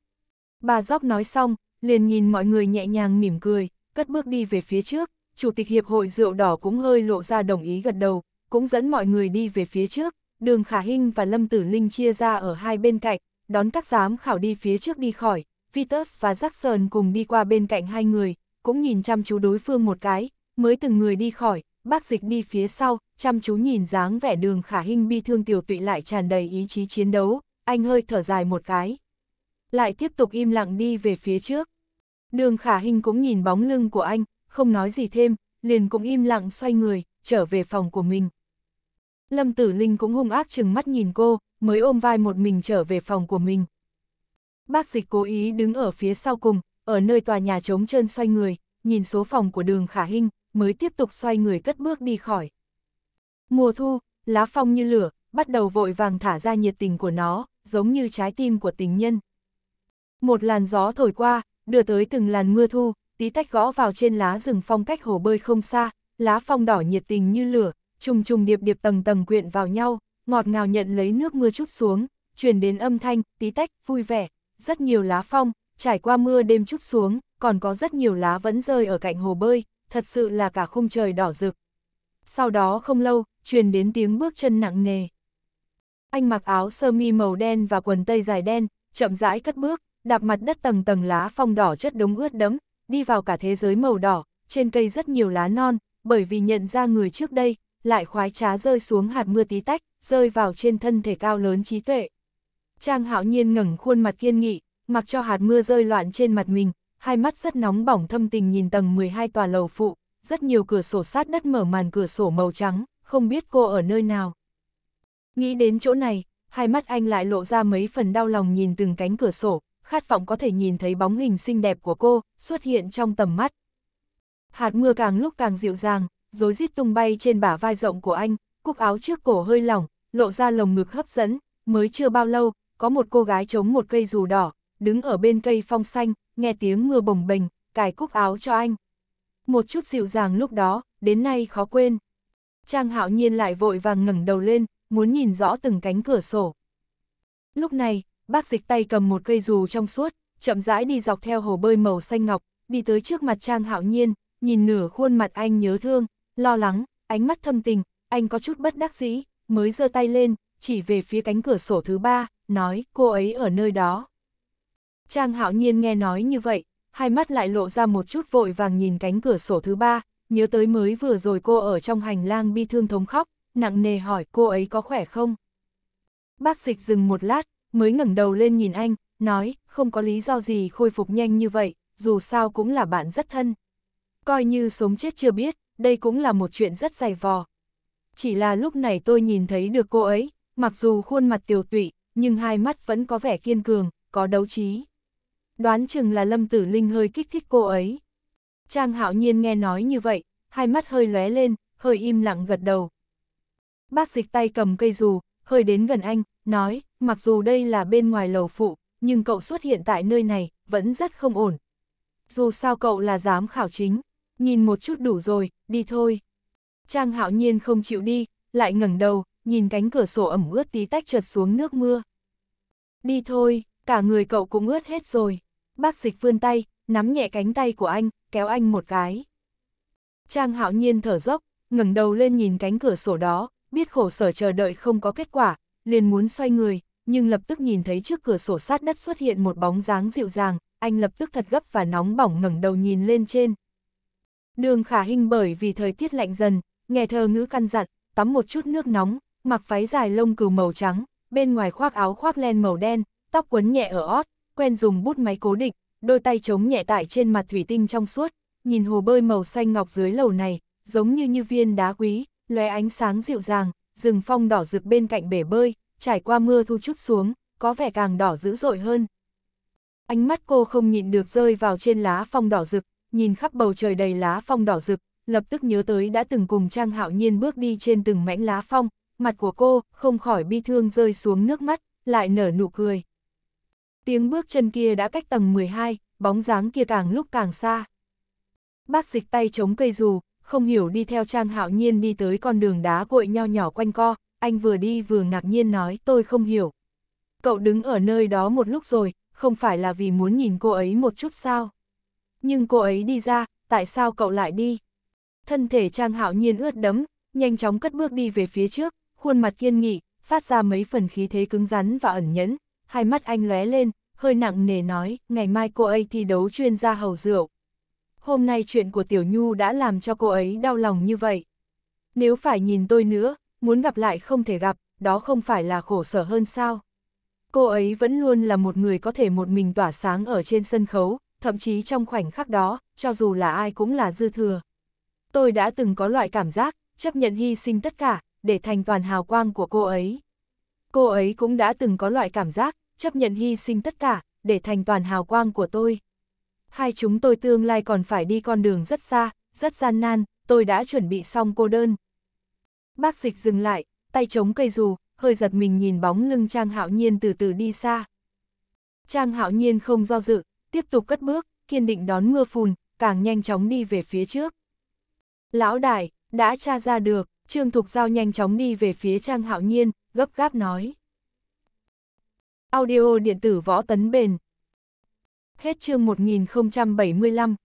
Bà Gióc nói xong, liền nhìn mọi người nhẹ nhàng mỉm cười, cất bước đi về phía trước, Chủ tịch Hiệp hội Rượu Đỏ cũng hơi lộ ra đồng ý gật đầu, cũng dẫn mọi người đi về phía trước, đường Khả Hinh và Lâm Tử Linh chia ra ở hai bên cạnh, đón các giám khảo đi phía trước đi khỏi, Vitus và Jackson cùng đi qua bên cạnh hai người, cũng nhìn chăm chú đối phương một cái, mới từng người đi khỏi, bác dịch đi phía sau, chăm chú nhìn dáng vẻ đường khả hình bi thương tiểu tụy lại tràn đầy ý chí chiến đấu, anh hơi thở dài một cái. Lại tiếp tục im lặng đi về phía trước. Đường khả hình cũng nhìn bóng lưng của anh, không nói gì thêm, liền cũng im lặng xoay người, trở về phòng của mình. Lâm Tử Linh cũng hung ác chừng mắt nhìn cô, mới ôm vai một mình trở về phòng của mình. Bác dịch cố ý đứng ở phía sau cùng, ở nơi tòa nhà trống trơn xoay người, nhìn số phòng của đường khả hình, mới tiếp tục xoay người cất bước đi khỏi. Mùa thu, lá phong như lửa, bắt đầu vội vàng thả ra nhiệt tình của nó, giống như trái tim của tình nhân. Một làn gió thổi qua, đưa tới từng làn mưa thu, tí tách gõ vào trên lá rừng phong cách hồ bơi không xa, lá phong đỏ nhiệt tình như lửa, trùng trùng điệp điệp tầng tầng quyện vào nhau, ngọt ngào nhận lấy nước mưa chút xuống, truyền đến âm thanh, tí tách, vui vẻ, rất nhiều lá phong, trải qua mưa đêm chút xuống, còn có rất nhiều lá vẫn rơi ở cạnh hồ bơi, thật sự là cả khung trời đỏ rực. Sau đó không lâu, truyền đến tiếng bước chân nặng nề. Anh mặc áo sơ mi màu đen và quần tây dài đen, chậm rãi cất bước, đạp mặt đất tầng tầng lá phong đỏ chất đống ướt đẫm, đi vào cả thế giới màu đỏ, trên cây rất nhiều lá non, bởi vì nhận ra người trước đây, lại khoái trá rơi xuống hạt mưa tí tách, rơi vào trên thân thể cao lớn trí tuệ. Trang hạo nhiên ngẩng khuôn mặt kiên nghị, mặc cho hạt mưa rơi loạn trên mặt mình, hai mắt rất nóng bỏng thâm tình nhìn tầng 12 tòa lầu phụ, rất nhiều cửa sổ sát đất mở màn cửa sổ màu trắng, không biết cô ở nơi nào. Nghĩ đến chỗ này, hai mắt anh lại lộ ra mấy phần đau lòng nhìn từng cánh cửa sổ, khát vọng có thể nhìn thấy bóng hình xinh đẹp của cô xuất hiện trong tầm mắt. Hạt mưa càng lúc càng dịu dàng, rối rít tung bay trên bả vai rộng của anh, cúc áo trước cổ hơi lỏng, lộ ra lồng ngực hấp dẫn, mới chưa bao lâu, có một cô gái chống một cây dù đỏ, đứng ở bên cây phong xanh, nghe tiếng mưa bồng bềnh, cài cúc áo cho anh. Một chút dịu dàng lúc đó, đến nay khó quên. Trang hạo nhiên lại vội vàng ngẩng đầu lên, muốn nhìn rõ từng cánh cửa sổ. Lúc này, bác dịch tay cầm một cây dù trong suốt, chậm rãi đi dọc theo hồ bơi màu xanh ngọc, đi tới trước mặt Trang hạo nhiên, nhìn nửa khuôn mặt anh nhớ thương, lo lắng, ánh mắt thâm tình, anh có chút bất đắc dĩ, mới giơ tay lên, chỉ về phía cánh cửa sổ thứ ba, nói cô ấy ở nơi đó. Trang hạo nhiên nghe nói như vậy, hai mắt lại lộ ra một chút vội vàng nhìn cánh cửa sổ thứ ba, nhớ tới mới vừa rồi cô ở trong hành lang bi thương thống khóc, nặng nề hỏi cô ấy có khỏe không. Bác dịch dừng một lát, mới ngẩng đầu lên nhìn anh, nói, không có lý do gì khôi phục nhanh như vậy, dù sao cũng là bạn rất thân. Coi như sống chết chưa biết, đây cũng là một chuyện rất dày vò. Chỉ là lúc này tôi nhìn thấy được cô ấy, mặc dù khuôn mặt tiều tụy, nhưng hai mắt vẫn có vẻ kiên cường, có đấu trí. Đoán chừng là Lâm Tử Linh hơi kích thích cô ấy. Trang hạo nhiên nghe nói như vậy, hai mắt hơi lóe lên, hơi im lặng gật đầu. Bác dịch tay cầm cây dù, hơi đến gần anh, nói, mặc dù đây là bên ngoài lầu phụ, nhưng cậu xuất hiện tại nơi này, vẫn rất không ổn. Dù sao cậu là giám khảo chính, nhìn một chút đủ rồi, đi thôi. Trang hạo nhiên không chịu đi, lại ngẩng đầu, nhìn cánh cửa sổ ẩm ướt tí tách trượt xuống nước mưa. Đi thôi, cả người cậu cũng ướt hết rồi. Bác dịch vươn tay, nắm nhẹ cánh tay của anh, kéo anh một cái. Trang hạo nhiên thở dốc, ngẩng đầu lên nhìn cánh cửa sổ đó, biết khổ sở chờ đợi không có kết quả, liền muốn xoay người, nhưng lập tức nhìn thấy trước cửa sổ sát đất xuất hiện một bóng dáng dịu dàng, anh lập tức thật gấp và nóng bỏng ngẩng đầu nhìn lên trên. Đường khả hình bởi vì thời tiết lạnh dần, nghe thơ ngữ căn dặn, tắm một chút nước nóng, mặc váy dài lông cừu màu trắng, bên ngoài khoác áo khoác len màu đen, tóc quấn nhẹ ở ót, quen dùng bút máy cố định, đôi tay chống nhẹ tại trên mặt thủy tinh trong suốt, nhìn hồ bơi màu xanh ngọc dưới lầu này, giống như như viên đá quý, lóe ánh sáng dịu dàng, rừng phong đỏ rực bên cạnh bể bơi, trải qua mưa thu chút xuống, có vẻ càng đỏ dữ dội hơn. Ánh mắt cô không nhịn được rơi vào trên lá phong đỏ rực, nhìn khắp bầu trời đầy lá phong đỏ rực, lập tức nhớ tới đã từng cùng Trang Hạo Nhiên bước đi trên từng mảnh lá phong, mặt của cô không khỏi bi thương rơi xuống nước mắt, lại nở nụ cười tiếng bước chân kia đã cách tầng 12, bóng dáng kia càng lúc càng xa. Bác dịch tay chống cây dù, không hiểu đi theo Trang Hạo Nhiên đi tới con đường đá gội nho nhỏ quanh co, anh vừa đi vừa ngạc nhiên nói tôi không hiểu. Cậu đứng ở nơi đó một lúc rồi, không phải là vì muốn nhìn cô ấy một chút sao? Nhưng cô ấy đi ra, tại sao cậu lại đi? Thân thể Trang Hạo Nhiên ướt đẫm, nhanh chóng cất bước đi về phía trước, khuôn mặt kiên nghị, phát ra mấy phần khí thế cứng rắn và ẩn nhẫn, hai mắt anh lóe lên, hơi nặng nề nói, ngày mai cô ấy thi đấu chuyên gia hầu rượu. Hôm nay chuyện của Tiểu Nhu đã làm cho cô ấy đau lòng như vậy. Nếu phải nhìn tôi nữa, muốn gặp lại không thể gặp, đó không phải là khổ sở hơn sao. Cô ấy vẫn luôn là một người có thể một mình tỏa sáng ở trên sân khấu, thậm chí trong khoảnh khắc đó, cho dù là ai cũng là dư thừa. Tôi đã từng có loại cảm giác, chấp nhận hy sinh tất cả, để thành toàn hào quang của cô ấy. Cô ấy cũng đã từng có loại cảm giác, chấp nhận hy sinh tất cả, để thành toàn hào quang của tôi. Hai chúng tôi tương lai còn phải đi con đường rất xa, rất gian nan, tôi đã chuẩn bị xong cô đơn. Bác dịch dừng lại, tay chống cây dù, hơi giật mình nhìn bóng lưng Trang Hạo Nhiên từ từ đi xa. Trang Hạo Nhiên không do dự, tiếp tục cất bước, kiên định đón mưa phùn, càng nhanh chóng đi về phía trước. Lão đại, đã tra ra được, Trương Thục Giao nhanh chóng đi về phía Trang Hạo Nhiên, gấp gáp nói. Audio điện tử võ tấn bền. Hết chương 1075